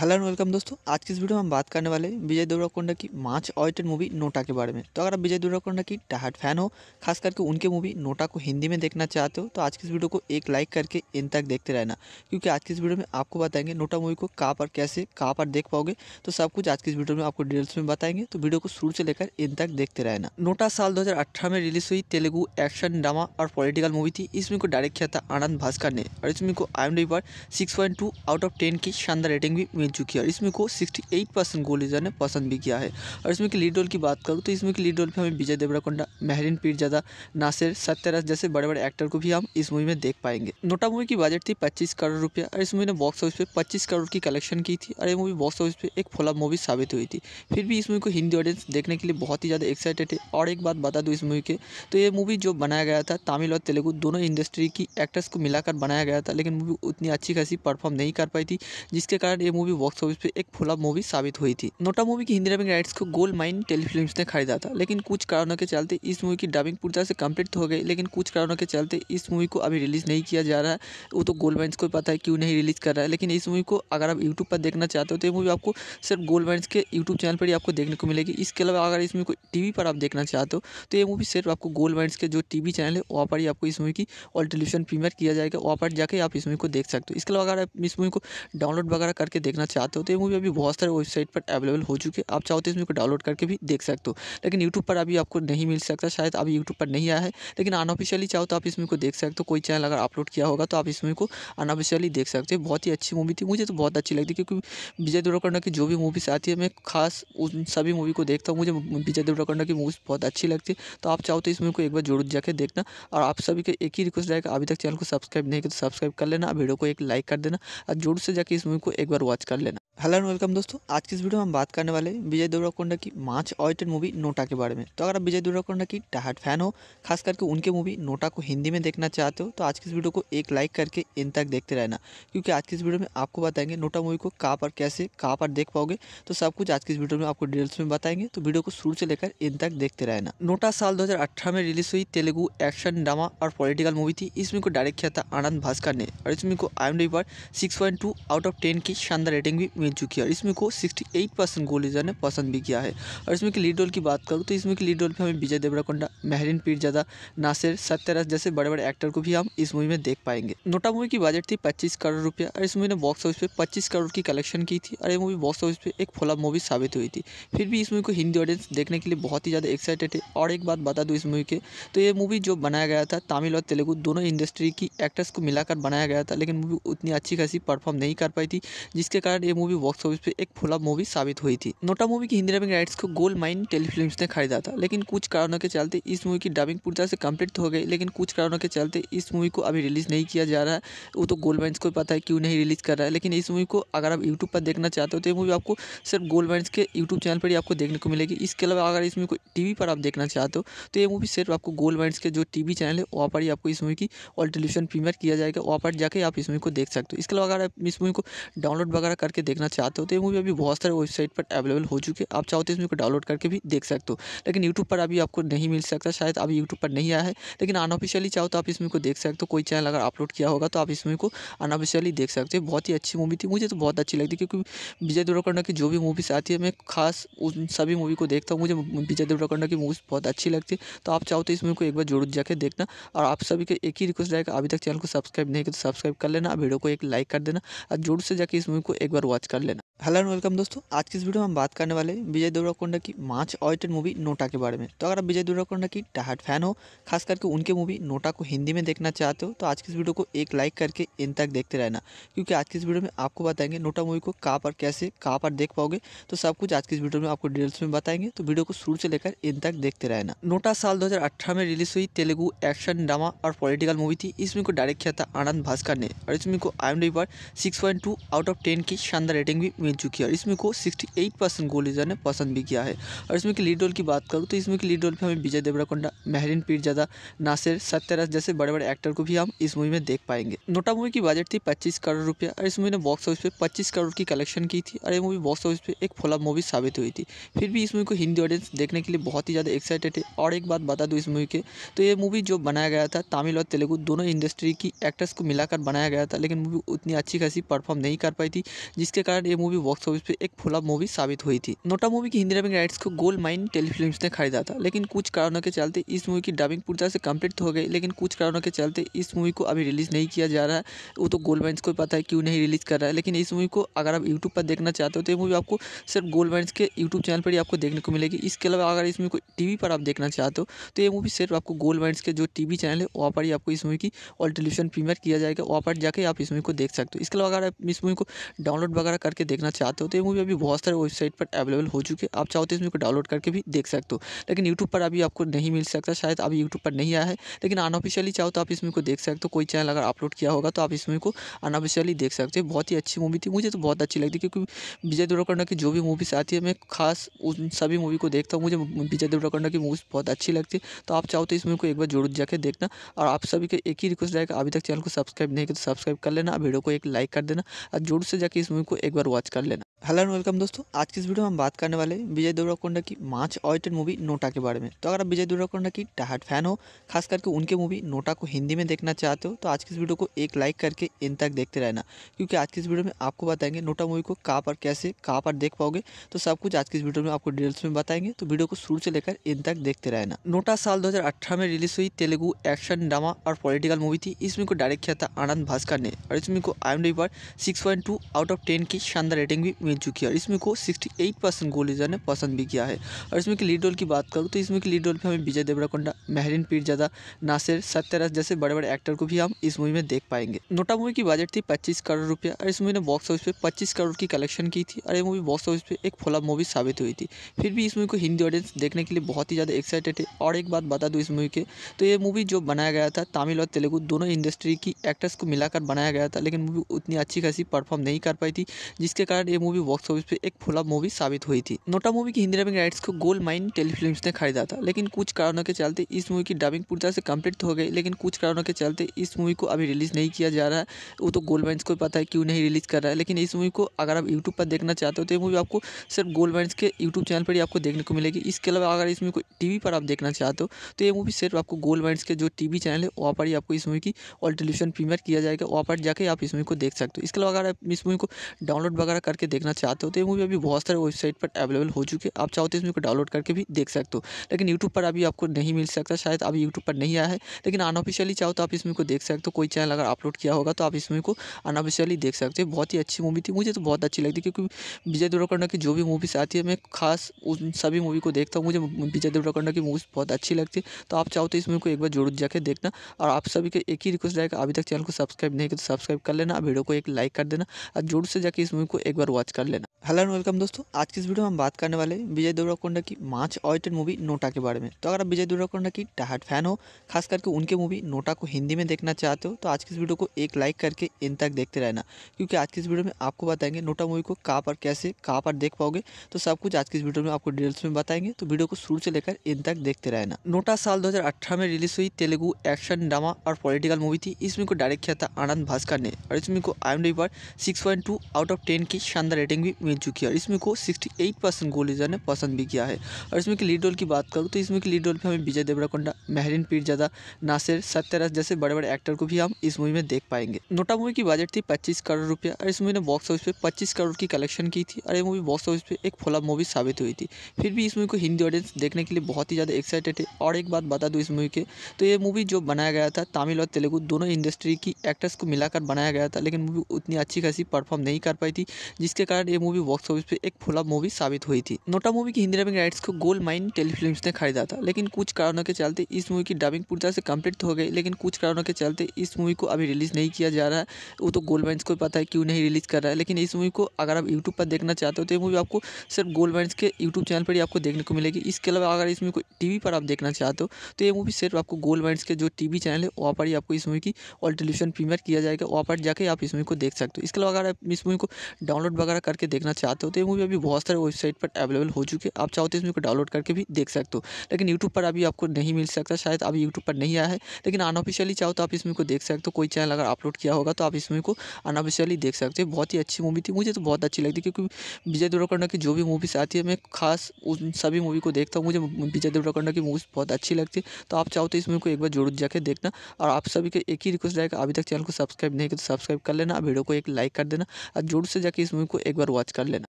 Hello and welcome दोस्तों आज की इस वीडियो में हम बात करने वाले हैं विजय देवराकोंडा की मार्च ऑयटेड मूवी नोटा के बारे में तो अगर आप विजय देवराकोंडा की टहाट फैन हो खास करके उनके मूवी नोटा को हिंदी में देखना चाहते हो तो आज की इस वीडियो को एक लाइक करके इन तक देखते रहना क्योंकि आज की इस वीडियो में आपको बताएंगे नोटा मूवी को कहाँ पर कैसे कहाँ पर देख पाओगे तो सब कुछ आज की इस वीडियो में आपको डिटेल्स में बताएंगे तो वीडियो को शुरू से लेकर इन तक देखते रहना नोटा साल दो में रिलीज हुई तेलुगु एक्शन ड्रामा और पॉलिटिकल मूवी थी इस मूवी को डायरेक्ट किया था आनंद भास्कर ने और इस मूवी को आई पर सिक्स आउट ऑफ टेन की शानदार रेटिंग भी मिली मिल चुकी है और इसमें को 68 परसेंट गोलीजा ने पसंद भी किया है और इसमें की लीड रोल की बात करूँ तो इसमें की लीड रोल पर हमें विजय देवराकोंडा महरीन पीरजादा नासिर सत्यराज जैसे बड़े बड़े एक्टर को भी हम इस मूवी में देख पाएंगे नोटा मूवी की बजट थी पच्चीस करोड़ रुपया और इस मूवी ने बॉक्स ऑफिस पर पच्चीस करोड़ की कलेक्शन की थी और ये मूवी बॉक्स ऑफिस पर एक फोला मूवी साबित हुई थी फिर भी इस मूवी को हिंदी ऑडियंस देखने के लिए बहुत ही ज़्यादा एक्साइटेड है और एक बात बता दूँ इस मूवी के तो ये मूवी जो बनाया गया था तमिल और तेलुगु दोनों इंडस्ट्री की एक्टर्स को मिलाकर बनाया गया था लेकिन मूवी उतनी अच्छी खासी परफॉर्म नहीं कर पाई थी जिसके कारण ये मूवी बॉक्स ऑफिस पे एक फुला मूवी साबित हुई थी नोटा मूवी की हिंदी डबिंग राइट्स को गोल्ड माइन टेलीफिल्म्स ने खरीदा था लेकिन कुछ कारणों के चलते इस मूवी की डबिंग पूरी तरह से कंप्लीट हो गई लेकिन कुछ कारणों के चलते इस मूवी को अभी रिलीज़ नहीं किया जा रहा है वो तो गोल्ड माइन्स को पता है क्यों नहीं रिलीज़ कर रहा है लेकिन इस मूवी को अगर आप यूट्यूब पर देखना चाहते हो तो ये मूवी आपको सिर्फ गोल्ड माइन्स के यूट्यूब चैनल पर ही आपको देखने को मिलेगी इसके अलावा अगर इस मूवी को टी पर आप देखना चाहते हो तो ये मूवी सिर्फ आपको गोल्ड माइंस के जो टी चैनल है वहाँ पर ही आपको इस मूवी की ऑल टेलीविजन प्रीमियर किया जाएगा वहाँ पर जाकर आप इस मूवी को देख सकते हो इसके अलावा अगर आप इस मूवी को डाउनलोड वगैरह करके देखना चाहते हो तो ये मूवी अभी बहुत सारे वेबसाइट पर अवेलेबल हो चुकी है आप चाहो तो इसमें को डाउनलोड करके भी देख सकते हो लेकिन यूट्यूब पर अभी आपको नहीं मिल सकता शायद अभी यूट्यूब पर नहीं आया है लेकिन अनऑफिशियली चाहो तो आप इस मूवी को देख सकते हो कोई चैनल अगर अपलोड किया होगा तो आप इस मूवी को अनऑफिशियली देख सकते हो बहुत ही अच्छी मूवी थी मुझे तो बहुत अच्छी लगती क्योंकि विजय देवरकंडा की जो भी मूवीज़ आती है मैं खास उन सभी मूवी को देखता हूँ मुझे विजय देवरकंडा की मूवीज़ बहुत अच्छी लगती है तो आप चाहो तो इस मूवी को एक बार जरूर जाकर देखना और आप सभी के एक ही रिक्वेस्ट रहेगा अभी तक चैनल को सब्सक्राइब नहीं किया तो सब्सक्राइब कर लेना वीडियो को एक लाइक कर देना और जोर से जाकर इस मूवी को एक बार वॉच कर Elena. हेलो एंड वेलकम दोस्तों आज की इस वीडियो में हम बात करने वाले हैं विजय देवराकोंडा की मार्च ऑयटेड मूवी नोटा के बारे में तो अगर आप विजय देवराकोंडा की डाहट फैन हो खास करके उनके मूवी नोटा को हिंदी में देखना चाहते हो तो आज की इस वीडियो को एक लाइक करके इन तक देखते रहना क्योंकि आज की इस वीडियो में आपको बताएंगे नोटा मूवी को कहाँ पर कैसे कहाँ पर देख पाओगे तो सब कुछ आज की इस वीडियो में आपको डिटेल्स में बताएंगे तो वीडियो को शुरू से लेकर इन तक देखते रहना नोटा साल दो में रिलीज हुई तेलुगु एक्शन ड्रामा और पॉलिटिकल मूवी थी इस मूवी को डायरेक्ट किया था आनंद भास्कर ने और इस मूवी को आई पर सिक्स आउट ऑफ टेन की शानदार रेटिंग भी मिल चुकी है इसमें को 68 परसेंट गोलीजा ने पसंद भी किया है और इसमें की लीड रोल की बात करूँ तो इसमें की लीड रोल पर हमें विजय देवराकोंडा महरीन पीरजादा नासिर सत्यराज जैसे बड़े बड़े एक्टर को भी हम इस मूवी में देख पाएंगे नोटा मूवी की बजट थी पच्चीस करोड़ रुपया और इस मूवी ने बॉक्स ऑफिस पर पच्चीस करोड़ की कलेक्शन की थी और ये मूवी बॉक्स ऑफिस पर एक फोला मूवी साबित हुई थी फिर भी इस मूवी को हिंदी ऑडियंस देखने के लिए बहुत ही ज़्यादा एक्साइटेड है और एक बात बता दूँ इस मूवी के तो ये मूवी जो बनाया गया था तमिल और तेलुगु दोनों इंडस्ट्री की एक्टर्स को मिलाकर बनाया गया था लेकिन मूवी उतनी अच्छी खासी परफॉर्म नहीं कर पाई थी जिसके कारण ये मूवी बॉक्स ऑफिस पे एक फ्लॉप मूवी साबित हुई थी नोटा मूवी की हिंदी डबिंग राइट्स को गोल्ड माइन टेलीफिल्म ने खरीदा था लेकिन कुछ कारणों के चलते इस मूवी की डबिंग पूरी तरह से कंप्लीट हो गई लेकिन कुछ कारणों के चलते इस मूवी को अभी रिलीज़ नहीं किया जा रहा है वो तो गोल्ड माइन्स को पता है क्यों नहीं रिलीज़ कर रहा है लेकिन इस मूवी को अगर आप यूट्यूब पर देखना चाहते हो तो ये मूवी आपको सिर्फ गोल्ड माइन्स के यूट्यूब चैनल पर ही आपको देखने को मिलेगी इसके अलावा अगर इस मूवी को टी पर आप देखना चाहते हो तो ये मूवी सिर्फ आपको गोल्ड माइन्स के जो टी चैनल है वहाँ पर ही आपको इस मूवी की ऑल टेलीविजन प्रीमियर किया जाएगा वहाँ पर जाके आप इस मूवी को देख सकते हो इसके अलावा अगर आप इस मूवी को डाउनलोड वगैरह करके देखना देखना चाहते हो तो ये मूवी अभी बहुत सारे वेबसाइट पर अवेलेबल हो चुके हैं आप चाहो तो इस मूवी को डाउनलोड करके भी देख सकते हो लेकिन यूट्यूब पर अभी आपको नहीं मिल सकता शायद अभी यूट्यूब पर नहीं आया है लेकिन अनऑफिशियली चाहो तो आप इस मूवी को देख सकते हो कोई चैनल अगर अपलोड किया होगा तो आप इस मूवी को अनऑफिशियली देख सकते हो बहुत ही अच्छी मूवी थी मुझे तो बहुत अच्छी लगती क्योंकि विजय देवरकोंडा की जो भी मूवीज़ आती है मैं खास उन सभी मूवी को देखता हूँ मुझे विजय देवरकोंडा की मूवीज़ बहुत अच्छी लगती है तो आप चाहो तो इस मूवी को एक बार जरूर जाकर देखना और आप सभी को एक ही रिक्वेस्ट रहेगा अभी तक चैनल को सब्सक्राइब नहीं किया तो सब्सक्राइब कर लेना वीडियो को एक लाइक कर देना और जोर से जाकर इस मूवी को एक बार वॉच कर कर लेना हेलो एंड वेलकम दोस्तों आज की इस वीडियो में हम बात करने वाले विजय देवराकोंडा की मार्च ऑडिटेड मूवी नोटा के बारे में तो अगर आप विजय देवराकोंडा की टहाट फैन हो खास करके उनके मूवी नोटा को हिंदी में देखना चाहते हो तो आज की इस वीडियो को एक लाइक करके इन तक देखते रहना क्योंकि आज की इस वीडियो में आपको बताएंगे नोटा मूवी को कहाँ पर कैसे कहाँ पर देख पाओगे तो सब कुछ आज की इस वीडियो में आपको डिटेल्स में बताएंगे तो वीडियो को शुरू से लेकर इन तक देखते रहना नोटा साल दो में रिलीज हुई तेलुगु एक्शन ड्रामा और पॉलिटिकल मूवी थी इसमें को डायरेक्ट किया था आनंद भास्कर ने और इसमें को आई पर सिक्स आउट ऑफ टेन की शानदार रेटिंग भी मिल चुकी है और इसमें को 68 परसेंट गोलीजर ने पसंद भी किया है और इसमें की लीड रोल की बात करूँ तो इसमें की लीड रोल पर हमें विजय देवराकोंडा महरीन पीरजादा नासिर सत्यराज जैसे बड़े बड़े एक्टर को भी हम इस मूवी में देख पाएंगे नोटा मूवी की बजट थी पच्चीस करोड़ रुपया और इस मूवी ने बॉक्स ऑफिस पर पच्चीस करोड़ की कलेक्शन की थी और ये मूवी बॉक्स ऑफिस पर एक फोला मूवी साबित हुई थी फिर भी इस मूवी को हिंदी ऑडियंस देखने के लिए बहुत ही ज़्यादा एक्साइटेड है और एक बात बता दूँ इस मूवी के तो ये मूवी जो बनाया गया था तमिल और तेलुगु दोनों इंडस्ट्री की एक्टर्स को मिलाकर बनाया गया था लेकिन मूवी उतनी अच्छी खासी परफॉर्म नहीं कर पाई थी जिसके कारण ये मूवी बॉक्स ऑफिस पे एक फ्लॉप मूवी साबित हुई थी नोटा मूवी की हिंदी डबिंग राइट्स को गोल्ड माइन टेलीफिल्म ने खरीदा था लेकिन कुछ कारणों के चलते इस मूवी की डबिंग पूरी तरह से कम्प्लीट हो गई लेकिन कुछ कारणों के चलते इस मूवी को अभी रिलीज़ नहीं किया जा रहा है वो तो गोल्ड माइन्स को पता है क्यों नहीं रिलीज़ कर रहा है लेकिन इस मूवी को अगर आप यूट्यूब पर देखना चाहते हो तो ये मूवी आपको सिर्फ गोल्ड माइन्स के यूट्यूब चैनल पर ही आपको देखने को मिलेगी इसके अलावा अगर इस मूवी को टी पर आप देखना चाहते हो तो ये मूवी सिर्फ आपको गोल्ड माइंस के जो टी चैनल है वहाँ पर ही आपको इस मूवी की ऑल टेलीविजन प्रीमियर किया जाएगा वहाँ पर जाकर आप इस मूवी को देख सकते हो इसके अलावा अगर आप इस मूवी को डाउनलोड वगैरह करके देखना चाहते हो तो ये मूवी अभी बहुत सारे वेबसाइट पर अवेलेबल हो चुकी है आप चाहो तो को डाउनलोड करके भी देख सकते हो लेकिन यूट्यूब पर अभी आपको नहीं मिल सकता शायद अभी यूट्यूब पर नहीं आया है लेकिन अनऑफिशियली चाहो तो आप इसमें को देख सकते हो कोई चैनल अगर अपलोड किया होगा तो आप इसमें को अनऑफिशियली देख सकते हो बहुत ही अच्छी मूवी थी मुझे तो बहुत अच्छी लगती क्योंकि विजय देवरकोंडा की जो भी मूवीज़ आती है मैं खास उन सभी मूवी को देखता हूँ मुझे विजय देवरकोंडा की मूवीज़ बहुत अच्छी लगती है तो आप चाहो तो इस मूवी को एक बार जरूर जाकर देखना और आप सभी के एक ही रिक्वेस्ट रहेगा अभी तक चैनल को सब्सक्राइब नहीं किया तो सब्सक्राइब कर लेना वीडियो को एक लाइक कर देना और जोर से जाकर इस मूवी को एक बार वॉच कर लेना हेलो एंड वेलकम दोस्तों आज की इस वीडियो में हम बात करने वाले हैं विजय देवराकोंडा की मार्च ऑयटेड मूवी नोटा के बारे में तो अगर आप विजय देवराकोंडा की टहाट फैन हो खास करके उनके मूवी नोटा को हिंदी में देखना चाहते हो तो आज की इस वीडियो को एक लाइक करके इन तक देखते रहना क्योंकि आज की इस वीडियो में आपको बताएंगे नोटा मूवी को कहाँ पर कैसे कहाँ पर देख पाओगे तो सब कुछ आज की इस वीडियो में आपको डिटेल्स में बताएंगे तो वीडियो को शुरू से लेकर इन तक देखते रहना नोटा साल दो में रिलीज हुई तेलुगु एक्शन ड्रामा और पॉलिटिकल मूवी थी इस मूवी को डायरेक्ट किया था आनंद भास्कर ने और इस मूवी को आई पर सिक्स आउट ऑफ टेन की शानदार रेटिंग भी मिल चुकी है और इसमें को 68 परसेंट गोल लीजर ने पसंद भी किया है और इसमें की लीड रोल की बात करूँ तो इसमें की लीड रोल पर हमें विजय देवराकोंडा महरिन पीरजादा नासिर सत्यराज जैसे बड़े बड़े एक्टर को भी हम इस मूवी में देख पाएंगे नोटा मूवी की बजट थी पच्चीस करोड़ रुपया और इस मूवी ने बॉक्स ऑफिस पर पच्चीस करोड़ की कलेक्शन की थी और ये मूवी बॉक्स ऑफिस पर एक फोला मूवी साबित हुई थी फिर भी इस मूवी को हिंदी ऑडियंस देखने के लिए बहुत ही ज़्यादा एक्साइटेड है और एक बात बता दूँ इस मूवी के तो ये मूवी जो बनाया गया था तमिल और तेलुगु दोनों इंडस्ट्री की एक्टर्स को मिलाकर बनाया गया था लेकिन मूवी उतनी अच्छी खासी परफॉर्म नहीं कर पाई थी जिसके कारण ये मूवी मूवी बॉक्स ऑफिस पे एक फुला मूवी साबित हुई थी नोटा मूवी की हिंदी डबिंग राइट्स को गोल्ड माइन टेलीफिल्म ने खरीदा था लेकिन कुछ कारणों के चलते इस मूवी की डबिंग पूरी तरह से कम्प्लीट हो गई लेकिन कुछ कारणों के चलते इस मूवी को अभी रिलीज़ नहीं किया जा रहा है वो तो गोल्ड माइंस को पता है क्यों नहीं रिलीज़ कर रहा है लेकिन इस मूवी को अगर आप यूट्यूब पर देखना चाहते हो तो ये मूवी आपको सिर्फ गोल्ड माइंस के यूट्यूब चैनल पर ही आपको देखने को मिलेगी इसके अलावा अगर इस मूवी को टी पर आप देखना चाहते हो तो ये मूवी सिर्फ आपको गोल्ड माइंस के जो टी चैनल है वहाँ पर ही आपको इस मूवी की ऑल टेलीविजन प्रीमियर किया जाएगा वहाँ पर जाकर आप इस मूवी को देख सकते हो इसके अलावा अगर आप इस मूवी को डाउनलोड वगैरह करके देखना देखना चाहते हो तो ये मूवी अभी बहुत सारे वेबसाइट पर अवेलेबल हो चुकी है आप चाहो तो इस मूवी को डाउनलोड करके भी देख सकते हो लेकिन यूट्यूब पर अभी आपको नहीं मिल सकता शायद अभी यूट्यूब पर नहीं आया है लेकिन अनऑफिशियली चाहो तो आप इस मूवी को देख सकते हो कोई चैनल अगर अपलोड किया होगा तो आप इस मूवी को अनऑफिशियली देख सकते हो बहुत ही अच्छी मूवी थी मुझे तो बहुत अच्छी लगती क्योंकि विजय देवरकंडा की जो भी मूवीज़ आती है मैं खास उन सभी मूवी को देखता हूँ मुझे विजय देवरकंडा की मूवीज़ बहुत अच्छी लगती है तो आप चाहो तो इस मूवी को एक बार जरूर जाकर देखना और आप सभी के एक ही रिक्वेस्ट रहेगा अभी तक चैनल को सब्सक्राइब नहीं किया तो सब्सक्राइब कर लेना वीडियो को एक लाइक कर देना और जोर से जाकर इस मूवी को एक बार वॉच कर लेना हेलो एंड वेलकम दोस्तों आज की इस वीडियो में हम बात करने वाले हैं विजय देवराकोंडा की मार्च ऑयटेड मूवी नोटा के बारे में तो अगर आप विजय देवराकोंडा की टाहट फैन हो खास करके उनके मूवी नोटा को हिंदी में देखना चाहते हो तो आज की इस वीडियो को एक लाइक करके इन तक देखते रहना क्योंकि आज की इस वीडियो में आपको बताएंगे नोटा मूवी को कहाँ पर कैसे कहाँ पर देख पाओगे तो सब कुछ आज की इस वीडियो में आपको डिटेल्स में बताएंगे तो वीडियो को शुरू से लेकर इन तक देखते रहना नोटा साल दो में रिलीज हुई तेलुगु एक्शन ड्रामा और पॉलिटिकल मूवी थी इस मूवी को डायरेक्ट किया था आनंद भास्कर ने और इस मूवी को आई पर सिक्स आउट ऑफ टेन की शानदार रेटिंग भी मिल चुकी है इसमें को 68 परसेंट गोलीजा ने पसंद भी किया है और इसमें की लीड रोल की बात करूँ तो इसमें की लीड रोल पर हमें विजय देवराकोंडा महरिन पीरजादा नासिर सत्यराज जैसे बड़े बड़े एक्टर को भी हम इस मूवी में देख पाएंगे नोटा मूवी की बजट थी पच्चीस करोड़ रुपया और इस मूवी ने बॉक्स ऑफिस पर पच्चीस करोड़ की कलेक्शन की थी और ये मूवी बॉक्स ऑफिस पर एक फ्लॉप मूवी साबित हुई थी फिर भी इस मूवी को हिंदी ऑडियंस देखने के लिए बहुत ही ज़्यादा एक्साइटेड है और एक बात बता दूँ इस मूवी के तो ये मूवी जो बनाया गया था तमिल और तेलुगु दोनों इंडस्ट्री की एक्टर्स को मिलाकर बनाया गया था लेकिन मूवी उतनी अच्छी खासी परफॉर्म नहीं कर पाई थी जिसके कारण कारण ये मूवी बॉक्स ऑफिस पे एक फुला मूवी साबित हुई थी नोटा मूवी की हिंदी डबिंग राइट्स को गोल्ड माइन टेलीफिल्म ने खरीदा था लेकिन कुछ कारणों के चलते इस मूवी की डबिंग पूरी तरह से कम्प्लीट हो गई लेकिन कुछ कारणों के चलते इस मूवी को अभी रिलीज़ नहीं किया जा रहा है वो तो गोल्ड माइन्स को पता है क्यों नहीं रिलीज़ कर रहा है लेकिन इस मूवी को अगर आप यूट्यूब पर देखना चाहते हो तो ये मूवी आपको सिर्फ गोल्ड माइन्स के यूट्यूब चैनल पर ही आपको देखने को मिलेगी इसके अलावा अगर इस मूवी को टी पर आप देखना चाहते हो तो ये मूवी सिर्फ आपको गोल्ड माइंस के जो टी चैनल है वहाँ पर ही आपको इस मूवी की ऑल टेलीविजन प्रीमियर किया जाएगा वहाँ पर जाके आप इस मूवी को देख सकते हो इसके अलावा अगर आप इस मूवी को डाउनलोड वगैरह करके देखना चाहते हो तो ये मूवी अभी बहुत सारे वेबसाइट पर अवेलेबल हो चुकी है आप चाहो तो इस मूवी को डाउनलोड करके भी देख सकते हो लेकिन यूट्यूब पर अभी आपको नहीं मिल सकता शायद अभी यूट्यूब पर नहीं आया है लेकिन अनऑफिशियली चाहो तो आप इस मूवी को देख सकते हो कोई चैनल अगर अपलोड किया होगा तो आप इस मूवी को अनऑफिशियली देख सकते हो बहुत ही अच्छी मूवी थी मुझे तो बहुत अच्छी लगती क्योंकि विजय देवरकंडा की जो भी मूवीज़ आती है मैं खास उन सभी मूवी को देखता हूँ मुझे विजय देवरकंडा की मूवीज़ बहुत अच्छी लगती है तो आप चाहो तो इस मूवी को एक बार जरूर जाकर देखना और आप सभी के एक ही रिक्वेस्ट रहेगा अभी तक चैनल को सब्सक्राइब नहीं किया तो सब्सक्राइब कर लेना वीडियो को एक लाइक कर देना और जोर से जाकर इस मूवी को एक बार वॉच कर लेना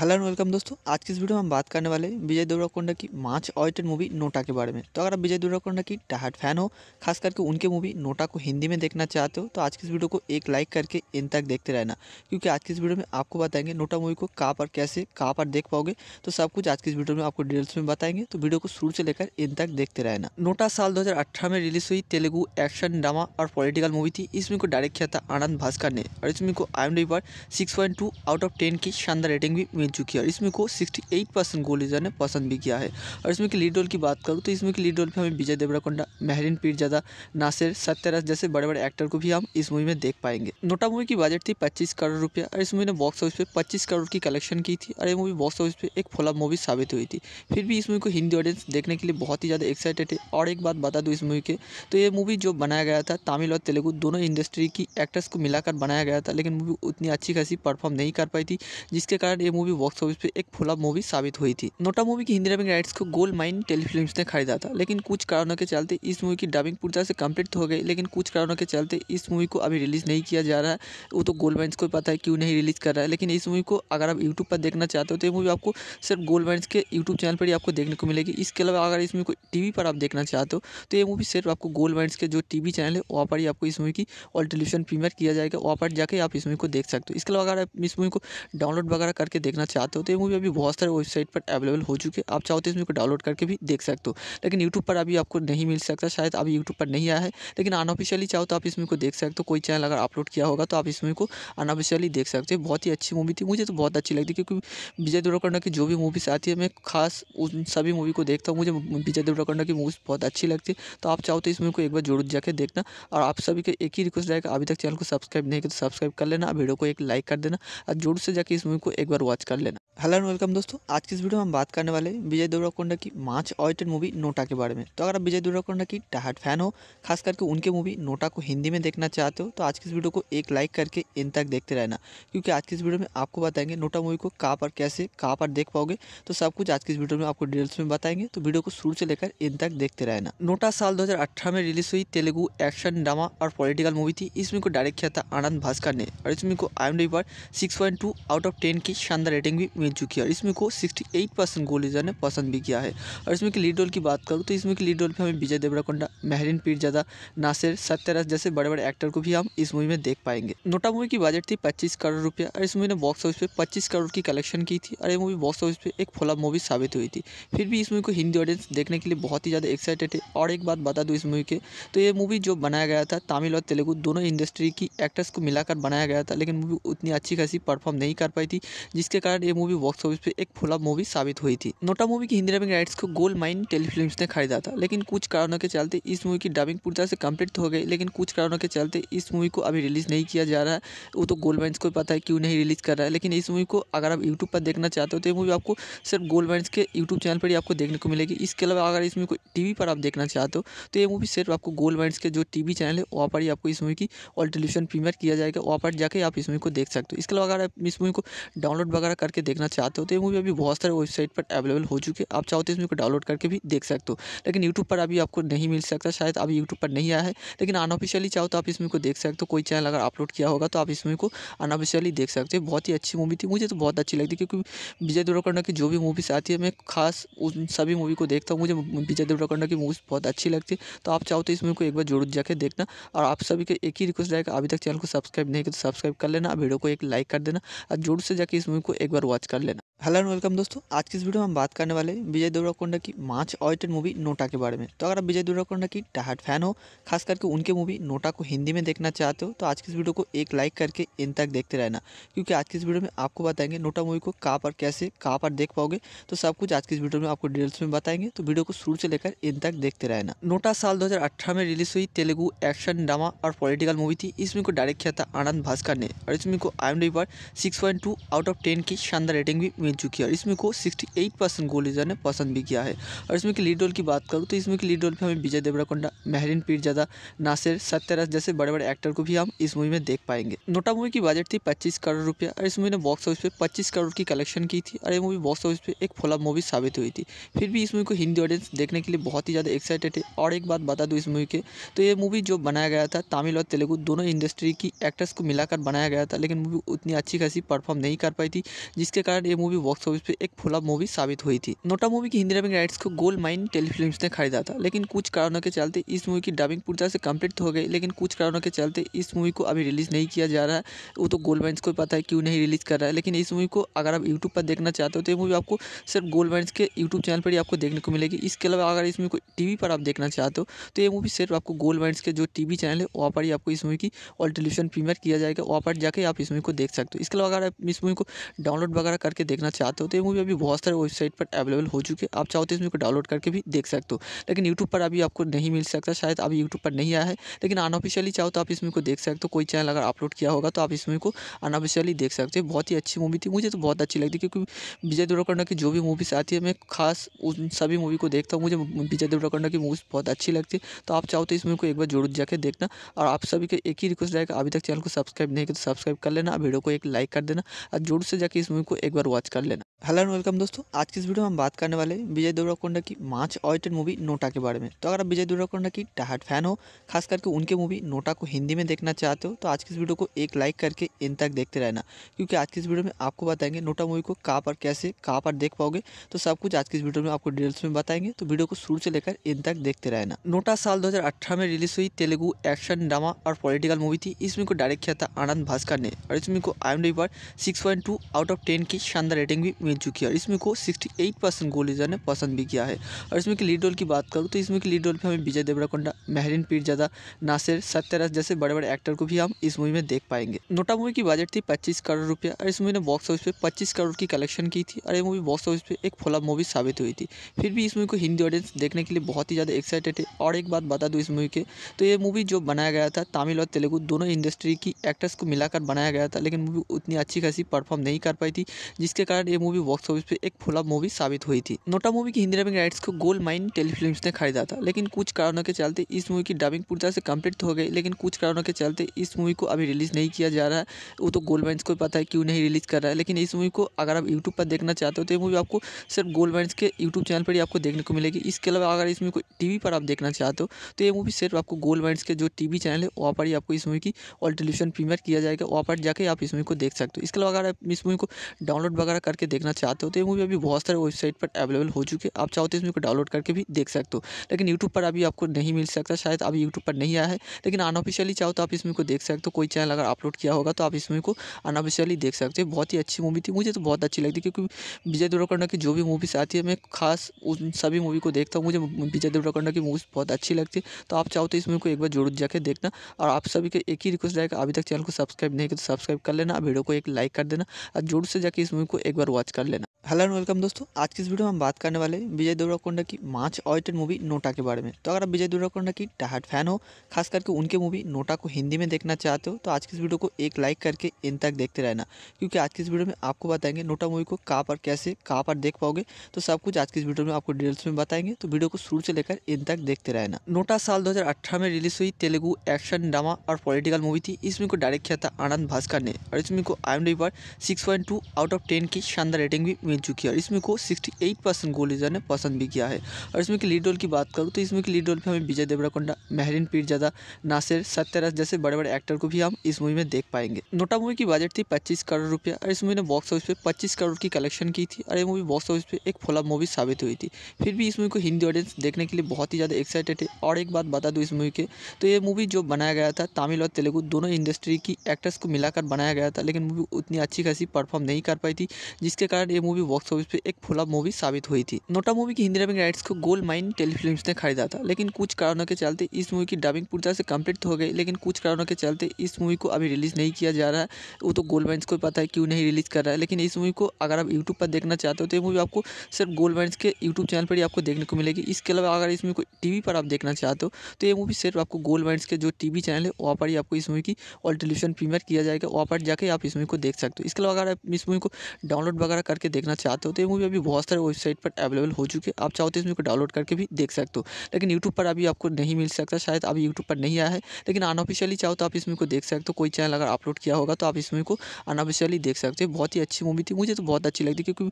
हेलो एंड वेलकम दोस्तों आज की इस वीडियो में हम बात करने वाले हैं विजय देवराकोंडा की मार्च ऑयटेड मूवी नोटा के बारे में तो अगर आप विजय देवराकोंडा की टहाट फैन हो खास करके उनके मूवी नोटा को हिंदी में देखना चाहते हो तो आज की इस वीडियो को एक लाइक करके इन तक देखते रहना क्योंकि आज की इस वीडियो में आपको बताएंगे नोटा मूवी को कहाँ पर कैसे कहाँ पर देख पाओगे तो सब कुछ आज की इस वीडियो में आपको डिटेल्स में बताएंगे तो वीडियो को शुरू से लेकर इन तक देखते रहना नोटा साल दो में रिलीज हुई तेलुगु एक्शन ड्रामा और पॉलिटिकल मूवी थी इस मूवी को डायरेक्ट किया था आनंद भास्कर ने और इस मूवी को आई पर सिक्स आउट ऑफ टेन की शानदार रेटिंग भी मिली बन चुकी है और इसमें को 68 परसेंट गोल यूज़र ने पसंद भी किया है और इसमें की लीड रोल की बात करूँ तो इसमें की लीड रोल पर हमें विजय देवराकोंडा महरीन पीरजादा नासिर सत्यराज जैसे बड़े बड़े एक्टर को भी हम इस मूवी में देख पाएंगे नोटा मूवी की बजट थी पच्चीस करोड़ रुपया और इस मूवी ने बॉक्स ऑफिस पर पच्चीस करोड़ की कलेक्शन की थी और ये मूवी बॉक्स ऑफिस पर एक फोला मूवी साबित हुई थी फिर भी इस मूवी को हिंदी ऑडियंस देखने के लिए बहुत ही ज़्यादा एक्साइटेड है और एक बात बता दूँ इस मूवी के तो ये मूवी जो बनाया गया था तमिल और तेलुगु दोनों इंडस्ट्री की एक्टर्स को मिलाकर बनाया गया था लेकिन मूवी उतनी अच्छी खासी परफॉर्म नहीं कर पाई थी जिसके कारण ये मूवी मूवी बॉक्स ऑफिस पे एक फुला मूवी साबित हुई थी नोटा मूवी की हिंदी डबिंग राइट्स को गोल्ड माइन टेलीफिल्म ने खरीदा था लेकिन कुछ कारणों के चलते इस मूवी की डबिंग पूरी तरह से कम्प्लीट हो गई लेकिन कुछ कारणों के चलते इस मूवी को अभी रिलीज़ नहीं किया जा रहा है वो तो गोल्ड माइन्स को पता है क्यों नहीं रिलीज़ कर रहा है लेकिन इस मूवी को अगर आप यूट्यूब पर देखना चाहते हो तो ये मूवी आपको सिर्फ गोल्ड माइन्स के यूट्यूब चैनल पर ही आपको देखने को मिलेगी इसके अलावा अगर इस मूवी को टीवी पर आप देखना चाहते हो तो ये मूवी सिर्फ आपको गोल्ड माइन्स के जो टीवी चैनल है वहाँ पर ही आपको इस मूवी की ऑल टेलीविजन प्रीमियर किया जाएगा वहाँ पर जाकर आप इस मूवी को देख सकते हो इसके अलावा अगर आप इस मूवी को डाउनलोड वगैरह करके देख देखना चाहते हो तो ये मूवी अभी बहुत सारे वेबसाइट पर अवेलेबल हो चुके आप चाहो तो मूवी को डाउनलोड करके भी देख सकते हो लेकिन यूट्यूब पर अभी आपको नहीं मिल सकता शायद अभी यूट्यूब पर नहीं आया है लेकिन अनऑफिशियली चाहो तो आप इसमें को देख सकते हो कोई चैनल अगर अपलोड किया होगा तो आप इस मूवी को अनऑफिशियली देख सकते हो बहुत ही अच्छी मूवी थी मुझे तो बहुत अच्छी लगती क्योंकि विजय देवरकंडा की जो भी मूवीज़ आती है मैं खास उन सभी मूवी को देखता हूँ मुझे विजय देवरकंडा की मूवीज़ बहुत अच्छी लगती है तो आप चाहो तो इस मूवी को एक बार जरूर जाकर देखना और आप सभी के एक ही रिक्वेस्ट रहेगा अभी तक चैनल को सब्सक्राइब नहीं किया तो सब्सक्राइब कर लेना वीडियो को एक लाइक कर देना और जोर से जाकर इस मूवी को एक बार वॉच كلنا हेलो एंड वेलकम दोस्तों आज की इस वीडियो में हम बात करने वाले हैं विजय देवराकोंडा की मार्च ऑयटेड मूवी नोटा के बारे में तो अगर आप विजय देवराकोंडा की टाहट फैन हो खास करके उनके मूवी नोटा को हिंदी में देखना चाहते हो तो आज की इस वीडियो को एक लाइक करके इन तक देखते रहना क्योंकि आज की इस वीडियो में आपको बताएंगे नोटा मूवी को कहाँ पर कैसे कहाँ पर देख पाओगे तो सब कुछ आज की इस वीडियो में आपको डिटेल्स में बताएंगे तो वीडियो को शुरू से लेकर इन तक देखते रहना नोटा साल दो में रिलीज हुई तेलुगु एक्शन ड्रामा और पॉलिटिकल मूवी थी इस मूवी को डायरेक्ट किया था आनंद भास्कर ने और इस मूवी को आई पर सिक्स आउट ऑफ टेन की शानदार रेटिंग भी मिल चुकी है इसमें को 68 परसेंट गोलीजा ने पसंद भी किया है और इसमें की लीड रोल की बात करूँ तो इसमें की लीड रोल पर हमें विजय देवराकोंडा महरीन पीरजादा नासिर सत्यराज जैसे बड़े बड़े एक्टर को भी हम इस मूवी में देख पाएंगे नोटा मूवी की बजट थी पच्चीस करोड़ रुपया और इस मूवी ने बॉक्स ऑफिस पर पच्चीस करोड़ की कलेक्शन की थी और ये मूवी बॉक्स ऑफिस पर एक फ्लॉप मूवी साबित हुई थी फिर भी इस मूवी को हिंदी ऑडियंस देखने के लिए बहुत ही ज़्यादा एक्साइटेड है और एक बात बता दूँ इस मूवी के तो ये मूवी जो बनाया गया था तमिल और तेलुगु दोनों इंडस्ट्री की एक्टर्स को मिलाकर बनाया गया था लेकिन मूवी उतनी अच्छी खासी परफॉर्म नहीं कर पाई थी जिसके कारण ये मूवी बॉक्स ऑफिस पे एक फुला मूवी साबित हुई थी नोटा मूवी की हिंदी डबिंग राइट्स को गोल्ड माइन टेलीफिल्म्स ने खरीदा था लेकिन कुछ कारणों के चलते इस मूवी की डबिंग पूरी तरह से कंप्लीट हो गई लेकिन कुछ कारणों के चलते इस मूवी को अभी रिलीज़ नहीं किया जा रहा है वो तो गोल्ड माइन्स को पता है क्यों नहीं रिलीज़ कर रहा है लेकिन इस मूवी को अगर आप यूट्यूब पर देखना चाहते हो तो ये मूवी आपको सिर्फ गोल्ड माइन्स के यूट्यूब चैनल पर ही आपको देखने को मिलेगी इसके अलावा अगर इस मूवी को टी पर आप देखना चाहते हो तो ये मूवी सिर्फ आपको गोल्ड माइन्स के जो टी चैनल है वहाँ पर ही आपको इस मूवी की ऑल टेलीविजन प्रीमियर किया जाएगा वहाँ पर जाके आप इस मूवी को देख सकते हो इसके अलावा अगर आप इस मूवी को डाउनलोड वगैरह करके देखना देखना चाहते हो तो ये मूवी अभी बहुत सारे वेबसाइट पर अवेलेबल हो चुकी है आप चाहो तो इस मूवी को डाउनलोड करके भी देख सकते हो लेकिन यूट्यूब पर अभी आपको नहीं मिल सकता शायद अभी यूट्यूब पर नहीं आया है लेकिन अनऑफिशियली चाहो तो आप इस मूवी को देख सकते हो कोई चैनल अगर अपलोड किया होगा तो आप इस मूवी को अनऑफिशियली देख सकते हो बहुत ही अच्छी मूवी थी मुझे तो बहुत अच्छी लगती क्योंकि विजय देवरकोंडा की जो भी मूवीज़ आती है मैं खास उन सभी मूवी को देखता हूँ मुझे विजय देवरकोंडा की मूवीज़ बहुत अच्छी लगती है तो आप चाहो तो इस मूवी को एक बार जरूर जाकर देखना और आप सभी को एक ही रिक्वेस्ट रहेगा अभी तक चैनल को सब्सक्राइब नहीं किया तो सब्सक्राइब कर लेना वीडियो को एक लाइक कर देना और जोर से जाकर इस मूवी को एक बार वॉच कर कर लेना हेलो एंड वेलकम दोस्तों आज की इस वीडियो में हम बात करने वाले हैं विजय देवराकोंडा की मार्च ऑडिटेड मूवी नोटा के बारे में तो अगर आप विजय देवराकोंडा की टहाट फैन हो खास करके उनके मूवी नोटा को हिंदी में देखना चाहते हो तो आज की इस वीडियो को एक लाइक करके इन तक देखते रहना क्योंकि आज की इस वीडियो में आपको बताएंगे नोटा मूवी को कहाँ पर कैसे कहाँ पर देख पाओगे तो सब कुछ आज की इस वीडियो में आपको डिटेल्स में बताएंगे तो वीडियो को शुरू से लेकर इन तक देखते रहना नोटा साल दो में रिलीज हुई तेलुगु एक्शन ड्रामा और पॉलिटिकल मूवी थी इसमें को डायरेक्ट किया था आनंद भास्कर ने और इसमें को आई पर सिक्स आउट ऑफ टेन की शानदार रेटिंग भी मिल चुकी है और इसमें को 68 परसेंट गोलीजर ने पसंद भी किया है और इसमें की लीड रोल की बात करूँ तो इसमें की लीड रोल पर हमें विजय देवराकोंडा मेहरिन पीरजादा नासिर सत्यराज जैसे बड़े बड़े एक्टर को भी हम इस मूवी में देख पाएंगे नोटा मूवी की बजट थी पच्चीस करोड़ रुपया और इस मूवी ने बॉक्स ऑफिस पर पच्चीस करोड़ की कलेक्शन की थी और ये मूवी बॉक्स ऑफिस पर एक फ्लॉप मूवी साबित हुई थी फिर भी इस मूवी को हिंदी ऑडियंस देखने के लिए बहुत ही ज़्यादा एक्साइटेड है और एक बात बता दूँ इस मूवी के तो ये मूवी जो बनाया गया था तमिल और तेलुगु दोनों इंडस्ट्री की एक्टर्स को मिलाकर बनाया गया था लेकिन मूवी उतनी अच्छी खासी परफॉर्म नहीं कर पाई थी जिसके कारण ये मूवी बॉक्स ऑफिस पे एक फ्लॉप मूवी साबित हुई थी नोटा मूवी की हिंदी डबिंग राइट्स को गोल्ड माइन टेलीफिल्म ने खरीदा था लेकिन कुछ कारणों के चलते इस मूवी की डबिंग पूरी तरह से कम्प्लीट हो गई लेकिन कुछ कारणों के चलते इस मूवी को अभी रिलीज़ नहीं किया जा रहा है वो तो गोल्ड माइन्स को पता है क्यों नहीं रिलीज़ कर रहा है लेकिन इस मूवी को अगर आप यूट्यूब पर देखना चाहते हो तो ये मूवी आपको सिर्फ गोल्ड माइन्स के यूट्यूब चैनल पर ही आपको देखने को मिलेगी इसके अलावा अगर इस मूवी को टी पर आप देखना चाहते हो तो ये मूवी सिर्फ आपको गोल्ड माइंस के जो टी चैनल है वहाँ पर ही आपको इस मूवी की ऑल टेलीविजन प्रीमियर किया जाएगा वहाँ पर जाकर आप इस मूवी को देख सकते हो इसके अलावा अगर आप इस मूवी को डाउनलोड वगैरह करके देखना चाहते हो तो ये मूवी अभी बहुत सारे वेबसाइट पर अवेलेबल हो चुकी है आप चाहो तो इस मूवी को डाउनलोड करके भी देख सकते हो लेकिन यूट्यूब पर अभी आपको नहीं मिल सकता शायद अभी यूट्यूब पर नहीं आया है लेकिन अनऑफिशियली चाहो तो आप इस मूवी को देख सकते हो कोई चैनल अगर अपलोड किया होगा तो आप इस मूवी को अनऑफिशियली देख सकते हो बहुत ही अच्छी मूवी थी मुझे तो बहुत अच्छी लगती क्योंकि विजय देवरकोंडा की जो भी मूवीज़ आती है मैं खास उन सभी मूवी को देखता हूँ मुझे विजय देवरकोंडा की मूवीज़ बहुत अच्छी लगती है तो आप चाहो तो इस मूवी को एक बार जरूर जाकर देखना और आप सभी को एक ही रिक्वेस्ट रहेगा अभी तक चैनल को सब्सक्राइब नहीं किया तो सब्सक्राइब कर लेना वीडियो को एक लाइक कर देना और जोर से जाकर इस मूवी को एक बार वॉच कर लेना हेलो एंड वेलकम दोस्तों आज की इस वीडियो में हम बात करने वाले हैं विजय देवराकोंडा की मार्च ऑयटेड मूवी नोटा के बारे में तो अगर आप विजय देवराकोंडा की टहाट फैन हो खास करके उनके मूवी नोटा को हिंदी में देखना चाहते हो तो आज की इस वीडियो को एक लाइक करके इन तक देखते रहना क्योंकि आज की इस वीडियो में आपको बताएंगे नोटा मूवी को कहाँ पर कैसे कहाँ पर देख पाओगे तो सब कुछ आज की इस वीडियो में आपको डिटेल्स में बताएंगे तो वीडियो को शुरू से लेकर इन तक देखते रहना नोटा साल दो में रिलीज हुई तेलुगु एक्शन ड्रामा और पॉलिटिकल मूवी थी इसमें को डायरेक्ट किया था आनंद भास्कर ने और इसमें को आई पर सिक्स आउट ऑफ टेन की शानदार रेटिंग भी मिल चुकी है और इसमें को 68 परसेंट गोल लीजर ने पसंद भी किया है और इसमें की लीड रोल की बात करूँ तो इसमें की लीड रोल पर हमें विजय देवराकोंडा महरीन पीरजादा नासिर सत्यराज जैसे बड़े बड़े एक्टर को भी हम इस मूवी में देख पाएंगे नोटा मूवी की बजट थी पच्चीस करोड़ रुपया और इस मूवी ने बॉक्स ऑफिस पर पच्चीस करोड़ की कलेक्शन की थी और ये मूवी बॉक्स ऑफिस पर एक फोला मूवी साबित हुई थी फिर भी इस मूवी को हिंदी ऑडियंस देखने के लिए बहुत ही ज़्यादा एक्साइटेड है और एक बात बता दूँ इस मूवी के तो ये मूवी जो बनाया गया था तमिल और तेलुगु दोनों इंडस्ट्री की एक्टर्स को मिलाकर बनाया गया था लेकिन मूवी उतनी अच्छी खासी परफॉर्म नहीं कर पाई थी जिसके कारण ये मूवी मूवी बॉक्स ऑफिस पे एक फुला मूवी साबित हुई थी नोटा मूवी की हिंदी डबिंग राइट्स को गोल्ड माइन टेलीफिल्म ने खरीदा था लेकिन कुछ कारणों के चलते इस मूवी की डबिंग पूरी तरह से कम्प्लीट हो गई लेकिन कुछ कारणों के चलते इस मूवी को अभी रिलीज़ नहीं किया जा रहा है वो तो गोल्ड माइन्स को पता है क्यों नहीं रिलीज़ कर रहा है लेकिन इस मूवी को अगर आप यूट्यूब पर देखना चाहते हो तो ये मूवी आपको सिर्फ गोल्ड माइन्स के यूट्यूब चैनल पर ही आपको देखने को मिलेगी इसके अलावा अगर इस मूवी को टी पर आप देखना चाहते हो तो ये मूवी सिर्फ आपको गोल्ड माइंस के जो टी चैनल है वहाँ पर ही आपको इस मूवी की ऑल टेलीविजन प्रीमियर किया जाएगा वहाँ पर जाकर आप इस मूवी को देख सकते हो इसके अलावा अगर आप इस मूवी को डाउनलोड वगैरह करके देखना देखना चाहते हो तो ये मूवी अभी बहुत सारे वेबसाइट पर अवेलेबल हो चुकी है आप चाहो तो इस मूवी को डाउनलोड करके भी देख सकते हो लेकिन यूट्यूब पर अभी आपको नहीं मिल सकता शायद अभी यूट्यूब पर नहीं आया है लेकिन अनऑफिशियली चाहो तो आप इस मूवी को देख सकते हो कोई चैनल अगर अपलोड किया होगा तो आप इस मूवी को अनऑफिशियली देख सकते हो बहुत ही अच्छी मूवी थी मुझे तो बहुत अच्छी लगती क्योंकि विजय देवरकंडा की जो भी मूवीज़ आती है मैं खास उन सभी मूवी को देखता हूँ मुझे विजय देवरकंडा की मूवीज़ बहुत अच्छी लगती है तो आप चाहो तो इस मूवी को एक बार जरूर जाकर देखना और आप सभी के एक ही रिक्वेस्ट रहेगा अभी तक चैनल को सब्सक्राइब नहीं किया तो सब्सक्राइब कर लेना वीडियो को एक लाइक कर देना और जोर से जाकर इस मूवी को एक बार वॉच कर लेना हेलो एंड वेलकम दोस्तों आज की इस वीडियो में हम बात करने वाले हैं विजय देवराकोंडा की माच ऑयटेड मूवी नोटा के बारे में तो अगर आप विजय देवराकोंडा की टहाट फैन हो खास करके उनके मूवी नोटा को हिंदी में देखना चाहते हो तो आज की इस वीडियो को एक लाइक करके इन तक देखते रहना क्योंकि आज की इस वीडियो में आपको बताएंगे नोटा मूवी को कहाँ पर कैसे कहाँ पर देख पाओगे तो सब कुछ आज की इस वीडियो में आपको डिटेल्स में बताएंगे तो वीडियो को शुरू से लेकर इन तक देखते रहना नोटा साल दो में रिलीज हुई तेलुगु एक्शन ड्रामा और पॉलिटिकल मूवी थी इस को डायरेक्ट किया था आनंद भास्कर ने और इस को आई पर सिक्स आउट ऑफ टेन की शानदार रेटिंग भी मिल चुकी है और इसमें को 68 परसेंट गोलीजा ने पसंद भी किया है और इसमें की लीड रोल की बात करूँ तो इसमें की लीड रोल पर हमें विजय देवराकोंडा महरीन पीरजादा नासिर सत्यराज जैसे बड़े बड़े एक्टर को भी हम इस मूवी में देख पाएंगे नोटा मूवी की बजट थी पच्चीस करोड़ रुपया और इस मूवी ने बॉक्स ऑफिस पर पच्चीस करोड़ की कलेक्शन की थी और ये मूवी बॉक्स ऑफिस पर एक फोला मूवी साबित हुई थी फिर भी इस मूवी को हिंदी ऑडियंस देखने के लिए बहुत ही ज़्यादा एक्साइटेड है और एक बात बता दूँ इस मूवी के तो ये मूवी जो बनाया गया था तमिल और तेलुगु दोनों इंडस्ट्री की एक्टर्स को मिलाकर बनाया गया था लेकिन मूवी उतनी अच्छी खासी परफॉर्म नहीं कर पाई थी जिसके कारण कारण ये मूवी बॉक्स ऑफिस पर एक फुला मूवी साबित हुई थी नोटा मूवी की हिंदी डबिंग राइट्स को गोल्ड माइन टेलीफिल्म ने खरीदा था लेकिन कुछ कारणों के चलते इस मूवी की डबिंग पूरी तरह से कंप्लीट हो गई लेकिन कुछ कारणों के चलते इस मूवी को अभी रिलीज़ नहीं किया जा रहा है वो तो गोल्ड माइन्स को पता है क्यों नहीं रिलीज़ कर रहा है लेकिन इस मूवी को अगर आप यूट्यूब पर देखना चाहते हो तो ये मूवी आपको सिर्फ गोल्ड माइन्स के यूट्यूब चैनल पर ही आपको देखने को मिलेगी इसके अलावा अगर इस मूवी को टी पर आप देखना चाहते हो तो ये मूवी सिर्फ आपको गोल्ड माइंस के जो टी चैनल है वहाँ पर ही आपको इस मूवी की ऑल टेलीविजन प्रीमियर किया जाएगा वहाँ पर जाकर आप इस मूवी को देख सकते हो इसके अलावा अगर आप इस मूवी को डाउनलोड वगैरह वगैरह करके देखना चाहते हो तो ये मूवी अभी बहुत सारे वेबसाइट पर अवेलेबल हो चुके आप चाहो तो मूवी को डाउनलोड करके भी देख सकते हो लेकिन यूट्यूब पर अभी आपको नहीं मिल सकता शायद अभी यूट्यूब पर नहीं आया है लेकिन अनऑफिशियली चाहो तो आप इस मूवी को देख सकते हो कोई चैनल अगर अपलोड किया होगा तो आप इस मूवी को अनऑफिशियली देख सकते हो बहुत ही अच्छी मूवी थी मुझे तो बहुत अच्छी लगती क्योंकि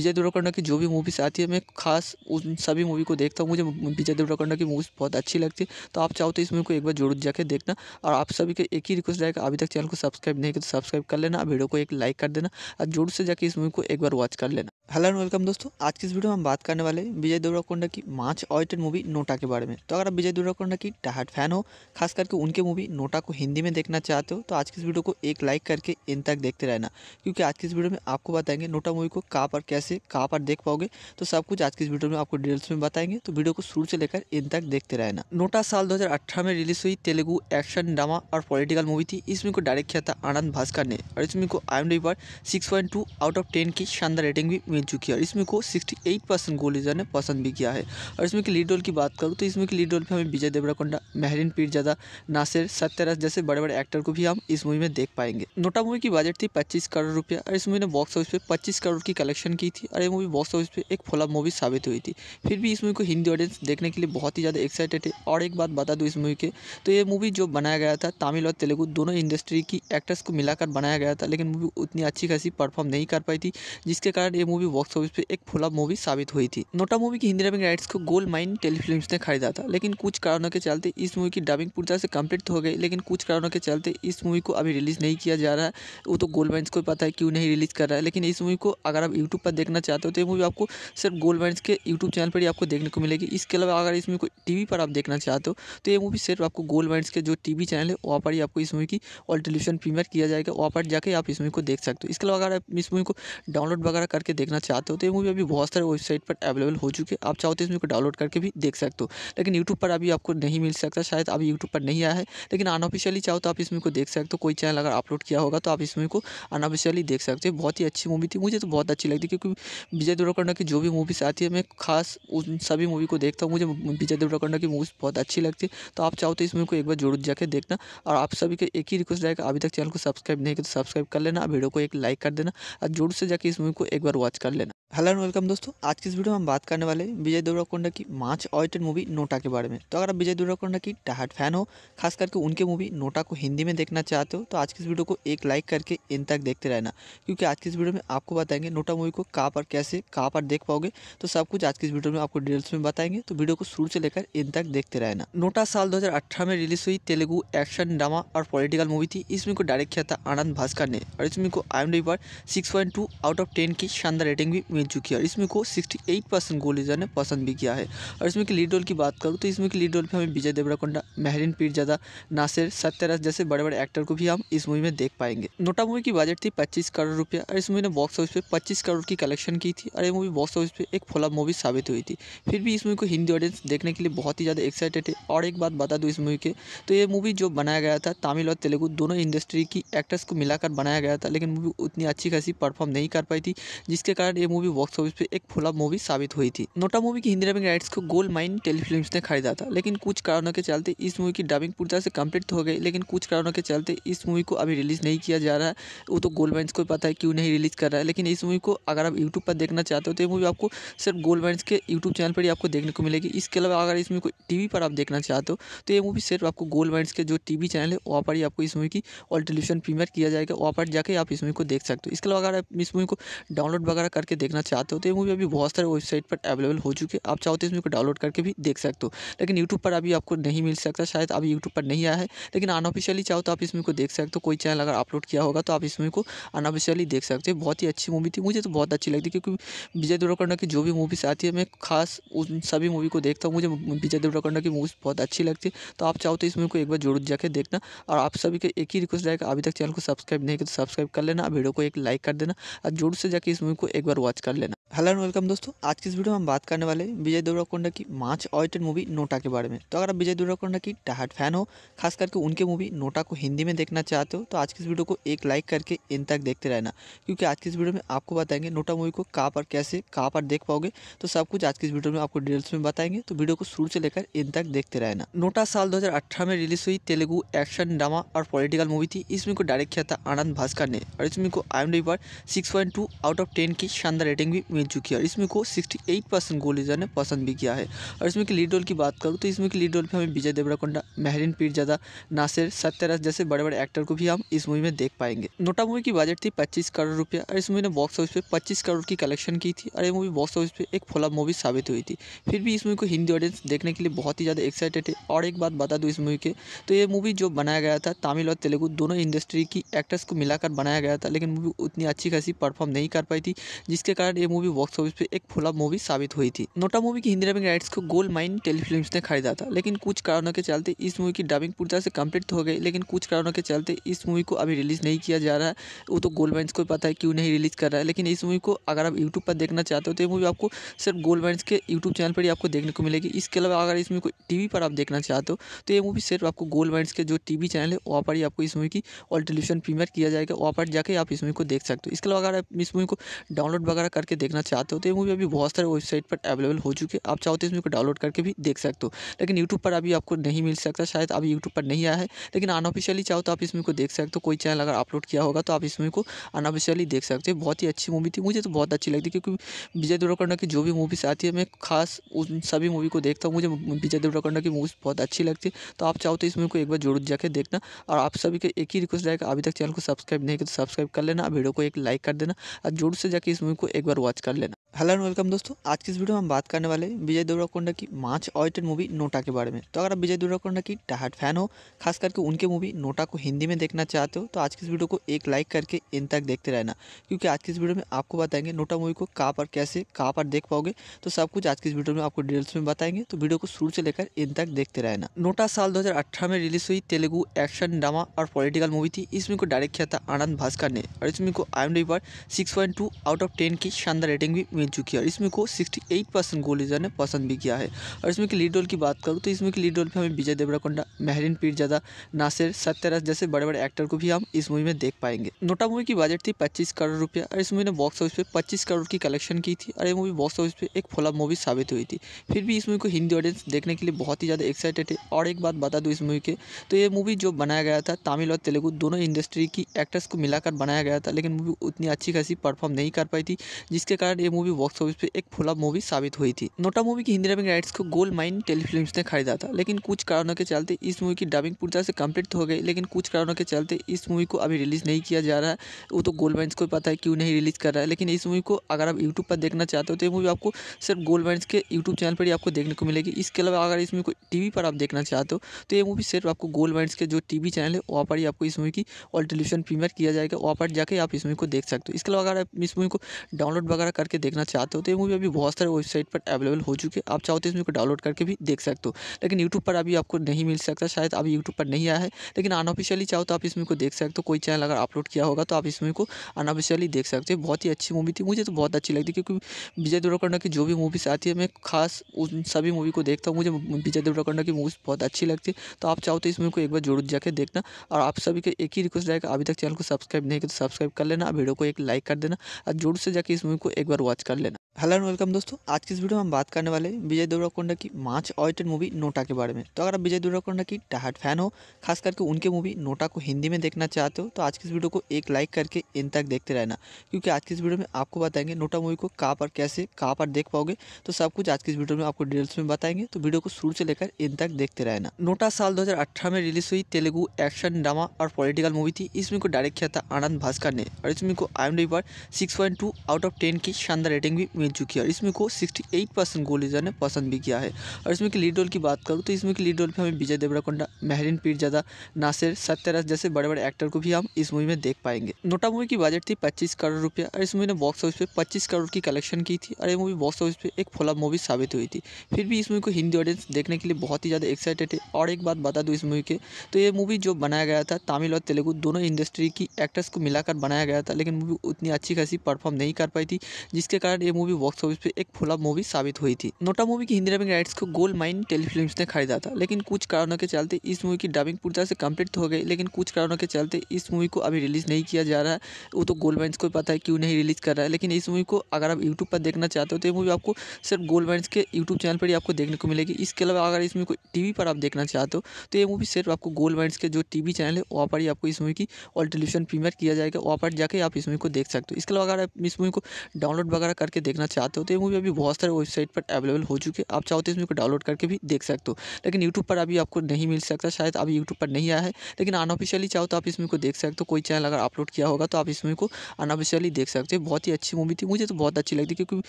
विजय देवरकोंडा की जो भी मूवीज़ आती है मैं खास उन सभी मूवी को देखता हूँ मुझे विजय देवरकोंडा की मूवीज़ बहुत अच्छी लगती है तो आप चाहो तो इस मूवी को एक बार जरूर जाकर देखना और आप सभी के एक ही रिक्वेस्ट रहेगा अभी तक चैनल को सब्सक्राइब नहीं किया तो सब्सक्राइब कर लेना वीडियो को एक लाइक कर देना और जोर से जाकर इस मूवी को एक बार वॉच कर लेना हेलो एंड वेलकम दोस्तों आज की इस वीडियो में हम बात करने वाले विजय देवराकोंडा की मार्च ऑयटेड मूवी नोटा के बारे में तो अगर आप विजय देवराकोंडा की टाहट फैन हो खास करके उनके मूवी नोटा को हिंदी में देखना चाहते हो तो आज की इस वीडियो को एक लाइक करके इन तक देखते रहना क्योंकि आज की इस वीडियो में आपको बताएंगे नोटा मूवी को कहाँ पर कैसे कहाँ पर देख पाओगे तो सब कुछ आज की इस वीडियो में आपको डिटेल्स में बताएंगे तो वीडियो को शुरू से लेकर इन तक देखते रहना नोटा साल दो में रिलीज हुई तेलुगु एक्शन ड्रामा और पॉलिटिकल मूवी थी इस मूवी को डायरेक्ट किया था आनंद भास्कर ने और इस मूवी को आई पर सिक्स आउट ऑफ टेन की शानदार रेटिंग भी मिल चुकी है और इसमें को 68 परसेंट गोलीजर ने पसंद भी किया है और इसमें की लीड रोल की बात करूँ तो इसमें की लीड रोल पर हमें विजय देवराकोंडा मेहरिन पीरजादा नासिर सत्यराज जैसे बड़े बड़े एक्टर को भी हम इस मूवी में देख पाएंगे नोटा मूवी की बजट थी पच्चीस करोड़ रुपया और इस मूवी ने बॉक्स ऑफिस पर पच्चीस करोड़ की कलेक्शन की थी और ये मूवी बॉक्स ऑफिस पर एक फोला मूवी साबित हुई थी फिर भी इस मूवी को हिंदी ऑडियंस देखने के लिए बहुत ही ज़्यादा एक्साइटेड है और एक बात बता दूँ इस मूवी के तो ये मूवी जो बनाया गया था तमिल और तेलुगु दोनों इंडस्ट्री की एक्टर्स को मिलाकर बनाया गया था लेकिन मूवी उतनी अच्छी खासी परफॉर्म नहीं कर पाई थी जिसके कारण ये मूवी बॉक्स ऑफिस पे एक फुला मूवी साबित हुई थी नोटा मूवी की हिंदी डबिंग राइट्स को गोल्ड माइन टेलीफिल्म ने खरीदा था लेकिन कुछ कारणों के चलते इस मूवी की डबिंग पूरी तरह से कम्प्लीट हो गई लेकिन कुछ कारणों के चलते इस मूवी को अभी रिलीज़ नहीं किया जा रहा है वो तो गोल्ड माइन्स को पता है क्यों नहीं रिलीज़ कर रहा है लेकिन इस मूवी को अगर आप यूट्यूब पर देखना चाहते हो तो ये मूवी आपको सिर्फ गोल्ड माइन्स के यूट्यूब चैनल पर ही आपको देखने को मिलेगी इसके अलावा अगर इस मूवी को टीवी पर आप देखना चाहते हो तो ये मूवी सिर्फ आपको गोल्ड माइंस के जो टीवी चैनल है वहाँ पर ही आपको इस मूवी की ऑल टेलीविजन प्रीमियर किया जाएगा वहाँ पर जाके आप इस मूवी को देख सकते हो इसके अलावा अगर आप इस मूवी को डाउनलोड वगैरह करके देखना चाहते हो तो ये मूवी अभी बहुत सारे वेबसाइट पर अवेलेबल हो चुकी है आप चाहो तो इस मूवी को डाउनलोड करके भी देख सकते हो लेकिन यूट्यूब पर अभी आपको नहीं मिल सकता शायद अभी यूट्यूब पर नहीं आया है लेकिन अनऑफिशियली चाहो तो आप इस को देख सकते हो कोई चैनल अगर अपलोड किया होगा तो आप इस मूवी को अनऑफिशियली देख सकते हो बहुत ही अच्छी मूवी थी मुझे तो बहुत अच्छी लगती क्योंकि विजय देवरकोंडा की जो भी मूवीज़ आती है मैं खास उन सभी मूवी को देखता हूँ मुझे विजय देवरकोंडा की मूवीज़ बहुत अच्छी लगती है तो आप चाहो तो इस मूवी को एक बार जरूर जाकर देखना और आप सभी को एक ही रिक्वेस्ट रहेगा अभी तक चैनल को सब्सक्राइब नहीं किया तो सब्सक्राइब कर लेना वीडियो को एक लाइक कर देना और जोर से जाके इस मूवी को एक बार वॉच कर लेना हेलो एंड वेलकम दोस्तों आज की इस वीडियो में हम बात करने वाले हैं विजय देवराकोंडा की मार्च ऑडिटेड मूवी नोटा के बारे में तो अगर आप विजय देवराकोंडा की टाहट फैन हो खास करके उनके मूवी नोटा को हिंदी में देखना चाहते हो तो आज की इस वीडियो को एक लाइक करके इन तक देखते रहना क्योंकि आज की इस वीडियो में आपको बताएंगे नोटा मूवी को कहाँ पर कैसे कहाँ पर देख पाओगे तो सब कुछ आज की इस वीडियो में आपको डिटेल्स में बताएंगे तो वीडियो को शुरू से लेकर इन तक देखते रहना नोटा साल दो में रिलीज हुई तेलुगु एक्शन ड्रामा और पॉलिटिकल मूवी थी इसमें को डायरेक्ट किया था आनंद भास्कर ने और इसमें को आई पर सिक्स आउट ऑफ टेन की शानदार रेटिंग भी मिल चुकी है इसमें को 68 परसेंट गोलीजर ने पसंद भी किया है और इसमें की लीड रोल की बात करूँ तो इसमें की लीड रोल पर हमें विजय देवराकोंडा महरीन पीरजादा नासिर सत्यराज जैसे बड़े बड़े एक्टर को भी हम इस मूवी में देख पाएंगे नोटा मूवी की बजट थी पच्चीस करोड़ रुपया और इस मूवी ने बॉक्स ऑफिस पर पच्चीस करोड़ की कलेक्शन की थी और ये मूवी बॉक्स ऑफिस पर एक फोला मूवी साबित हुई थी फिर भी इस मूवी को हिंदी ऑडियंस देखने के लिए बहुत ही ज़्यादा एक्साइटेड है और एक बात बता दूँ इस मूवी के तो ये मूवी जो बनाया गया था तमिल और तेलुगु दोनों इंडस्ट्री की एक्टर्स को मिलाकर बनाया गया था लेकिन मूवी उतनी अच्छी खासी परफॉर्म नहीं कर पाई थी जिसके कारण ये मूवी बॉक्स ऑफिस पे एक फ्लॉप मूवी साबित हुई थी नोटा मूवी की हिंदी डबिंग राइट्स को गोल्ड माइन टेलीफिल्म ने खरीदा था लेकिन कुछ कारणों के चलते इस मूवी की डबिंग पूरी तरह से कम्प्लीट हो गई लेकिन कुछ कारणों के चलते इस मूवी को अभी रिलीज़ नहीं किया जा रहा है वो तो गोल्ड माइन्स को पता है क्यों नहीं रिलीज़ कर रहा है लेकिन इस मूवी को अगर आप यूट्यूब पर देखना चाहते हो तो ये मूवी आपको सिर्फ गोल्ड माइन्स के यूट्यूब चैनल पर ही आपको देखने को मिलेगी इसके अलावा अगर इस मूवी को टी पर आप देखना चाहते हो तो ये मूवी सिर्फ आपको गोल्ड माइंस के जो टी चैनल है वहाँ पर ही आपको इस मूवी की ऑल टेलीविजन प्रीमियर किया जाएगा वहाँ पर जाकर आप इस मूवी को देख सकते हो इसके अलावा अगर आप इस मूवी को डाउनलोड वगैरह करके देखना चाहते हो तो ये मूवी अभी बहुत सारे वेबसाइट पर अवेलेबल हो चुकी है आप चाहो तो इस मूवी को डाउनलोड करके भी देख सकते हो लेकिन यूट्यूब पर अभी आपको नहीं मिल सकता शायद अभी यूट्यूब पर नहीं आया है लेकिन अनऑफिशियली चाहो तो आप इस मूवी को देख सकते हो कोई चैनल अगर अपलोड किया होगा तो आप इस मूवी को अनऑफिशियली देख सकते हो बहुत ही अच्छी मूवी थी मुझे तो बहुत अच्छी लगती क्योंकि विजय देवरकोंडा की जो भी मूवीज़ आती है मैं खास उन सभी मूवी को देखता हूँ मुझे विजय देवरकोंडा की मूवीज़ बहुत अच्छी लगती है तो आप चाहो तो इस मूवी को एक बार जरूर जाकर देखना और आप सभी को एक ही रिक्वेस्ट रहेगा अभी तक चैनल को सब्सक्राइब नहीं किया तो सब्सक्राइब कर लेना वीडियो को एक लाइक कर देना और जरूर से जाकर इस मूवी को एक बार वॉच कर लेना हेलो एंड वेलकम दोस्तों आज की इस वीडियो में हम बात करने वाले हैं विजय देवराकोंडा की मार्च ऑयटेड मूवी नोटा के बारे में तो अगर आप विजय देवराकोंडा की टाहट फैन हो खास करके उनके मूवी नोटा को हिंदी में देखना चाहते हो तो आज की इस वीडियो को एक लाइक करके इन तक देखते रहना क्योंकि आज की इस वीडियो में आपको बताएंगे नोटा मूवी को कहाँ पर कैसे कहाँ पर देख पाओगे तो सब कुछ आज की इस वीडियो में आपको डिटेल्स में बताएंगे तो वीडियो को शुरू से लेकर इन तक देखते रहना नोटा साल दो में रिलीज हुई तेलुगु एक्शन ड्रामा और पॉलिटिकल मूवी थी इसमें को डायरेक्ट किया था आनंद भास्कर ने और इसमें को आई पर सिक्स आउट ऑफ टेन की शानदार रेटिंग भी मिल चुकी है इसमें को 68 परसेंट गोल ने पसंद भी किया है और इसमें की लीड रोल की बात करूँ तो इसमें की लीड रोल पर हमें विजय देवराकोंडा महरिन पीरजादा नासिर सत्यराज जैसे बड़े बड़े एक्टर को भी हम इस मूवी में देख पाएंगे नोटा मूवी की बजट थी पच्चीस करोड़ रुपया और इस मूवी ने बॉक्स ऑफिस पर पच्चीस करोड़ की कलेक्शन की थी और ये मूवी बॉक्स ऑफिस पर एक फोला मूवी साबित हुई थी फिर भी इस मूवी को हिंदी ऑडियंस देखने के लिए बहुत ही ज़्यादा एक्साइटेड है और एक बात बता दूँ इस मूवी के तो ये मूवी जो बनाया गया था तमिल और तेलुगु दोनों इंडस्ट्री की एक्टर्स को मिलाकर बनाया गया था लेकिन मूवी उतनी अच्छी खासी परफॉर्म नहीं कर पाई थी जिसके कारण ये मूवी बॉक्स ऑफिस पे एक फ्लॉप मूवी साबित हुई थी नोटा मूवी की हिंदी डबिंग राइट्स को गोल्ड माइन टेलीफिल्म ने खरीदा था लेकिन कुछ कारणों के चलते इस मूवी की डबिंग पूरी तरह से कम्प्लीट हो गई लेकिन कुछ कारणों के चलते इस मूवी को अभी रिलीज़ नहीं किया जा रहा है वो तो गोल्ड माइन्स को पता है क्यों नहीं रिलीज़ कर रहा है लेकिन इस मूवी को अगर आप यूट्यूब पर देखना चाहते हो तो ये मूवी आपको सिर्फ गोल्ड माइन्स के यूट्यूब चैनल पर ही आपको देखने को मिलेगी इसके अलावा अगर इस मूवी को टी पर आप देखना चाहते हो तो ये मूवी सिर्फ आपको गोल्ड माइंस के जो टी चैनल है वहाँ पर ही आपको इस मूवी की ऑल टेलीविजन प्रीमियर किया जाएगा वहाँ पर जाकर आप इस मूवी को देख सकते हो इसके अलावा अगर आप इस मूवी को डाउनलोड वगैरह करके देखना देखना चाहते हो तो ये मूवी अभी बहुत सारे वेबसाइट पर अवेलेबल हो चुकी है आप चाहो तो इस मूवी को डाउनलोड करके भी देख सकते हो लेकिन यूट्यूब पर अभी आपको नहीं मिल सकता शायद अभी यूट्यूब पर नहीं आया है लेकिन अनऑफिशियली चाहो तो आप इस मूवी को देख सकते हो कोई चैनल अगर अपलोड किया होगा तो आप इस मूवी को अनऑफिशियली देख सकते हो बहुत ही अच्छी मूवी थी मुझे तो बहुत अच्छी लगती क्योंकि विजय देवरकोंडा की जो भी मूवीज़ आती है मैं खास उन सभी मूवी को देखता हूँ मुझे विजय देवरकोंडा की मूवीज़ बहुत अच्छी लगती है तो आप चाहो तो इस मूवी को एक बार जरूर जाकर देखना और आप सभी को एक ही रिक्वेस्ट रहेगा अभी तक चैनल को सब्सक्राइब नहीं किया तो सब्सक्राइब कर लेना वीडियो को एक लाइक कर देना और जरूर से जाकर इस मूवी को एक बार watch skallene. Hello and welcome दोस्तों आज की इस वीडियो में हम बात करने वाले हैं विजय देवराकोंडा की मार्च ऑयटेड मूवी नोटा के बारे में तो अगर आप विजय देवराकोंडा की टहाट फैन हो खास करके उनके मूवी नोटा को हिंदी में देखना चाहते हो तो आज की इस वीडियो को एक लाइक करके इन तक देखते रहना क्योंकि आज की इस वीडियो में आपको बताएंगे नोटा मूवी को कहाँ पर कैसे कहाँ पर देख पाओगे तो सब कुछ आज की इस वीडियो में आपको डिटेल्स में बताएंगे तो वीडियो को शुरू से लेकर इन तक देखते रहना नोटा साल दो में रिलीज हुई तेलुगु एक्शन ड्रामा और पॉलिटिकल मूवी थी इसमें को डायरेक्ट किया था आनंद भास्कर ने और इसमें को आई पर सिक्स आउट ऑफ टेन की शानदार रेटिंग भी मैच किया इसमें को 68 परसेंट गोल लीजर ने पसंद भी किया है और इसमें की लीड रोल की बात करूँ तो इसमें की लीड रोल पर हमें विजय देवराकोंडा महरीन पीरजादा नासिर सत्यराज जैसे बड़े बड़े एक्टर को भी हम इस मूवी में देख पाएंगे नोटा मूवी की बजट थी पच्चीस करोड़ रुपया और इस मूवी ने बॉक्स ऑफिस पर पच्चीस करोड़ की कलेक्शन की थी और ये मूवी बॉक्स ऑफिस पर एक फोला मूवी साबित हुई थी फिर भी इस मूवी को हिंदी ऑडियंस देखने के लिए बहुत ही ज़्यादा एक्साइटेड है और एक बात बता दूँ इस मूवी के तो ये मूवी जो बनाया गया था तमिल और तेलुगू दोनों इंडस्ट्री की एक्टर्स को मिलाकर बनाया गया था लेकिन मूवी उतनी अच्छी खासी परफॉर्म नहीं कर पाई थी जिसके कारण ये मूवी मूवी बॉक्स ऑफिस पे एक फुला मूवी साबित हुई थी नोटा मूवी की हिंदी डबिंग राइट्स को गोल्ड माइन टेलीफिल्म ने खरीदा था लेकिन कुछ कारणों के चलते इस मूवी की डबिंग पूरी तरह से कम्प्लीट हो गई लेकिन कुछ कारणों के चलते इस मूवी को अभी रिलीज़ नहीं किया जा रहा है वो तो गोल्ड माइन्स को पता है क्यों नहीं रिलीज़ कर रहा है लेकिन इस मूवी को अगर आप यूट्यूब पर देखना चाहते हो तो ये मूवी आपको सिर्फ गोल्ड माइन्स के यूट्यूब चैनल पर ही आपको देखने को मिलेगी इसके अलावा अगर इस मूवी को टी पर आप देखना चाहते हो तो ये मूवी सिर्फ आपको गोल्ड माइंस के जो टी चैनल है वहाँ पर ही आपको इस मूवी की ऑल टेलीविजन प्रीमियर किया जाएगा वहाँ पर जाकर आप इस मूवी को देख सकते हो इसके अलावा अगर आप इस मूवी को डाउनलोड वगैरह करके देखना देखना चाहते हो तो ये मूवी अभी बहुत सारे वेबसाइट पर अवेलेबल हो चुकी है आप चाहो तो इस मूवी को डाउनलोड करके भी देख सकते हो लेकिन यूट्यूब पर अभी आपको नहीं मिल सकता शायद अभी यूट्यूब पर नहीं आया है लेकिन अनऑफिशियली चाहो तो आप इस मूवी को देख सकते हो कोई चैनल अगर अपलोड किया होगा तो आप इस मूवी को अनऑफिशियली देख सकते हो बहुत ही अच्छी मूवी थी मुझे तो बहुत अच्छी लगती क्योंकि विजय देवरकोंडा की जो भी मूवीज़ आती है मैं खास उन सभी मूवी को देखता हूँ मुझे विजय देवरकोंडा की मूवीज़ बहुत अच्छी लगती है तो आप चाहो तो इस मूवी को एक बार जरूर जाकर देखना और आप सभी के एक ही रिक्वेस्ट रहेगा अभी तक चैनल को सब्सक्राइब नहीं किया तो सब्सक्राइब कर लेना वीडियो को एक लाइक कर देना और जोर से जाकर इस मूवी को एक बार वॉच ይጠብቃል። हेलो एंड वेलकम दोस्तों आज की इस वीडियो में हम बात करने वाले हैं विजय देवराकोंडा की माच ऑयटेड मूवी नोटा के बारे में तो अगर आप विजय देवराकोंडा की टहाट फैन हो खास करके उनके मूवी नोटा को हिंदी में देखना चाहते हो तो आज की इस वीडियो को एक लाइक करके इन तक देखते रहना क्योंकि आज की इस वीडियो में आपको बताएंगे नोटा मूवी को कहाँ पर कैसे कहाँ पर देख पाओगे तो सब कुछ आज की इस वीडियो में आपको डिटेल्स में बताएंगे तो वीडियो को शुरू से लेकर इन तक देखते रहना नोटा साल दो में रिलीज हुई तेलुगु एक्शन ड्रामा और पॉलिटिकल मूवी थी इस मूवी को डायरेक्ट किया था आनंद भास्कर ने और इस मूवी को आई पर सिक्स आउट ऑफ टेन की शानदार रेटिंग भी मिल चुकी है और इसमें को 68 परसेंट गोल लीजर ने पसंद भी किया है और इसमें की लीड रोल की बात करूँ तो इसमें की लीड रोल पर हमें विजय देवराकोंडा महरीन पीरजादा नासिर सत्यराज जैसे बड़े बड़े एक्टर को भी हम इस मूवी में देख पाएंगे नोटा मूवी की बजट थी पच्चीस करोड़ रुपया और इस मूवी ने बॉक्स ऑफिस पर पच्चीस करोड़ की कलेक्शन की थी और ये मूवी बॉक्स ऑफिस पर एक फोला मूवी साबित हुई थी फिर भी इस मूवी को हिंदी ऑडियंस देखने के लिए बहुत ही ज़्यादा एक्साइटेड है और एक बात बता दूँ इस मूवी के तो ये मूवी जो बनाया गया था तमिल और तेलुगु दोनों इंडस्ट्री की एक्टर्स को मिलाकर बनाया गया था लेकिन मूवी उतनी अच्छी खासी परफॉर्म नहीं कर पाई थी जिसके कारण ये मूवी मूवी बॉक्स ऑफिस पर एक फ्लॉप मूवी साबित हुई थी नोटा मूवी की हिंदी डबिंग राइट्स को गोल्ड माइन टेलीफिल्म ने खरीदा था लेकिन कुछ कारणों के चलते इस मूवी की डबिंग पूरी तरह से कम्प्लीट हो गई लेकिन कुछ कारणों के चलते इस मूवी को अभी रिलीज़ नहीं किया जा रहा है वो तो गोल्ड माइन्स को पता है क्यों नहीं रिलीज़ कर रहा है लेकिन इस मूवी को अगर आप यूट्यूब पर देखना चाहते हो तो ये मूवी आपको सिर्फ गोल्ड माइन्स के यूट्यूब चैनल पर ही आपको देखने को मिलेगी इसके अलावा अगर इस मूवी को टीवी पर आप देखना चाहते हो तो ये मूवी सिर्फ आपको गोल्ड माइंस के जो टीवी चैनल है वहाँ पर ही आपको इस मूवी की ऑल टेलीविजन प्रीमियर किया जाएगा वहाँ पर जाकर आप इस मूवी को देख सकते हो इसके अलावा अगर आप इस मूवी को डाउनलोड वगैरह करके देखना देखना चाहते हो तो ये मूवी अभी बहुत सारे वेबसाइट पर अवेलेबल हो चुकी है आप चाहो तो इसमें को डाउनलोड करके भी देख सकते हो लेकिन यूट्यूब पर अभी आपको नहीं मिल सकता शायद अभी यूट्यूब पर नहीं आया है लेकिन अनऑफिशियली चाहो तो आप इसमें को देख सकते हो कोई चैनल अगर अपलोड किया होगा तो आप इस मूवी को अनऑफिशियली देख सकते हो बहुत ही अच्छी मूवी थी मुझे तो बहुत अच्छी लगती क्योंकि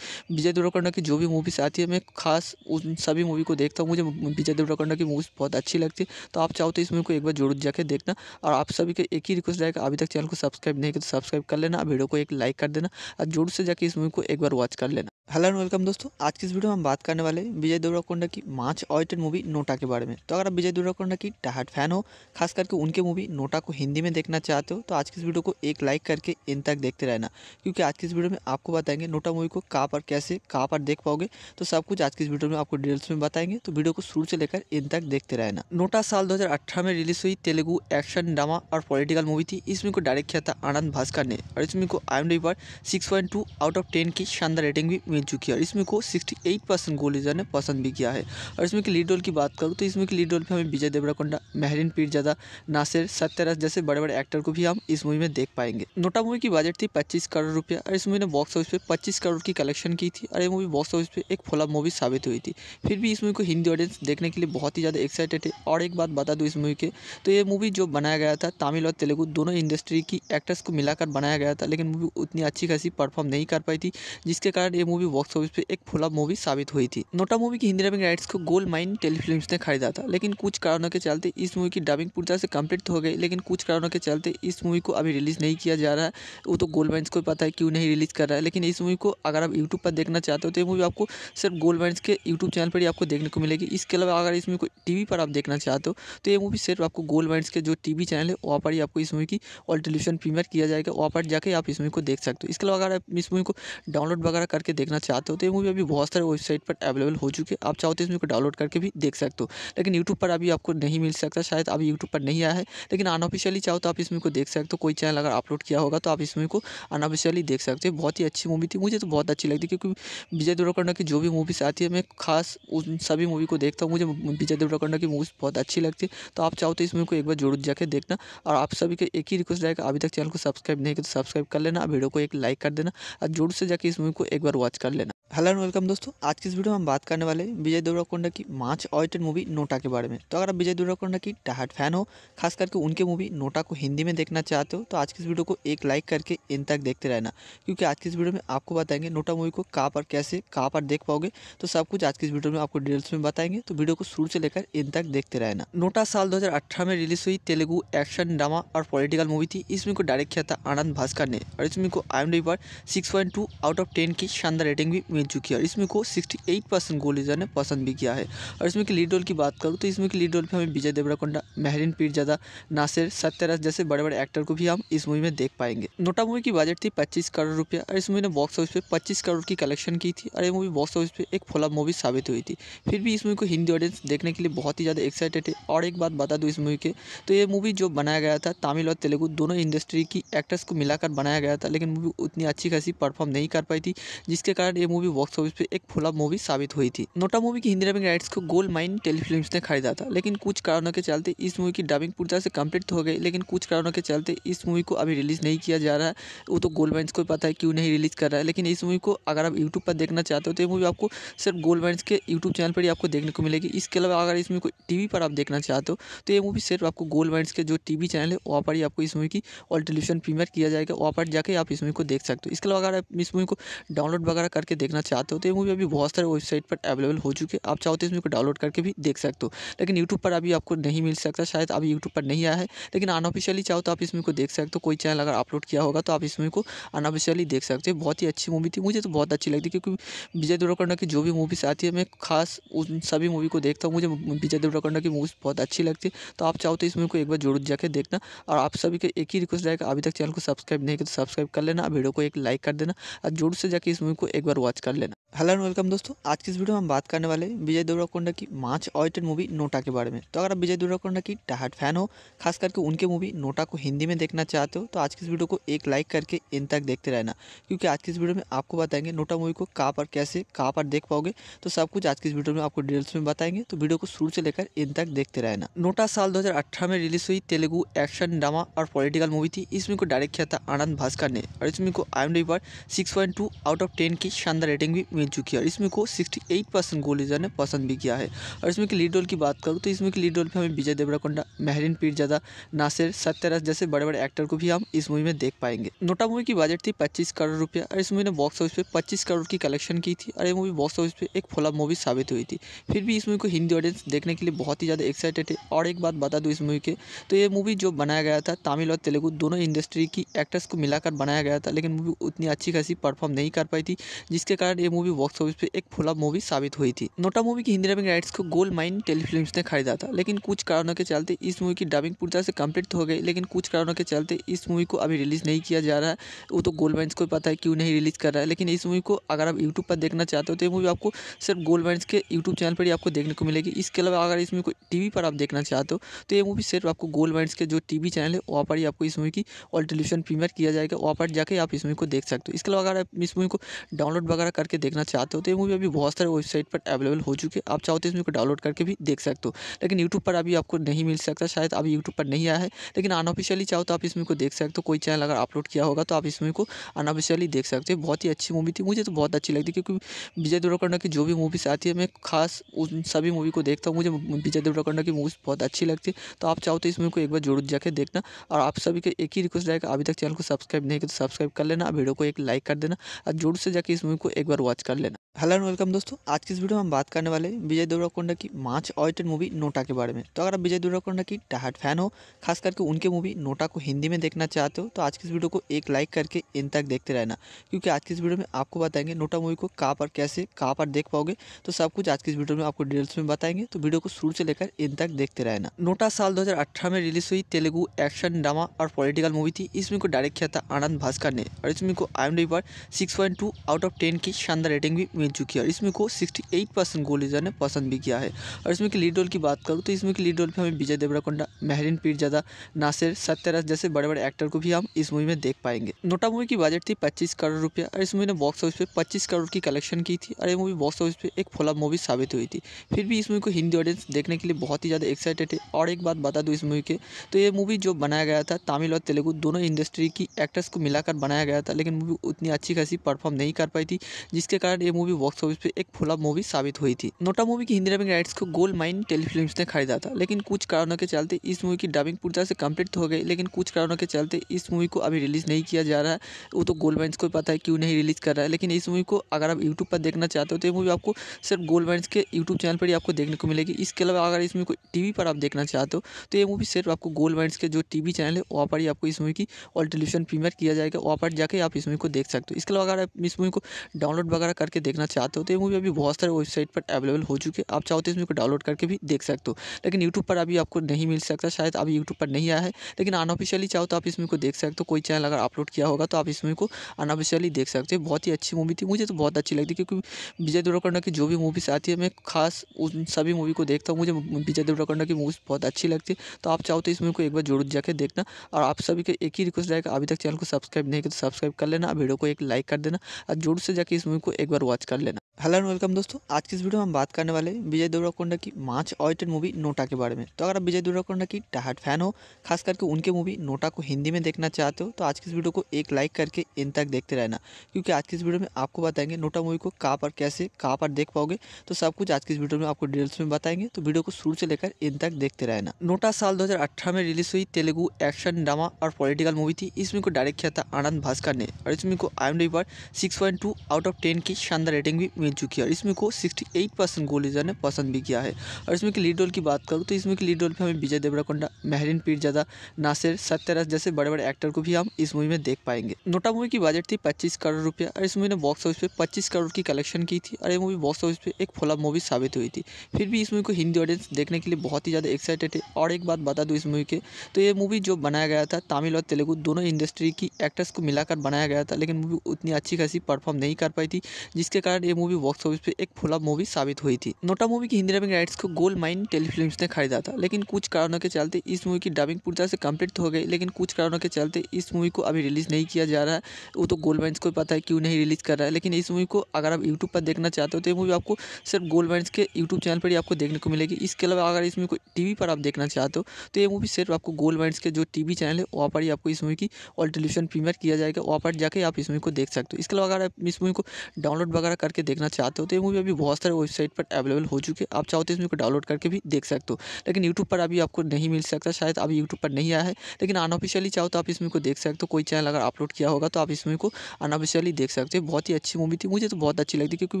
विजय देवरकंडा की जो भी मूवीज़ आती है मैं खास उन सभी मूवी को देखता हूँ मुझे विजय देवरकंडा की मूवीज़ बहुत अच्छी लगती है तो आप चाहो तो इस मूवी को एक बार जरूर जाकर देखना और आप सभी के एक ही रिक्वेस्ट रहेगा अभी तक चैनल को सब्सक्राइब नहीं किया तो सब्सक्राइब कर लेना वीडियो को एक लाइक कर देना और जरूर से जाकर इस मूवी को एक बार watch buscarle hello and welcome दोस्तों आज की इस वीडियो में हम बात करने वाले विजय देवराकोंडा की मार्च ऑयटेड मूवी नोटा के बारे में तो अगर आप विजय देवराकोंडा की टाहट फैन हो खास करके उनके मूवी नोटा को हिंदी में देखना चाहते हो तो आज की इस वीडियो को एक लाइक करके इन तक देखते रहना क्योंकि आज की इस वीडियो में आपको बताएंगे नोटा मूवी को कहाँ पर कैसे कहाँ पर देख पाओगे तो सब कुछ आज की इस वीडियो में आपको डिटेल्स में बताएंगे तो वीडियो को शुरू से लेकर इन तक देखते रहना नोटा साल दो में रिलीज हुई तेलुगु एक्शन ड्रामा और पॉलिटिकल मूवी थी इस मूवी को डायरेक्ट किया था आनंद भास्कर ने और इस मूवी को आई पर सिक्स आउट ऑफ टेन की शानदार रेटिंग भी मिल चुकी है और इसमें को 68 परसेंट गोलीजर ने पसंद भी किया है और इसमें की लीड रोल की बात करूँ तो इसमें की लीड रोल पर हमें विजय देवराकोंडा महरीन पीरजादा नासिर सत्यराज जैसे बड़े बड़े एक्टर को भी हम इस मूवी में देख पाएंगे नोटा मूवी की बजट थी पच्चीस करोड़ रुपया और इस मूवी ने बॉक्स ऑफिस पर पच्चीस करोड़ की कलेक्शन की थी और ये मूवी बॉक्स ऑफिस पर एक फोला मूवी साबित हुई थी फिर भी इस मूवी को हिंदी ऑडियंस देखने के लिए बहुत ही ज़्यादा एक्साइटेड है और एक बात बता दूँ इस मूवी के तो ये मूवी जो बनाया गया था तमिल और तेलुगु दोनों इंडस्ट्री की एक्टर्स को मिलाकर बनाया गया था लेकिन मूवी उतनी अच्छी खासी परफॉर्म नहीं कर पाई थी जिसके कारण ये मूवी बॉक्स ऑफिस पे एक फुला मूवी साबित हुई थी नोटा मूवी की हिंदी डबिंग राइट्स को गोल्ड माइन टेलीफिल्म ने खरीदा था लेकिन कुछ कारणों के चलते इस मूवी की डबिंग पूरी तरह से कम्प्लीट हो गई लेकिन कुछ कारणों के चलते इस मूवी को अभी रिलीज़ नहीं किया जा रहा है वो तो गोल्ड माइन्स को पता है क्यों नहीं रिलीज़ कर रहा है लेकिन इस मूवी को अगर आप यूट्यूब पर देखना चाहते हो तो ये मूवी आपको सिर्फ गोल्ड माइन्स के यूट्यूब चैनल पर ही आपको देखने को मिलेगी इसके अलावा अगर इस मूवी को टीवी पर आप देखना चाहते हो तो ये मूवी सिर्फ आपको गोल्ड माइंस के जो टीवी चैनल है वहाँ पर ही आपको इस मूवी की ऑल टेलीविजन प्रीमियर किया जाएगा वहाँ पर जाके आप इस मूवी को देख सकते हो इसके अलावा अगर आप इस मूवी को डाउनलोड वगैरह करके देखना चाहते हो तो ये मूवी अभी बहुत सारे वेबसाइट पर अवेलेबल हो चुकी है आप चाहो तो इस मूवी को डाउनलोड करके भी देख सकते हो लेकिन यूट्यूब पर अभी आपको नहीं मिल सकता शायद अभी यूट्यूब पर नहीं आया है लेकिन अनऑफिशियली चाहो तो आप इस मूवी को देख सकते हो कोई चैनल अगर अपलोड किया होगा तो आप इस मूवी को अनऑफिशियली देख सकते हो बहुत ही अच्छी मूवी थी मुझे तो बहुत अच्छी लगती क्योंकि विजय देवरकोंडा की जो भी मूवीज़ आती है मैं खास उन सभी मूवी को देखता हूँ मुझे विजय देवरकोंडा की मूवीज़ बहुत अच्छी लगती है तो आप चाहो तो इस मूवी को एक बार जरूर जाकर देखना और आप सभी को एक ही रिक्वेस्ट रहेगा अभी तक चैनल को सब्सक्राइब नहीं किया तो सब्सक्राइब कर लेना वीडियो को एक लाइक कर देना और जोर से जाके इस मूवी को एक बार वॉच कर लेना हेलो एंड वेलकम दोस्तों आज की इस वीडियो में हम बात करने वाले विजय देवराकोंडा की मार्च ऑडिटेड मूवी नोटा के बारे में तो अगर आप विजय देवराकोंडा की टाहट फैन हो खास करके उनके मूवी नोटा को हिंदी में देखना चाहते हो तो आज की इस वीडियो को एक लाइक करके इन तक देखते रहना क्योंकि आज की इस वीडियो में आपको बताएंगे नोटा मूवी को कहाँ पर कैसे कहाँ पर देख पाओगे तो सब कुछ आज की इस वीडियो में आपको डिटेल्स में बताएंगे तो वीडियो को शुरू से लेकर इन तक देखते रहना नोटा साल दो में रिलीज हुई तेलुगु एक्शन ड्रामा और पॉलिटिकल मूवी थी इसमें को डायरेक्ट किया था आनंद भास्कर ने और इसमें को आई पर सिक्स आउट ऑफ टेन की शानदार रेटिंग भी मिल चुकी है इसमें को 68 परसेंट गोल ने पसंद भी किया है और इसमें की लीड रोल की बात करूँ तो इसमें की लीड रोल पर हमें विजय देवराकोंडा महरीन पीरजादा नासिर सत्यराज जैसे बड़े बड़े एक्टर को भी हम इस मूवी में देख पाएंगे नोटा मूवी की बजट थी पच्चीस करोड़ रुपया और इस मूवी ने बॉक्स ऑफिस पर पच्चीस करोड़ की कलेक्शन की थी और ये मूवी बॉक्स ऑफिस पर एक फ्लॉप मूवी साबित हुई थी फिर भी इस मूवी को हिंदी ऑडियंस देखने के लिए बहुत ही ज़्यादा एक्साइटेड है और एक बात बता दूँ इस मूवी के तो ये मूवी जो बनाया गया था तमिल और तेलुगु दोनों इंडस्ट्री की एक्टर्स को मिलाकर बनाया गया था लेकिन मूवी उतनी अच्छी खासी परफॉर्म नहीं कर पाई थी जिसके कारण ये मूवी बॉक्स ऑफिस पे एक फ्लॉप मूवी साबित हुई थी नोटा मूवी की हिंदी डबिंग राइट्स को गोल्ड माइन टेलीफिल्म ने खरीदा था लेकिन कुछ कारणों के चलते इस मूवी की डबिंग पूरी तरह से कम्प्लीट हो गई लेकिन कुछ कारणों के चलते इस मूवी को अभी रिलीज़ नहीं किया जा रहा है वो तो गोल्ड माइन्स को पता है क्यों नहीं रिलीज़ कर रहा है लेकिन इस मूवी को अगर आप यूट्यूब पर देखना चाहते हो तो ये मूवी आपको सिर्फ गोल्ड माइन्स के यूट्यूब चैनल पर ही आपको देखने को मिलेगी इसके अलावा अगर इस मूवी को टी पर आप देखना चाहते हो तो ये मूवी सिर्फ आपको गोल्ड माइंस के जो टी चैनल है वहाँ पर ही आपको इस मूवी की ऑल टेलीविजन प्रीमियर किया जाएगा वहाँ पर जाकर आप इस मूवी को देख सकते हो इसके अलावा अगर आप इस मूवी को डाउनलोड वगैरह करके देखना चाहते हो तो ये मूवी अभी बहुत सारे वेबसाइट पर अवेलेबल हो चुके हैं आप चाहो तो को डाउनलोड करके भी देख सकते हो लेकिन यूट्यूब पर अभी आपको नहीं मिल सकता शायद अभी यूट्यूब पर नहीं आया है लेकिन अनऑफिशियली चाहो तो आप इसमें को देख सकते हो कोई चैनल अगर अपलोड किया होगा तो आप इसमें को अनऑफिशियली देख सकते हो बहुत ही अच्छी मूवी थी मुझे तो बहुत अच्छी लगती क्योंकि विजय देवरकोंडा की जो भी मूवीज़ आती है मैं खास उन सभी मूवी को देखता हूँ मुझे विजय देवरकोंडा की मूवीज़ बहुत अच्छी लगती है तो आप चाहो तो इस मूवी को एक बार जरूर जाकर देखना और आप सभी को एक ही रिक्वेस्ट रहेगा अभी तक चैनल को सब्सक्राइब नहीं किया तो सब्सक्राइब कर लेना वीडियो को एक लाइक कर देना और जरूर से जाकर इस मूवी को एक बार वॉच कर लेना हेलो एंड वेलकम दोस्तों आज की इस वीडियो में हम बात करने वाले हैं विजय देवराकोंडा की मार्च ऑयटेड मूवी नोटा के बारे में तो अगर आप विजय देवराकोंडा की टहाट फैन हो खास करके उनके मूवी नोटा को हिंदी में देखना चाहते हो तो आज की इस वीडियो को एक लाइक करके इन तक देखते रहना क्योंकि आज की इस वीडियो में आपको बताएंगे नोटा मूवी को कहाँ पर कैसे कहाँ पर देख पाओगे तो सब कुछ आज की इस वीडियो में आपको डिटेल्स में बताएंगे तो वीडियो को शुरू से लेकर इन तक देखते रहना नोटा साल दो में रिलीज हुई तेलुगु एक्शन ड्रामा और पॉलिटिकल मूवी थी इसमें को डायरेक्ट किया था आनंद भास्कर ने और इसमें को आई पर सिक्स आउट ऑफ टेन की शानदार रेटिंग भी मिल चुकी है और इसमें को 68 परसेंट गोल लीजर ने पसंद भी किया है और इसमें की लीड रोल की बात करूँ तो इसमें की लीड रोल पर हमें विजय देवराकोंडा महरीन पीरजादा नासिर सत्यराज जैसे बड़े बड़े एक्टर को भी हम इस मूवी में देख पाएंगे नोटा मूवी की बजट थी पच्चीस करोड़ रुपया और इस मूवी ने बॉक्स ऑफिस पर पच्चीस करोड़ की कलेक्शन की थी और ये मूवी बॉक्स ऑफिस पर एक फ्लॉप मूवी साबित हुई थी फिर भी इस मूवी को हिंदी ऑडियंस देखने के लिए बहुत ही ज़्यादा एक्साइटेड है और एक बात बता दूँ इस मूवी के तो ये मूवी जो बनाया गया था तमिल और तेलुगू दोनों इंडस्ट्री की एक्टर्स को मिलाकर बनाया गया था लेकिन मूवी उतनी अच्छी खासी परफॉर्म नहीं कर पाई थी जिसके कारण ये मूवी मूवी बॉक्स ऑफिस पे एक फुला मूवी साबित हुई थी नोटा मूवी की हिंदी डबिंग राइट्स को गोल्ड माइन टेलीफिल्म ने खरीदा था लेकिन कुछ कारणों के चलते इस मूवी की डबिंग पूरी तरह से कम्प्लीट हो गई लेकिन कुछ कारणों के चलते इस मूवी को अभी रिलीज़ नहीं किया जा रहा है वो तो गोल्ड माइन्स को पता है क्यों नहीं रिलीज़ कर रहा है लेकिन इस मूवी को अगर आप यूट्यूब पर देखना चाहते हो तो ये मूवी आपको सिर्फ गोल्ड माइन्स के यूट्यूब चैनल पर ही आपको देखने को मिलेगी इसके अलावा अगर इस मूवी को टी पर आप देखना चाहते हो तो ये मूवी सिर्फ आपको गोल्ड माइंस के जो टी चैनल है वहाँ पर ही आपको इस मूवी की ऑल टेलीविजन प्रीमियर किया जाएगा वहाँ पर जाकर आप इस मूवी को देख सकते हो इसके अलावा अगर आप इस मूवी को डाउनलोड वगैरह करके देखना देखना चाहते हो तो ये मूवी अभी बहुत सारे वेबसाइट पर अवेलेबल हो चुकी है आप चाहो तो इस मूवी को डाउनलोड करके भी देख सकते हो लेकिन यूट्यूब पर अभी आपको नहीं मिल सकता शायद अभी यूट्यूब पर नहीं आया है लेकिन अनऑफिशियली चाहो तो आप इस मूवी को देख सकते हो कोई चैनल अगर अपलोड किया होगा तो आप इस मूवी को अनऑफिशियली देख सकते हो बहुत ही अच्छी मूवी थी मुझे तो बहुत अच्छी लगती क्योंकि विजय देवरकोंडा की जो भी मूवीज़ आती है मैं खास उन सभी मूवी को देखता हूँ मुझे विजय देवरकोंडा की मूवीज़ बहुत अच्छी लगती है तो आप चाहो तो इस मूवी को एक बार जरूर जाकर देखना और आप सभी के एक ही रिक्वेस्ट रहेगा अभी तक चैनल को सब्सक्राइब नहीं किया तो सब्सक्राइब कर लेना वीडियो को एक लाइक कर देना और जरूर से जाकर इस मूवी को एक बार वॉच कर Oscar हेलो एंड वेलकम दोस्तों आज की इस वीडियो में हम बात करने वाले हैं विजय देवराकोंडा की मार्च ऑयटेड मूवी नोटा के बारे में तो अगर आप विजय देवराकोंडा की टहाट फैन हो खास करके उनके मूवी नोटा को हिंदी में देखना चाहते हो तो आज की इस वीडियो को एक लाइक करके इन तक देखते रहना क्योंकि आज की इस वीडियो में आपको बताएंगे नोटा मूवी को कहाँ पर कैसे कहाँ पर देख पाओगे तो सब कुछ आज की इस वीडियो में आपको डिटेल्स में बताएंगे तो वीडियो को शुरू से लेकर इन तक देखते रहना नोटा साल दो में रिलीज हुई तेलुगु एक्शन ड्रामा और पॉलिटिकल मूवी थी इस मूवी को डायरेक्ट किया था आनंद भास्कर ने और इस मूवी को आई पर सिक्स आउट ऑफ टेन की शानदार रेटिंग भी मिल चुकी है और इसमें को 68 परसेंट गोल लीजर ने पसंद भी किया है और इसमें की लीड रोल की बात करूँ तो इसमें की लीड रोल पर हमें विजय देवराकोंडा महरीन पीरजादा नासिर सत्यराज जैसे बड़े बड़े एक्टर को भी हम इस मूवी में देख पाएंगे नोटा मूवी की बजट थी पच्चीस करोड़ रुपया और इस मूवी ने बॉक्स ऑफिस पर पच्चीस करोड़ की कलेक्शन की थी और ये मूवी बॉक्स ऑफिस पर एक फ्लॉप मूवी साबित हुई थी फिर भी इस मूवी को हिंदी ऑडियंस देखने के लिए बहुत ही ज़्यादा एक्साइटेड है और एक बात बता दूँ इस मूवी के तो ये मूवी जो बनाया गया था तमिल और तेलुगु दोनों इंडस्ट्री की एक्टर्स को मिलाकर बनाया गया था लेकिन मूवी उतनी अच्छी खासी परफॉर्म नहीं कर पाई थी जिसके कारण ये मूवी मूवी बॉक्स ऑफिस पर एक फ्लॉप मूवी साबित हुई थी नोटा मूवी की हिंदी डबिंग राइट्स को गोल्ड माइन टेलीफिल्म ने खरीदा था लेकिन कुछ कारणों के चलते इस मूवी की डबिंग पूरी तरह से कम्प्लीट हो गई लेकिन कुछ कारणों के चलते इस मूवी को अभी रिलीज़ नहीं किया जा रहा है वो तो गोल्ड माइन्स को पता है क्यों नहीं रिलीज़ कर रहा है लेकिन इस मूवी को अगर आप यूट्यूब पर देखना चाहते हो तो ये मूवी आपको सिर्फ गोल्ड माइन्स के यूट्यूब चैनल पर ही आपको देखने को मिलेगी इसके अलावा अगर इस मूवी को टीवी पर आप देखना चाहते हो तो ये मूवी सिर्फ आपको गोल्ड माइंस के जो टीवी चैनल है वहाँ पर ही आपको इस मूवी की और टेलीविजन प्रीमियर किया जाएगा वहाँ पर जाकर आप इस मूवी को देख सकते हो इसके अलावा अगर आप इस मूवी को डाउनलोड वगैरह करके देखना देखना चाहते हो तो ये मूवी अभी बहुत सारे वेबसाइट पर अवेलेबल हो चुकी है आप चाहो तो इस मूवी को डाउनलोड करके भी देख सकते हो लेकिन यूट्यूब पर अभी आपको नहीं मिल सकता शायद अभी यूट्यूब पर नहीं आया है लेकिन अनऑफिशियली चाहो तो आप इस मूवी को देख सकते हो कोई चैनल अगर अपलोड किया होगा तो आप इस मूवी को अनऑफिशियली देख सकते हो बहुत ही अच्छी मूवी थी मुझे तो बहुत अच्छी लगती क्योंकि विजय देवरकंडा की जो भी मूवीज़ आती है मैं खास उन सभी मूवी को देखता हूँ मुझे विजय देवरकंडा की मूवीज़ बहुत अच्छी लगती है तो आप चाहो तो इस मूवी को एक बार जरूर जाकर देखना और आप सभी के एक ही रिक्वेस्ट रहेगा अभी तक चैनल को सब्सक्राइब नहीं किया तो सब्सक्राइब कर लेना वीडियो को एक लाइक कर देना और जरूर से जाकर इस मूवी को एक बार watch buscarle hello and welcome दोस्तों आज की इस वीडियो में हम बात करने वाले विजय देवराकोंडा की मार्च ऑयटेड मूवी नोटा के बारे में तो अगर आप विजय देवराकोंडा की डाहट फैन हो खास करके उनके मूवी नोटा को हिंदी में देखना चाहते हो तो आज की इस वीडियो को एक लाइक करके इन तक देखते रहना क्योंकि आज की इस वीडियो में आपको बताएंगे नोटा मूवी को कहाँ पर कैसे कहाँ पर देख पाओगे तो सब कुछ आज की इस वीडियो में आपको डिटेल्स में बताएंगे तो वीडियो को शुरू से लेकर इन तक देखते रहना नोटा साल दो में रिलीज हुई तेलुगु एक्शन ड्रामा और पॉलिटिकल मूवी थी इस मूवी को डायरेक्ट किया था आनंद भास्कर ने और इस मूवी को आई पर सिक्स आउट ऑफ टेन की शानदार रेटिंग भी मिल चुकी है और इसमें को 68 परसेंट गोलीजा ने पसंद भी किया है और इसमें की लीड रोल की बात करूँ तो इसमें की लीड रोल पर हमें विजय देवराकोंडा मेहरिन पीरजादा नासिर सत्यराज जैसे बड़े बड़े एक्टर को भी हम इस मूवी में देख पाएंगे नोटा मूवी की बजट थी पच्चीस करोड़ रुपया और इस मूवी ने बॉक्स ऑफिस पर पच्चीस करोड़ की कलेक्शन की थी और ये मूवी बॉक्स ऑफिस पर एक फ्लॉप मूवी साबित हुई थी फिर भी इस मूवी को हिंदी ऑडियंस देखने के लिए बहुत ही ज़्यादा एक्साइटेड है और एक बात बता दूँ इस मूवी के तो ये मूवी जो बनाया गया था तमिल और तेलुगु दोनों इंडस्ट्री की एक्टर्स को मिलाकर बनाया गया था लेकिन मूवी उतनी अच्छी खासी परफॉर्म नहीं कर पाई थी जिसके कारण ये मूवी बॉक्स ऑफिस पे एक फुला मूवी साबित हुई थी नोटा मूवी की हिंदी डबिंग राइट्स को गोल्ड माइन टेलीफिल्म ने खरीदा था लेकिन कुछ कारणों के चलते इस मूवी की डबिंग पूरी तरह से कम्प्लीट हो गई लेकिन कुछ कारणों के चलते इस मूवी को अभी रिलीज़ नहीं किया जा रहा है वो तो गोल्ड माइन्स को पता है क्यों नहीं रिलीज़ कर रहा है लेकिन इस मूवी को अगर आप यूट्यूब पर देखना चाहते हो तो ये मूवी आपको सिर्फ गोल्ड माइन्स के यूट्यूब चैनल पर ही आपको देखने को मिलेगी इसके अलावा अगर इस मूवी को टी पर आप देखना चाहते हो तो ये मूवी सिर्फ आपको गोल्ड माइंस के जो टी चैनल है वहाँ पर ही आपको इस मूवी की ऑल टेलीविजन प्रीमियर किया जाएगा वहाँ पर जाकर आप इस मूवी को देख सकते हो इसके अलावा अगर आप इस मूवी को डाउनलोड वगैरह करके देखना चाहते हो तो ये मूवी अभी बहुत सारे वेबसाइट पर अवेलेबल हो चुकी है आप चाहो तो इस मूवी को डाउनलोड करके भी देख सकते हो लेकिन यूट्यूब पर अभी आपको नहीं मिल सकता शायद अभी यूट्यूब पर नहीं आया है लेकिन अनऑफिशियली चाहो तो आप इस मूवी को देख सकते हो कोई चैनल अगर अपलोड किया होगा तो आप इस मूवी को अनऑफिशियली देख सकते हो बहुत ही अच्छी मूवी थी मुझे तो बहुत अच्छी लगती क्योंकि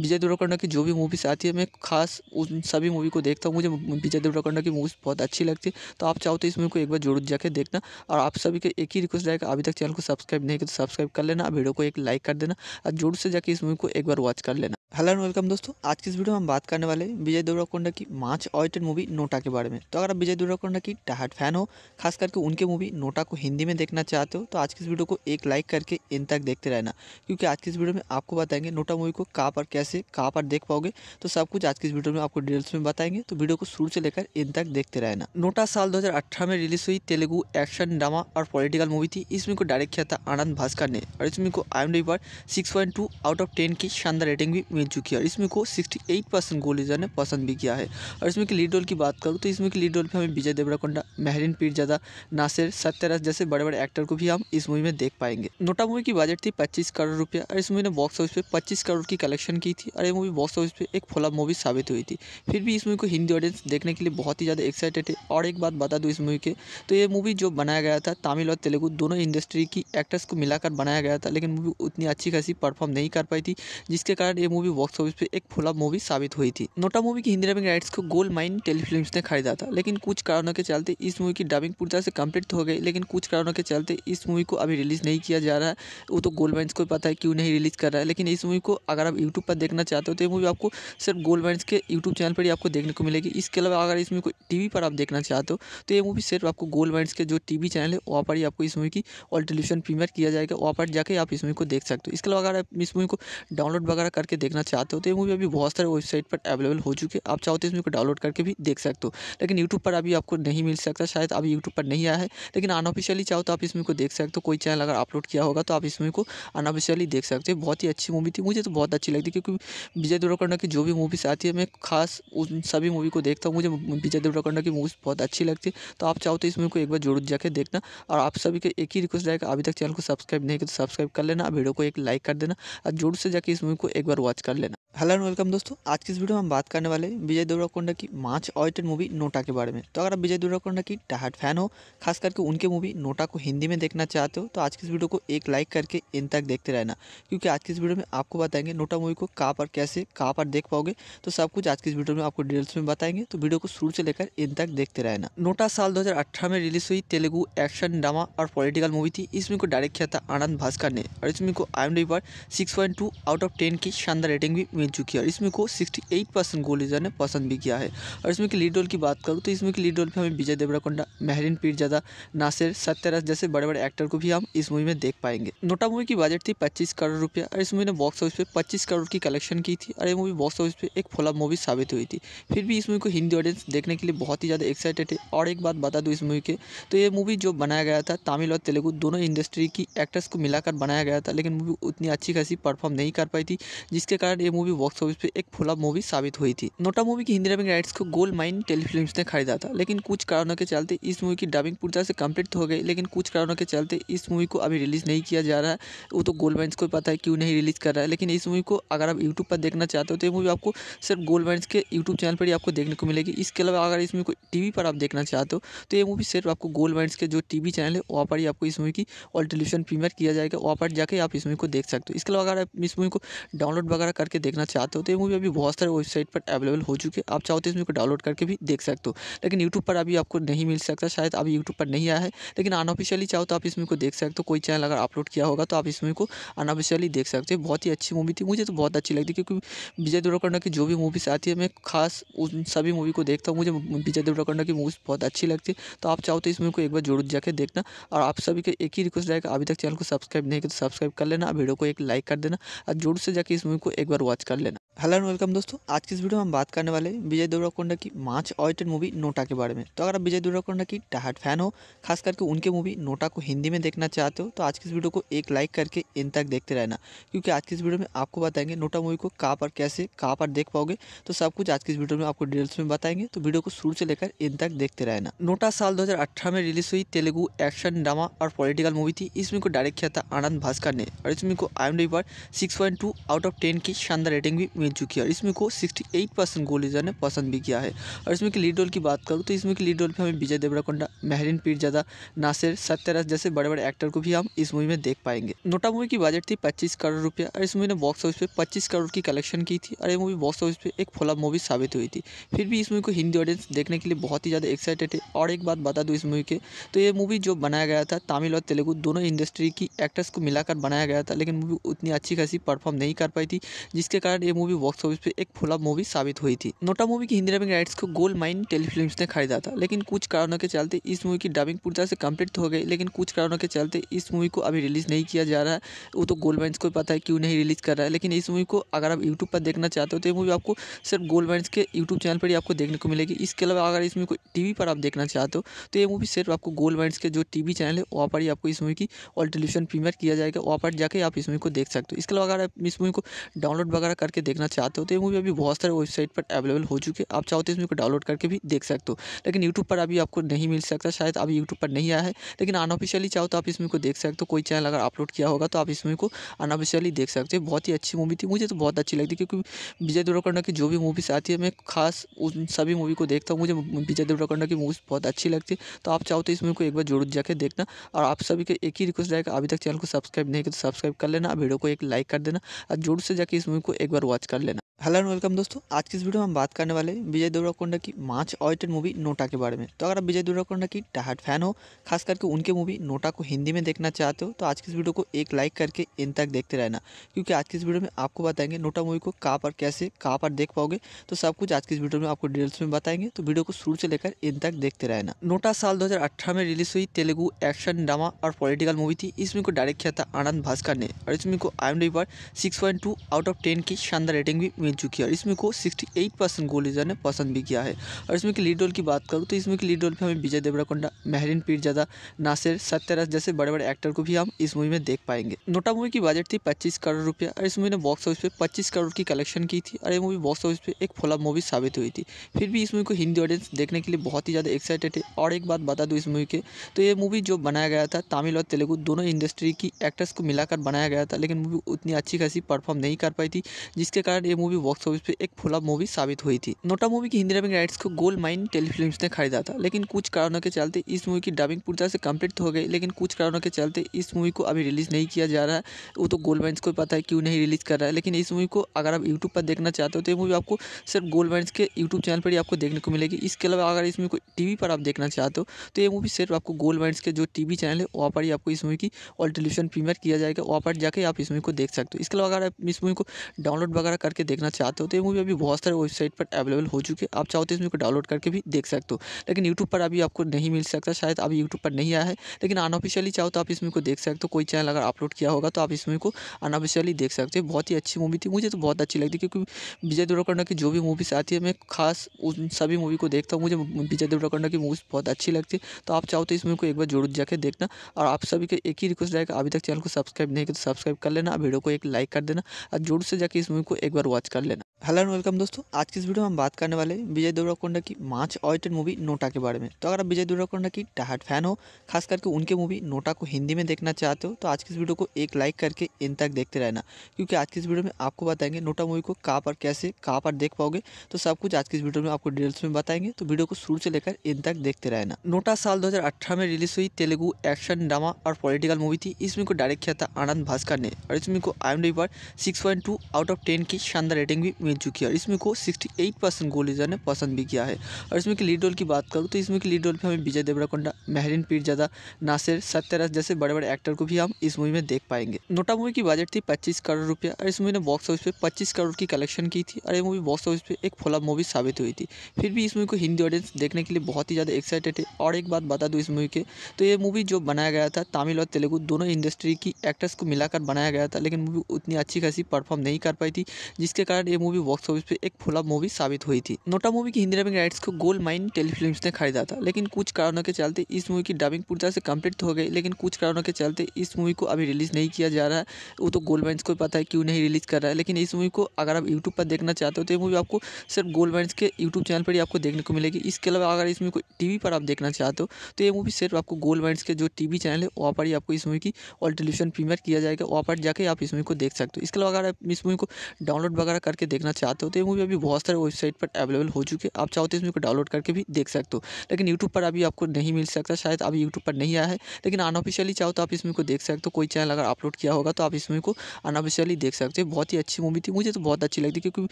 विजय देवरकोंडा की जो भी मूवीज़ आती है मैं खास उन सभी मूवी को देखता हूँ मुझे विजय देवरकोंडा की मूवीज़ बहुत अच्छी लगती है तो आप चाहो तो इस मूवी को एक बार जरूर जाकर देखना और आप सभी के एक ही रिक्वेस्ट रहेगा अभी तक चैनल को सब्सक्राइब नहीं किया तो सब्सक्राइब कर लेना वीडियो को एक लाइक कर देना और जोर से जाकर इस मूवी को एक बार वॉच कर लेना हेलो एंड वेलकम दोस्तों आज की इस वीडियो में हम बात करने वाले विजय देवराकोंडा की मार्च ऑयटेड मूवी नोटा के बारे में तो अगर आप विजय देवराकोंडा की टाहट फैन हो खास करके उनके मूवी नोटा को हिंदी में देखना चाहते हो तो आज की इस वीडियो को एक लाइक करके इन तक देखते रहना क्योंकि आज की इस वीडियो में आपको बताएंगे नोटा मूवी को कहाँ पर कैसे कहाँ पर देख पाओगे तो सब कुछ आज की इस वीडियो में आपको डिटेल्स में बताएंगे तो वीडियो को शुरू से लेकर इन तक देखते रहना नोटा साल दो में रिलीज हुई तेलुगु एक्शन ड्रामा और पॉलिटिकल मूवी थी इसमें को डायरेक्ट किया था आनंद भास्कर ने और इसमें को आई पर सिक्स आउट ऑफ टेन की शानदार रेटिंग भी मिल चुकी है और इसमें को 68 परसेंट लीजर ने पसंद भी किया है और इसमें की लीड रोल की बात करूँ तो इसमें की लीड रोल पर हमें विजय देवराकोंडा महरीन पीरजादा नासिर सत्यराज जैसे बड़े बड़े एक्टर को भी हम इस मूवी में देख पाएंगे नोटा मूवी की बजट थी पच्चीस करोड़ रुपया और इस मूवी ने बॉक्स ऑफिस पर पच्चीस करोड़ की कलेक्शन की थी और ये मूवी बॉक्स ऑफिस पर एक फोला मूवी साबित हुई थी फिर भी इस मूवी को हिंदी ऑडियंस देखने के लिए बहुत ही ज़्यादा एक्साइटेड है और एक बात बता दूँ इस मूवी के तो ये मूवी जो बनाया गया था तमिल और तेलुगु दोनों इंडस्ट्री की एक्टर्स को मिलाकर बनाया गया था लेकिन मूवी उतनी अच्छी खासी परफॉर्म नहीं कर पाई थी जिसके कारण कारण ये मूवी बॉक्स ऑफिस पे एक फ्लॉप मूवी साबित हुई थी नोटा मूवी की हिंदी डबिंग राइट्स को गोल्ड माइन टेलीफिल्म ने खरीदा था लेकिन कुछ कारणों के चलते इस मूवी की डबिंग पूरी तरह से कम्प्लीट हो गई लेकिन कुछ कारणों के चलते इस मूवी को अभी रिलीज़ नहीं किया जा रहा है वो तो गोल्ड माइन्स को पता है क्यों नहीं रिलीज़ कर रहा है लेकिन इस मूवी को अगर आप यूट्यूब पर देखना चाहते हो तो ये मूवी आपको सिर्फ गोल्ड माइन्स के यूट्यूब चैनल पर ही आपको देखने को मिलेगी इसके अलावा अगर इस मूवी को टी पर आप देखना चाहते हो तो ये मूवी सिर्फ आपको गोल्ड माइंस के जो टी चैनल है वहाँ पर ही आपको इस मूवी की ऑल टेलीविजन प्रीमियर किया जाएगा वहाँ पर जाकर आप इस मूवी को देख सकते हो इसके अलावा अगर आप इस मूवी को डाउनलोड वगैरह करके देखना चाहते हो तो ये मूवी अभी बहुत सारे वेबसाइट पर अवेलेबल हो चुकी है आप चाहो तो इस मूवी को डाउनलोड करके भी देख सकते हो लेकिन यूट्यूब पर अभी आपको नहीं मिल सकता शायद अभी यूट्यूब पर नहीं आया है लेकिन अनऑफिशियली चाहो तो आप इस मूवी को देख सकते हो कोई चैनल अगर अपलोड किया होगा तो आप इस मूवी को अनऑफिशियली देख सकते हो बहुत ही अच्छी मूवी थी मुझे तो बहुत अच्छी लगती क्योंकि विजय देवरकोंडा की जो भी मूवीज़ आती है मैं खास उन सभी मूवी को देखता हूँ मुझे विजय देवरकोंडा की मूवीज़ बहुत अच्छी लगती है तो आप चाहो तो इस मूवी को एक बार जरूर जाकर देखना और आप सभी के एक ही रिक्वेस्ट रहेगा अभी तक चैनल को सब्सक्राइब नहीं किया तो सब्सक्राइब कर लेना वीडियो को एक लाइक कर देना और जोर से जाके इस मूवी को एक एक बार वॉच कर लेना हेलो एंड वेलकम दोस्तों आज की इस वीडियो में हम बात करने वाले हैं विजय देवराकोंडा की मार्च ऑडिटेड मूवी नोटा के बारे में तो अगर आप विजय देवराकोंडा की टाहट फैन हो खास करके उनके मूवी नोटा को हिंदी में देखना चाहते हो तो आज की इस वीडियो को एक लाइक करके इन तक देखते रहना क्योंकि आज की इस वीडियो में आपको बताएंगे नोटा मूवी को कहाँ पर कैसे कहाँ पर देख पाओगे तो सब कुछ आज की इस वीडियो में आपको डिटेल्स में बताएंगे तो वीडियो को शुरू से लेकर इन तक देखते रहना नोटा साल दो में रिलीज हुई तेलुगु एक्शन ड्रामा और पॉलिटिकल मूवी थी इसमें को डायरेक्ट किया था आनंद भास्कर ने और इसमें को आई पर सिक्स आउट ऑफ टेन की शानदार रेटिंग भी मिल चुकी है और इसमें को 68 परसेंट गोल ने पसंद भी किया है और इसमें की लीड रोल की बात करूँ तो इसमें की लीड रोल पर हमें विजय देवराकोंडा महरीन पीरजादा नासिर सत्यराज जैसे बड़े बड़े एक्टर को भी हम इस मूवी में देख पाएंगे नोटा मूवी की बजट थी पच्चीस करोड़ रुपया और इस मूवी ने बॉक्स ऑफिस पर पच्चीस करोड़ की कलेक्शन की थी और ये मूवी बॉक्स ऑफिस पर एक फोला मूवी साबित हुई थी फिर भी इस मूवी को हिंदी ऑडियंस देखने के लिए बहुत ही ज़्यादा एक्साइटेड है और एक बात बता दूँ इस मूवी के तो ये मूवी जो बनाया गया था तमिल और तेलुगु दोनों इंडस्ट्री की एक्टर्स को मिलाकर बनाया गया था लेकिन मूवी उतनी अच्छी खासी परफॉर्म नहीं कर पाई थी जिसके कारण ये मूवी बॉक्स ऑफिस पे एक फ्लॉप मूवी साबित हुई थी नोटा मूवी की हिंदी डबिंग राइट्स को गोल्ड माइन टेलीफिल्म ने खरीदा था लेकिन कुछ कारणों के चलते इस मूवी की डबिंग पूरी तरह से कम्प्लीट हो गई लेकिन कुछ कारणों के चलते इस मूवी को अभी रिलीज़ नहीं किया जा रहा है वो तो गोल्ड माइन्स को पता है क्यों नहीं रिलीज़ कर रहा है लेकिन इस मूवी को अगर आप यूट्यूब पर देखना चाहते हो तो ये मूवी आपको सिर्फ गोल्ड माइन्स के यूट्यूब चैनल पर ही आपको देखने को मिलेगी इसके अलावा अगर इस मूवी को टी पर आप देखना चाहते हो तो ये मूवी सिर्फ आपको गोल्ड माइंस के जो टी चैनल है वहाँ पर ही आपको इस मूवी की ऑल टेलीविजन प्रीमियर किया जाएगा वहाँ पर जाकर आप इस मूवी को देख सकते हो इसके अलावा अगर आप इस मूवी को डाउनलोड डाउनलोड वगैरह करके देखना चाहते हो तो ये मूवी अभी बहुत सारे वेबसाइट पर अवेलेबल हो चुके हैं आप चाहो तो इस मूवी को डाउनलोड करके भी देख सकते हो लेकिन यूट्यूब पर अभी आपको नहीं मिल सकता शायद अभी यूट्यूब पर नहीं आया है लेकिन अनऑफिशियली चाहो तो आप इस मूवी को देख सकते हो कोई चैनल अगर अपलोड किया होगा तो आप इस मूवी को अनऑफिशियली देख सकते हो बहुत ही अच्छी मूवी थी मुझे तो बहुत अच्छी लगती क्योंकि विजय देवरकोंडा की जो भी मूवीज़ आती है मैं खास उन सभी मूवी को देखता हूँ मुझे विजय देवरकोंडा की मूवीज़ बहुत अच्छी लगती है तो आप चाहो तो इस मूवी को एक बार जरूर जाकर देखना और आप सभी को एक ही रिक्वेस्ट रहेगा अभी तक चैनल को सब्सक्राइब नहीं किया तो सब्सक्राइब कर लेना वीडियो को एक लाइक कर देना और जोर से जाकर इस मूवी को एक बार वॉच कर लेना हेलो एंड वेलकम दोस्तों आज की इस वीडियो में हम बात करने वाले हैं विजय देवराकोंडा की मार्च ऑयटेड मूवी नोटा के बारे में तो अगर आप विजय देवराकोंडा की टहाट फैन हो खास करके उनके मूवी नोटा को हिंदी में देखना चाहते हो तो आज की इस वीडियो को एक लाइक करके इन तक देखते रहना क्योंकि आज की इस वीडियो में आपको बताएंगे नोटा मूवी को कहाँ पर कैसे कहाँ पर देख पाओगे तो सब कुछ आज की इस वीडियो में आपको डिटेल्स में बताएंगे तो वीडियो को शुरू से लेकर इन तक देखते रहना नोटा साल दो में रिलीज हुई तेलुगु एक्शन ड्रामा और पॉलिटिकल मूवी थी इसमें को डायरेक्ट किया था आनंद भास्कर ने और इसमें को आई पर सिक्स आउट ऑफ टेन की शानदार रेटिंग भी मिल चुकी है और इसमें को 68 परसेंट गोल ने पसंद भी किया है और इसमें की लीड रोल की बात करूँ तो इसमें की लीड रोल पर हमें विजय देवराकोंडा महरीन पीरजादा नासिर सत्यराज जैसे बड़े बड़े एक्टर को भी हम इस मूवी में देख पाएंगे नोटा मूवी की बजट थी पच्चीस करोड़ रुपया और इस मूवी ने बॉक्स ऑफिस पर पच्चीस करोड़ की कलेक्शन की थी और ये मूवी बॉक्स ऑफिस पर एक फ्लॉप मूवी साबित हुई थी फिर भी इस मूवी को हिंदी ऑडियंस देखने के लिए बहुत ही ज़्यादा एक्साइटेड है और एक बात बता दूँ इस मूवी के तो ये मूवी जो बनाया गया था तमिल और तेलुगु दोनों इंडस्ट्री की एक्टर्स को मिलाकर बनाया गया था लेकिन मूवी उतनी अच्छी खासी परफॉर्म नहीं कर पाई थी जिसके कारण ये मूवी मूवी बॉक्स ऑफिस पे एक फ्लॉप मूवी साबित हुई थी नोटा मूवी की हिंदी डबिंग राइट्स को गोल्ड माइन टेलीफिल्म ने खरीदा था लेकिन कुछ कारणों के चलते इस मूवी की डबिंग पूरी तरह से कम्प्लीट हो गई लेकिन कुछ कारणों के चलते इस मूवी को अभी रिलीज़ नहीं किया जा रहा है वो तो गोल्ड माइन्स को पता है क्यों नहीं रिलीज़ कर रहा है लेकिन इस मूवी को अगर आप यूट्यूब पर देखना चाहते हो तो ये मूवी आपको सिर्फ गोल्ड माइन्स के यूट्यूब चैनल पर ही आपको देखने को मिलेगी इसके अलावा अगर इस मूवी को टी पर आप देखना चाहते हो तो ये मूवी सिर्फ आपको गोल्ड माइंस के जो टी चैनल है वहाँ पर ही आपको इस मूवी की ऑल टेलीविजन प्रीमियर किया जाएगा वहाँ पर जाकर आप इस मूवी को देख सकते हो इसके अलावा अगर आप इस मूवी को डाउनलोड वगैरह करके देखना देखना चाहते हो तो ये मूवी अभी बहुत सारे वेबसाइट पर अवेलेबल हो चुकी है आप चाहो तो इस मूवी को डाउनलोड करके भी देख सकते हो लेकिन यूट्यूब पर अभी आपको नहीं मिल सकता शायद अभी यूट्यूब पर नहीं आया है लेकिन अनऑफिशियली चाहो तो आप इस मूवी को देख सकते हो कोई चैनल अगर अपलोड किया होगा तो आप इस मूवी को अनऑफिशियली देख सकते हो बहुत ही अच्छी मूवी थी मुझे तो बहुत अच्छी लगती क्योंकि विजय देवरकोंडा की जो भी मूवीज़ आती है मैं खास उन सभी मूवी को देखता हूँ मुझे विजय देवरकोंडा की मूवीज़ बहुत अच्छी लगती है तो आप चाहो तो इस मूवी को एक बार जरूर जाकर देखना और आप सभी के एक ही रिक्वेस्ट रहेगा अभी तक चैनल को सब्सक्राइब नहीं किया तो सब्सक्राइब कर लेना वीडियो को एक लाइक कर देना और जरूर से जाकर इस मूवी को एक बार वॉच कर buscarle हेलो एंड वेलकम दोस्तों आज की इस वीडियो में हम बात करने वाले हैं विजय देवराकोंडा की माच ऑयटेड मूवी नोटा के बारे में तो अगर आप विजय देवराकोंडा की टहाट फैन हो खास करके उनके मूवी नोटा को हिंदी में देखना चाहते हो तो आज की इस वीडियो को एक लाइक करके इन तक देखते रहना क्योंकि आज की इस वीडियो में आपको बताएंगे नोटा मूवी को कहाँ पर कैसे कहाँ पर देख पाओगे तो सब कुछ आज की इस वीडियो में आपको डिटेल्स में बताएंगे तो वीडियो को शुरू से लेकर इन तक देखते रहना नोटा साल दो में रिलीज हुई तेलुगु एक्शन ड्रामा और पॉलिटिकल मूवी थी इस मूवी को डायरेक्ट किया था आनंद भास्कर ने और इस मूवी को आई पर सिक्स आउट ऑफ टेन की शानदार रेटिंग भी मिल चुकी है और इसमें को 68 परसेंट गोल लीडर ने पसंद भी किया है और इसमें की लीड रोल की बात करूँ तो इसमें की लीड रोल पर हमें विजय देवराकोंडा महरिन पीरजादा नासिर सत्यराज जैसे बड़े बड़े एक्टर को भी हम इस मूवी में देख पाएंगे नोटा मूवी की बजट थी पच्चीस करोड़ रुपया और इस मूवी ने बॉक्स ऑफिस पर पच्चीस करोड़ की कलेक्शन की थी और ये मूवी बॉक्स ऑफिस पर एक फोला मूवी साबित हुई थी फिर भी इस मूवी को हिंदी ऑडियंस देखने के लिए बहुत ही ज़्यादा एक्साइटेड है और एक बात बता दूँ इस मूवी के तो ये मूवी जो बनाया गया था तमिल और तेलुगू दोनों इंडस्ट्री की एक्टर्स को मिलाकर बनाया गया था लेकिन मूवी उतनी अच्छी खासी परफॉर्म नहीं कर पाई थी जिसके कारण ये मूवी मूवी बॉक्स ऑफिस पे एक फ्लॉप मूवी साबित हुई थी नोटा मूवी की हिंदी डबिंग राइट्स को गोल्ड माइन टेलीफिल्म ने खरीदा था लेकिन कुछ कारणों के चलते इस मूवी की डबिंग पूरी तरह से कम्प्लीट हो गई लेकिन कुछ कारणों के चलते इस मूवी को अभी रिलीज़ नहीं किया जा रहा है वो तो गोल्ड माइन्स को पता है क्यों नहीं रिलीज़ कर रहा है लेकिन इस मूवी को अगर आप यूट्यूब पर देखना चाहते हो तो ये मूवी आपको सिर्फ गोल्ड माइन्स के यूट्यूब चैनल पर ही आपको देखने को मिलेगी इसके अलावा अगर इस मूवी को टी पर आप देखना चाहते हो तो ये मूवी सिर्फ आपको गोल्ड माइंस के जो टी चैनल है वहाँ पर ही आपको इस मूवी की ऑल टेलीविजन प्रीमियर किया जाएगा वहाँ पर जाकर आप इस मूवी को देख सकते हो इसके अलावा अगर आप इस मूवी को डाउनलोड वगैरह करके देखना देखना चाहते हो तो ये मूवी अभी बहुत सारे वेबसाइट पर अवेलेबल हो चुकी है आप चाहो तो इस मूवी को डाउनलोड करके भी देख सकते हो लेकिन यूट्यूब पर अभी आपको नहीं मिल सकता शायद अभी यूट्यूब पर नहीं आया है लेकिन अनऑफिशियली चाहो तो आप इस मूवी को देख सकते हो कोई चैनल अगर अपलोड किया होगा तो आप इस मूवी को अनऑफिशियली देख सकते हो बहुत ही अच्छी मूवी थी मुझे तो बहुत अच्छी लगती क्योंकि विजय देवरकंडा की जो भी मूवीज़ आती है मैं खास उन सभी मूवी को देखता हूँ मुझे विजय देवरकंडा की मूवीज़ बहुत अच्छी लगती है तो आप चाहो तो इस मूवी को एक बार जरूर जाकर देखना और आप सभी के एक ही रिक्वेस्ट रहेगा अभी तक चैनल को सब्सक्राइब नहीं किया तो सब्सक्राइब कर लेना वीडियो को एक लाइक कर देना और जोर से जाकर इस मूवी को एक बार watch skal hello and welcome दोस्तों आज की इस वीडियो में हम बात करने वाले विजय देवराकोंडा की मार्च ऑयटेड मूवी नोटा के बारे में तो अगर आप विजय देवराकोंडा की डाहट फैन हो खास करके उनके मूवी नोटा को हिंदी में देखना चाहते हो तो आज की इस वीडियो को एक लाइक करके इन तक देखते रहना क्योंकि आज की इस वीडियो में आपको बताएंगे नोटा मूवी को कहाँ पर कैसे कहाँ पर देख पाओगे तो सब कुछ आज की इस वीडियो में आपको डिटेल्स में बताएंगे तो वीडियो को शुरू से लेकर इन तक देखते रहना नोटा साल दो में रिलीज हुई तेलुगु एक्शन ड्रामा और पॉलिटिकल मूवी थी इस मूवी को डायरेक्ट किया था आनंद भास्कर ने और इस मूवी को आई एम पर सिक्स आउट ऑफ टेन की शानदार रेटिंग भी मिल चुकी है और इसमें को 68 परसेंट गोलीजा ने पसंद भी किया है और इसमें की लीड रोल की बात करूँ तो इसमें की लीड रोल पर हमें विजय देवराकोंडा महरीन पीरजादा नासिर सत्यराज जैसे बड़े बड़े एक्टर को भी हम इस मूवी में देख पाएंगे नोटा मूवी की बजट थी पच्चीस करोड़ रुपया और इस मूवी ने बॉक्स ऑफिस पर पच्चीस करोड़ की कलेक्शन की थी और ये मूवी बॉक्स ऑफिस पर एक फोला मूवी साबित हुई थी फिर भी इस मूवी को हिंदी ऑडियंस देखने के लिए बहुत ही ज़्यादा एक्साइटेड है और एक बात बता दूँ इस मूवी के तो ये मूवी जो बनाया गया था तमिल और तेलुगु दोनों इंडस्ट्री की एक्टर्स को मिलाकर बनाया गया था लेकिन मूवी उतनी अच्छी खासी परफॉर्म नहीं कर पाई थी जिसके कारण ये मूवी बॉक्स ऑफिस पे एक फुला मूवी साबित हुई थी नोटा मूवी की हिंदी डबिंग राइट्स को गोल्ड माइन टेलीफिल्म ने खरीदा था लेकिन कुछ कारणों के चलते इस मूवी की डबिंग पूरी तरह से कंप्लीट हो गई लेकिन कुछ कारणों के चलते इस मूवी को अभी रिलीज नहीं किया जा रहा है वो तो गोल्ड माइन्स को पता है क्यों नहीं रिलीज कर रहा है लेकिन इस मूवी को अगर आप यूट्यूब पर देखना चाहते हो तो ये मूवी आपको सिर्फ गोल्ड माइन्स के यूट्यूब चैनल पर ही आपको देखने को मिलेगी इसके अलावा अगर इस मूवी को टीवी पर आप देखना चाहते हो तो ये मूवी सिर्फ आपको गोल्ड माइंस के जो टी चैनल है वहाँ पर ही आपको इस मूवी की ऑल टेलीविजन प्रीमियर किया जाएगा वहाँ पर जाकर आप इस मूवी को देख सकते हो इसके अलावा अगर आप इस मूवी को डाउनलोड वगैरह करके देख देखना चाहते हो तो ये मूवी अभी बहुत सारे वेबसाइट पर अवेलेबल हो चुकी है आप चाहो तो मूवी को डाउनलोड करके भी देख सकते हो लेकिन यूट्यूब पर अभी आपको नहीं मिल सकता शायद अभी यूट्यूब पर नहीं आया है लेकिन अनऑफिशियली चाहो तो आप इस मूवी को देख सकते हो कोई चैनल अगर अपलोड किया होगा तो आप इस मूवी को अनऑफिशियली देख सकते हो बहुत ही अच्छी मूवी थी मुझे तो बहुत अच्छी लगती क्योंकि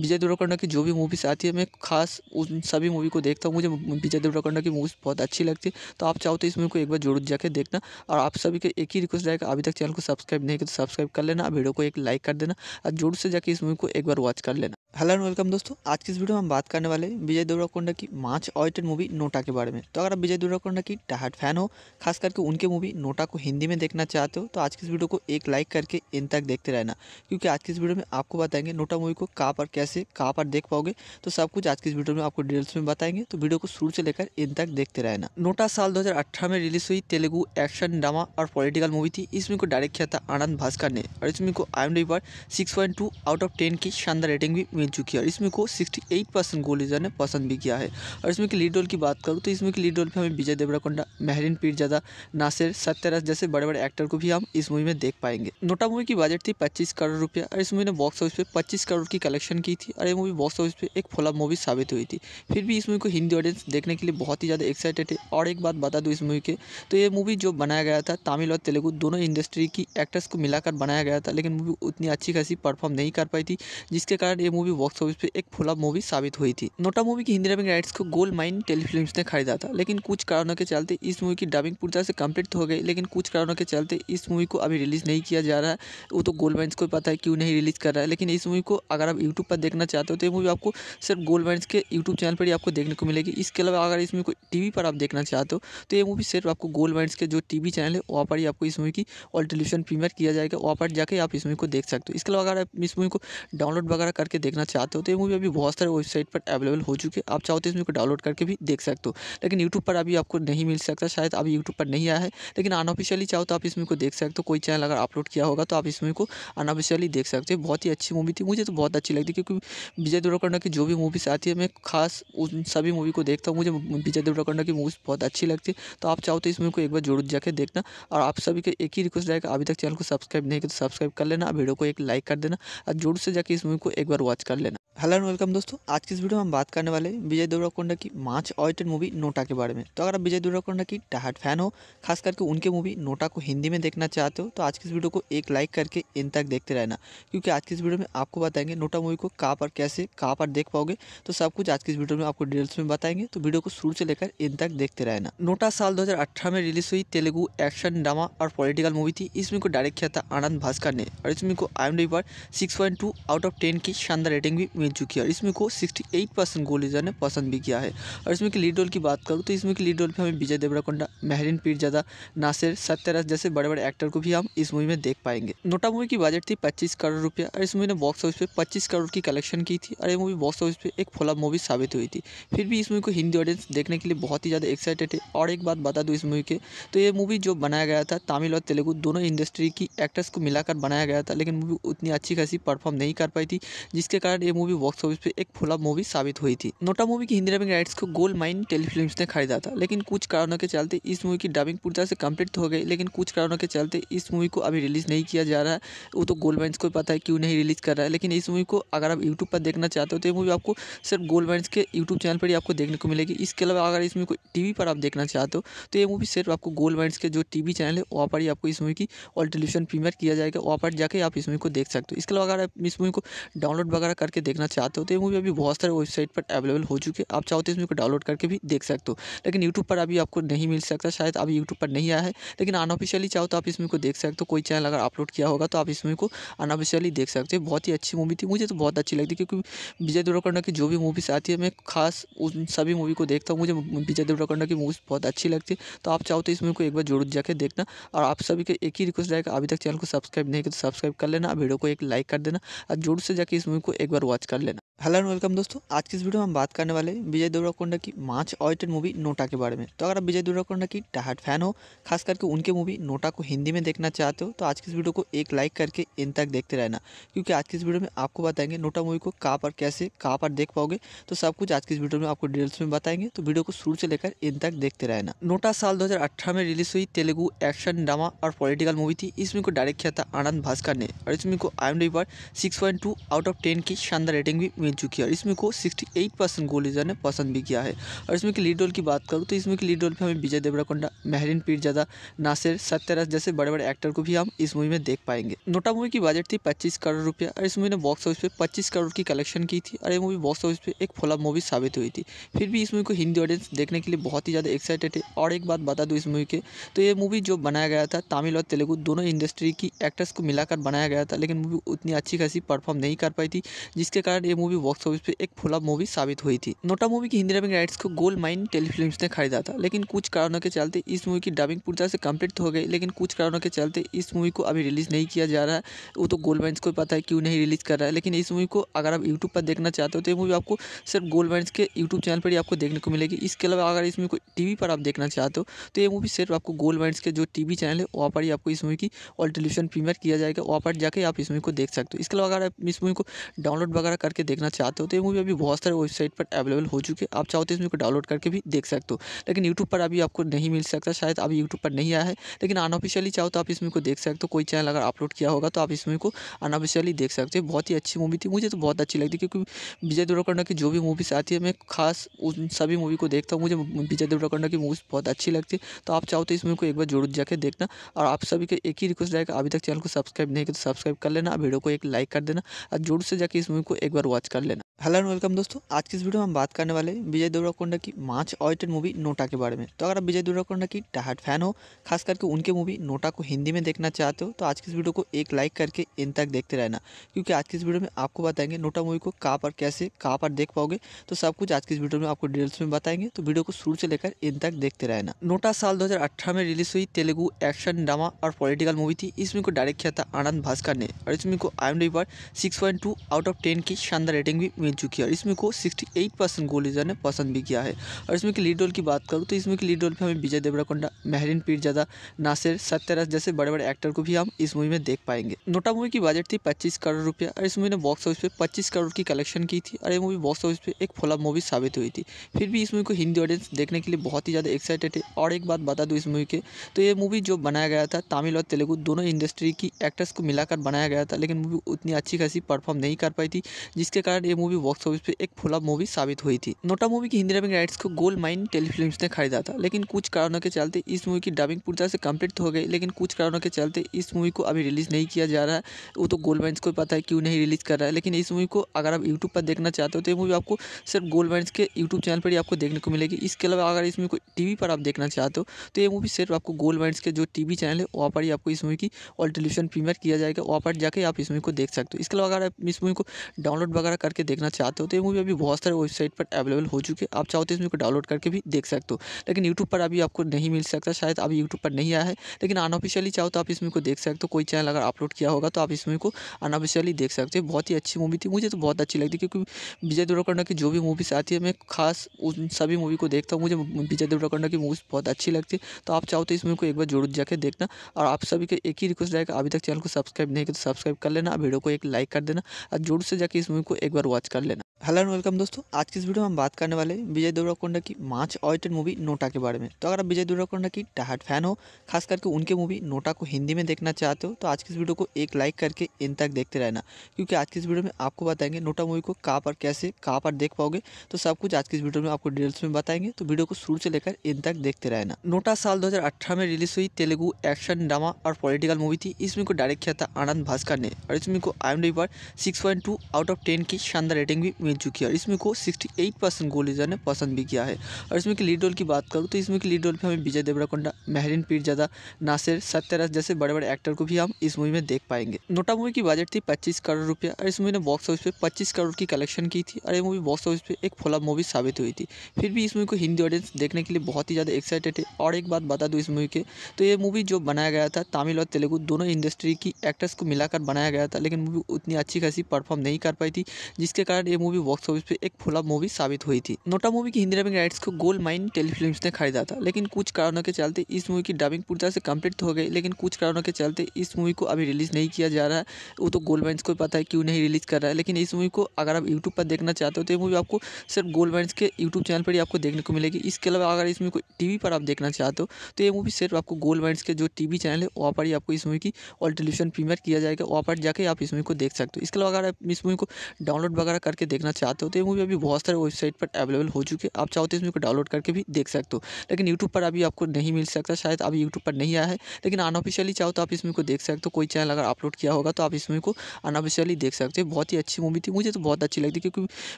विजय देवरकोंडा की जो भी मूवीज़ आती है मैं खास उन सभी मूवी को देखता हूँ मुझे विजय देवरकोंडा की मूवीज़ बहुत अच्छी लगती है तो आप चाहो तो इस मूवी को एक बार जरूर जाकर देखना और आप सभी के एक ही रिक्वेस्ट रहेगा अभी तक चैनल को सब्सक्राइब नहीं किया तो सब्सक्राइब कर लेना वीडियो को एक लाइक कर देना और जोर से जाकर इस मूवी को एक बार वॉच कर लेना हेलो एंड वेलकम दोस्तों आज की इस वीडियो में हम बात करने वाले हैं विजय देवराकोंडा की मार्च ऑयटेड मूवी नोटा के बारे में तो अगर आप विजय देवराकोंडा की टाहट फैन हो खास करके उनके मूवी नोटा को हिंदी में देखना चाहते हो तो आज की इस वीडियो को एक लाइक करके इन तक देखते रहना क्योंकि आज की इस वीडियो में आपको बताएंगे नोटा मूवी को कहाँ पर कैसे कहाँ पर देख पाओगे तो सब कुछ आज की इस वीडियो में आपको डिटेल्स में बताएंगे तो वीडियो को शुरू से लेकर इन तक देखते रहना नोटा साल दो में रिलीज हुई तेलुगु एक्शन ड्रामा और पॉलिटिकल मूवी थी इसमें को डायरेक्ट किया था आनंद भास्कर ने और इसमें को आई पर सिक्स आउट ऑफ टेन की शानदार रेटिंग भी मिल चुकी है और इसमें को 68 परसेंट गोलीजर ने पसंद भी किया है और इसमें की लीड रोल की बात करूँ तो इसमें की लीड रोल पर हमें विजय देवराकोंडा महरीन पीरजादा नासिर सत्यराज जैसे बड़े बड़े एक्टर को भी हम इस मूवी में देख पाएंगे नोटा मूवी की बजट थी पच्चीस करोड़ रुपया और इस मूवी ने बॉक्स ऑफिस पर पच्चीस करोड़ की कलेक्शन की थी और ये मूवी बॉक्स ऑफिस पर एक फ्लॉप मूवी साबित हुई थी फिर भी इस मूवी को हिंदी ऑडियंस देखने के लिए बहुत ही ज़्यादा एक्साइटेड है और एक बात बता दूँ इस मूवी के तो ये मूवी जो बनाया गया था तमिल और तेलुगु दोनों इंडस्ट्री की एक्टर्स को मिलाकर बनाया गया था लेकिन मूवी उतनी अच्छी खासी परफॉर्म नहीं कर पाई थी जिसके कारण ये मूवी बॉक्स ऑफिस पे एक फ्लॉप मूवी साबित हुई थी नोटा मूवी की हिंदी डबिंग राइट्स को गोल्ड माइन टेलीफिल्म ने खरीदा था लेकिन कुछ कारणों के चलते इस मूवी की डबिंग पूरी तरह से कम्प्लीट हो गई लेकिन कुछ कारणों के चलते इस मूवी को अभी रिलीज़ नहीं किया जा रहा है वो तो गोल्ड माइन्स को पता है क्यों नहीं रिलीज़ कर रहा है लेकिन इस मूवी को अगर आप यूट्यूब पर देखना चाहते हो तो ये मूवी आपको सिर्फ गोल्ड माइन्स के यूट्यूब चैनल पर ही आपको देखने को मिलेगी इसके अलावा अगर इस मूवी को टी पर आप देखना चाहते हो तो ये मूवी सिर्फ आपको गोल्ड माइन्स के जो टी चैनल है वहाँ पर ही आपको इस मूवी की ऑल टेलीविजन प्रीमियर किया जाएगा वहाँ पर जाकर आप इस मूवी को देख सकते हो इसके अलावा अगर आप इस मूवी को डाउनलोड वगैरह करके देखना चाहते हो तो ये मूवी अभी बहुत सारे वेबसाइट पर अवेलेबल हो चुकी है आप चाहो तो इस मूवी को डाउनलोड करके भी देख सकते हो लेकिन यूट्यूब पर अभी आपको नहीं मिल सकता शायद अभी यूट्यूब पर नहीं आया है लेकिन अनऑफिशियली चाहो तो आप इस मूवी को देख सकते हो कोई चैनल अगर अपलोड किया होगा तो आप इस मूवी को अनऑफिशियली देख सकते हो बहुत ही अच्छी मूवी थी मुझे तो बहुत अच्छी लगती क्योंकि विजय देवरकोंडा की जो भी मूवीज़ आती है मैं खास उन सभी मूवी को देखता हूँ मुझे विजय देवरकोंडा की मूवीज़ बहुत अच्छी लगती है तो आप चाहो तो इस मूवी को एक बार जरूर जाकर देखना और आप सभी को एक ही रिक्वेस्ट रहेगा अभी तक चैनल को सब्सक्राइब नहीं किया तो सब्सक्राइब कर लेना वीडियो को एक लाइक कर देना और जरूर से जाकर इस मूवी को एक बार वॉच कर लेना हेलो एंड वेलकम दोस्तों आज की इस वीडियो में हम बात करने वाले हैं विजय देवराकोंडा की मार्च ऑयटेड मूवी नोटा के बारे में तो अगर आप विजय देवराकोंडा की टाहट फैन हो खास करके उनके मूवी नोटा को हिंदी में देखना चाहते हो तो आज की इस वीडियो को एक लाइक करके इन तक देखते रहना क्योंकि आज की इस वीडियो में आपको बताएंगे नोटा मूवी को कहाँ पर कैसे कहाँ पर देख पाओगे तो सब कुछ आज की इस वीडियो में आपको डिटेल्स में बताएंगे तो वीडियो को शुरू से लेकर इन तक देखते रहना नोटा साल दो में रिलीज हुई तेलुगु एक्शन ड्रामा और पॉलिटिकल मूवी थी इसमें को डायरेक्ट किया था आनंद भास्कर ने और इसमें को आई पर सिक्स आउट ऑफ टेन की शानदार रेटिंग भी मिल चुकी है और इसमें को 68 परसेंट गोलीजा ने पसंद भी किया है और इसमें की लीड रोल की बात करूँ तो इसमें की लीड रोल पर हमें विजय देवराकोंडा महरिन पीरजादा नासिर सत्यराज जैसे बड़े बड़े एक्टर को भी हम इस मूवी में देख पाएंगे नोटा मूवी की बजट थी पच्चीस करोड़ रुपया और इस मूवी ने बॉक्स ऑफिस पर पच्चीस करोड़ की कलेक्शन की थी और ये मूवी बॉक्स ऑफिस पर एक फ्लॉप मूवी साबित हुई थी फिर भी इस मूवी को हिंदी ऑडियंस देखने के लिए बहुत ही ज़्यादा एक्साइटेड है और एक बात बता दूँ इस मूवी के तो ये मूवी जो बनाया गया था तमिल और तेलुगु दोनों इंडस्ट्री की एक्टर्स को मिलाकर बनाया गया था लेकिन मूवी उतनी अच्छी खासी परफॉर्म नहीं कर पाई थी जिसके कारण ये मूवी मूवी बॉक्स ऑफिस पे एक फ्लॉप मूवी साबित हुई थी नोटा मूवी की हिंदी डबिंग राइट्स को गोल्ड माइन टेलीफिल्म ने खरीदा था लेकिन कुछ कारणों के चलते इस मूवी की डबिंग पूरी तरह से कम्प्लीट हो गई लेकिन कुछ कारणों के चलते इस मूवी को अभी रिलीज़ नहीं किया जा रहा है वो तो गोल्ड माइन्स को पता है क्यों नहीं रिलीज़ कर रहा है लेकिन इस मूवी को अगर आप यूट्यूब पर देखना चाहते हो तो ये मूवी आपको सिर्फ गोल्ड माइन्स के यूट्यूब चैनल पर ही आपको देखने को मिलेगी इसके अलावा अगर इस मूवी को टी पर आप देखना चाहते हो तो ये मूवी सिर्फ आपको गोल्ड माइंस के जो टी चैनल है वहाँ पर ही आपको इस मूवी की ऑल टेलीविजन प्रीमियर किया जाएगा वहाँ पर जाकर आप इस मूवी को देख सकते हो इसके अलावा अगर आप इस मूवी को डाउनलोड वगैरह करके देखना देखना चाहते हो तो ये मूवी अभी बहुत सारे वेबसाइट पर अवेलेबल हो चुकी है आप चाहो तो इस मूवी को डाउनलोड करके भी देख सकते हो लेकिन यूट्यूब पर अभी आपको नहीं मिल सकता शायद अभी यूट्यूब पर नहीं आया है लेकिन अनऑफिशियली चाहो तो आप इस मूवी को देख सकते हो कोई चैनल अगर अपलोड किया होगा तो आप इस मूवी को अनऑफिशियली देख सकते हो बहुत ही अच्छी मूवी थी मुझे तो बहुत अच्छी लगती क्योंकि विजय देवरकोंडा की जो भी मूवीज़ आती है मैं खास उन सभी मूवी को देखता हूँ मुझे विजय देवरकोंडा की मूवीज़ बहुत अच्छी लगती है तो आप चाहो तो इस मूवी को एक बार जरूर जाकर देखना और आप सभी के एक ही रिक्वेस्ट रहेगा अभी तक चैनल को सब्सक्राइब नहीं किया तो सब्सक्राइब कर लेना वीडियो को एक लाइक कर देना और जरूर से जाकर इस मूवी को एक बार वॉच कर allenare हेलो एंड वेलकम दोस्तों आज की इस वीडियो में हम बात करने वाले हैं विजय देवराकोंडा की मार्च ऑयटेड मूवी नोटा के बारे में तो अगर आप विजय देवराकोंडा की टहाट फैन हो खास करके उनके मूवी नोटा को हिंदी में देखना चाहते हो तो आज की इस वीडियो को एक लाइक करके इन तक देखते रहना क्योंकि आज की इस वीडियो में आपको बताएंगे नोटा मूवी को कहाँ पर कैसे कहाँ पर देख पाओगे तो सब कुछ आज की इस वीडियो में आपको डिटेल्स में बताएंगे तो वीडियो को शुरू से लेकर इन तक देखते रहना नोटा साल दो में रिलीज हुई तेलुगु एक्शन ड्रामा और पॉलिटिकल मूवी थी इस मूवी को डायरेक्ट किया था आनंद भास्कर ने और इस मूवी को आई पर सिक्स आउट ऑफ टेन की शानदार रेटिंग भी मिल चुकी है और इसमें को 68 परसेंट गोल लीडर ने पसंद भी किया है और इसमें की लीड रोल की बात करूँ तो इसमें की लीड रोल पर हमें विजय देवराकोंडा महरिन पीरजादा नासिर सत्यराज जैसे बड़े बड़े एक्टर को भी हम इस मूवी में देख पाएंगे नोटा मूवी की बजट थी पच्चीस करोड़ रुपया और इस मूवी ने बॉक्स ऑफिस पर पच्चीस करोड़ की कलेक्शन की थी और ये मूवी बॉक्स ऑफिस पर एक फोला मूवी साबित हुई थी फिर भी इस मूवी को हिंदी ऑडियंस देखने के लिए बहुत ही ज़्यादा एक्साइटेड है और एक बात बता दूँ इस मूवी के तो ये मूवी जो बनाया गया था तमिल और तेलुगु दोनों इंडस्ट्री की एक्टर्स को मिलाकर बनाया गया था लेकिन मूवी उतनी अच्छी खासी परफॉर्म नहीं कर पाई थी जिसके कारण ये मूवी मूवी बॉक्स ऑफिस पर एक फ्लॉप मूवी साबित हुई थी नोटा मूवी की हिंदी डबिंग राइट्स को गोल्ड माइन टेलीफिल्म ने खरीदा था लेकिन कुछ कारणों के चलते इस मूवी की डबिंग पूरी तरह से कंप्लीट हो गई लेकिन कुछ कारणों के चलते इस मूवी को अभी रिलीज़ नहीं किया जा रहा है वो तो गोल्ड माइन्स को पता है क्यों नहीं रिलीज़ कर रहा है लेकिन इस मूवी को अगर आप यूट्यूब पर देखना चाहते हो तो ये मूवी आपको सिर्फ गोल्ड माइन्स के यूट्यूब चैनल पर ही आपको देखने को मिलेगी इसके अलावा अगर इस मूवी को टी पर आप देखना चाहते हो तो ये मूवी सिर्फ आपको गोल्ड माइंस के जो टी चैनल है वहाँ पर ही आपको इस मूवी की ऑल टेलीविजन प्रीमियर किया जाएगा वहाँ पर जाके आप इस मूवी को देख सकते हो इसके अलावा अगर आप इस मूवी को डाउनलोड वगैरह करके देखना देखना चाहते हो तो ये मूवी अभी बहुत सारे वेबसाइट पर अवेलेबल हो चुकी है आप चाहो तो इस मूवी को डाउनलोड करके भी देख सकते हो लेकिन यूट्यूब पर अभी आपको नहीं मिल सकता शायद अभी यूट्यूब पर नहीं आया है लेकिन अनऑफिशियली चाहो तो आप इस मूवी को देख सकते हो कोई चैनल अगर अपलोड किया होगा तो आप इस मूवी को अनऑफिशियली देख सकते हो बहुत ही अच्छी मूवी थी मुझे तो बहुत अच्छी लगती क्योंकि विजय देवरकंडा की जो भी मूवीज़ आती है मैं खास उन सभी मूवी को देखता हूँ मुझे विजय देवरकंडा की मूवीज़ बहुत अच्छी लगती है तो आप चाहो तो इस मूवी को एक बार जरूर जाकर देखना और आप सभी के एक ही रिक्वेस्ट रहेगा अभी तक चैनल को सब्सक्राइब नहीं किया तो सब्सक्राइब कर लेना वीडियो को एक लाइक कर देना और जरूर से जाकर इस मूवी को एक बार watch Salena. Hello and welcome दोस्तों आज की इस वीडियो में हम बात करने वाले हैं विजय देवराकोंडा की मार्च ऑयटेड मूवी नोटा के बारे में तो अगर आप विजय देवराकोंडा की टहाट फैन हो खास करके उनके मूवी नोटा को हिंदी में देखना चाहते हो तो आज की इस वीडियो को एक लाइक करके इन तक देखते रहना क्योंकि आज की इस वीडियो में आपको बताएंगे नोटा मूवी को कहाँ पर कैसे कहाँ पर देख पाओगे तो सब कुछ आज की इस वीडियो में आपको डिटेल्स में बताएंगे तो वीडियो को शुरू से लेकर इन तक देखते रहना नोटा साल दो में रिलीज हुई तेलुगु एक्शन ड्रामा और पॉलिटिकल मूवी थी इस मूवी को डायरेक्ट किया था आनंद भास्कर ने और इस मूवी को आई पर सिक्स आउट ऑफ टेन की शानदार रेटिंग भी मिल चुकी है और इसमें को 68 परसेंट गोल लीडर ने पसंद भी किया है और इसमें की लीड रोल की बात करूँ तो इसमें की लीड रोल पर हमें विजय देवराकोंडा महरीन पीरजादा नासिर सत्यराज जैसे बड़े बड़े एक्टर को भी हम इस मूवी में देख पाएंगे नोटा मूवी की बजट थी पच्चीस करोड़ रुपया और इस मूवी ने बॉक्स ऑफिस पर पच्चीस करोड़ की कलेक्शन की थी और ये मूवी बॉक्स ऑफिस पर एक फ्लॉप मूवी साबित हुई थी फिर भी इस मूवी को हिंदी ऑडियंस देखने के लिए बहुत ही ज़्यादा एक्साइटेड है और एक बात बता दूँ इस मूवी के तो ये मूवी जो बनाया गया था तमिल और तेलुगु दोनों इंडस्ट्री की एक्टर्स को मिलाकर बनाया गया था लेकिन मूवी उतनी अच्छी खासी परफॉर्म नहीं कर पाई थी जिसके कारण ये मूवी मूवी बॉक्स ऑफिस पे एक फ्लॉप मूवी साबित हुई थी नोटा मूवी की हिंदी डबिंग राइट्स को गोल्ड माइन टेलीफिल्म ने खरीदा था लेकिन कुछ कारणों के चलते इस मूवी की डबिंग पूरी तरह से कम्प्लीट हो गई लेकिन कुछ कारणों के चलते इस मूवी को अभी रिलीज़ नहीं किया जा रहा है वो तो गोल्ड माइन्स को पता है क्यों नहीं रिलीज़ कर रहा है लेकिन इस मूवी को अगर आप यूट्यूब पर देखना चाहते हो तो ये मूवी आपको सिर्फ गोल्ड माइन्स के यूट्यूब चैनल पर ही आपको देखने को मिलेगी इसके अलावा अगर इस मूवी को टी पर आप देखना चाहते हो तो ये मूवी सिर्फ आपको गोल्ड माइंस के जो टी चैनल है वहाँ पर ही आपको इस मूवी की ऑल टेलीविजन प्रीमियर किया जाएगा वहाँ पर जाकर आप इस मूवी को देख सकते हो इसके अलावा अगर आप इस मूवी को डाउनलोड वगैरह करके देखना देखना चाहते हो तो ये मूवी अभी बहुत सारे वेबसाइट पर अवेलेबल हो चुकी है आप चाहो तो इस मूवी को डाउनलोड करके भी देख सकते हो लेकिन यूट्यूब पर अभी आपको नहीं मिल सकता शायद अभी यूट्यूब पर नहीं आया है लेकिन अनऑफिशियली चाहो तो आप इस मूवी को देख सकते हो कोई चैनल अगर अपलोड किया होगा तो आप इस मूवी को अनऑफिशियली देख सकते हो बहुत ही अच्छी मूवी थी मुझे तो बहुत अच्छी लगती क्योंकि विजय देवरकंडा की जो भी मूवीज़ आती है मैं खास उन सभी मूवी को देखता हूँ मुझे विजय देवरकंडा की मूवीज़ बहुत अच्छी लगती है तो आप चाहो तो इस मूवी को एक बार जरूर जाकर देखना और आप सभी के एक ही रिक्वेस्ट रहेगा अभी तक चैनल को सब्सक्राइब नहीं किया तो सब्सक्राइब कर लेना वीडियो को एक लाइक कर देना और जोर से जाकर इस मूवी को एक बार watch and lena hello and welcome दोस्तों आज की इस वीडियो में हम बात करने वाले हैं विजय देवराकोंडा की मार्च ऑयटेड मूवी नोटा के बारे में तो अगर आप विजय देवराकोंडा की टहाट फैन हो खास करके उनके मूवी नोटा को हिंदी में देखना चाहते हो तो आज की इस वीडियो को एक लाइक करके इन तक देखते रहना क्योंकि आज की इस वीडियो में आपको बताएंगे नोटा मूवी को कहाँ पर कैसे कहाँ पर देख पाओगे तो सब कुछ आज की इस वीडियो में आपको डिटेल्स में बताएंगे तो वीडियो को शुरू से लेकर इन तक देखते रहना नोटा साल दो में रिलीज हुई तेलुगु एक्शन ड्रामा और पॉलिटिकल मूवी थी इस मूवी को डायरेक्ट किया था आनंद भास्कर ने और इस मूवी को आई पर सिक्स आउट ऑफ टेन की शानदार रेटिंग भी मिल चुकी है और इसमें को 68 परसेंट गोलीजा ने पसंद भी किया है और इसमें की लीड रोल की बात करूँ तो इसमें की लीड रोल पर हमें विजय देवराकोंडा महरिन पीरजादा नासिर सत्यराज जैसे बड़े बड़े एक्टर को भी हम इस मूवी में देख पाएंगे नोटा मूवी की बजट थी पच्चीस करोड़ रुपया और इस मूवी ने बॉक्स ऑफिस पर पच्चीस करोड़ की कलेक्शन की थी और ये मूवी बॉक्स ऑफिस पर एक फोला मूवी साबित हुई थी फिर भी इस मूवी को हिंदी ऑडियंस देखने के लिए बहुत ही ज़्यादा एक्साइटेड है और एक बात बता दूँ इस मूवी के तो ये मूवी जो बनाया गया था तमिल और तेलुगु दोनों इंडस्ट्री की एक्टर्स को मिलाकर बनाया गया था लेकिन मूवी उतनी अच्छी खासी परफॉर्म नहीं कर पाई थी जिसके कारण ये मूवी बॉक्स ऑफिस पे एक फुला मूवी साबित हुई थी नोटा मूवी की हिंदी डबिंग राइट्स को गोल्ड माइन टेलीफिल्म्स ने खरीदा था लेकिन कुछ कारणों के चलते इस मूवी की डबिंग पूरी तरह से कंप्लीट हो गई लेकिन कुछ कारणों के चलते इस मूवी को अभी रिलीज़ नहीं किया जा रहा है वो तो गोल्ड माइन्स को पता है क्यों नहीं रिलीज़ कर रहा है लेकिन इस मूवी को अगर आप यूट्यूब पर देखना चाहते हो तो ये मूवी आपको सिर्फ गोल्ड माइन्स के यूट्यूब चैनल पर ही आपको देखने को मिलेगी इसके अलावा अगर इस मूवी को टी पर आप देखना चाहते हो तो ये मूवी सिर्फ आपको गोल्ड माइन्स के जो टी चैनल है वहाँ पर ही आपको इस मूवी की ऑल टेलीविजन प्रीमियर किया जाएगा वहाँ पर जाके आप इस मूवी को देख सकते हो इसके अलावा अगर आप इस मूवी को डाउनलोड वगैरह करके देख देखना चाहते हो तो ये मूवी अभी बहुत सारे वेबसाइट पर अवेलेबल हो चुकी है आप चाहो तो इस मूवी को डाउनलोड करके भी देख सकते हो लेकिन यूट्यूब पर अभी आपको नहीं मिल सकता शायद अभी यूट्यूब पर नहीं आया है लेकिन अनऑफिशियली चाहो तो आप इस मूवी को देख सकते हो कोई चैनल अगर अपलोड किया होगा तो आप इस मूवी को अनऑफिशियली देख सकते हो बहुत ही अच्छी मूवी थी मुझे तो बहुत अच्छी लगती क्योंकि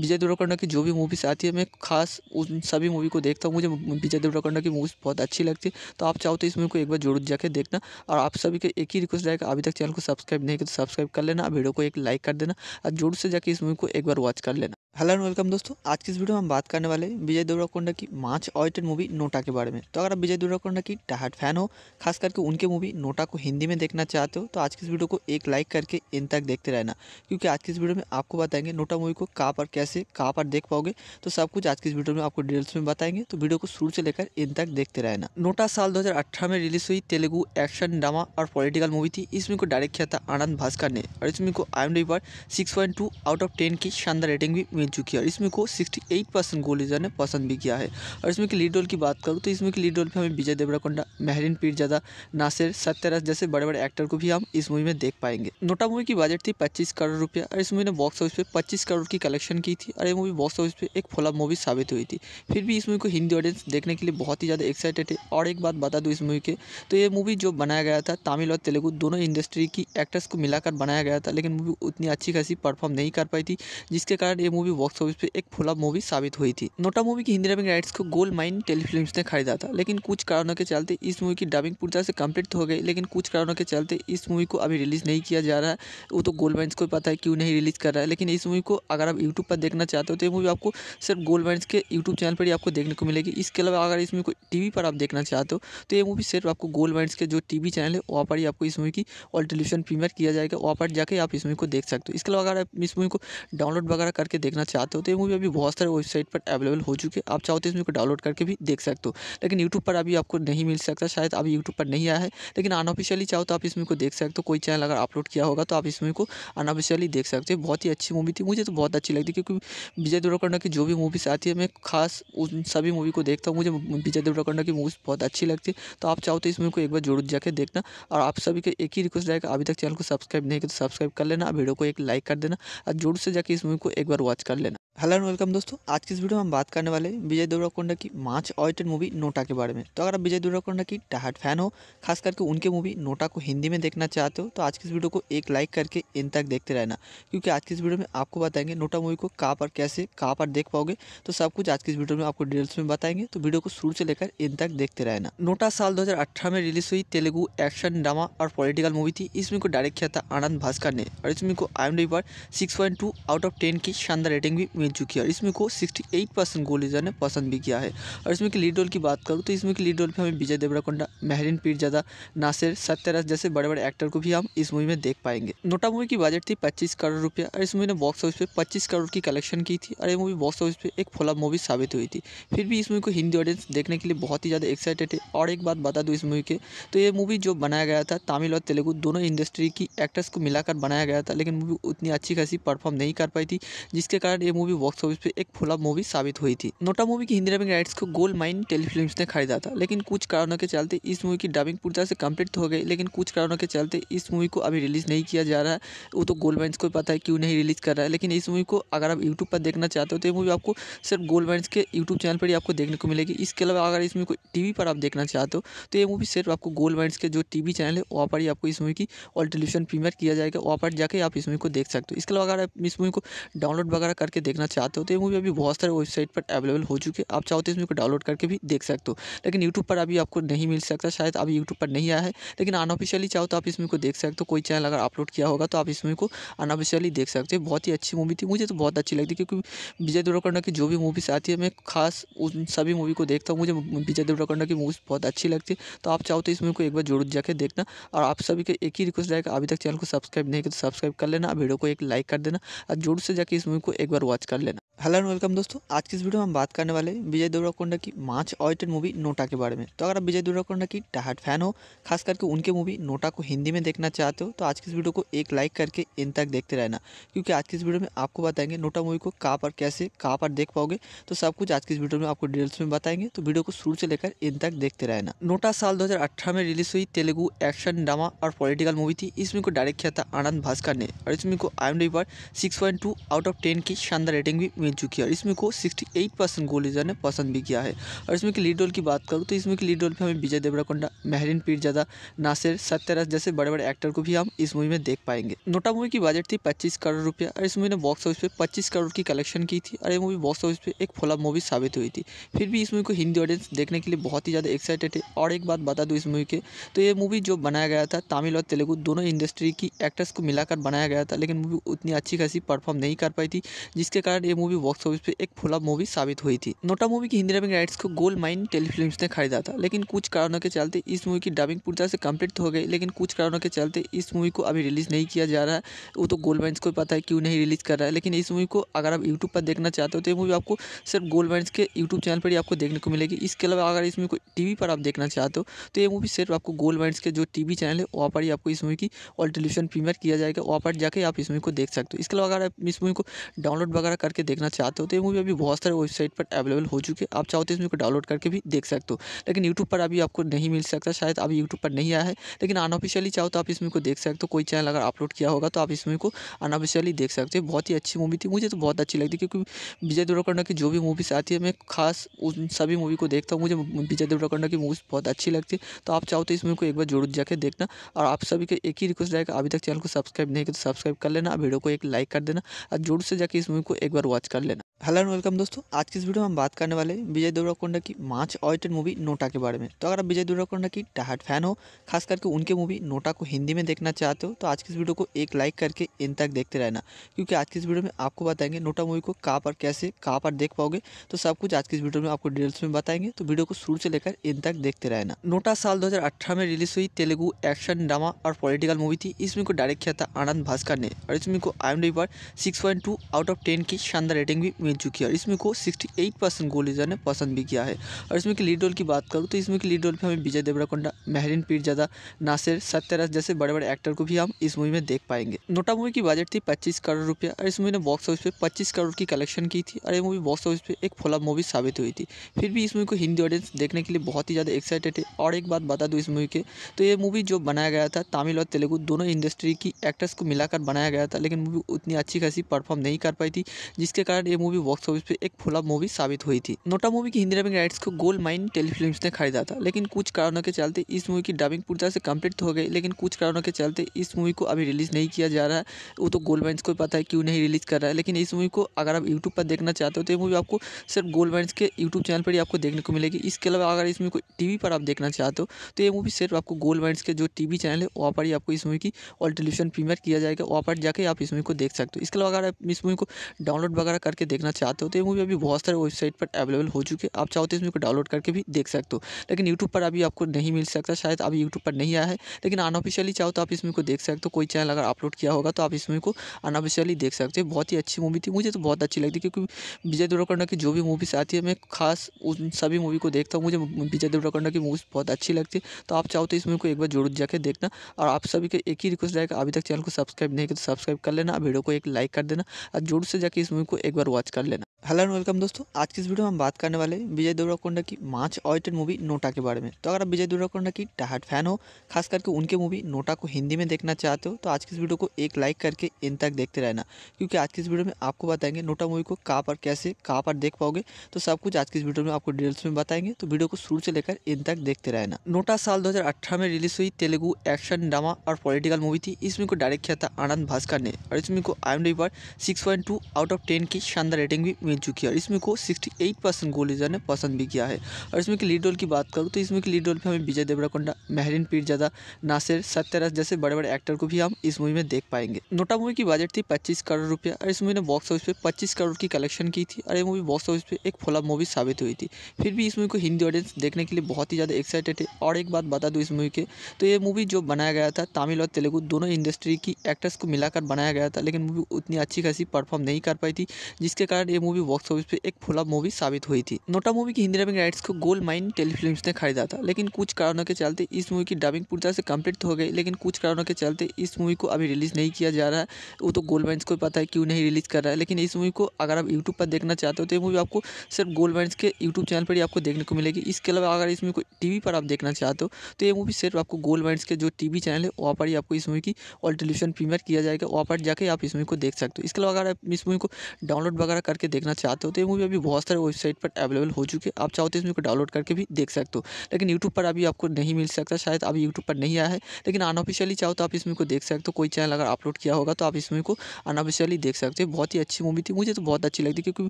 विजय देवरकंडा की जो भी मूवीज़ आती है मैं खास उन सभी मूवी को देखता हूँ मुझे विजय देवरकंडा की मूवीज़ बहुत अच्छी लगती है तो आप चाहो तो इस मूवी को एक बार जरूर जाकर देखना और आप सभी के एक ही रिक्वेस्ट रहेगा अभी तक चैनल को सब्सक्राइब नहीं किया तो सब्सक्राइब कर लेना वीडियो को एक लाइक कर देना और जोर से जाकर इस मूवी को एक बार watch skal hello and welcome दोस्तों आज की इस वीडियो में हम बात करने वाले हैं विजय देवराकोंडा की मार्च ऑयटेड मूवी नोटा के बारे में तो अगर आप विजय देवराकोंडा की डाहट फैन हो खास करके उनके मूवी नोटा को हिंदी में देखना चाहते हो तो आज की इस वीडियो को एक लाइक करके इन तक देखते रहना क्योंकि आज की इस वीडियो में आपको बताएंगे नोटा मूवी को कहाँ पर कैसे कहाँ पर देख पाओगे तो सब कुछ आज की इस वीडियो में आपको डिटेल्स में बताएंगे तो वीडियो को शुरू से लेकर इन तक देखते रहना नोटा साल दो में रिलीज हुई तेलुगु एक्शन ड्रामा और पॉलिटिकल मूवी थी इस मूवी को डायरेक्ट किया था आनंद भास्कर ने और इस मूवी को आई पर सिक्स आउट ऑफ टेन की शानदार रेटिंग भी मिल चुकी है और इसमें को 68 परसेंट गोलीजा ने पसंद भी किया है और इसमें की लीड रोल की बात करूँ तो इसमें की लीड रोल पर हमें विजय देवराकोंडा महरीन पीरजादा नासिर सत्यराज जैसे बड़े बड़े एक्टर को भी हम इस मूवी में देख पाएंगे नोटा मूवी की बजट थी पच्चीस करोड़ रुपया और इस मूवी ने बॉक्स ऑफिस पर पच्चीस करोड़ की कलेक्शन की थी और ये मूवी बॉक्स ऑफिस पर एक फॉलअप मूवी साबित हुई थी फिर भी इस मूवी को हिंदी ऑडियंस देखने के लिए बहुत ही ज़्यादा एक्साइटेड है और एक बात बता दूँ इस मूवी के तो ये मूवी जो बनाया गया था तमिल और तेलुगु दोनों इंडस्ट्री की एक्टर्स को मिलाकर बनाया गया था लेकिन मूवी उतनी अच्छी खासी परफॉर्म नहीं कर पाई थी जिसके कारण ये मूवी बॉक्स ऑफिस पे एक फ्लॉप मूवी साबित हुई थी नोटा मूवी की हिंदी डबिंग राइट्स को गोल्ड माइन टेलीफिल्म ने खरीदा था लेकिन कुछ कारणों के चलते इस मूवी की डबिंग पूरी तरह से कम्प्लीट हो गई लेकिन कुछ कारणों के चलते इस मूवी को अभी रिलीज़ नहीं किया जा रहा है वो तो गोल्ड माइन्स को पता है क्यों नहीं रिलीज़ कर रहा है लेकिन इस मूवी को अगर आप यूट्यूब पर देखना चाहते हो तो ये मूवी आपको सिर्फ गोल्ड माइन्स के यूट्यूब चैनल पर ही आपको देखने को मिलेगी इसके अलावा अगर इस मूवी को टीवी पर आप देखना चाहते हो तो ये मूवी सिर्फ आपको गोल्ड माइंस के जो टीवी चैनल है वहाँ पर ही आपको इस मूवी की ऑल टेलीविजन प्रीमियर किया जाएगा वहाँ पर जाके आप इस मूवी को देख सकते हो इसके अलावा अगर आप इस मूवी को डाउनलोड वगैरह करके देखना देखना चाहते हो तो ये मूवी अभी बहुत सारे वेबसाइट पर अवेलेबल हो चुके हैं आप चाहो तो इस मूवी को डाउनलोड करके भी देख सकते हो लेकिन यूट्यूब पर अभी आपको नहीं मिल सकता शायद अभी यूट्यूब पर नहीं आया है लेकिन अनऑफिशियली चाहो तो आप इस मूवी को देख सकते हो कोई चैनल अगर अपलोड किया होगा तो आप इस मूवी को अनऑफिशियली देख सकते हो बहुत ही अच्छी मूवी थी मुझे तो बहुत अच्छी लगती क्योंकि विजय देवरकोंडा की जो भी मूवीज़ आती है मैं खास उन सभी मूवी को देखता हूँ मुझे विजय देवरकोंडा की मूवीज़ बहुत अच्छी लगती है तो आप चाहो तो इस मूवी को एक बार जरूर जाकर देखना और आप सभी को एक ही रिक्वेस्ट रहेगा अभी तक चैनल को सब्सक्राइब नहीं किया तो सब्सक्राइब कर लेना वीडियो को एक लाइक कर देना और जरूर से जाकर इस मूवी को एक बार वॉच कर Elena. हेलो एंड वेलकम दोस्तों आज की इस वीडियो में हम बात करने वाले हैं विजय देवराकोंडा की मार्च ऑडिटेड मूवी नोटा के बारे में तो अगर आप विजय देवराकोंडा की टाहट फैन हो खास करके उनके मूवी नोटा को हिंदी में देखना चाहते हो तो आज की इस वीडियो को एक लाइक करके इन तक देखते रहना क्योंकि आज की इस वीडियो में आपको बताएंगे नोटा मूवी को कहाँ पर कैसे कहाँ पर देख पाओगे तो सब कुछ आज की इस वीडियो में आपको डिटेल्स में बताएंगे तो वीडियो को शुरू से लेकर इन तक देखते रहना नोटा साल दो में रिलीज हुई तेलुगु एक्शन ड्रामा और पॉलिटिकल मूवी थी इसमें को डायरेक्ट किया था आनंद भास्कर ने और इसमें को आई पर सिक्स आउट ऑफ टेन की शानदार रेटिंग भी मिल चुकी है और इसमें को 68 परसेंट गोलीजा ने पसंद भी किया है और इसमें की लीड रोल की बात करूँ तो इसमें की लीड रोल पर हमें विजय देवराकोंडा महरीन पीरजादा नासिर सत्यराज जैसे बड़े बड़े एक्टर को भी हम इस मूवी में देख पाएंगे नोटा मूवी की बजट थी पच्चीस करोड़ रुपया और इस मूवी ने बॉक्स ऑफिस पर पच्चीस करोड़ की कलेक्शन की थी और ये मूवी बॉक्स ऑफिस पर एक फ्लॉप मूवी साबित हुई थी फिर भी इस मूवी को हिंदी ऑडियंस देखने के लिए बहुत ही ज़्यादा एक्साइटेड है और एक बात बता दूँ इस मूवी के तो ये मूवी जो बनाया गया था तमिल और तेलुगु दोनों इंडस्ट्री की एक्टर्स को मिलाकर बनाया गया था लेकिन मूवी उतनी अच्छी खासी परफॉर्म नहीं कर पाई थी जिसके कारण ये मूवी मूवी बॉक्स ऑफिस पे एक फ्लॉप मूवी साबित हुई थी नोटा मूवी की हिंदी डबिंग राइट्स को गोल्ड माइन टेलीफिल्म फिल्म ने खरीदा था लेकिन कुछ कारणों के चलते इस मूवी की डबिंग पूरी तरह से कम्प्लीट हो गई लेकिन कुछ कारणों के चलते इस मूवी को अभी रिलीज़ नहीं किया जा रहा है वो तो गोल्ड माइन्स को पता है क्यों नहीं रिलीज़ कर रहा है लेकिन इस मूवी को अगर आप यूट्यूब पर देखना चाहते हो तो ये मूवी आपको सिर्फ गोल्ड माइन्स के यूट्यूब चैनल पर ही आपको देखने को मिलेगी इसके अलावा अगर इस मूवी को टी पर आप देखना चाहते हो तो ये मूवी सिर्फ आपको गोल्ड माइन्स के जो टी चैनल है वहाँ पर ही आपको इस मूवी की ऑल टेलीविजन प्रीमियर किया जाएगा वहाँ पर जाकर आप इस मूवी को देख सकते हो इसके अलावा अगर आप इस मूवी को डाउनलोड वगैरह करके देखना देखना चाहते हो तो ये मूवी अभी बहुत सारे वेबसाइट पर अवेलेबल हो चुकी है आप चाहो तो इस मूवी को डाउनलोड करके भी देख सकते हो लेकिन यूट्यूब पर अभी आपको नहीं मिल सकता शायद अभी यूट्यूब पर नहीं आया है लेकिन अनऑफिशियली चाहो तो आप इस मूवी को देख सकते हो कोई चैनल अगर अपलोड किया होगा तो आप इस मूवी को अनऑफिशियली देख सकते हो बहुत ही अच्छी मूवी थी मुझे तो बहुत अच्छी लगती क्योंकि विजय देवरकोंडा की जो भी मूवीज़ आती है मैं खास उन सभी मूवी को देखता हूँ मुझे विजय देवरकोंडा की मूवीज़ बहुत अच्छी लगती है तो आप चाहो तो इस मूवी को एक बार जरूर जाकर देखना और आप सभी के एक ही रिक्वेस्ट रहेगा अभी तक चैनल को सब्सक्राइब नहीं किया तो सब्सक्राइब कर लेना वीडियो को एक लाइक कर देना और जरूर से जाकर इस मूवी को एक बार वॉच कर buscarle हेलो एंड वेलकम दोस्तों आज की इस वीडियो में हम बात करने वाले हैं विजय देवराकोंडा की मार्च ऑयटेड मूवी नोटा के बारे में तो अगर आप विजय देवराकोंडा की टहाट फैन हो खास करके उनके मूवी नोटा को हिंदी में देखना चाहते हो तो आज की इस वीडियो को एक लाइक करके इन तक देखते रहना क्योंकि आज की इस वीडियो में आपको बताएंगे नोटा मूवी को कहाँ पर कैसे कहाँ पर देख पाओगे तो सब कुछ आज की इस वीडियो में आपको डिटेल्स में बताएंगे तो वीडियो को शुरू से लेकर इन तक देखते रहना नोटा साल दो में रिलीज हुई तेलुगु एक्शन ड्रामा और पॉलिटिकल मूवी थी इस मूवी को डायरेक्ट किया था आनंद भास्कर ने और इस मूवी को आई पर सिक्स आउट ऑफ टेन की शानदार रेटिंग भी मिल चुकी है और इसमें को 68 परसेंट गोल लीजर ने पसंद भी किया है और इसमें की लीड रोल की बात करूँ तो इसमें की लीड रोल पर हमें विजय देवराकोंडा महरिन पीरजादा नासिर सत्यराज जैसे बड़े बड़े एक्टर को भी हम इस मूवी में देख पाएंगे नोटा मूवी की बजट थी पच्चीस करोड़ रुपया और इस मूवी ने बॉक्स ऑफिस पर पच्चीस करोड़ की कलेक्शन की थी और ये मूवी बॉक्स ऑफिस पर एक फोला मूवी साबित हुई थी फिर भी इस मूवी को हिंदी ऑडियंस देखने के लिए बहुत ही ज़्यादा एक्साइटेड है और एक बात बता दूँ इस मूवी के तो ये मूवी जो बनाया गया था तमिल और तेलुगू दोनों इंडस्ट्री की एक्टर्स को मिलाकर बनाया गया था लेकिन मूवी उतनी अच्छी खासी परफॉर्म नहीं कर पाई थी जिसके कारण ये मूवी मूवी बॉक्स ऑफिस पे एक फुला मूवी साबित हुई थी नोटा मूवी की हिंदी डबिंग राइट्स को गोल्ड माइन टेलीफिल्म ने खरीदा था लेकिन कुछ कारणों के चलते इस मूवी की डबिंग पूरी तरह से कम्प्लीट हो गई लेकिन कुछ कारणों के चलते इस मूवी को अभी रिलीज़ नहीं किया जा रहा है वो तो गोल्ड माइन्स को पता है क्यों नहीं रिलीज़ कर रहा है लेकिन इस मूवी को अगर आप यूट्यूब पर देखना चाहते हो तो ये मूवी आपको सिर्फ गोल्ड माइन्स के यूट्यूब चैनल पर ही आपको देखने को मिलेगी इसके अलावा अगर इस मूवी को टी पर आप देखना चाहते हो तो ये मूवी सिर्फ आपको गोल्ड माइंस के जो टी चैनल है वहाँ पर ही आपको इस मूवी की ऑल टेलीविजन प्रीमियर किया जाएगा वहाँ पर जाकर आप इस मूवी को देख सकते हो इसके अलावा अगर आप इस मूवी को डाउनलोड वगैरह करके देखना देखना चाहते हो तो ये मूवी अभी बहुत सारे वेबसाइट पर अवेलेबल हो चुकी है आप चाहो तो इस मूवी को डाउनलोड करके भी देख सकते हो लेकिन यूट्यूब पर अभी आपको नहीं मिल सकता शायद अभी यूट्यूब पर नहीं आया है लेकिन अनऑफिशियली चाहो तो आप इस मूवी को देख सकते हो कोई चैनल अगर अपलोड किया होगा तो आप इस मूवी को अनऑफिशियली देख सकते हो बहुत ही अच्छी मूवी थी मुझे तो बहुत अच्छी लगती क्योंकि विजय देवरकंडा की जो भी मूवीज़ आती है मैं खास उन सभी मूवी को देखता हूँ मुझे विजय देवरकंडा की मूवीज़ बहुत अच्छी लगती है तो आप चाहो तो इस मूवी को एक बार जरूर जाकर देखना और आप सभी के एक ही रिक्वेस्ट रहेगा अभी तक चैनल को सब्सक्राइब नहीं किया तो सब्सक्राइब कर लेना वीडियो को एक लाइक कर देना और जोर से जाकर इस मूवी को एक बार वॉच ያስፈልጋል हेलो एंड वेलकम दोस्तों आज की इस वीडियो में हम बात करने वाले हैं विजय देवराकोंडा की मार्च ऑयटेड मूवी नोटा के बारे में तो अगर आप विजय देवराकोंडा की टहाट फैन हो खास करके उनके मूवी नोटा को हिंदी में देखना चाहते हो तो आज की इस वीडियो को एक लाइक करके इन तक देखते रहना क्योंकि आज की इस वीडियो में आपको बताएंगे नोटा मूवी को कहाँ पर कैसे कहाँ पर देख पाओगे तो सब कुछ आज की इस वीडियो में आपको डिटेल्स में बताएंगे तो वीडियो को शुरू से लेकर इन तक देखते रहना नोटा साल दो में रिलीज हुई तेलुगु एक्शन ड्रामा और पॉलिटिकल मूवी थी इस मूवी को डायरेक्ट किया था आनंद भास्कर ने और इस मूवी को आई पर सिक्स आउट ऑफ टेन की शानदार रेटिंग भी मिली बन चुकी है और इसमें को 68 परसेंट गोल यूज़र ने पसंद भी किया है और इसमें की लीड रोल की बात करूँ तो इसमें की लीड रोल पर हमें विजय देवराकोंडा महरीन पीरजादा नासिर सत्यराज जैसे बड़े बड़े एक्टर को भी हम इस मूवी में देख पाएंगे नोटा मूवी की बजट थी पच्चीस करोड़ रुपया और इस मूवी ने बॉक्स ऑफिस पर पच्चीस करोड़ की कलेक्शन की थी और ये मूवी बॉक्स ऑफिस पर एक फोला मूवी साबित हुई थी फिर भी इस मूवी को हिंदी ऑडियंस देखने के लिए बहुत ही ज़्यादा एक्साइटेड है और एक बात बता दूँ इस मूवी के तो ये मूवी जो बनाया गया था तमिल और तेलुगु दोनों इंडस्ट्री की एक्टर्स को मिलाकर बनाया गया था लेकिन मूवी उतनी अच्छी खासी परफॉर्म नहीं कर पाई थी जिसके कारण ये मूवी बॉक्स ऑफिस पर एक फुला मूवी साबित हुई थी नोटा मूवी की हिंदी डबिंग राइट्स को गोल्ड माइन टेलीफिल्म ने खरीदा था लेकिन कुछ कारणों के चलते इस मूवी की डबिंग पूरी तरह से कंप्लीट हो गई लेकिन कुछ कारणों के चलते इस मूवी को अभी रिलीज़ नहीं किया जा रहा है वो तो गोल्ड माइन्स को पता है क्यों नहीं रिलीज़ कर रहा है लेकिन इस मूवी को अगर आप यूट्यूब पर देखना चाहते हो तो ये मूवी आपको सिर्फ गोल्ड माइन्स के यूट्यूब चैनल पर ही आपको देखने को मिलेगी इसके अलावा अगर इस मूवी को टीवी पर आप देखना चाहते हो तो ये मूवी सिर्फ आपको गोल्ड माइन्स के जो टी चैनल है वहाँ पर ही आपको इस मूवी की ऑल टेलीविजन प्रीमियर किया जाएगा वहाँ पर जाकर आप इस मूवी को देख सकते हो इसके अलावा अगर आप इस मूवी को डाउनलोड वगैरह करके देख देखना चाहते हो तो ये मूवी अभी बहुत सारे वेबसाइट पर अवेलेबल हो चुकी है आप चाहो तो मूवी को डाउनलोड करके भी देख सकते हो लेकिन यूट्यूब पर अभी आपको नहीं मिल सकता शायद अभी यूट्यूब पर नहीं आया है लेकिन अनऑफिशियली चाहो तो आप इसमें को देख सकते हो कोई चैनल अगर अपलोड किया होगा तो आप इस मूवी को अनऑफिशियली देख सकते हो बहुत ही अच्छी मूवी थी मुझे तो बहुत अच्छी लगती क्योंकि विजय देवरकंडा की जो भी मूवीज़ आती है मैं खास उन सभी मूवी को देखता हूँ मुझे विजय देवरकंडा की मूवीज़ बहुत अच्छी लगती है तो आप चाहो तो इस मूवी को एक बार जरूर जाकर देखना और आप सभी के एक ही रिक्वेस्ट रहेगा अभी तक चैनल को सब्सक्राइब नहीं किया तो सब्सक्राइब कर लेना वीडियो को एक लाइक कर देना और जोर से जाकर इस मूवी को एक बार वॉच कर लेना हेलो एंड वेलकम दोस्तों आज की इस वीडियो में हम बात करने वाले हैं विजय देवराकोंडा की मार्च ऑयटेड मूवी नोटा के बारे में तो अगर आप विजय देवराकोंडा की टाहट फैन हो खास करके उनके मूवी नोटा को हिंदी में देखना चाहते हो तो आज की इस वीडियो को एक लाइक करके इन तक देखते रहना क्योंकि आज की इस वीडियो में आपको बताएंगे नोटा मूवी को कहाँ पर कैसे कहाँ पर देख पाओगे तो सब कुछ आज की इस वीडियो में आपको डिटेल्स में बताएंगे तो वीडियो को शुरू से लेकर इन तक देखते रहना नोटा साल दो में रिलीज हुई तेलुगु एक्शन ड्रामा और पॉलिटिकल मूवी थी इसमें को डायरेक्ट किया था आनंद भास्कर ने और इसमें को आई पर सिक्स आउट ऑफ टेन की शानदार रेटिंग भी मिल चुकी है इसमें को 68 परसेंट गोलीजर ने पसंद भी किया है और इसमें की लीड रोल की बात करूँ तो इसमें की लीड रोल पर हमें विजय देवराकोंडा महरीन पीरजादा नासिर सत्यराज जैसे बड़े बड़े एक्टर को भी हम इस मूवी में देख पाएंगे नोटा मूवी की बजट थी पच्चीस करोड़ रुपया और इस मूवी ने बॉक्स ऑफिस पर पच्चीस करोड़ की कलेक्शन की थी और ये मूवी बॉक्स ऑफिस पर एक फ्लॉप मूवी साबित हुई थी फिर भी इस मूवी को हिंदी ऑडियंस देखने के लिए बहुत ही ज़्यादा एक्साइटेड है और एक बात बता दूँ इस मूवी के तो ये मूवी जो बनाया गया था तमिल और तेलुगु दोनों इंडस्ट्री की एक्टर्स को मिलाकर बनाया गया था लेकिन मूवी उतनी अच्छी खासी परफॉर्म नहीं कर पाई थी जिसके कारण ये मूवी बॉक्स ऑफिस पे एक फ्लॉप मूवी साबित हुई थी नोटा मूवी की हिंदी डबिंग राइट्स को गोल्ड माइन टेलीफिल्म ने खरीदा था लेकिन कुछ कारणों के चलते इस मूवी की डबिंग पूरी तरह से कम्प्लीट हो गई लेकिन कुछ कारणों के चलते इस मूवी को अभी रिलीज़ नहीं किया जा रहा है वो तो गोल्ड माइन्स को पता है क्यों नहीं रिलीज़ कर रहा है लेकिन इस मूवी को अगर आप यूट्यूब पर देखना चाहते हो तो ये मूवी आपको सिर्फ गोल्ड माइन्स के यूट्यूब चैनल पर ही आपको देखने को मिलेगी इसके अलावा अगर इस मूवी को टीवी पर आप देखना चाहते हो तो ये मूवी सिर्फ आपको गोल्ड माइंस के जो टीवी चैनल है वहाँ पर ही आपको इस मूवी की ऑल टेलीविजन प्रीमियर किया जाएगा वहाँ पर जाकर आप इस मूवी को देख सकते हो इसके अलावा अगर आप इस मूवी को डाउनलोड वगैरह करके देखना चाहते हो तो ये मूवी अभी बहुत सारे वेबसाइट पर अवेलेबल हो चुके हैं आप चाहो तो इस मूवी को डाउनलोड करके भी देख सकते हो लेकिन यूट्यूब पर अभी आपको नहीं मिल सकता शायद अभी यूट्यूब पर नहीं आया है लेकिन अनऑफिशियली चाहो तो आप इस मूवी को देख सकते हो कोई चैनल अगर अपलोड किया होगा तो आप इस मूवी को अनऑफिशियली देख सकते हो बहुत ही अच्छी मूवी थी मुझे तो बहुत अच्छी लगती क्योंकि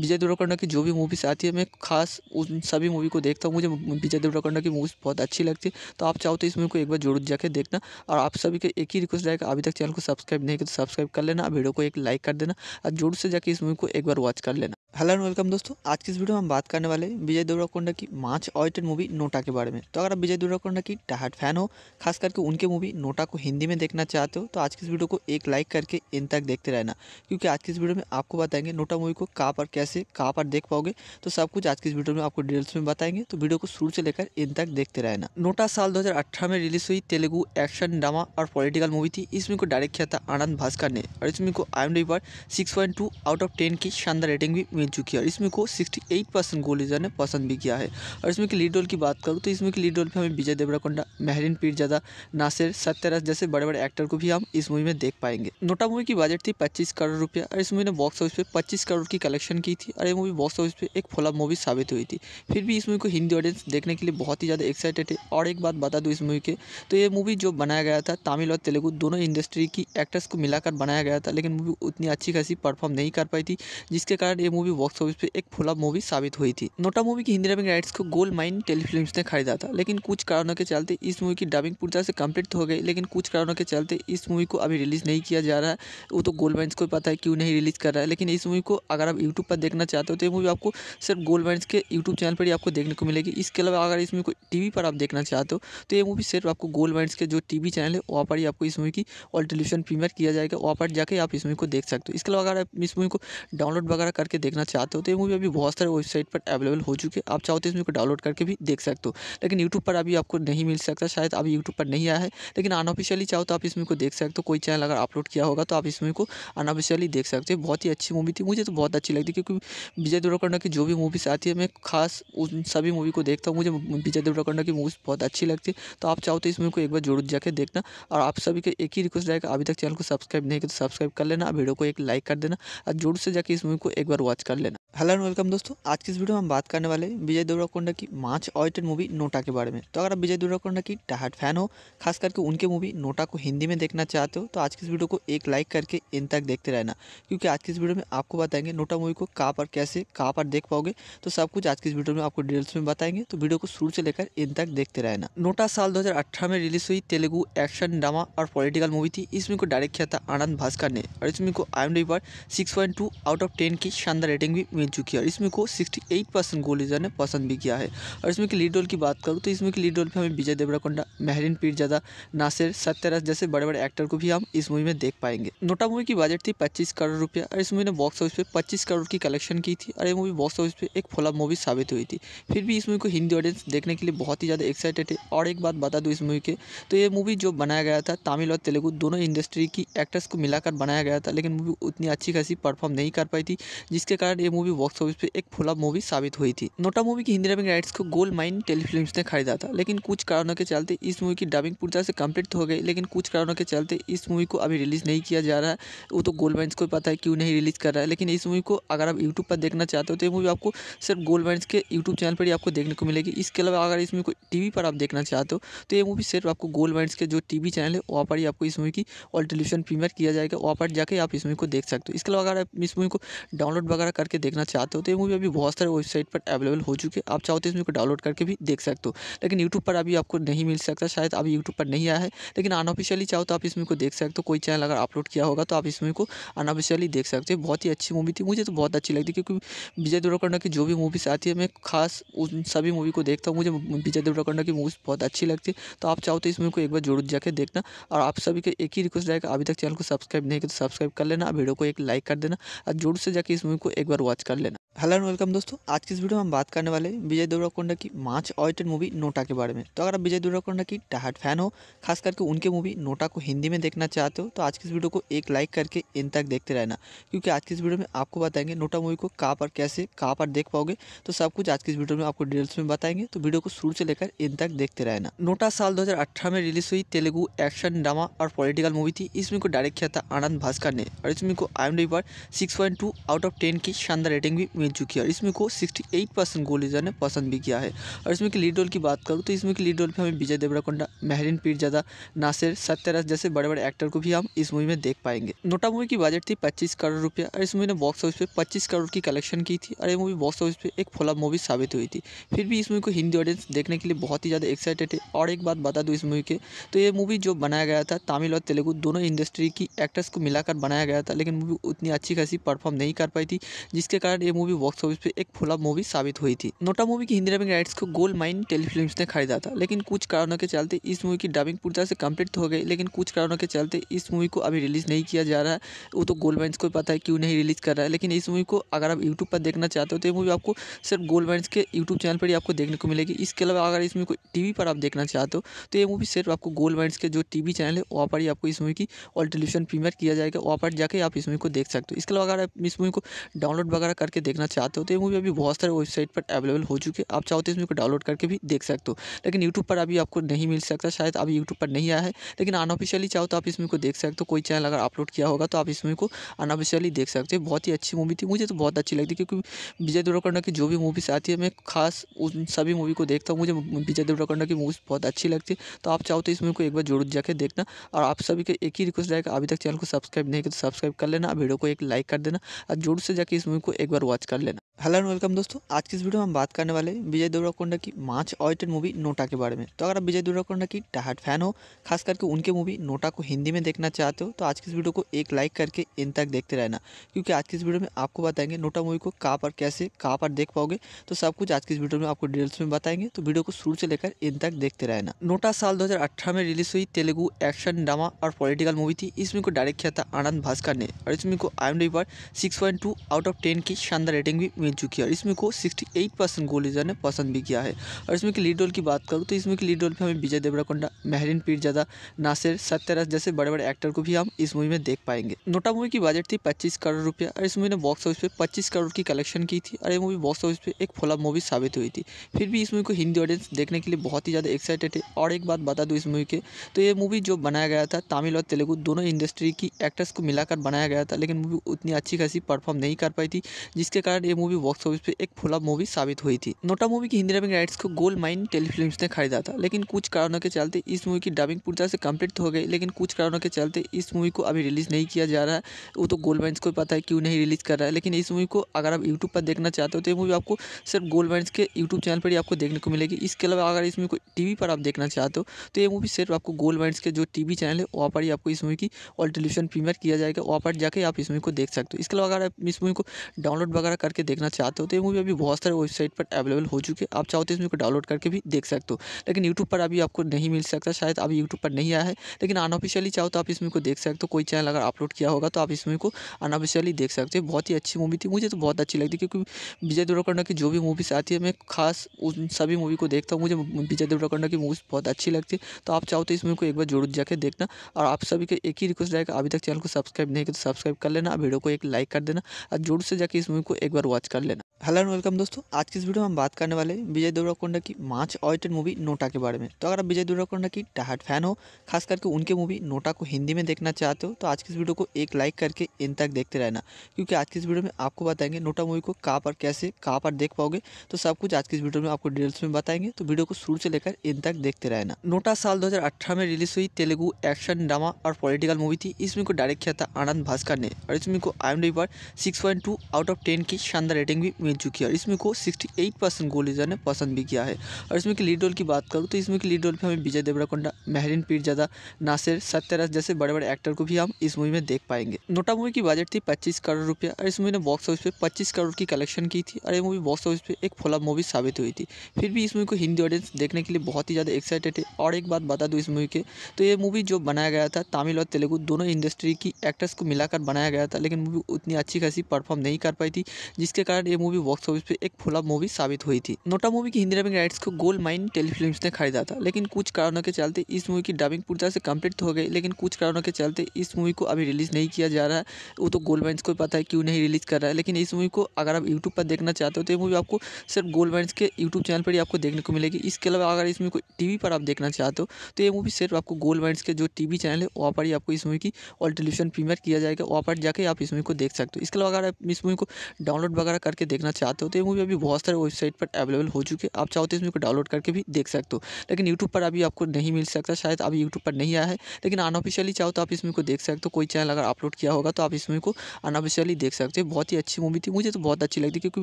विजय देवरकोंडा की जो भी मूवीज़ आती है मैं खास उन सभी मूवी को देखता हूँ मुझे विजय देवरकोंडा की मूवीज़ बहुत अच्छी लगती है तो आप चाहो तो इस मूवी को एक बार जरूर जाकर देखना और आप सभी को एक ही रिक्वेस्ट रहेगा अभी तक चैनल को सब्सक्राइब नहीं किया तो सब्सक्राइब कर लेना वीडियो को एक लाइक कर देना और जोर से जाकर इस मूवी को एक एक बार वॉच कर लेना हेलो एंड वेलकम दोस्तों आज की इस वीडियो में हम बात करने वाले हैं विजय देवराकोंडा की मार्च ऑयटेड मूवी नोटा के बारे में तो अगर आप विजय देवराकोंडा की टहाट फैन हो खास करके उनके मूवी नोटा को हिंदी में देखना चाहते हो तो आज की इस वीडियो को एक लाइक करके इन तक देखते रहना क्योंकि आज की इस वीडियो में आपको बताएंगे नोटा मूवी को कहाँ पर कैसे कहाँ पर देख पाओगे तो सब कुछ आज की इस वीडियो में आपको डिटेल्स में बताएंगे तो वीडियो को शुरू से लेकर इन तक देखते रहना नोटा साल दो में रिलीज हुई तेलुगु एक्शन ड्रामा और पॉलिटिकल मूवी थी इसमें को डायरेक्ट किया था आनंद भास्कर ने और इसमें को आई पर सिक्स आउट ऑफ टेन की शानदार रेटिंग भी चुकी जो किया इसमें को 68 परसेंट गोल ने पसंद भी किया है और इसमें की लीड रोल की बात करूँ तो इसमें की लीड रोल पर हमें विजय देवराकोंडा महरिन पीरजादा नासिर सत्यराज जैसे बड़े बड़े एक्टर को भी हम इस मूवी में देख पाएंगे नोटा मूवी की बजट थी पच्चीस करोड़ रुपया और इस मूवी ने बॉक्स ऑफिस पर पच्चीस करोड़ की कलेक्शन की थी और ये मूवी बॉक्स ऑफिस पर एक फॉलअप मूवी साबित हुई थी फिर भी इस मूवी को हिंदी ऑडियंस देखने के लिए बहुत ही ज़्यादा एक्साइटेड है और एक बात बता दूँ इस मूवी के तो ये मूवी जो बनाया गया था तमिल और तेलुगु दोनों इंडस्ट्री की एक्टर्स को मिलाकर बनाया गया था लेकिन मूवी उतनी अच्छी खासी परफॉर्म नहीं कर पाई थी जिसके कारण ये मूवी मूवी बॉक्स ऑफिस पे एक फ्लॉप मूवी साबित हुई थी नोटा मूवी की हिंदी डबिंग राइट्स को गोल्ड माइन टेलीफिल्म ने खरीदा था लेकिन कुछ कारणों के चलते इस मूवी की डबिंग पूरी तरह से कम्प्लीट हो गई लेकिन कुछ कारणों के चलते इस मूवी को अभी रिलीज़ नहीं किया जा रहा है वो तो गोल्ड माइन्स को पता है क्यों नहीं रिलीज़ कर रहा है लेकिन इस मूवी को अगर आप यूट्यूब पर देखना चाहते हो तो ये मूवी आपको सिर्फ गोल्ड माइन्स के यूट्यूब चैनल पर ही आपको देखने को मिलेगी इसके अलावा अगर इस मूवी को टी पर आप देखना चाहते हो तो ये मूवी सिर्फ आपको गोल्ड माइंस के जो टी चैनल है वहाँ पर ही आपको इस मूवी की ऑल टेलीविजन प्रीमियर किया जाएगा वहाँ पर जाकर आप इस मूवी को देख सकते हो इसके अलावा अगर आप इस मूवी को डाउनलोड वगैरह करके देखना देखना चाहते हो तो ये मूवी अभी बहुत सारे वेबसाइट पर अवेलेबल हो चुकी है आप चाहो तो इस मूवी को डाउनलोड करके भी देख सकते हो लेकिन यूट्यूब पर अभी आपको नहीं मिल सकता शायद अभी यूट्यूब पर नहीं आया है लेकिन अनऑफिशियली चाहो तो आप इस मूवी को देख सकते हो कोई चैनल अगर अपलोड किया होगा तो आप इस मूवी को अनऑफिशियली देख सकते हो बहुत ही अच्छी मूवी थी मुझे तो बहुत अच्छी लगती क्योंकि विजय देवरकोंडा की जो भी मूवीज़ आती है मैं खास उन सभी मूवी को देखता हूँ मुझे विजय देवरकोंडा की मूवीज़ बहुत अच्छी लगती है तो आप चाहो तो इस मूवी को एक बार जरूर जाकर देखना और आप सभी को एक ही रिक्वेस्ट रहेगा अभी तक चैनल को सब्सक्राइब नहीं किया तो सब्सक्राइब कर लेना वीडियो को एक लाइक कर देना और जरूर से जाकर इस मूवी को एक बार वॉच कर कर लेना हेलो एंड वेलकम दोस्तों आज की इस वीडियो में हम बात करने वाले विजय देवराकोंडा की मार्च ऑडिटेड मूवी नोटा के बारे में तो अगर आप विजय देवराकोंडा की टहाट फैन हो खास करके उनके मूवी नोटा को हिंदी में देखना चाहते हो तो आज की इस वीडियो को एक लाइक करके इन तक देखते रहना क्योंकि आज की इस वीडियो में आपको बताएंगे नोटा मूवी को कहाँ पर कैसे कहाँ पर देख पाओगे तो सब कुछ आज की इस वीडियो में आपको डिटेल्स में बताएंगे तो वीडियो को शुरू से लेकर इन तक देखते रहना नोटा साल दो में रिलीज हुई तेलुगु एक्शन ड्रामा और पॉलिटिकल मूवी थी इसमें को डायरेक्ट किया था आनंद भास्कर ने और इसमें को आई पर सिक्स आउट ऑफ टेन की शानदार रेटिंग भी मिल चुकी है और इसमें को 68 परसेंट गोलीजर ने पसंद भी किया है और इसमें की लीड रोल की बात करूँ तो इसमें की लीड रोल पर हमें विजय देवराकोंडा महरीन पीरजादा नासिर सत्यराज जैसे बड़े बड़े एक्टर को भी हम इस मूवी में देख पाएंगे नोटा मूवी की बजट थी पच्चीस करोड़ रुपया और इस मूवी ने बॉक्स ऑफिस पर पच्चीस करोड़ की कलेक्शन की थी और ये मूवी बॉक्स ऑफिस पर एक फोला मूवी साबित हुई थी फिर भी इस मूवी को हिंदी ऑडियंस देखने के लिए बहुत ही ज़्यादा एक्साइटेड है और एक बात बता दूँ इस मूवी के तो ये मूवी जो बनाया गया था तमिल और तेलुगु दोनों इंडस्ट्री की एक्टर्स को मिलाकर बनाया गया था लेकिन मूवी उतनी अच्छी खासी परफॉर्म नहीं कर पाई थी जिसके कारण ये मूवी बॉक्स ऑफिस पे एक फ्लॉप मूवी साबित हुई थी नोटा मूवी की हिंदी डबिंग राइट्स को गोल्ड माइन टेलीफिल्म ने खरीदा था लेकिन कुछ कारणों के चलते इस मूवी की डबिंग पूरी तरह से कम्प्लीट हो गई लेकिन कुछ कारणों के चलते इस मूवी को अभी रिलीज़ नहीं किया जा रहा है वो तो गोल्ड माइन्स को पता है क्यों नहीं रिलीज़ कर रहा है लेकिन इस मूवी को अगर आप यूट्यूब पर देखना चाहते हो तो ये मूवी आपको सिर्फ गोल्ड माइन्स के यूट्यूब चैनल पर ही आपको देखने को मिलेगी इसके अलावा अगर इस मूवी को टी पर आप देखना चाहते हो तो ये मूवी सिर्फ आपको गोल्ड माइंस के जो टी चैनल है वहाँ पर ही आपको इस मूवी की ऑल टेलीविजन प्रीमियर किया जाएगा वहाँ पर जाकर आप इस मूवी को देख सकते हो इसके अलावा अगर आप इस मूवी को डाउनलोड वगैरह करके देखना चाहते हो तो ये मूवी अभी बहुत सारे वेबसाइट पर अवेलेबल हो चुकी है आप चाहो तो इस मूवी को डाउनलोड करके भी देख सकते हो लेकिन यूट्यूब पर अभी आपको नहीं मिल सकता शायद अभी यूट्यूब पर नहीं आया है लेकिन अनऑफिशियली चाहो तो आप इस मूवी को देख सकते हो कोई चैनल अगर अपलोड किया होगा तो आप इस मूवी को अनऑफिशियली देख सकते हो बहुत ही अच्छी मूवी थी मुझे तो बहुत अच्छी लगती क्योंकि विजय देवरकोंडा की जो भी मूवीज़ आती है मैं खास उन सभी मूवी को देखता हूँ मुझे विजय देवरकोंडा की मूवीज़ बहुत अच्छी लगती है तो आप चाहो तो इस मूवी को एक बार जोड़ जाकर देखना और आप सभी को एक ही रिक्वेस्ट रहेगा अभी तक चैनल को सब्सक्राइब नहीं किया तो सब्सक्राइब कर लेना वीडियो को एक लाइक कर देना और जोर से जाकर इस मूवी को एक बार वॉच कर लेना हेलो एंड वेलकम दोस्तों आज की इस वीडियो में हम बात करने वाले हैं विजय देवराकोंडा की मार्च ऑयटेड मूवी नोटा के बारे में तो अगर आप विजय देवराकोंडा की टहाट फैन हो खास करके उनके मूवी नोटा को हिंदी में देखना चाहते हो तो आज की इस वीडियो को एक लाइक करके इन तक देखते रहना क्योंकि आज की इस वीडियो में आपको बताएंगे नोटा मूवी को कहाँ पर कैसे कहाँ पर देख पाओगे तो सब कुछ आज की इस वीडियो में आपको डिटेल्स में बताएंगे तो वीडियो को शुरू से लेकर इन तक देखते रहना नोटा साल दो में रिलीज हुई तेलुगु एक्शन ड्रामा और पॉलिटिकल मूवी थी इसमें को डायरेक्ट किया था आनंद भास्कर ने और इसमें को आई पर सिक्स आउट ऑफ टेन की शानदार रेटिंग भी मिल चुकी है और इसमें को 68 परसेंट गोल लीजर ने पसंद भी किया है और इसमें की लीड रोल की बात करूँ तो इसमें की लीड रोल पर हमें विजय देवराकोंडा महरीन पीरजादा नासिर सत्यराज जैसे बड़े बड़े एक्टर को भी हम इस मूवी में देख पाएंगे नोटा मूवी की बजट थी पच्चीस करोड़ रुपया और इस मूवी ने बॉक्स ऑफिस पर पच्चीस करोड़ की कलेक्शन की थी और ये मूवी बॉक्स ऑफिस पर एक फोला मूवी साबित हुई थी फिर भी इस मूवी को हिंदी ऑडियंस देखने के लिए बहुत ही ज़्यादा एक्साइटेड है और एक बात बता दूँ इस मूवी के तो ये मूवी जो बनाया गया था तमिल और तेलुगु दोनों इंडस्ट्री की एक्टर्स को मिलाकर बनाया गया था लेकिन मूवी उतनी अच्छी खासी परफॉर्म नहीं कर पाई थी जिसके कारण ये मूवी मूवी बॉक्स ऑफिस पे एक फुला मूवी साबित हुई थी नोटा मूवी की हिंदी डबिंग राइट्स को गोल्ड माइन टेलीफिल्म ने खरीदा था लेकिन कुछ कारणों के चलते इस मूवी की डबिंग पूरी तरह से कम्प्लीट हो गई लेकिन कुछ कारणों के चलते इस मूवी को अभी रिलीज़ नहीं किया जा रहा है वो तो गोल्ड माइन्स को पता है क्यों नहीं रिलीज़ कर रहा है लेकिन इस मूवी को अगर आप यूट्यूब पर देखना चाहते हो तो ये मूवी आपको सिर्फ गोल्ड माइन्स के यूट्यूब चैनल पर ही आपको देखने को मिलेगी इसके अलावा अगर इस मूवी को टी पर आप देखना चाहते हो तो ये मूवी सिर्फ आपको गोल्ड माइंस के जो टी चैनल है वहाँ पर ही आपको इस मूवी की ऑल टेलीविजन प्रीमियर किया जाएगा वहाँ पर जाकर आप इस मूवी को देख सकते हो इसके अलावा अगर आप इस मूवी को डाउनलोड वगैरह करके देखना देखना चाहते हो तो ये मूवी अभी बहुत सारे वेबसाइट पर अवेलेबल हो चुकी है आप चाहो तो इस मूवी को डाउनलोड करके भी देख सकते हो लेकिन यूट्यूब पर अभी आपको नहीं मिल सकता शायद अभी यूट्यूब पर नहीं आया है लेकिन अनऑफिशियली चाहो तो आप इस मूवी को देख सकते हो कोई चैनल अगर अपलोड किया होगा तो आप इस मूवी को अनऑफिशियली देख सकते हो बहुत ही अच्छी मूवी थी मुझे तो बहुत अच्छी लगती क्योंकि विजय देवरकंडा की जो भी मूवीज़ आती है मैं खास उन सभी मूवी को देखता हूँ मुझे विजय देवरकंडा की मूवीज़ बहुत अच्छी लगती है तो आप चाहो तो इस मूवी को एक बार जरूर जाकर देखना और आप सभी के एक ही रिक्वेस्ट रहेगा अभी तक चैनल को सब्सक्राइब नहीं किया तो सब्सक्राइब कर लेना वीडियो को एक लाइक कर देना और जोर से जाकर इस मूवी को एक बार watch Salena. Hello and welcome दोस्तों आज की इस वीडियो में हम बात करने वाले हैं विजय देवराकोंडा की मार्च ऑयटेड मूवी नोटा के बारे में तो अगर आप विजय देवराकोंडा की टहाट फैन हो खास करके उनके मूवी नोटा को हिंदी में देखना चाहते हो तो आज की इस वीडियो को एक लाइक करके इन तक देखते रहना क्योंकि आज की इस वीडियो में आपको बताएंगे नोटा मूवी को कहाँ पर कैसे कहाँ पर देख पाओगे तो सब कुछ आज की इस वीडियो में आपको डिटेल्स में बताएंगे तो वीडियो को शुरू से लेकर इन तक देखते रहना नोटा साल दो में रिलीज हुई तेलुगु एक्शन ड्रामा और पॉलिटिकल मूवी थी इस मूवी को डायरेक्ट किया था आनंद भास्कर ने और इस मूवी को आई पर सिक्स आउट ऑफ टेन की शानदार रेटिंग भी मिली मिल चुकी है और इसमें को 68 परसेंट गोल लीजर ने पसंद भी किया है और इसमें की लीड रोल की बात करूँ तो इसमें की लीड रोल पर हमें विजय देवराकोंडा महरीन पीरजादा नासिर सत्यराज जैसे बड़े बड़े एक्टर को भी हम इस मूवी में देख पाएंगे नोटा मूवी की बजट थी पच्चीस करोड़ रुपया और इस मूवी ने बॉक्स ऑफिस पर पच्चीस करोड़ की कलेक्शन की थी और ये मूवी बॉक्स ऑफिस पर एक फोला मूवी साबित हुई थी फिर भी इस मूवी को हिंदी ऑडियंस देखने के लिए बहुत ही ज़्यादा एक्साइटेड है और एक बात बता दूँ इस मूवी के तो ये मूवी जो बनाया गया था तमिल और तेलुगु दोनों इंडस्ट्री की एक्टर्स को मिलाकर बनाया गया था लेकिन मूवी उतनी अच्छी खासी परफॉर्म नहीं कर पाई थी जिसके कारण ये मूवी मूवी बॉक्स ऑफिस पर एक फुला मूवी साबित हुई थी नोटा मूवी की हिंदी डबिंग राइट्स को गोल्ड माइन टेलीफिल्म ने खरीदा था लेकिन कुछ कारणों के चलते इस मूवी की डबिंग पूरी तरह से कंप्लीट हो गई लेकिन कुछ कारणों के चलते इस मूवी को अभी रिलीज़ नहीं किया जा रहा है वो तो गोल्ड माइन्स को पता है क्यों नहीं रिलीज़ कर रहा है लेकिन इस मूवी को अगर आप यूट्यूब पर देखना चाहते हो तो ये मूवी आपको सिर्फ गोल्ड माइन्स के यूट्यूब चैनल पर ही आपको देखने को मिलेगी इसके अलावा अगर इस मूवी को टीवी पर आप देखना चाहते हो तो ये मूवी सिर्फ आपको गोल्ड माइंस के जो टी चैनल है वहाँ पर ही आपको इस मूवी की ऑल टेलीविजन प्रीमियर किया जाएगा वहाँ पर जाकर आप इस मूवी को देख सकते हो इसके अलावा अगर आप इस मूवी को डाउनलोड वगैरह करके देखना देखना चाहते हो तो ये मूवी अभी बहुत सारे वेबसाइट पर अवेलेबल हो चुकी है आप चाहो तो इसमें को डाउनलोड करके भी देख सकते हो लेकिन यूट्यूब पर अभी आपको नहीं मिल सकता शायद अभी यूट्यूब पर नहीं आया है लेकिन अनऑफिशियली चाहो तो आप इसमें को देख सकते हो कोई चैनल अगर अपलोड किया होगा तो आप इस मूवी को अनऑफिशियली देख सकते हो बहुत ही अच्छी मूवी थी मुझे तो बहुत अच्छी लगती क्योंकि विजय देवरकंडा की जो भी मूवीज़ आती है मैं खास उन सभी मूवी को देखता हूँ मुझे विजय देवरकंडा की मूवीज़ बहुत अच्छी लगती है तो आप चाहो तो इस मूवी को एक बार जोड़ जाकर देखना और आप सभी के एक ही रिक्वेस्ट रहेगा अभी तक चैनल को सब्सक्राइब नहीं किया तो सब्सक्राइब कर लेना वीडियो को एक लाइक कर देना और जोर से जाकर इस मूवी को एक बार वॉच कर लेना हेलो एंड वेलकम दोस्तों आज की इस वीडियो में हम बात करने वाले विजय देवराकोंडा की मार्च ऑयटेड मूवी नोटा के बारे में तो अगर आप विजय देवराकोंडा की टाहट फैन हो खास करके उनके मूवी नोटा को हिंदी में देखना चाहते हो तो आज की इस वीडियो को एक लाइक करके इन तक देखते रहना क्योंकि आज की इस वीडियो में आपको बताएंगे नोटा मूवी को कहाँ पर कैसे कहाँ पर देख पाओगे तो सब कुछ आज की इस वीडियो में आपको डिटेल्स में बताएंगे तो वीडियो को शुरू से लेकर इन तक देखते रहना नोटा साल दो में रिलीज हुई तेलुगु एक्शन ड्रामा और पॉलिटिकल मूवी थी इसमें को डायरेक्ट किया था आनंद भास्कर ने और इसमें को आई पर सिक्स आउट ऑफ टेन की शानदार रेटिंग भी मिल चुकी है और इसमें को 68 परसेंट गोलीजा ने पसंद भी किया है और इसमें की लीड रोल की बात करूँ तो इसमें की लीड रोल पर हमें विजय देवराकोंडा महरीन पीरजादा नासिर सत्यराज जैसे बड़े बड़े एक्टर को भी हम इस मूवी में देख पाएंगे नोटा मूवी की बजट थी पच्चीस करोड़ रुपया और इस मूवी ने बॉक्स ऑफिस पर पच्चीस करोड़ की कलेक्शन की थी और ये मूवी बॉक्स ऑफिस पर एक फ्लॉप मूवी साबित हुई थी फिर भी इस मूवी को हिंदी ऑडियंस देखने के लिए बहुत ही ज़्यादा एक्साइटेड है और एक बात बता दूँ इस मूवी के तो ये मूवी जो बनाया गया था तमिल और तेलुगु दोनों इंडस्ट्री की एक्टर्स को मिलाकर बनाया गया था लेकिन मूवी उतनी अच्छी खासी परफॉर्म नहीं कर पाई थी जिसके कारण ये मूवी बॉक्स ऑफिस पे एक फ्लॉप मूवी साबित हुई थी नोटा मूवी की हिंदी डबिंग राइट्स को गोल्ड माइन टेलीफिल्म ने खरीदा था लेकिन कुछ कारणों के चलते इस मूवी की डबिंग पूरी तरह से कम्प्लीट हो गई लेकिन कुछ कारणों के चलते इस मूवी को अभी रिलीज़ नहीं किया जा रहा है वो तो गोल्ड माइन्स को पता है क्यों नहीं रिलीज़ कर रहा है लेकिन इस मूवी को अगर आप यूट्यूब पर देखना चाहते हो तो ये मूवी आपको सिर्फ गोल्ड माइन्स के यूट्यूब चैनल पर ही आपको देखने को मिलेगी इसके अलावा अगर इस मूवी को टीवी पर आप देखना चाहते हो तो ये मूवी सिर्फ आपको गोल्ड माइंस के जो टीवी चैनल है वहाँ पर ही आपको इस मूवी की ऑल टेलीविजन प्रीमियर किया जाएगा वहाँ पर जाकर आप इस मूवी को देख सकते हो इसके अलावा अगर आप इस मूवी को डाउनलोड वगैरह करके देखना चाहते हो तो ये मूवी अभी बहुत सारे वेबसाइट पर अवेलेबल हो चुकी है आप चाहो तो इस मूवी को डाउनलोड करके भी देख सकते हो लेकिन यूट्यूब पर अभी आपको नहीं मिल सकता शायद अभी यूट्यूब पर नहीं आया है लेकिन अनऑफिशियली चाहो तो आप इस मूवी को देख सकते हो कोई चैनल अगर अपलोड किया होगा तो आप इस मूवी को अनऑफिशियली देख सकते हो बहुत ही अच्छी मूवी थी मुझे तो बहुत अच्छी लगती क्योंकि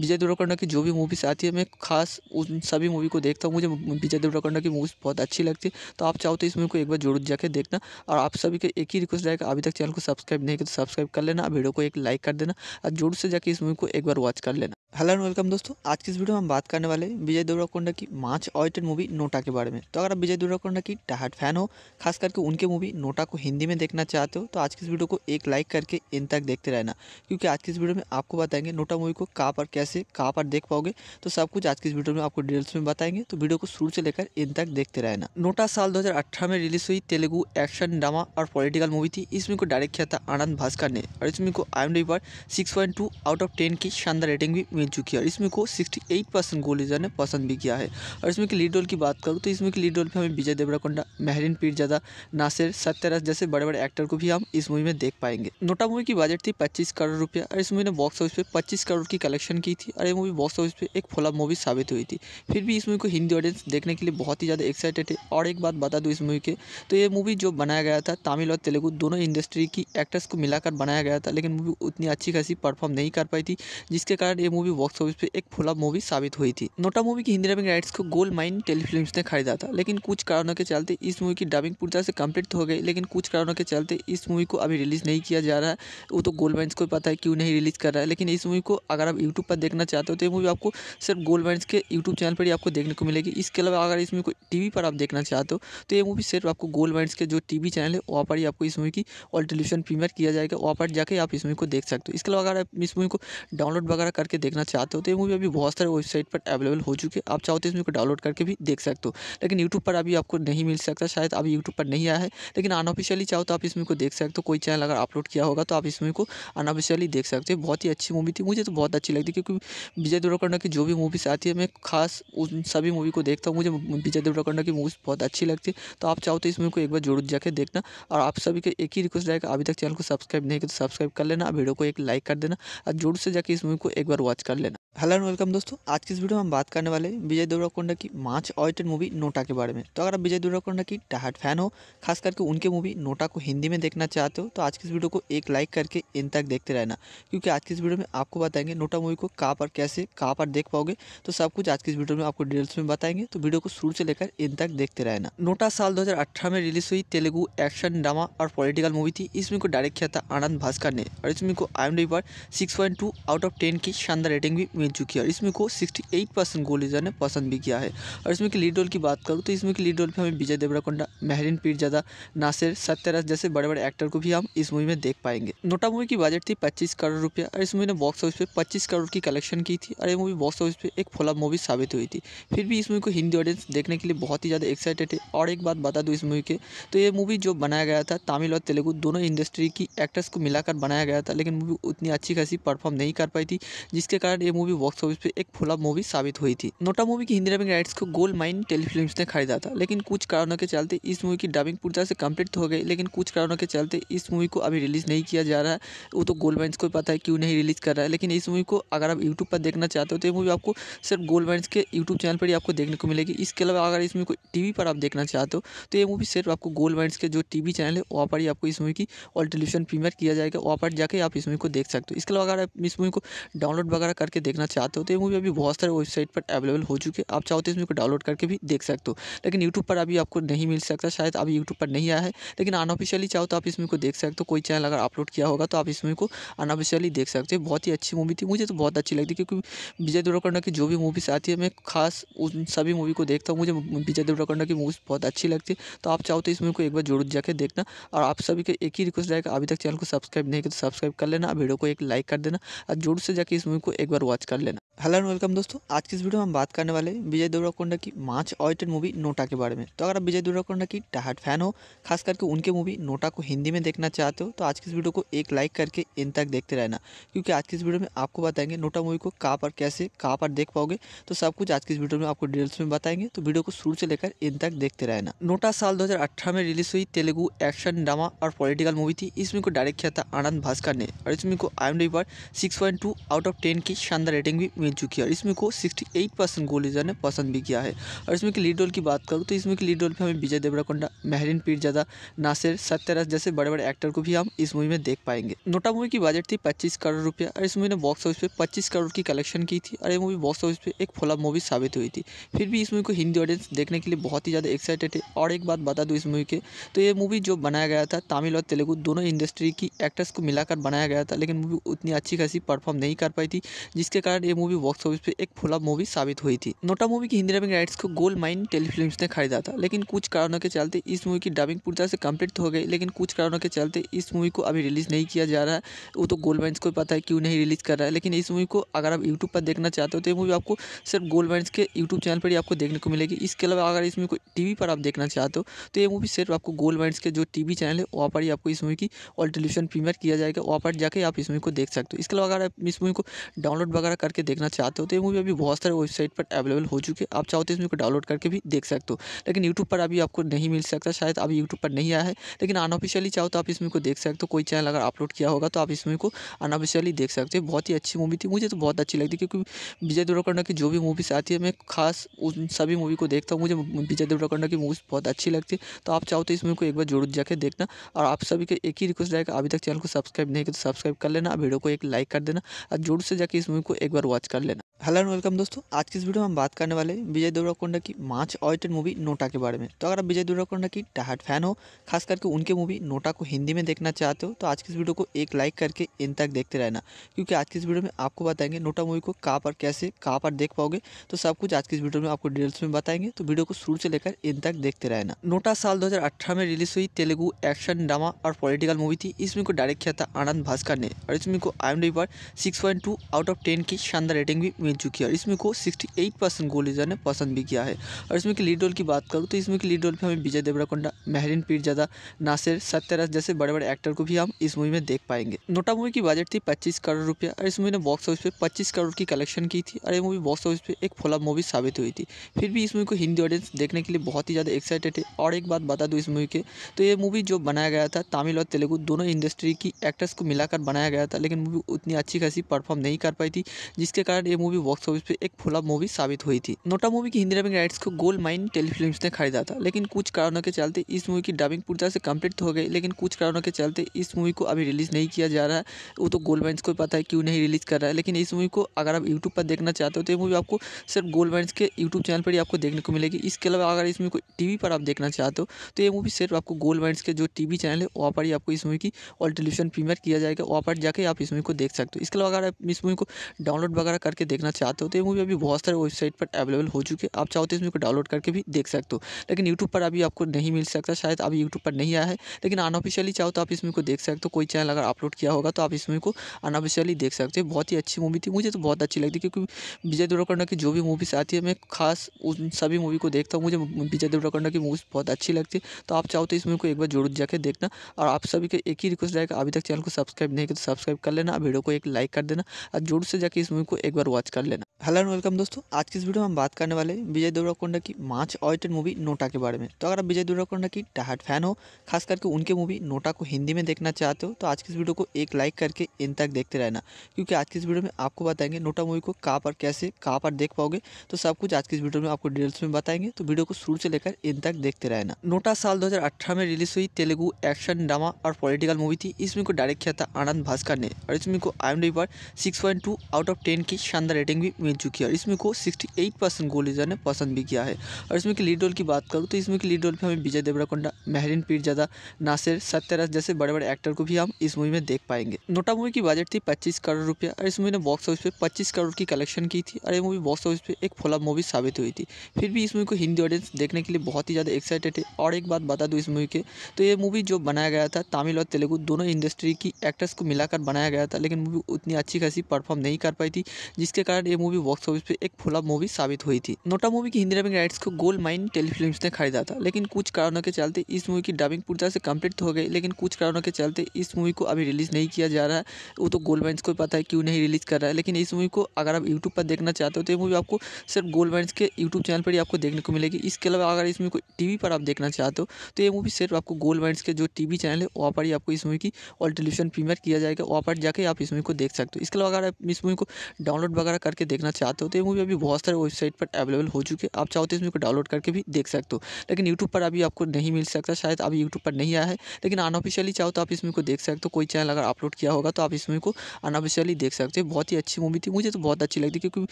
विजय देवरकोंडा की जो भी मूवीज़ आती है मैं खास उन सभी मूवी को देखता हूँ मुझे विजय देवरकोंडा की मूवीज़ बहुत अच्छी लगती है तो आप चाहो तो इस मूवी को एक बार जरूर जाकर देखना और आप सभी को एक ही रिक्वेस्ट रहेगा अभी तक चैनल को सब्सक्राइब नहीं किया तो सब्सक्राइब कर लेना वीडियो को एक लाइक कर देना और जोड़ से जाके इस मूवी को एक एक बार वॉच कर लेना हेलो एंड वेलकम दोस्तों आज की इस वीडियो में हम बात करने वाले हैं विजय देवराकोंडा की मार्च ऑयटेड मूवी नोटा के बारे में तो अगर आप विजय देवराकोंडा की टाहट फैन हो खास करके उनके मूवी नोटा को हिंदी में देखना चाहते हो तो आज की इस वीडियो को एक लाइक करके इन तक देखते रहना क्योंकि आज की इस वीडियो में आपको बताएंगे नोटा मूवी को कहाँ पर कैसे कहाँ पर देख पाओगे तो सब कुछ आज की इस वीडियो में आपको डिटेल्स में बताएंगे तो वीडियो को शुरू से लेकर इन तक देखते रहना नोटा साल दो में रिलीज हुई तेलुगु एक्शन ड्रामा और पॉलिटिकल मूवी थी इसमें को डायरेक्ट किया था आनंद भास्कर ने और इसमें को आई पर सिक्स आउट ऑफ टेन की शानदार रेटिंग भी मिल चुकी है इसमें को 68 परसेंट गोल ने पसंद भी किया है और इसमें की लीड रोल की बात करूँ तो इसमें की लीड रोल पर हमें विजय देवराकोंडा महरीन पीरजादा नासिर सत्यराज जैसे बड़े बड़े एक्टर को भी हम इस मूवी में देख पाएंगे नोटा मूवी की बजट थी पच्चीस करोड़ रुपया और इस मूवी ने बॉक्स ऑफिस पर पच्चीस करोड़ की कलेक्शन की थी और ये मूवी बॉक्स ऑफिस पर एक फोला मूवी साबित हुई थी फिर भी इस मूवी को हिंदी ऑडियंस देखने के लिए बहुत ही ज़्यादा एक्साइटेड है और एक बात बता दूँ इस मूवी के तो ये मूवी जो बनाया गया था तमिल और तेलुगु दोनों इंडस्ट्री की एक्टर्स को मिलाकर बनाया गया था लेकिन मूवी उतनी अच्छी खासी परफॉर्म नहीं कर पाई थी जिसके कारण ये मूवी बॉक्स ऑफिस पे एक फ्लॉप मूवी साबित हुई थी नोटा मूवी की हिंदी डबिंग राइट्स को गोल्ड माइन टेलीफिल्म ने खरीदा था लेकिन कुछ कारणों के चलते इस मूवी की डबिंग पूरी तरह से कम्प्लीट हो गई लेकिन कुछ कारणों के चलते इस मूवी को अभी रिलीज़ नहीं किया जा रहा है वो तो गोल्ड माइन्स को पता है क्यों नहीं रिलीज़ कर रहा है लेकिन इस मूवी को अगर आप यूट्यूब पर देखना चाहते हो तो ये मूवी आपको सिर्फ गोल्ड माइन्स के यूट्यूब चैनल पर ही आपको देखने को मिलेगी इसके अलावा अगर इस मूवी को टी पर आप देखना चाहते हो तो ये मूवी सिर्फ आपको गोल्ड माइंस के जो टी चैनल है वहाँ पर ही आपको इस मूवी की ऑल टेलीविजन प्रीमियर किया जाएगा वहाँ पर जाकर आप इस मूवी को देख सकते हो इसके अलावा अगर आप इस मूवी को डाउनलोड वगैरह करके देखना देखना चाहते हो तो ये मूवी अभी बहुत सारे वेबसाइट पर अवेलेबल हो चुकी है आप चाहो तो इस मूवी को डाउनलोड करके भी देख सकते हो लेकिन यूट्यूब पर अभी आपको नहीं मिल सकता शायद अभी यूट्यूब पर नहीं आया है लेकिन अनऑफिशियली चाहो तो आप इस मूवी को देख सकते हो कोई चैनल अगर अपलोड किया होगा तो आप इस मूवी को अनऑफिशियली देख सकते हो बहुत ही अच्छी मूवी थी मुझे तो बहुत अच्छी लगती क्योंकि विजय देवरकोंडा की जो भी मूवीज़ आती है मैं खास उन सभी मूवी को देखता हूँ मुझे विजय देवरकोंडा की मूवीज़ बहुत अच्छी लगती है तो आप चाहो तो इस मूवी को एक बार जरूर जाकर देखना और आप सभी को एक ही रिक्वेस्ट रहेगा अभी तक चैनल को सब्सक्राइब नहीं किया तो सब्सक्राइब कर लेना वीडियो को एक लाइक कर देना और जोर से जाकर इस मूवी को एक बार वॉच कर कर लेना हेलो एंड वेलकम दोस्तों आज की इस वीडियो में हम बात करने वाले हैं विजय देवराकोंडा की मार्च ऑयटेड मूवी नोटा के बारे में तो अगर आप विजय देवराकोंडा की टहाट फैन हो खास करके उनके मूवी नोटा को हिंदी में देखना चाहते हो तो आज की इस वीडियो को एक लाइक करके इन तक देखते रहना क्योंकि आज की इस वीडियो में आपको बताएंगे नोटा मूवी को कहाँ पर कैसे कहाँ पर देख पाओगे तो सब कुछ आज की इस वीडियो में आपको डिटेल्स में बताएंगे तो वीडियो को शुरू से लेकर इन तक देखते रहना नोटा साल दो में रिलीज हुई तेलुगु एक्शन ड्रामा और पॉलिटिकल मूवी थी इसमें को डायरेक्ट किया था आनंद भास्कर ने और इसमें को आई पर सिक्स आउट ऑफ टेन की शानदार रेटिंग भी मिल चुकी है और इसमें को 68 परसेंट गोल यूज़र ने पसंद भी किया है और इसमें की लीड रोल की बात करूँ तो इसमें की लीड रोल पर हमें विजय देवराकोंडा महरीन पीरजादा नासिर सत्यराज जैसे बड़े बड़े एक्टर को भी हम इस मूवी में देख पाएंगे नोटा मूवी की बजट थी पच्चीस करोड़ रुपया और इस मूवी ने बॉक्स ऑफिस पर पच्चीस करोड़ की कलेक्शन की थी और ये मूवी बॉक्स ऑफिस पर एक फ्लॉप मूवी साबित हुई थी फिर भी इस मूवी को हिंदी ऑडियंस देखने के लिए बहुत ही ज़्यादा एक्साइटेड है और एक बात बता दूँ इस मूवी के तो ये मूवी जो बनाया गया था तमिल और तेलुगू दोनों इंडस्ट्री की एक्टर्स को मिलाकर बनाया गया था लेकिन मूवी उतनी अच्छी खासी परफॉर्म नहीं कर पाई थी जिसके कारण ये मूवी बॉक्स ऑफिस पे एक फुलाप मूवी साबित हुई थी नोटा मूवी की हिंदी डबिंग राइट्स को गोल्ड माइन टेलीफिल्म ने खरीदा था लेकिन कुछ कारणों के चलते इस मूवी की डबिंग पूरी तरह से कम्प्लीट हो गई लेकिन कुछ कारणों के चलते इस मूवी को अभी रिलीज़ नहीं किया जा रहा है वो तो गोल्ड माइन्स को पता है क्यों नहीं रिलीज़ कर रहा है लेकिन इस मूवी को अगर आप यूट्यूब पर देखना चाहते हो तो ये मूवी आपको सिर्फ गोल्ड माइन्स के यूट्यूब चैनल पर ही आपको देखने को मिलेगी इसके अलावा अगर इस मूवी को टी पर आप देखना चाहते हो तो ये मूवी सिर्फ आपको गोल्ड माइंस के जो टी चैनल है वहाँ पर ही आपको इस मूवी की ऑल टेलीविजन प्रीमियर किया जाएगा वहाँ पर जाकर आप इस मूवी को देख सकते हो इसके अलावा अगर आप इस मूवी को डाउनलोड वगैरह वगैरह करके देखना चाहते हो तो ये मूवी अभी बहुत सारे वेबसाइट पर अवेलेबल हो चुकी है आप चाहो तो इसमें को डाउनलोड करके भी देख सकते हो लेकिन यूट्यूब पर अभी आपको नहीं मिल सकता शायद अभी यूट्यूब पर नहीं आया है लेकिन अनऑफिशियली चाहो तो आप इसमें को देख सकते हो कोई चैनल अगर अपलोड किया होगा तो आप इसमें को अनऑफिशियली देख सकते हो बहुत ही अच्छी मूवी थी मुझे तो बहुत अच्छी लगती क्योंकि विजय देवरकोंडा की जो भी मूवीज़ आती है मैं खास उन सभी मूवी को देखता हूँ मुझे विजय देवरकोंडा की मूवीज़ बहुत अच्छी लगती है तो आप चाहो तो इसमें को एक बार जरूर जाकर देखना और आप सभी के एक ही रिक्वेस्ट रहेगा अभी तक चैनल को सब्सक्राइब नहीं किया तो सब्सक्राइब कर लेना वीडियो को एक लाइक कर देना और जोर से जाकर इस मूवी को एक बार वॉच कर लेना हेलो एंड वेलकम दोस्तों आज की इस वीडियो में हम बात करने वाले हैं विजय देवराकोंडा की माच ऑयटेड मूवी नोटा के बारे में तो अगर आप विजय देवराकोंडा की टहाट फैन हो खास करके उनके मूवी नोटा को हिंदी में देखना चाहते हो तो आज की इस वीडियो को एक लाइक करके इन तक देखते रहना क्योंकि आज की इस वीडियो में आपको बताएंगे नोटा मूवी को कहाँ पर कैसे कहाँ पर देख पाओगे तो सब कुछ आज की इस वीडियो में आपको डिटेल्स में बताएंगे तो वीडियो को शुरू से लेकर इन तक देखते रहना नोटा साल दो में रिलीज हुई तेलुगु एक्शन ड्रामा और पॉलिटिकल मूवी थी इस मूवी को डायरेक्ट किया था आनंद भास्कर ने और इस मूवी को आई एम पर सिक्स आउट ऑफ टेन की शानदार रेटिंग भी मिली मिल चुकी है और इसमें को 68 परसेंट गोल इजर ने पसंद भी किया है और इसमें की लीड रोल की बात करूँ तो इसमें की लीड रोल पर हमें विजय देवराकोंडा महरीन पीरजादा नासिर सत्यराज जैसे बड़े बड़े एक्टर को भी हम इस मूवी में देख पाएंगे नोटा मूवी की बजट थी पच्चीस करोड़ रुपया और इस मूवी ने बॉक्स ऑफिस पर पच्चीस करोड़ की कलेक्शन की थी और ये मूवी बॉक्स ऑफिस पर एक फोला मूवी साबित हुई थी फिर भी इस मूवी को हिंदी ऑडियंस देखने के लिए बहुत ही ज़्यादा एक्साइटेड है और एक बात बता दूँ इस मूवी के तो ये मूवी जो बनाया गया था तमिल और तेलुगु दोनों इंडस्ट्री की एक्टर्स को मिलाकर बनाया गया था लेकिन मूवी उतनी अच्छी खासी परफॉर्म नहीं कर पाई थी जिसके कारण ये मूवी मूवी बॉक्स ऑफिस पर एक फ्लॉप मूवी साबित हुई थी नोटा मूवी की हिंदी डबिंग राइट्स को गोल्ड माइन टेलीफिल्म ने खरीदा था लेकिन कुछ कारणों के चलते इस मूवी की डबिंग पूरी तरह से कम्प्लीट हो गई लेकिन कुछ कारणों के चलते इस मूवी को अभी रिलीज़ नहीं किया जा रहा है वो तो गोल्ड माइन्स को पता है क्यों नहीं रिलीज़ कर रहा है लेकिन इस मूवी को अगर आप यूट्यूब पर देखना चाहते हो तो ये मूवी आपको सिर्फ गोल्ड माइन्स के यूट्यूब चैनल पर ही आपको देखने को मिलेगी इसके अलावा अगर इस मूवी को टी पर आप देखना चाहते हो तो ये मूवी सिर्फ आपको गोल्ड माइंस के जो टी चैनल है वहाँ पर ही आपको इस मूवी की ऑल टेलीविजन प्रीमियर किया जाएगा वहाँ पर जाकर आप इस मूवी को देख सकते हो इसके अलावा अगर आप इस मूवी को डाउनलोड वगैरह करके देखना देखना चाहते हो तो ये मूवी अभी बहुत सारे वेबसाइट पर अवेलेबल हो चुकी है आप चाहो तो इसमें को डाउनलोड करके भी देख सकते हो लेकिन यूट्यूब पर अभी आपको नहीं मिल सकता शायद अभी यूट्यूब पर नहीं आया है लेकिन अनऑफिशियली चाहो तो आप इसमें को देख सकते हो कोई चैनल अगर अपलोड किया होगा तो आप इस मूवी को अनऑफिशियली देख सकते हो बहुत ही अच्छी मूवी थी मुझे तो बहुत अच्छी लगती क्योंकि विजय देवरकंडा की जो भी मूवीज़ आती है मैं खास उन सभी मूवी को देखता हूँ मुझे विजय देवरकंडा की मूवीज़ बहुत अच्छी लगती है तो आप चाहो तो इस मूवी को एक बार जरूर जाकर देखना और आप सभी के एक ही रिक्वेस्ट रहेगा अभी तक चैनल को सब्सक्राइब नहीं किया तो सब्सक्राइब कर लेना वीडियो को एक लाइक कर देना और जोर से जाकर इस मूवी को एक बार वॉच कर लेना हेलो एंड वेलकम दोस्तों आज की इस वीडियो में हम बात करने वाले विजय देवराकोंडा की मार्च ऑयटेड मूवी नोटा के बारे में तो अगर आप विजय देवराकोंडा की टाहट फैन हो खास करके उनके मूवी नोटा को हिंदी में देखना चाहते हो तो आज की इस वीडियो को एक लाइक करके इन तक देखते रहना क्योंकि आज की इस वीडियो में आपको बताएंगे नोटा मूवी को कहाँ पर कैसे कहाँ पर देख पाओगे तो सब कुछ आज की इस वीडियो में आपको डिटेल्स में बताएंगे तो वीडियो को शुरू से लेकर इन तक देखते रहना नोटा साल दो में रिलीज हुई तेलुगु एक्शन ड्रामा और पॉलिटिकल मूवी थी इस को डायरेक्ट किया था आनंद भास्कर ने और इसमें को आई पर सिक्स आउट ऑफ टेन की शानदार रेटिंग भी मिल चुकी है और इसमें को 68 परसेंट गोलीजर ने पसंद भी किया है और इसमें की लीड रोल की बात करूँ तो इसमें की लीड रोल पर हमें विजय देवराकोंडा महरीन पीरजादा नासिर सत्यराज जैसे बड़े बड़े एक्टर को भी हम इस मूवी में देख पाएंगे नोटा मूवी की बजट थी पच्चीस करोड़ रुपया और इस मूवी ने बॉक्स ऑफिस पर पच्चीस करोड़ की कलेक्शन की थी और ये मूवी बॉक्स ऑफिस पर एक फोला मूवी साबित हुई थी फिर भी इस मूवी को हिंदी ऑडियंस देखने के लिए बहुत ही ज़्यादा एक्साइटेड है और एक बात बता दूँ इस मूवी के तो ये मूवी जो बनाया गया था तमिल और तेलुगु दोनों इंडस्ट्री की एक्टर्स को मिलाकर बनाया गया था लेकिन मूवी उतनी अच्छी खासी परफॉर्म नहीं कर पाई थी जिसके कारण ये मूवी बॉक्स ऑफिस पे एक फ्लॉप मूवी साबित हुई थी नोटा मूवी की हिंदी डबिंग राइट्स को गोल्ड माइन टेलीफिल्म ने खरीदा था लेकिन कुछ कारणों के चलते इस मूवी की डबिंग पूरी तरह से कम्प्लीट हो गई लेकिन कुछ कारणों के चलते इस मूवी को अभी रिलीज नहीं किया जा रहा है वो तो गोल्ड माइन्स को पता है क्यों नहीं रिलीज कर रहा है लेकिन इस मूवी को अगर आप यूट्यूब पर देखना चाहते हो तो ये मूवी आपको सिर्फ गोल्ड माइन्स के यूट्यूब चैनल पर ही आपको देखने को मिलेगी इसके अलावा अगर इस मूवी को टी पर आप देखना चाहते हो तो ये मूवी सिर्फ आपको गोल्ड माइंस के जो टी चैनल है वहाँ पर ही आपको इस मूवी की ऑल टेलीविजन प्रीमियर किया जाएगा वहाँ पर जाकर आप इस मूवी को देख सकते हो इसके अलावा अगर आप इस मूवी को डाउनलोड वगैरह करके देखना चाहते हो तो ये मूवी अभी बहुत सारे वेबसाइट पर अवेलेबल हो चुके हैं आप चाहो तो इसमें को डाउनलोड करके भी देख सकते हो लेकिन यूट्यूब पर अभी आपको नहीं मिल सकता शायद अभी यूट्यूब पर नहीं आया है लेकिन अनऑफिशियली चाहो तो आप इस मूवी को देख सकते हो कोई चैनल अगर अपलोड किया होगा तो आप इस मूवी को अनऑफिशियली देख सकते हो बहुत ही अच्छी मूवी थी मुझे तो बहुत अच्छी लगती क्योंकि विजय देवरकोंडा की जो भी मूवीज़ आती है मैं खास उन सभी मूवी को देखता हूँ मुझे विजय देवरकोंडा की मूवीज़ बहुत अच्छी लगती है तो आप चाहो तो इस मूवी को एक बार जरूर जाकर देखना और आप सभी को एक ही रिक्वेस्ट रहेगा अभी तक चैनल को सब्सक्राइब नहीं किया तो सब्सक्राइब कर लेना वीडियो को एक लाइक कर देना और जोर से जाके इस मूवी को एक एक बार वॉच कर लेना हेलो एंड वेलकम दोस्तों आज की इस वीडियो में हम बात करने वाले विजय देवराकोंडा की मार्च ऑयटेड मूवी नोटा के बारे में तो अगर आप विजय देवराकोंडा की डाहट फैन हो खास करके उनके मूवी नोटा को हिंदी में देखना चाहते हो तो आज की इस वीडियो को एक लाइक करके इन तक देखते रहना क्योंकि आज की इस वीडियो में आपको बताएंगे नोटा मूवी को कहाँ पर कैसे कहाँ पर देख पाओगे तो सब कुछ आज की इस वीडियो में आपको डिटेल्स में बताएंगे तो वीडियो को शुरू से लेकर इन तक देखते रहना नोटा साल दो में रिलीज हुई तेलुगु एक्शन ड्रामा और पॉलिटिकल मूवी थी इस मूवी को डायरेक्ट किया था आनंद भास्कर ने और इस मूवी को आई पर सिक्स आउट ऑफ टेन की शानदार रेटिंग भी मिल चुकी है और इसमें को 68 परसेंट लीजर ने पसंद भी किया है और इसमें की लीड रोल की बात करूँ तो इसमें की लीड रोल पर हमें विजय देवराकोंडा मेहरिन पीरजादा नासिर सत्यराज जैसे बड़े बड़े एक्टर को भी हम इस मूवी में देख पाएंगे नोटा मूवी की बजट थी पच्चीस करोड़ रुपया और इस मूवी ने बॉक्स ऑफिस पर पच्चीस करोड़ की कलेक्शन की थी और ये मूवी बॉक्स ऑफिस पर एक फोला मूवी साबित हुई थी फिर भी इस मूवी को हिंदी ऑडियंस देखने के लिए बहुत ही ज़्यादा एक्साइटेड है और एक बात बता दूँ इस मूवी के तो ये मूवी जो बनाया गया था तमिल और तेलुगु दोनों इंडस्ट्री की एक्टर्स को मिलाकर बनाया गया था लेकिन मूवी उतनी अच्छी खासी परफॉर्म नहीं कर पाई थी जिसके कारण ये मूवी मूवी बॉक्स ऑफिस पे एक फुला मूवी साबित हुई थी नोटा मूवी की हिंदी डबिंग राइट्स को गोल्ड माइन टेलीफिल्म ने खरीदा था लेकिन कुछ कारणों के चलते इस मूवी की डबिंग पूरी तरह से कंप्लीट हो गई लेकिन कुछ कारणों के चलते इस मूवी को अभी रिलीज नहीं किया जा रहा है वो तो गोल्ड माइन्स को पता है क्यों नहीं रिलीज कर रहा है लेकिन इस मूवी को अगर आप यूट्यूब पर देखना चाहते हो तो ये मूवी आपको सिर्फ गोल्ड माइन्स के यूट्यूब चैनल पर ही आपको देखने को मिलेगी इसके अलावा अगर इस मूवी को टीवी पर आप देखना चाहते हो तो ये मूवी सिर्फ आपको गोल्ड माइंस के जो टीवी चैनल है वहाँ पर ही आपको इस मूवी की ऑल टेलीविजन प्रीमियर किया जाएगा वहाँ पर जाके आप इस मूवी को देख सकते हो इसके अलावा अगर आप इस मूवी को डाउनलोड वगैरह करके देख देखना चाहते हो तो ये मूवी अभी बहुत सारे वेबसाइट पर अवेलेबल हो चुकी है आप चाहो तो इस मूवी को डाउनलोड करके भी देख सकते हो लेकिन यूट्यूब पर अभी आपको नहीं मिल सकता शायद अभी यूट्यूब पर नहीं आया है लेकिन अनऑफिशियली चाहो तो आप इस मूवी को देख सकते हो कोई चैनल अगर अपलोड किया होगा तो आप इस मूवी को अनऑफिशियली देख सकते हो बहुत ही अच्छी मूवी थी मुझे तो बहुत अच्छी लगती क्योंकि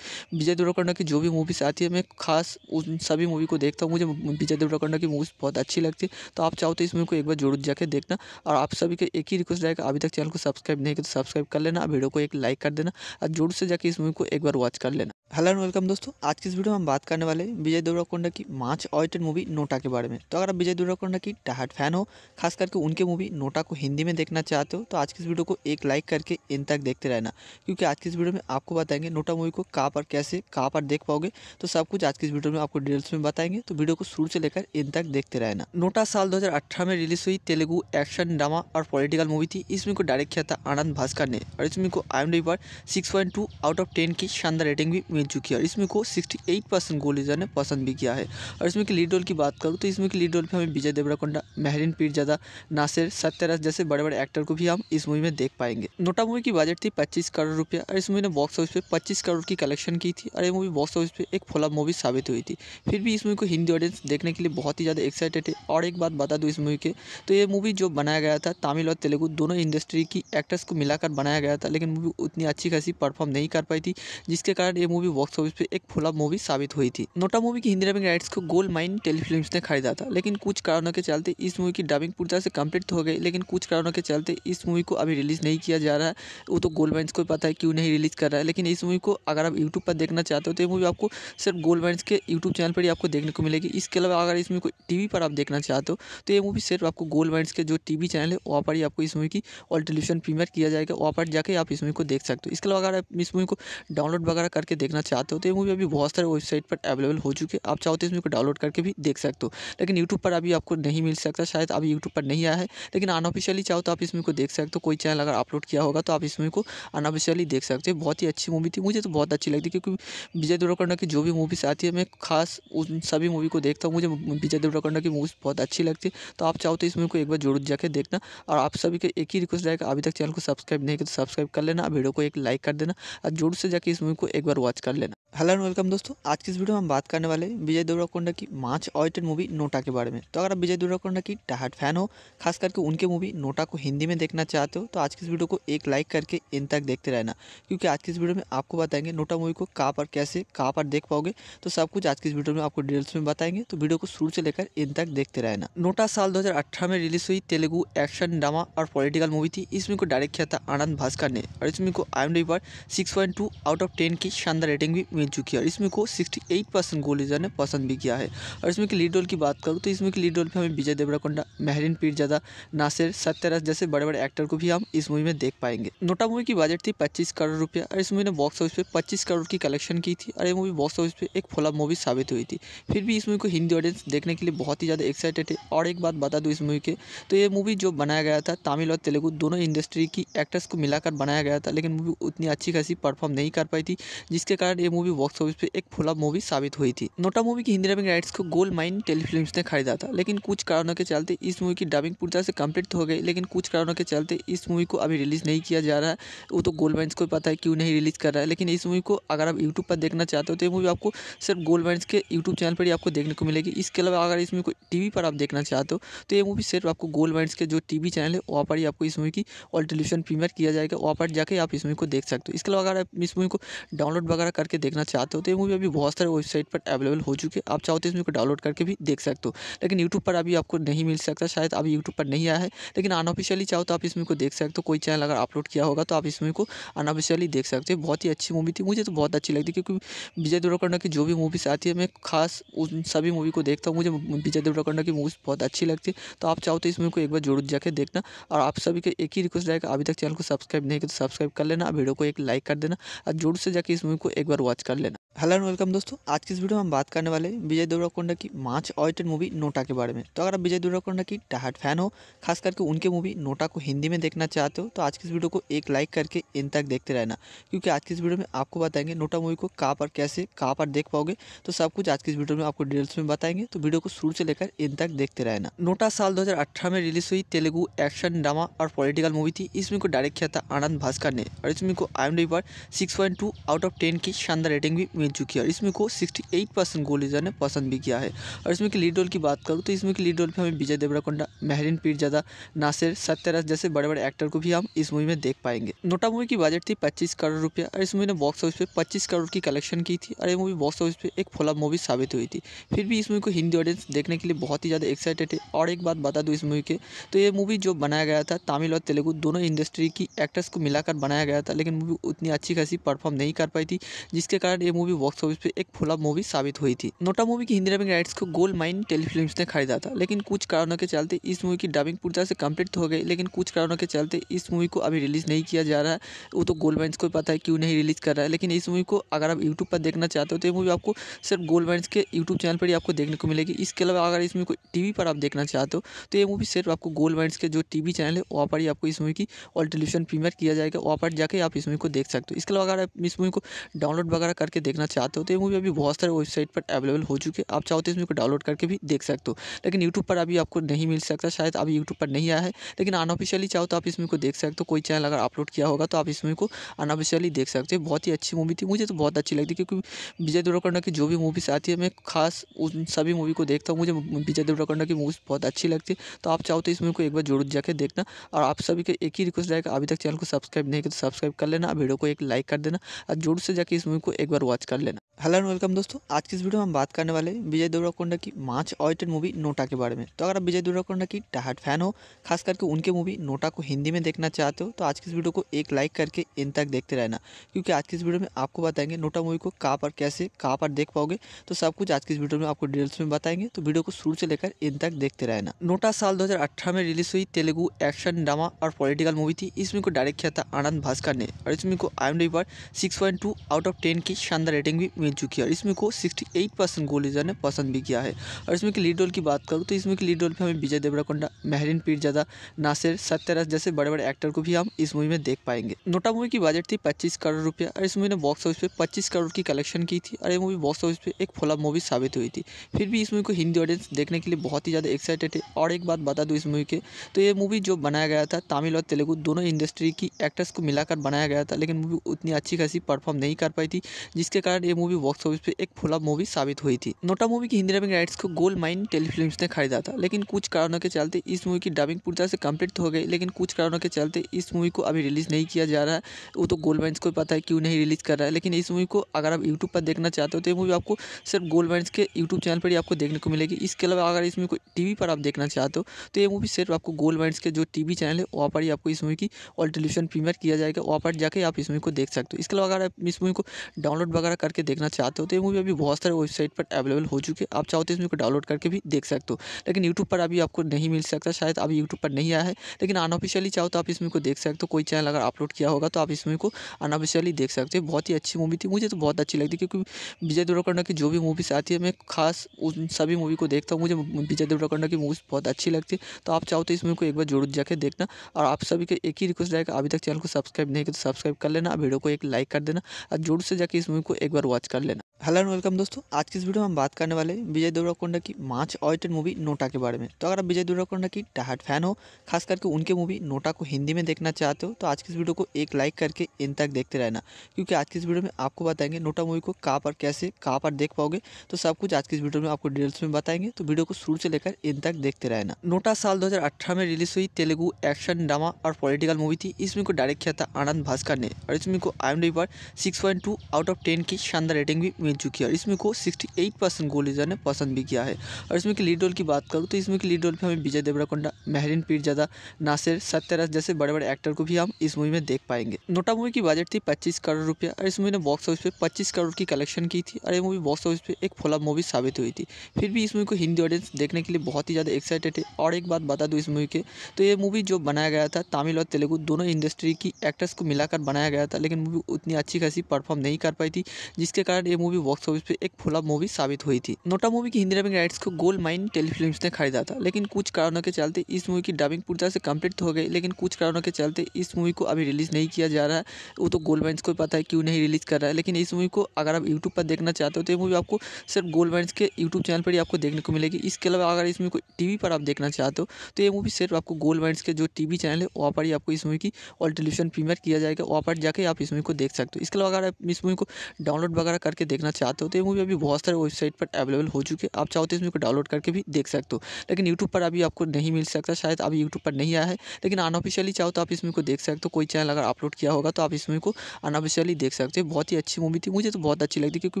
विजय देवरकोंडा की जो भी मूवीज़ आती है मैं खास उन सभी मूवी को देखता हूँ मुझे विजय देवरकोंडा की मूवीज़ बहुत अच्छी लगती है तो आप चाहो तो इस मूवी को एक बार जरूर जाकर देखना और आप सभी को एक ही रिक्वेस्ट रहेगा अभी तक चैनल को सब्सक्राइब नहीं किया तो सब्सक्राइब कर लेना वीडियो को एक लाइक कर देना और जोर से जाकर इस मूवी को एक बार watch Con hello and welcome दोस्तों आज की इस वीडियो में हम बात करने वाले हैं विजय देवराकोंडा की मार्च ऑयटेड मूवी नोटा के बारे में तो अगर आप विजय देवराकोंडा की टाहट फैन हो खास करके उनके मूवी नोटा को हिंदी में देखना चाहते हो तो आज की इस वीडियो को एक लाइक करके इन तक देखते रहना क्योंकि आज की इस वीडियो में आपको बताएंगे नोटा मूवी को कहाँ पर कैसे कहाँ पर देख पाओगे तो सब कुछ आज की इस वीडियो में आपको डिटेल्स में बताएंगे तो वीडियो को शुरू से लेकर इन तक देखते रहना नोटा साल दो में रिलीज हुई तेलुगु एक्शन ड्रामा और पॉलिटिकल मूवी थी इसमें को डायरेक्ट किया था आनंद भास्कर ने और इसमें को आई पर सिक्स आउट ऑफ टेन की शानदार रेटिंग भी मिल चुकी है इसमें को 68 परसेंट गोल ने पसंद भी किया है और इसमें की लीड रोल की बात करूँ तो इसमें की लीड रोल पर हमें विजय देवराकोंडा महरिन पीरजादा नासिर सत्यराज जैसे बड़े बड़े एक्टर को भी हम इस मूवी में देख पाएंगे नोटा मूवी की बजट थी पच्चीस करोड़ रुपया और इस मूवी ने बॉक्स ऑफिस पर पच्चीस करोड़ की कलेक्शन की थी और ये मूवी बॉक्स ऑफिस पर एक फोला मूवी साबित हुई थी फिर भी इस मूवी को हिंदी ऑडियंस देखने के लिए बहुत ही ज़्यादा एक्साइटेड है और एक बात बता दूँ इस मूवी के तो ये मूवी जो बनाया गया था तमिल और तेलुगु दोनों इंडस्ट्री की एक्टर्स को मिलाकर बनाया गया था लेकिन मूवी उतनी अच्छी खासी परफॉर्म नहीं कर पाई थी जिसके कारण ये मूवी बॉक्स ऑफिस पे एक फ्लॉप मूवी साबित हुई थी नोटा मूवी की हिंदी डबिंग राइट्स को गोल्ड माइन टेलीफिल्म ने खरीदा था लेकिन कुछ कारणों के चलते इस मूवी की डबिंग पूरी तरह से कम्प्लीट हो गई लेकिन कुछ कारणों के चलते इस मूवी को अभी रिलीज़ नहीं किया जा रहा है वो तो गोल्ड माइन्स को पता है क्यों नहीं रिलीज़ कर रहा है लेकिन इस मूवी को अगर आप यूट्यूब पर देखना चाहते हो तो ये मूवी आपको सिर्फ गोल्ड माइन्स के यूट्यूब चैनल पर ही आपको देखने को मिलेगी इसके अलावा अगर इस मूवी को टी पर आप देखना चाहते हो तो ये मूवी सिर्फ आपको गोल्ड माइंस के जो टी चैनल है वहाँ पर ही आपको इस मूवी की ऑल टेलीविजन प्रीमियर किया जाएगा वहाँ पर जाकर आप इस मूवी को देख सकते हो इसके अलावा अगर आप इस मूवी को डाउनलोड वगैरह करके देखना देखना चाहते हो तो ये मूवी अभी बहुत सारे वेबसाइट पर अवेलेबल हो चुकी है आप चाहो तो इस मूवी को डाउनलोड करके भी देख सकते हो लेकिन यूट्यूब पर अभी आपको नहीं मिल सकता शायद अभी यूट्यूब पर नहीं आया है लेकिन अनऑफिशियली चाहो तो आप इस मूवी को देख सकते हो कोई चैनल अगर अपलोड किया होगा तो आप इस मूवी को अनऑफिशियली देख सकते हो बहुत ही अच्छी मूवी थी मुझे तो बहुत अच्छी लगती क्योंकि विजय देवरकोंडा की जो भी मूवीज़ आती है मैं खास उन सभी मूवी को देखता हूँ मुझे विजय देवरकोंडा की मूवीज़ बहुत अच्छी लगती है तो आप चाहो तो इस मूवी को एक बार जरूर जाकर देखना और आप सभी को एक ही रिक्वेस्ट रहेगा अभी तक चैनल को सब्सक्राइब नहीं किया तो सब्सक्राइब कर लेना वीडियो को एक लाइक कर देना और जरूर से जाकर इस मूवी को एक बार वॉच कर कर लेना हेलो एंड वेलकम दोस्तों आज की इस वीडियो में हम बात करने वाले हैं विजय देवराकोंडा की मार्च ऑयटेड मूवी नोटा के बारे में तो अगर आप विजय देवराकोंडा की टहाट फैन हो खास करके उनके मूवी नोटा को हिंदी में देखना चाहते हो तो आज की इस वीडियो को एक लाइक करके इन तक देखते रहना क्योंकि आज की इस वीडियो में आपको बताएंगे नोटा मूवी को कहाँ पर कैसे कहाँ पर देख पाओगे तो सब कुछ आज की इस वीडियो में आपको डिटेल्स में बताएंगे तो वीडियो को शुरू से लेकर इन तक देखते रहना नोटा साल दो में रिलीज हुई तेलुगु एक्शन ड्रामा और पॉलिटिकल मूवी थी इसमें को डायरेक्ट किया था आनंद भास्कर ने और इसमें को आई पर सिक्स आउट ऑफ टेन की शानदार रेटिंग भी मिल चुकी है और इसमें को सिक्सटी एट परसेंट गोलीजा ने पसंद भी किया है और इसमें की लीड रोल की बात करूँ तो इसमें की लीड रोल पर हमें विजय देवराकोंडा महरिन पीरजादा नासिर सत्यराज जैसे बड़े बड़े एक्टर को भी हम इस मूवी में देख पाएंगे नोटा मूवी की बजट थी पच्चीस करोड़ रुपया और इस मूवी ने बॉक्स ऑफिस पर पच्चीस करोड़ की कलेक्शन की थी और ये मूवी बॉक्स ऑफिस पर एक फ्लॉप मूवी साबित हुई थी फिर भी इस मूवी को हिंदी ऑडियंस देखने के लिए बहुत ही ज़्यादा एक्साइटेड है और एक बात बता दूँ इस मूवी के तो ये मूवी जो बनाया गया था तमिल और तेलुगू दोनों इंडस्ट्री की एक्टर्स को मिलाकर बनाया गया था लेकिन मूवी उतनी अच्छी खासी परफॉर्म नहीं कर पाई थी जिसके कारण ये मूवी बॉक्स ऑफिस पे एक फुलाप मूवी साबित हुई थी नोटा मूवी की हिंदी डबिंग राइट्स को गोल्ड माइन टेलीफिल्म ने खरीदा था लेकिन कुछ कारणों के चलते इस मूवी की डबिंग पूरी तरह से कम्प्लीट हो गई लेकिन कुछ कारणों के चलते इस मूवी को अभी रिलीज़ नहीं किया जा रहा है वो तो गोल्ड माइन्स को पता है क्यों नहीं रिलीज़ कर रहा है लेकिन इस मूवी को अगर आप यूट्यूब पर देखना चाहते हो तो ये मूवी आपको सिर्फ गोल्ड माइन्स के यूट्यूब चैनल पर ही आपको देखने को मिलेगी इसके अलावा अगर इस मूवी को टी पर आप देखना चाहते हो तो ये मूवी सिर्फ आपको गोल्ड माइंस के जो टी चैनल है वहाँ पर ही आपको इस मूवी की ऑल टेलीविजन प्रीमियर किया जाएगा वहाँ पर जाकर आप इस मूवी को देख सकते हो इसके अलावा अगर आप इस मूवी को डाउनलोड वगैरह वगैरह करके देखना चाहते हो तो ये मूवी अभी बहुत सारे वेबसाइट पर अवेलेबल हो चुकी है आप चाहो तो इस मूवी को डाउनलोड करके भी देख सकते हो लेकिन यूट्यूब पर अभी आपको नहीं मिल सकता शायद अभी यूट्यूब पर नहीं आया है लेकिन अनऑफिशियली चाहो तो आप इस मूवी को देख सकते हो कोई चैनल अगर अपलोड किया होगा तो आप इस मूवी को अनऑफिशियली देख सकते हो बहुत ही अच्छी मूवी थी मुझे तो बहुत अच्छी लगती क्योंकि विजय देवरकोंडा की जो भी मूवीज़ आती है मैं खास उन सभी मूवी को देखता हूँ मुझे विजय देवरकोंडा की मूवीज़ बहुत अच्छी लगती है तो आप चाहो तो इस मूवी को एक बार जरूर जाकर देखना और आप सभी के एक ही रिक्वेस्ट रहेगा अभी तक चैनल को सब्सक्राइब नहीं किया तो सब्सक्राइब कर लेना वीडियो को एक लाइक कर देना और जोर से जाकर इस मूवी को एक बार वॉच कर लेना हेलो एंड वेलकम दोस्तों आज की इस वीडियो में हम बात करने वाले हैं विजय देवराकोंडा की माच ऑयटेड मूवी नोटा के बारे में तो अगर आप विजय देवराकोंडा की टहाट फैन हो खास करके उनके मूवी नोटा को हिंदी में देखना चाहते हो तो आज की इस वीडियो को एक लाइक करके इन तक देखते रहना क्योंकि आज की इस वीडियो में आपको बताएंगे नोटा मूवी को कहाँ पर कैसे कहाँ पर देख पाओगे तो सब कुछ आज की इस वीडियो में आपको डिटेल्स में बताएंगे तो वीडियो को शुरू से लेकर इन तक देखते रहना नोटा साल दो में रिलीज हुई तेलुगु एक्शन ड्रामा और पॉलिटिकल मूवी थी इस मूवी को डायरेक्ट किया था आनंद भास्कर ने और इस मूवी को आई पर सिक्स आउट ऑफ टेन की शानदार रेटिंग भी मिली मिल चुकी है और इसमें को 68 परसेंट गोल लीजर ने पसंद भी किया है और इसमें की लीड रोल की बात करूँ तो इसमें की लीड रोल पर हमें विजय देवराकोंडा महरीन पीरजादा नासिर सत्यराज जैसे बड़े बड़े एक्टर को भी हम इस मूवी में देख पाएंगे नोटा मूवी की बजट थी पच्चीस करोड़ रुपया और इस मूवी ने बॉक्स ऑफिस पर पच्चीस करोड़ की कलेक्शन की थी और ये मूवी बॉक्स ऑफिस पर एक फोला मूवी साबित हुई थी फिर भी इस मूवी को हिंदी ऑडियंस देखने के लिए बहुत ही ज़्यादा एक्साइटेड है और एक बात बता दूँ इस मूवी के तो ये मूवी जो बनाया गया था तमिल और तेलुगु दोनों इंडस्ट्री की एक्टर्स को मिलाकर बनाया गया था लेकिन मूवी उतनी अच्छी खासी परफॉर्म नहीं कर पाई थी जिसके कारण ये मूवी मूवी बॉक्स ऑफिस पर एक फ्लॉप मूवी साबित हुई थी नोटा मूवी की हिंदी डबिंग राइट्स को गोल्ड माइन टेलीफिल्म ने खरीदा था लेकिन कुछ कारणों के चलते इस मूवी की डबिंग पूरी तरह से कंप्लीट हो गई लेकिन कुछ कारणों के चलते इस मूवी को अभी रिलीज़ नहीं किया जा रहा है वो तो गोल्ड माइन्स को पता है क्यों नहीं रिलीज़ कर रहा है लेकिन इस मूवी को अगर आप यूट्यूब पर देखना चाहते हो तो ये मूवी आपको सिर्फ गोल्ड माइन्स के यूट्यूब चैनल पर ही आपको देखने को मिलेगी इसके अलावा अगर इस मूवी को टीवी पर आप देखना चाहते हो तो ये मूवी सिर्फ आपको गोल्ड माइंस के जो टीवी चैनल है वहाँ पर ही आपको इस मूवी की ऑल टेलीविजन प्रीमियर किया जाएगा वहाँ पर जाकर आप इस मूवी को देख सकते हो इसके अलावा अगर आप इस मूवी को डाउनलोड वगैरह करके देखना देखना चाहते हो तो ये मूवी अभी बहुत सारे वेबसाइट पर अवेलेबल हो चुकी है आप चाहो तो इस मूवी को डाउनलोड करके भी देख सकते हो लेकिन यूट्यूब पर अभी आपको नहीं मिल सकता शायद अभी यूट्यूब पर नहीं आया है लेकिन अनऑफिशियली चाहो तो आप इस मूवी को देख सकते हो कोई चैनल अगर अपलोड किया होगा तो आप इस मूवी को अनऑफिशियली देख सकते हो बहुत ही अच्छी मूवी थी मुझे तो बहुत अच्छी लगती क्योंकि विजय देवरकोंडा की जो भी मूवीज़ आती है मैं खास उन सभी मूवी को देखता हूँ मुझे विजय देवरकोंडा की मूवीज़ बहुत अच्छी लगती है तो आप चाहो तो इस मूवी को एक बार जरूर जाकर देखना और आप सभी के एक ही रिक्वेस्ट रहेगा अभी तक चैनल को सब्सक्राइब नहीं किया तो सब्सक्राइब कर लेना वीडियो को एक लाइक कर देना और जरूर से जाकर इस मूवी को एक बार वॉच कर लेना हेलो एंड वेलकम दोस्तों आज की इस वीडियो में हम बात करने वाले विजय देवराकोंडा की मार्च ऑयटेड मूवी नोटा के बारे में तो अगर आप विजय देवराकोंडा की टाहट फैन हो खास करके उनके मूवी नोटा को हिंदी में देखना चाहते हो तो आज की इस वीडियो को एक लाइक करके इन तक देखते रहना क्योंकि आज की इस वीडियो में आपको बताएंगे नोटा मूवी को कहाँ पर कैसे कहाँ पर देख पाओगे तो सब कुछ आज की इस वीडियो में आपको डिटेल्स में बताएंगे तो वीडियो को शुरू से लेकर इन तक देखते रहना नोटा साल दो में रिलीज हुई तेलुगु एक्शन ड्रामा और पॉलिटिकल मूवी थी इसमें को डायरेक्ट किया था आनंद भास्कर ने और इसमें को आई पर सिक्स आउट ऑफ टेन की शानदार रेटिंग भी मिल चुकी है और इसमें को 68 परसेंट लीजर ने पसंद भी किया है और इसमें की लीड रोल की बात करूँ तो इसमें की लीड रोल पर हमें विजय देवराकोंडा महरीन पीरजादा नासिर सत्यराज जैसे बड़े बड़े एक्टर को भी हम इस मूवी में देख पाएंगे नोटा मूवी की बजट थी पच्चीस करोड़ रुपया और इस मूवी ने बॉक्स ऑफिस पर पच्चीस करोड़ की कलेक्शन की थी और ये मूवी बॉक्स ऑफिस पर एक फोला मूवी साबित हुई थी फिर भी इस मूवी को हिंदी ऑडियंस देखने के लिए बहुत ही ज़्यादा एक्साइटेड है और एक बात बता दूँ इस मूवी के तो ये मूवी जो बनाया गया था तमिल और तेलुगु दोनों इंडस्ट्री की एक्टर्स को मिलाकर बनाया गया था लेकिन मूवी उतनी अच्छी खासी परफॉर्म नहीं कर पाई थी जिसके कारण कारण ये मूवी बॉक्स ऑफिस पे एक फ्लॉप मूवी साबित हुई थी नोटा मूवी की हिंदी डबिंग राइट्स को गोल्ड माइन टेलीफिल्म ने खरीदा था लेकिन कुछ कारणों के चलते इस मूवी की डबिंग पूरी तरह से कम्प्लीट हो गई लेकिन कुछ कारणों के चलते इस मूवी को अभी रिलीज़ नहीं किया जा रहा है वो तो गोल्ड माइन्स को पता है क्यों नहीं रिलीज़ कर रहा है लेकिन इस मूवी को अगर आप यूट्यूब पर देखना चाहते हो तो ये मूवी आपको सिर्फ गोल्ड माइन्स के यूट्यूब चैनल पर ही आपको देखने को मिलेगी इसके अलावा अगर इस मूवी को टी पर आप देखना चाहते हो तो ये मूवी सिर्फ आपको गोल्ड माइंस के जो टी चैनल है वहाँ पर ही आपको इस मूवी की ऑल टेलीविजन प्रीमियर किया जाएगा वहाँ पर जाकर आप इस मूवी को देख सकते हो इसके अलावा अगर आप इस मूवी को डाउनलोड वगैरह करके देखना चाहते हो तो ये मूवी अभी बहुत सारे वेबसाइट पर अवेलेबल हो चुके हैं आप चाहो तो इस मूवी को डाउनलोड करके भी देख सकते हो लेकिन यूट्यूब पर अभी आपको नहीं मिल सकता शायद अभी यूट्यूब पर नहीं आया है लेकिन अनऑफिशियली चाहो तो आप इस मूवी को देख सकते हो कोई चैनल अगर अपलोड किया होगा तो आप इस मूवी को अनऑफिशियली देख सकते हो बहुत ही अच्छी मूवी थी मुझे तो बहुत अच्छी लगती क्योंकि विजय देवरकोंडा की जो भी मूवीज़ आती है मैं खास उन सभी मूवी को देखता हूँ मुझे विजय देवरकोंडा की मूवीज़ बहुत अच्छी लगती है तो आप चाहो तो इस मूवी को एक बार जरूर जाकर देखना और आप सभी के एक ही रिक्वेस्ट रहेगा अभी तक चैनल को सब्सक्राइब नहीं किया तो सब्सक्राइब कर लेना वीडियो को एक लाइक कर देना और जोर से जाके इस मूवी को एक एक बार वॉच कर लेना हेलो एंड वेलकम दोस्तों आज की इस वीडियो में हम बात करने वाले हैं विजय देवराकोंडा की मार्च ऑडिटेड मूवी नोटा के बारे में तो अगर आप विजय देवराकोंडा की टाहट फैन हो खास करके उनके मूवी नोटा को हिंदी में देखना चाहते हो तो आज की इस वीडियो को एक लाइक करके इन तक देखते रहना क्योंकि आज की इस वीडियो में आपको बताएंगे नोटा मूवी को कहाँ पर कैसे कहाँ पर देख पाओगे तो सब कुछ आज की इस वीडियो में आपको डिटेल्स में बताएंगे तो वीडियो को शुरू से लेकर इन तक देखते रहना नोटा साल दो में रिलीज हुई तेलुगु एक्शन ड्रामा और पॉलिटिकल मूवी थी इसमें को डायरेक्ट किया था आनंद भास्कर ने और इसमें को आई पर सिक्स आउट ऑफ टेन की शानदार रेटिंग भी मिल चुकी है इसमें को 68 परसेंट गोल ने पसंद भी किया है और इसमें की लीड रोल की बात करूँ तो इसमें की लीड रोल पर हमें विजय देवराकोंडा महरीन पीरजादा नासिर सत्यराज जैसे बड़े बड़े एक्टर को भी हम इस मूवी में देख पाएंगे नोटा मूवी की बजट थी पच्चीस करोड़ रुपया और इस मूवी ने बॉक्स ऑफिस पर पच्चीस करोड़ की कलेक्शन की थी और ये मूवी बॉक्स ऑफिस पर एक फॉलअप मूवी साबित हुई थी फिर भी इस मूवी को हिंदी ऑडियंस देखने के लिए बहुत ही ज़्यादा एक्साइटेड है और एक बात बता दूँ इस मूवी के तो ये मूवी जो बनाया गया था तमिल और तेलुगु दोनों इंडस्ट्री की एक्टर्स को मिलाकर बनाया गया था लेकिन मूवी उतनी अच्छी खासी परफॉर्म नहीं कर पाई थी जिसके कारण ये मूवी बॉक्स ऑफिस पे एक फुला मूवी साबित हुई थी नोटा मूवी की हिंदी डबिंग राइट्स को गोल्ड माइन टेलीफिल्म ने खरीदा था लेकिन कुछ कारणों के चलते इस मूवी की डबिंग पूरी तरह से कंप्लीट हो गई लेकिन कुछ कारणों के चलते इस मूवी को अभी रिलीज़ नहीं किया जा रहा है वो तो गोल्ड माइन्स को पता है क्यों नहीं रिलीज़ कर रहा है लेकिन इस मूवी को अगर आप यूट्यूब पर देखना चाहते हो तो ये मूवी आपको सिर्फ गोल्ड माइन्स के यूट्यूब चैनल पर ही आपको देखने को मिलेगी इसके अलावा अगर इस मूवी को टी पर आप देखना चाहते हो तो ये मूवी सिर्फ आपको गोल्ड माइंस के जो टी चैनल है वहाँ पर ही आपको इस मूवी की ऑल टेलीविजन प्रीमियर किया जाएगा वहाँ पर जाकर आप इस मूवी को देख सकते हो इसके अलावा अगर आप इस मूवी को डाउनलोड वगैरह करके देखना देखना चाहते हो तो ये मूवी अभी बहुत सारे वेबसाइट पर अवेलेबल हो चुकी है आप चाहो तो इस मूवी को डाउनलोड करके भी देख सकते हो लेकिन यूट्यूब पर अभी आपको नहीं मिल सकता शायद अभी यूट्यूब पर नहीं आया है लेकिन अनऑफिशियली चाहो तो आप इस मूवी को देख सकते हो कोई चैनल अगर अपलोड किया होगा तो आप इस मूवी को अनऑफिशियली देख सकते हो बहुत ही अच्छी मूवी थी मुझे तो बहुत अच्छी लगती क्योंकि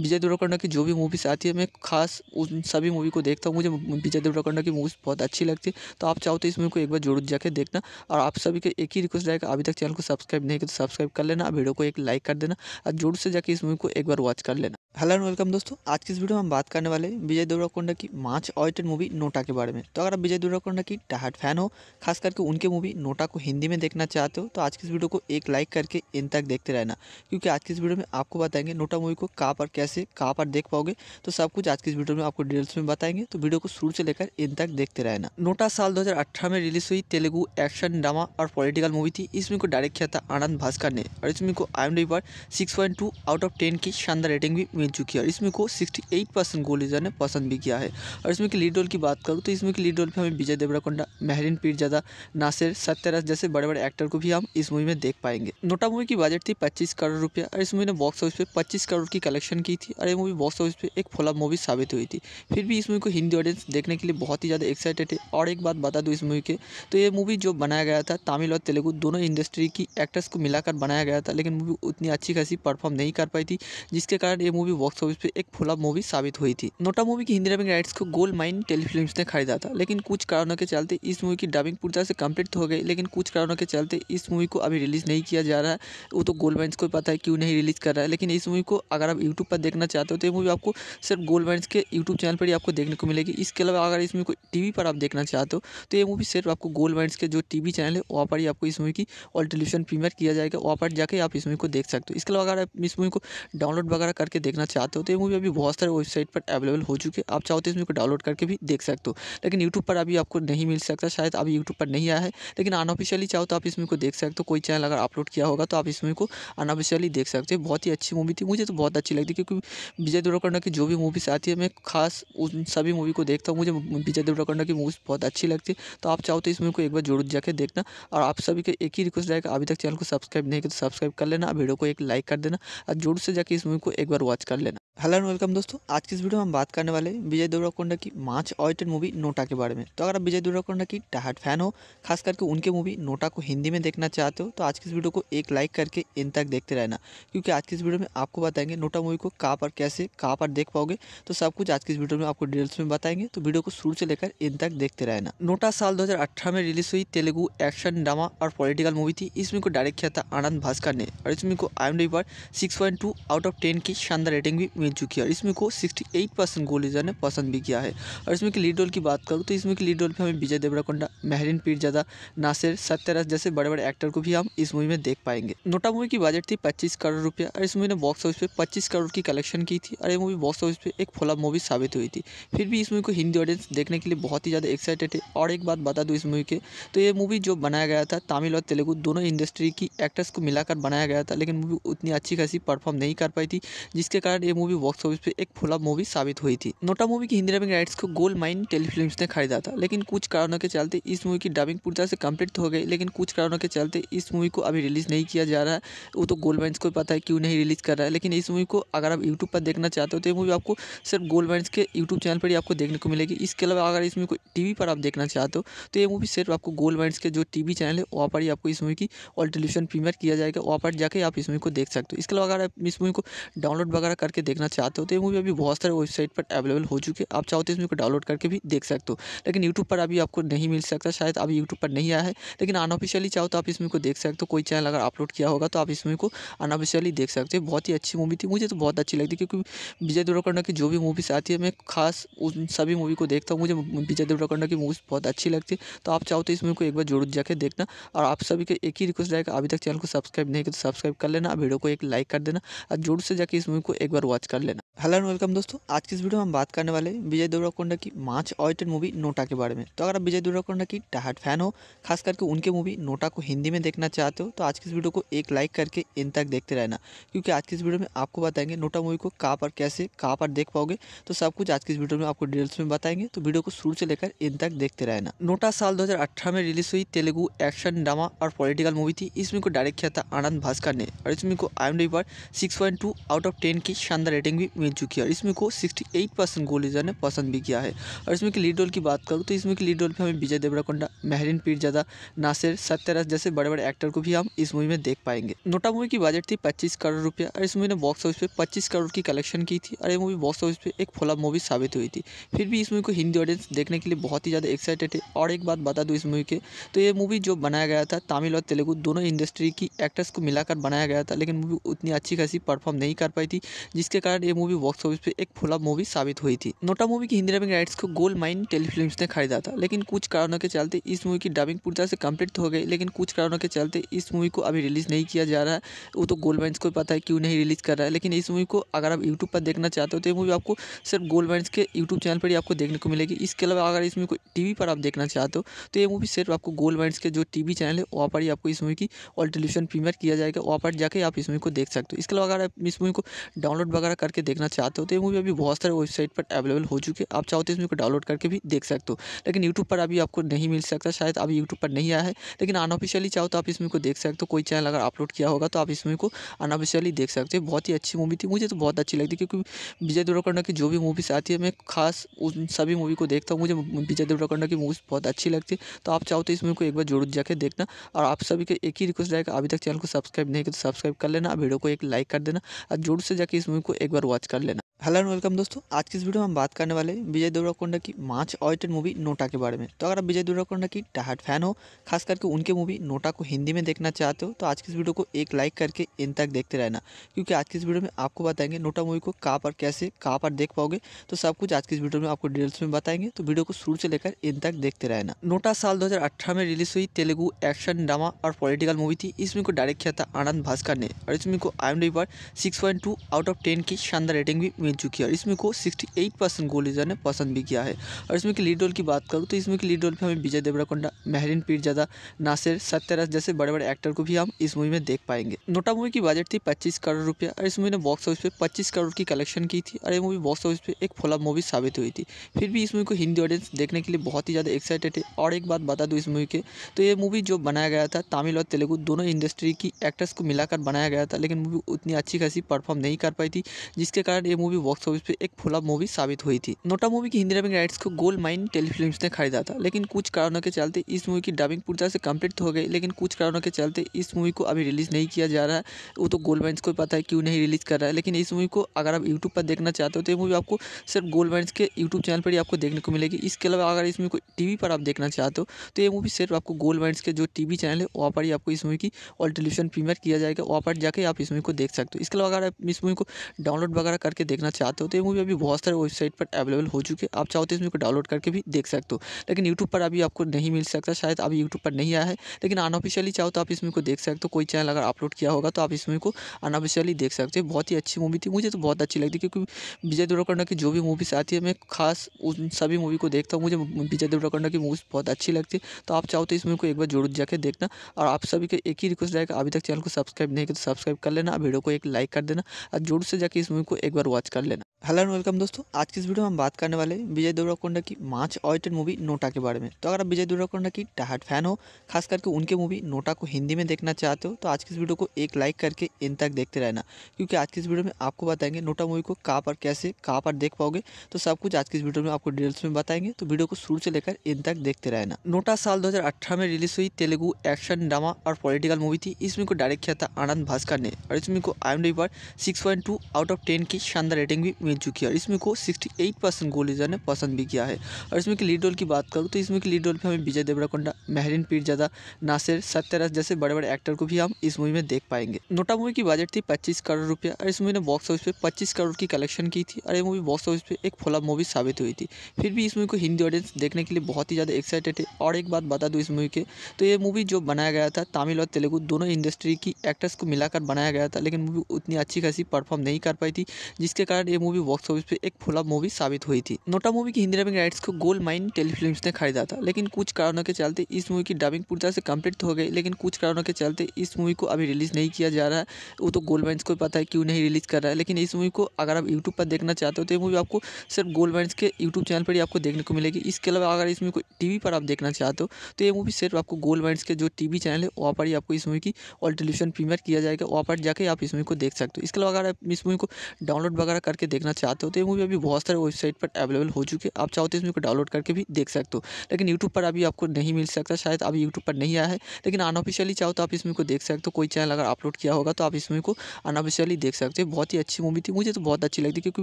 विजय देवरकोंडा की जो भी मूवीज़ आती है मैं खास उन सभी मूवी को देखता हूँ मुझे विजय देवरकोंडा की मूवीज़ बहुत अच्छी लगती है तो आप चाहो तो इस मूवी को एक बार जरूर जाकर देखना और आप सभी को एक ही रिक्वेस्ट रहेगा अभी तक चैनल को सब्सक्राइब नहीं किया तो सब्सक्राइब कर लेना वीडियो को एक लाइक कर देना और जरूर से जाकर इस मूवी को एक बार watch Está hello and welcome दोस्तों आज की इस वीडियो में हम बात करने वाले हैं विजय देवराकोंडा की मार्च ऑयटेड मूवी नोटा के बारे में तो अगर आप विजय देवराकोंडा की टहाट फैन हो खास करके उनके मूवी नोटा को हिंदी में देखना चाहते हो तो आज की इस वीडियो को एक लाइक करके इन तक देखते रहना क्योंकि आज की इस वीडियो में आपको बताएंगे नोटा मूवी को कहाँ पर कैसे कहाँ पर देख पाओगे तो सब कुछ आज की इस वीडियो में आपको डिटेल्स में बताएंगे तो वीडियो को शुरू से लेकर इन तक देखते रहना नोटा साल दो में रिलीज हुई तेलुगु एक्शन ड्रामा और पॉलिटिकल मूवी थी इसमें को डायरेक्ट किया था आनंद भास्कर ने और इसमें को आई पर सिक्स आउट ऑफ टेन की शानदार रेटिंग भी मिल चुकी है और इसमें को 68 परसेंट गोल लीजर ने पसंद भी किया है और इसमें की लीड रोल की बात करूँ तो इसमें की लीड रोल पर हमें विजय देवराकोंडा महरीन पीरजादा नासिर सत्यराज जैसे बड़े बड़े एक्टर को भी हम इस मूवी में देख पाएंगे नोटा मूवी की बजट थी पच्चीस करोड़ रुपया और इस मूवी ने बॉक्स ऑफिस पर पच्चीस करोड़ की कलेक्शन की थी और ये मूवी बॉक्स ऑफिस पर एक फोला मूवी साबित हुई थी फिर भी इस मूवी को हिंदी ऑडियंस देखने के लिए बहुत ही ज़्यादा एक्साइटेड है और एक बात बता दूँ इस मूवी के तो ये मूवी जो बनाया गया था तमिल और तेलुगु दोनों इंडस्ट्री की एक्टर्स को मिलाकर बनाया गया था लेकिन मूवी उतनी अच्छी खासी परफॉर्म नहीं कर पाई थी जिसके कारण ये मूवी मूवी बॉक्स ऑफिस पे एक फ्लॉप मूवी साबित हुई थी नोटा मूवी की हिंदी डबिंग राइट्स को गोल्ड माइन टेलीफिल्म ने खरीदा था लेकिन कुछ कारणों के चलते इस मूवी की डबिंग पूरी तरह से कम्प्लीट हो गई लेकिन कुछ कारणों के चलते इस मूवी को अभी रिलीज़ नहीं किया जा रहा है वो तो गोल्ड माइन्स को पता है क्यों नहीं रिलीज़ कर रहा है लेकिन इस मूवी को अगर आप यूट्यूब पर देखना चाहते हो तो ये मूवी आपको सिर्फ गोल्ड माइन्स के यूट्यूब चैनल पर ही आपको देखने को मिलेगी इसके अलावा अगर इस मूवी को टी पर आप देखना चाहते हो तो ये मूवी सिर्फ आपको गोल्ड माइंस के जो टी चैनल है वहाँ पर ही आपको इस मूवी की ऑल टेलीविजन प्रीमियर किया जाएगा वहाँ पर जाकर आप इस मूवी को देख सकते हो इसके अलावा अगर आप इस मूवी को डाउनलोड वगैरह करके देखना देखना चाहते हो तो ये मूवी अभी बहुत सारे वेबसाइट पर अवेलेबल हो चुकी है आप चाहो तो इस मूवी को डाउनलोड करके भी देख सकते हो लेकिन यूट्यूब पर अभी आपको नहीं मिल सकता शायद अभी यूट्यूब पर नहीं आया है लेकिन अनऑफिशियली चाहो तो आप इस मूवी को देख सकते हो कोई चैनल अगर अपलोड किया होगा तो आप इस मूवी को अनऑफिशियली देख सकते हो बहुत ही अच्छी मूवी थी मुझे तो बहुत अच्छी लगती क्योंकि विजय देवरकोंडा की जो भी मूवीज़ आती है मैं खास उन सभी मूवी को देखता हूँ मुझे विजय देवरकोंडा की मूवीज़ बहुत अच्छी लगती है तो आप चाहो तो इस मूवी को एक बार जरूर जाकर देखना और आप सभी के एक ही रिक्वेस्ट रहेगा अभी तक चैनल को सब्सक्राइब नहीं किया तो सब्सक्राइब कर लेना वीडियो को एक लाइक कर देना और जरूर से जाकर इस मूवी को एक बार वॉच कर buscarle हेलो एंड वेलकम दोस्तों आज की इस वीडियो में हम बात करने वाले हैं विजय देवराकोंडा की मार्च ऑयटेड मूवी नोटा के बारे में तो अगर आप विजय देवराकोंडा की टहाट फैन हो खास करके उनके मूवी नोटा को हिंदी में देखना चाहते हो तो आज की इस वीडियो को एक लाइक करके इन तक देखते रहना क्योंकि आज की इस वीडियो में आपको बताएंगे नोटा मूवी को कहाँ पर कैसे कहाँ पर देख पाओगे तो सब कुछ आज की इस वीडियो में आपको डिटेल्स में बताएंगे तो वीडियो को शुरू से लेकर इन तक देखते रहना नोटा साल दो में रिलीज हुई तेलुगु एक्शन ड्रामा और पॉलिटिकल मूवी थी इस मूवी को डायरेक्ट किया था आनंद भास्कर ने और इस मूवी को आई पर सिक्स आउट ऑफ टेन की शानदार रेटिंग भी मिल चुकी है और इसमें को 68 परसेंट गोल लीडर ने पसंद भी किया है और इसमें की लीड रोल की बात करूँ तो इसमें की लीड रोल पर हमें विजय देवराकोंडा महरीन पीरजादा नासिर सत्यराज जैसे बड़े बड़े एक्टर को भी हम इस मूवी में देख पाएंगे नोटा मूवी की बजट थी पच्चीस करोड़ रुपया और इस मूवी ने बॉक्स ऑफिस पर पच्चीस करोड़ की कलेक्शन की थी और ये मूवी बॉक्स ऑफिस पर एक फोला मूवी साबित हुई थी फिर भी इस मूवी को हिंदी ऑडियंस देखने के लिए बहुत ही ज़्यादा एक्साइटेड है और एक बात बता दूँ इस मूवी के तो ये मूवी जो बनाया गया था तमिल और तेलुगु दोनों इंडस्ट्री की एक्टर्स को मिलाकर बनाया गया था लेकिन मूवी उतनी अच्छी खासी परफॉर्म नहीं कर पाई थी जिसके कारण ये मूवी मूवी बॉक्स ऑफिस पर एक फ्लॉप मूवी साबित हुई थी नोटा मूवी की हिंदी डबिंग राइट्स को गोल्ड माइन टेलीफिल्म ने खरीदा था लेकिन कुछ कारणों के चलते इस मूवी की डबिंग पूरी तरह से कम्प्लीट हो गई लेकिन कुछ कारणों के चलते इस मूवी को अभी रिलीज़ नहीं किया जा रहा है वो तो गोल्ड माइन्स को पता है क्यों नहीं रिलीज़ कर रहा है लेकिन इस मूवी को अगर आप यूट्यूब पर देखना चाहते हो तो ये मूवी आपको सिर्फ गोल्ड माइन्स के यूट्यूब चैनल पर ही आपको देखने को मिलेगी इसके अलावा अगर इस मूवी को टी पर आप देखना चाहते हो तो ये मूवी सिर्फ आपको गोल्ड माइंस के जो टी चैनल है वहाँ पर ही आपको इस मूवी की ऑल टेलीविजन प्रीमियर किया जाएगा वहाँ पर जाकर आप इस मूवी को देख सकते हो इसके अलावा अगर आप इस मूवी को डाउनलोड वगैरह करके देखना देखना चाहते हो तो ये मूवी अभी बहुत सारे वेबसाइट पर अवेलेबल हो चुकी है आप चाहो तो इस मूवी को डाउनलोड करके भी देख सकते हो लेकिन यूट्यूब पर अभी आपको नहीं मिल सकता शायद अभी यूट्यूब पर नहीं आया है लेकिन अनऑफिशियली चाहो तो आप इस मूवी को देख सकते हो कोई चैनल अगर अपलोड किया होगा तो आप इस मूवी को अनऑफिशियली देख सकते हो बहुत ही अच्छी मूवी थी मुझे तो बहुत अच्छी लगती क्योंकि विजय देवरकंडा की जो भी मूवीज़ आती है मैं खास उन सभी मूवी को देखता हूँ मुझे विजय देवरकंडा की मूवीज़ बहुत अच्छी लगती है तो आप चाहो तो इस मूवी को एक बार जरूर जाकर देखना और आप सभी के एक ही रिक्वेस्ट रहेगा अभी तक चैनल को सब्सक्राइब नहीं किया तो सब्सक्राइब कर लेना वीडियो को एक लाइक कर देना और जोर से जाकर इस मूवी को एक बार वॉच कर लेना हेलो एंड वेलकम दोस्तों आज की इस वीडियो में हम बात करने वाले हैं विजय देवराकोंडा की माच ऑयटेड मूवी नोटा के बारे में तो अगर आप विजय देवराकोंडा की टहाट फैन हो खास करके उनके मूवी नोटा को हिंदी में देखना चाहते हो तो आज की इस वीडियो को एक लाइक करके इन तक देखते रहना क्योंकि आज की इस वीडियो में आपको बताएंगे नोटा मूवी को कहाँ पर कैसे कहाँ पर देख पाओगे तो सब कुछ आज की इस वीडियो में आपको डिटेल्स में बताएंगे तो वीडियो को शुरू से लेकर इन तक देखते रहना नोटा साल दो में रिलीज हुई तेलुगु एक्शन ड्रामा और पॉलिटिकल मूवी थी इस को डायरेक्ट किया था आनंद भास्कर ने और इसमें को आई पर सिक्स आउट ऑफ टेन की शानदार रेटिंग भी मिल चुकी है इसमें को 68 परसेंट गोलीजर ने पसंद भी किया है और इसमें की लीड रोल की बात करूँ तो इसमें की लीड रोल पर हमें विजय देवराकोंडा महरीन पीरजादा नासिर सत्यराज जैसे बड़े बड़े एक्टर को भी हम इस मूवी में देख पाएंगे नोटा मूवी की बजट थी पच्चीस करोड़ रुपया और इस मूवी ने बॉक्स ऑफिस पर पच्चीस करोड़ की कलेक्शन की थी और ये मूवी बॉक्स ऑफिस पर एक फ्लॉप मूवी साबित हुई थी फिर भी इस मूवी को हिंदी ऑडियंस देखने के लिए बहुत ही ज़्यादा एक्साइटेड है और एक बात बता दूँ इस मूवी के तो ये मूवी जो बनाया गया था तमिल और तेलुगु दोनों इंडस्ट्री की एक्टर्स को मिलाकर बनाया गया था लेकिन मूवी उतनी अच्छी खासी परफॉर्म नहीं कर पाई थी जिसके कारण कारण ये मूवी बॉक्स ऑफिस पे एक फ्लॉप मूवी साबित हुई थी नोटा मूवी की हिंदी डबिंग राइट्स को गोल्ड माइन टेलीफिल्म ने खरीदा था लेकिन कुछ कारणों के चलते इस मूवी की डबिंग पूरी तरह से कम्प्लीट हो गई लेकिन कुछ कारणों के चलते इस मूवी को अभी रिलीज़ नहीं किया जा रहा है वो तो गोल्ड माइन्स को पता है क्यों नहीं रिलीज़ कर रहा है लेकिन इस मूवी को अगर आप यूट्यूब पर देखना चाहते हो तो ये मूवी आपको सिर्फ गोल्ड माइन्स के यूट्यूब चैनल पर ही आपको देखने को मिलेगी इसके अलावा अगर इस मूवी को टीवी पर आप देखना चाहते हो तो ये मूवी सिर्फ आपको गोल्ड माइंस के जो टीवी चैनल है वहाँ पर ही आपको इस मूवी की ऑल टेलीविजन प्रीमियर किया जाएगा वहाँ पर जाकर आप इस मूवी को देख सकते हो इसके अलावा अगर आप इस मूवी को डाउनलोड वगैरह करके देखना चाहते हो तो ये मूवी अभी बहुत सारे वेबसाइट पर अवेलेबल हो चुकी है आप चाहो तो इस मूवी को डाउनलोड करके भी देख सकते हो लेकिन यूट्यूब पर अभी आपको नहीं मिल सकता शायद अभी यूट्यूब पर नहीं आया है लेकिन अनऑफिशियली चाहो तो आप इस मूवी को देख सकते हो कोई चैनल अगर अपलोड किया होगा तो आप इस मूवी को अनऑफिशियली देख सकते हो बहुत ही अच्छी मूवी थी मुझे तो बहुत अच्छी लगती क्योंकि विजय देवरकंडा की जो भी मूवीज़ आती है मैं खास उन सभी मूवी को देखता हूँ मुझे विजय देवरकंडा की मूवीज़ बहुत अच्छी लगती है तो आप चाहो तो इस मूवी को एक बार जरूर जाकर देखना और आप सभी के एक ही रिक्वेस्ट रहेगा अभी तक चैनल को सब्सक्राइब नहीं किया तो सब्सक्राइब कर लेना वीडियो को एक लाइक कर देना और जोर से जाकर इस मूवी को एक बार वॉच कर लेना हेलो एंड वेलकम दोस्तों आज की इस वीडियो में हम बात करने वाले विजय देवराकोंडा की मार्च ऑयटेड मूवी नोटा के बारे में तो अगर आप विजय देवराकोंडा की डाहट फैन हो खास करके उनके मूवी नोटा को हिंदी में देखना चाहते हो तो आज की इस वीडियो को एक लाइक करके इन तक देखते रहना क्योंकि आज की इस वीडियो में आपको बताएंगे नोटा मूवी को कहाँ पर कैसे कहाँ पर देख पाओगे तो सब कुछ आज की इस वीडियो में आपको डिटेल्स में बताएंगे तो वीडियो को शुरू से लेकर इन तक देखते रहना नोटा साल दो में रिलीज हुई तेलुगु एक्शन ड्रामा और पॉलिटिकल मूवी थी इस मूवी को डायरेक्ट किया था आनंद भास्कर ने और इस मूवी को आई पर सिक्स आउट ऑफ टेन की शानदार रेटिंग भी मिल चुकी है और इसमें को 68 परसेंट गोलीजा ने पसंद भी किया है और इसमें की लीड रोल की बात करूँ तो इसमें की लीड रोल पर हमें विजय देवराकोंडा महरीन पीरजादा नासिर सत्यराज जैसे बड़े बड़े एक्टर को भी हम इस मूवी में देख पाएंगे नोटा मूवी की बजट थी पच्चीस करोड़ रुपया और इस मूवी ने बॉक्स ऑफिस पर पच्चीस करोड़ की कलेक्शन की थी और ये मूवी बॉक्स ऑफिस पर एक फोला मूवी साबित हुई थी फिर भी इस मूवी को हिंदी ऑडियंस देखने के लिए बहुत ही ज़्यादा एक्साइटेड है और एक बात बता दूँ इस मूवी के तो ये मूवी जो बनाया गया था तमिल और तेलुगु दोनों इंडस्ट्री की एक्टर्स को मिलाकर बनाया गया था लेकिन मूवी उतनी अच्छी खासी परफॉर्म नहीं कर पाई थी जिसके कारण ये मूवी बॉक्स ऑफिस पे एक फुला मूवी साबित हुई थी नोटा मूवी की हिंदी डबिंग राइट्स को गोल्ड माइन टेलीफिल्म ने खरीदा था लेकिन कुछ कारणों के चलते इस मूवी की डबिंग पूरी तरह से कम्प्लीट हो गई लेकिन कुछ कारणों के चलते इस मूवी को अभी रिलीज नहीं किया जा रहा है वो तो गोल्ड माइन्स को पता है क्यों नहीं रिलीज कर रहा है लेकिन इस मूवी को अगर आप यूट्यूब पर देखना चाहते हो तो ये मूवी आपको सिर्फ गोल्ड माइन्स के यूट्यूब चैनल पर ही आपको देखने को मिलेगी इसके अलावा अगर इस मूवी को टीवी पर आप देखना चाहते हो तो ये मूवी सिर्फ आपको गोल्ड माइंस के जो टी चैनल है वहाँ पर ही आपको इस मूवी की ऑल टेलीविजन प्रीमियर किया जाएगा वहाँ पर जाकर आप इस मूवी को देख सकते हो इसके अलावा अगर आप इस मूवी को डाउनलोड वगैरह करके देखना चाहते हो तो ये मूवी अभी बहुत सारे वेबसाइट पर अवेलेबल हो चुकी है आप चाहो तो इसमें को डाउनलोड करके भी देख सकते हो लेकिन यूट्यूब पर अभी आपको नहीं मिल सकता शायद अभी यूट्यूब पर नहीं आया है लेकिन अनऑफिशियली चाहो तो आप इस मूवी को देख सकते हो कोई चैनल अगर अपलोड किया होगा तो आप इस मूवी को अनऑफिशियली देख सकते हो बहुत ही अच्छी मूवी थी मुझे तो बहुत अच्छी लगती क्योंकि विजय देवरकोंडा की जो भी मूवीज़ आती है मैं खास उन सभी मूवी को देखता हूँ मुझे विजय देवरकोंडा की मूवीज़ बहुत अच्छी लगती है तो आप चाहो तो इस मूवी को एक बार जरूर जाकर देखना और आप सभी के एक ही रिक्वेस्ट रहेगा अभी तक चैनल को सब्सक्राइब नहीं किया तो सब्सक्राइब कर लेना वीडियो को एक लाइक कर देना और जोर से जाकर इस मूवी को एक बार वॉच تتكلم हेलो एंड वेलकम दोस्तों आज की इस वीडियो में हम बात करने वाले हैं विजय देवराकोंडा की मार्च ऑडिटेड मूवी नोटा के बारे में तो अगर आप विजय देवराकोंडा की टाहट फैन हो खास करके उनके मूवी नोटा को हिंदी में देखना चाहते हो तो आज की इस वीडियो को एक लाइक करके इन तक देखते रहना क्योंकि आज की इस वीडियो में आपको बताएंगे नोटा मूवी को कहाँ पर कैसे कहाँ पर देख पाओगे तो सब कुछ आज की इस वीडियो में आपको डिटेल्स में बताएंगे तो वीडियो को शुरू से लेकर इन तक देखते रहना नोटा साल दो में रिलीज हुई तेलुगु एक्शन ड्रामा और पॉलिटिकल मूवी थी इसमें को डायरेक्ट किया था आनंद भास्कर ने और इसमें को आई पर सिक्स आउट ऑफ टेन की शानदार रेटिंग भी मिल चुकी है इसमें को 68 परसेंट गोल ने पसंद भी किया है और इसमें की लीड रोल की बात करूँ तो इसमें की लीड रोल पर हमें विजय देवराकोंडा महरीन पीरजादा नासिर सत्यराज जैसे बड़े बड़े एक्टर को भी हम इस मूवी में देख पाएंगे नोटा मूवी की बजट थी पच्चीस करोड़ रुपया और इस मूवी ने बॉक्स ऑफिस पर पच्चीस करोड़ की कलेक्शन की थी और ये मूवी बॉक्स ऑफिस पर एक फॉलअप मूवी साबित हुई थी फिर भी इस मूवी को हिंदी ऑडियंस देखने के लिए बहुत ही ज़्यादा एक्साइटेड है और एक बात बता दूँ इस मूवी के तो ये मूवी जो बनाया गया था तमिल और तेलुगु दोनों इंडस्ट्री की एक्टर्स को मिलाकर बनाया गया था लेकिन मूवी उतनी अच्छी खासी परफॉर्म नहीं कर पाई थी जिसके कारण ये मूवी बॉक्स ऑफिस पे एक फुला मूवी साबित हुई थी नोटा मूवी की हिंदी डबिंग राइट्स को गोल्ड माइन टेलीफिल्म ने खरीदा था लेकिन कुछ कारणों के चलते इस मूवी की डबिंग पूरी तरह से कम्प्लीट हो गई लेकिन कुछ कारणों के चलते इस मूवी को अभी रिलीज़ नहीं किया जा रहा है वो तो गोल्ड माइन्स को पता है क्यों नहीं रिलीज़ कर रहा है लेकिन इस मूवी को अगर आप यूट्यूब पर देखना चाहते हो तो ये मूवी आपको सिर्फ गोल्ड माइन्स के यूट्यूब चैनल पर ही आपको देखने को मिलेगी इसके अलावा अगर इस मूवी को टी पर आप देखना चाहते हो तो ये मूवी सिर्फ आपको गोल्ड माइन्स के जो टी चैनल है वहाँ पर ही आपको इस मूवी की ऑल टेलीविजन प्रीमियर किया जाएगा वहाँ पर जाकर आप इस मूवी को देख सकते हो इसके अलावा अगर आप इस मूवी को डाउनलोड वगैरह करके देखना देखना चाहते हो तो ये मूवी अभी बहुत सारे वेबसाइट पर अवेलेबल हो चुकी है आप चाहो तो इस मूवी को डाउनलोड करके भी देख सकते हो लेकिन यूट्यूब पर अभी आपको नहीं मिल सकता शायद अभी यूट्यूब पर नहीं आया है लेकिन अनऑफिशियली चाहो तो आप इस मूवी को देख सकते हो कोई चैनल अगर अपलोड किया होगा तो आप इस मूवी को अनऑफिशियली देख सकते हो बहुत ही अच्छी मूवी थी मुझे तो बहुत अच्छी लगती क्योंकि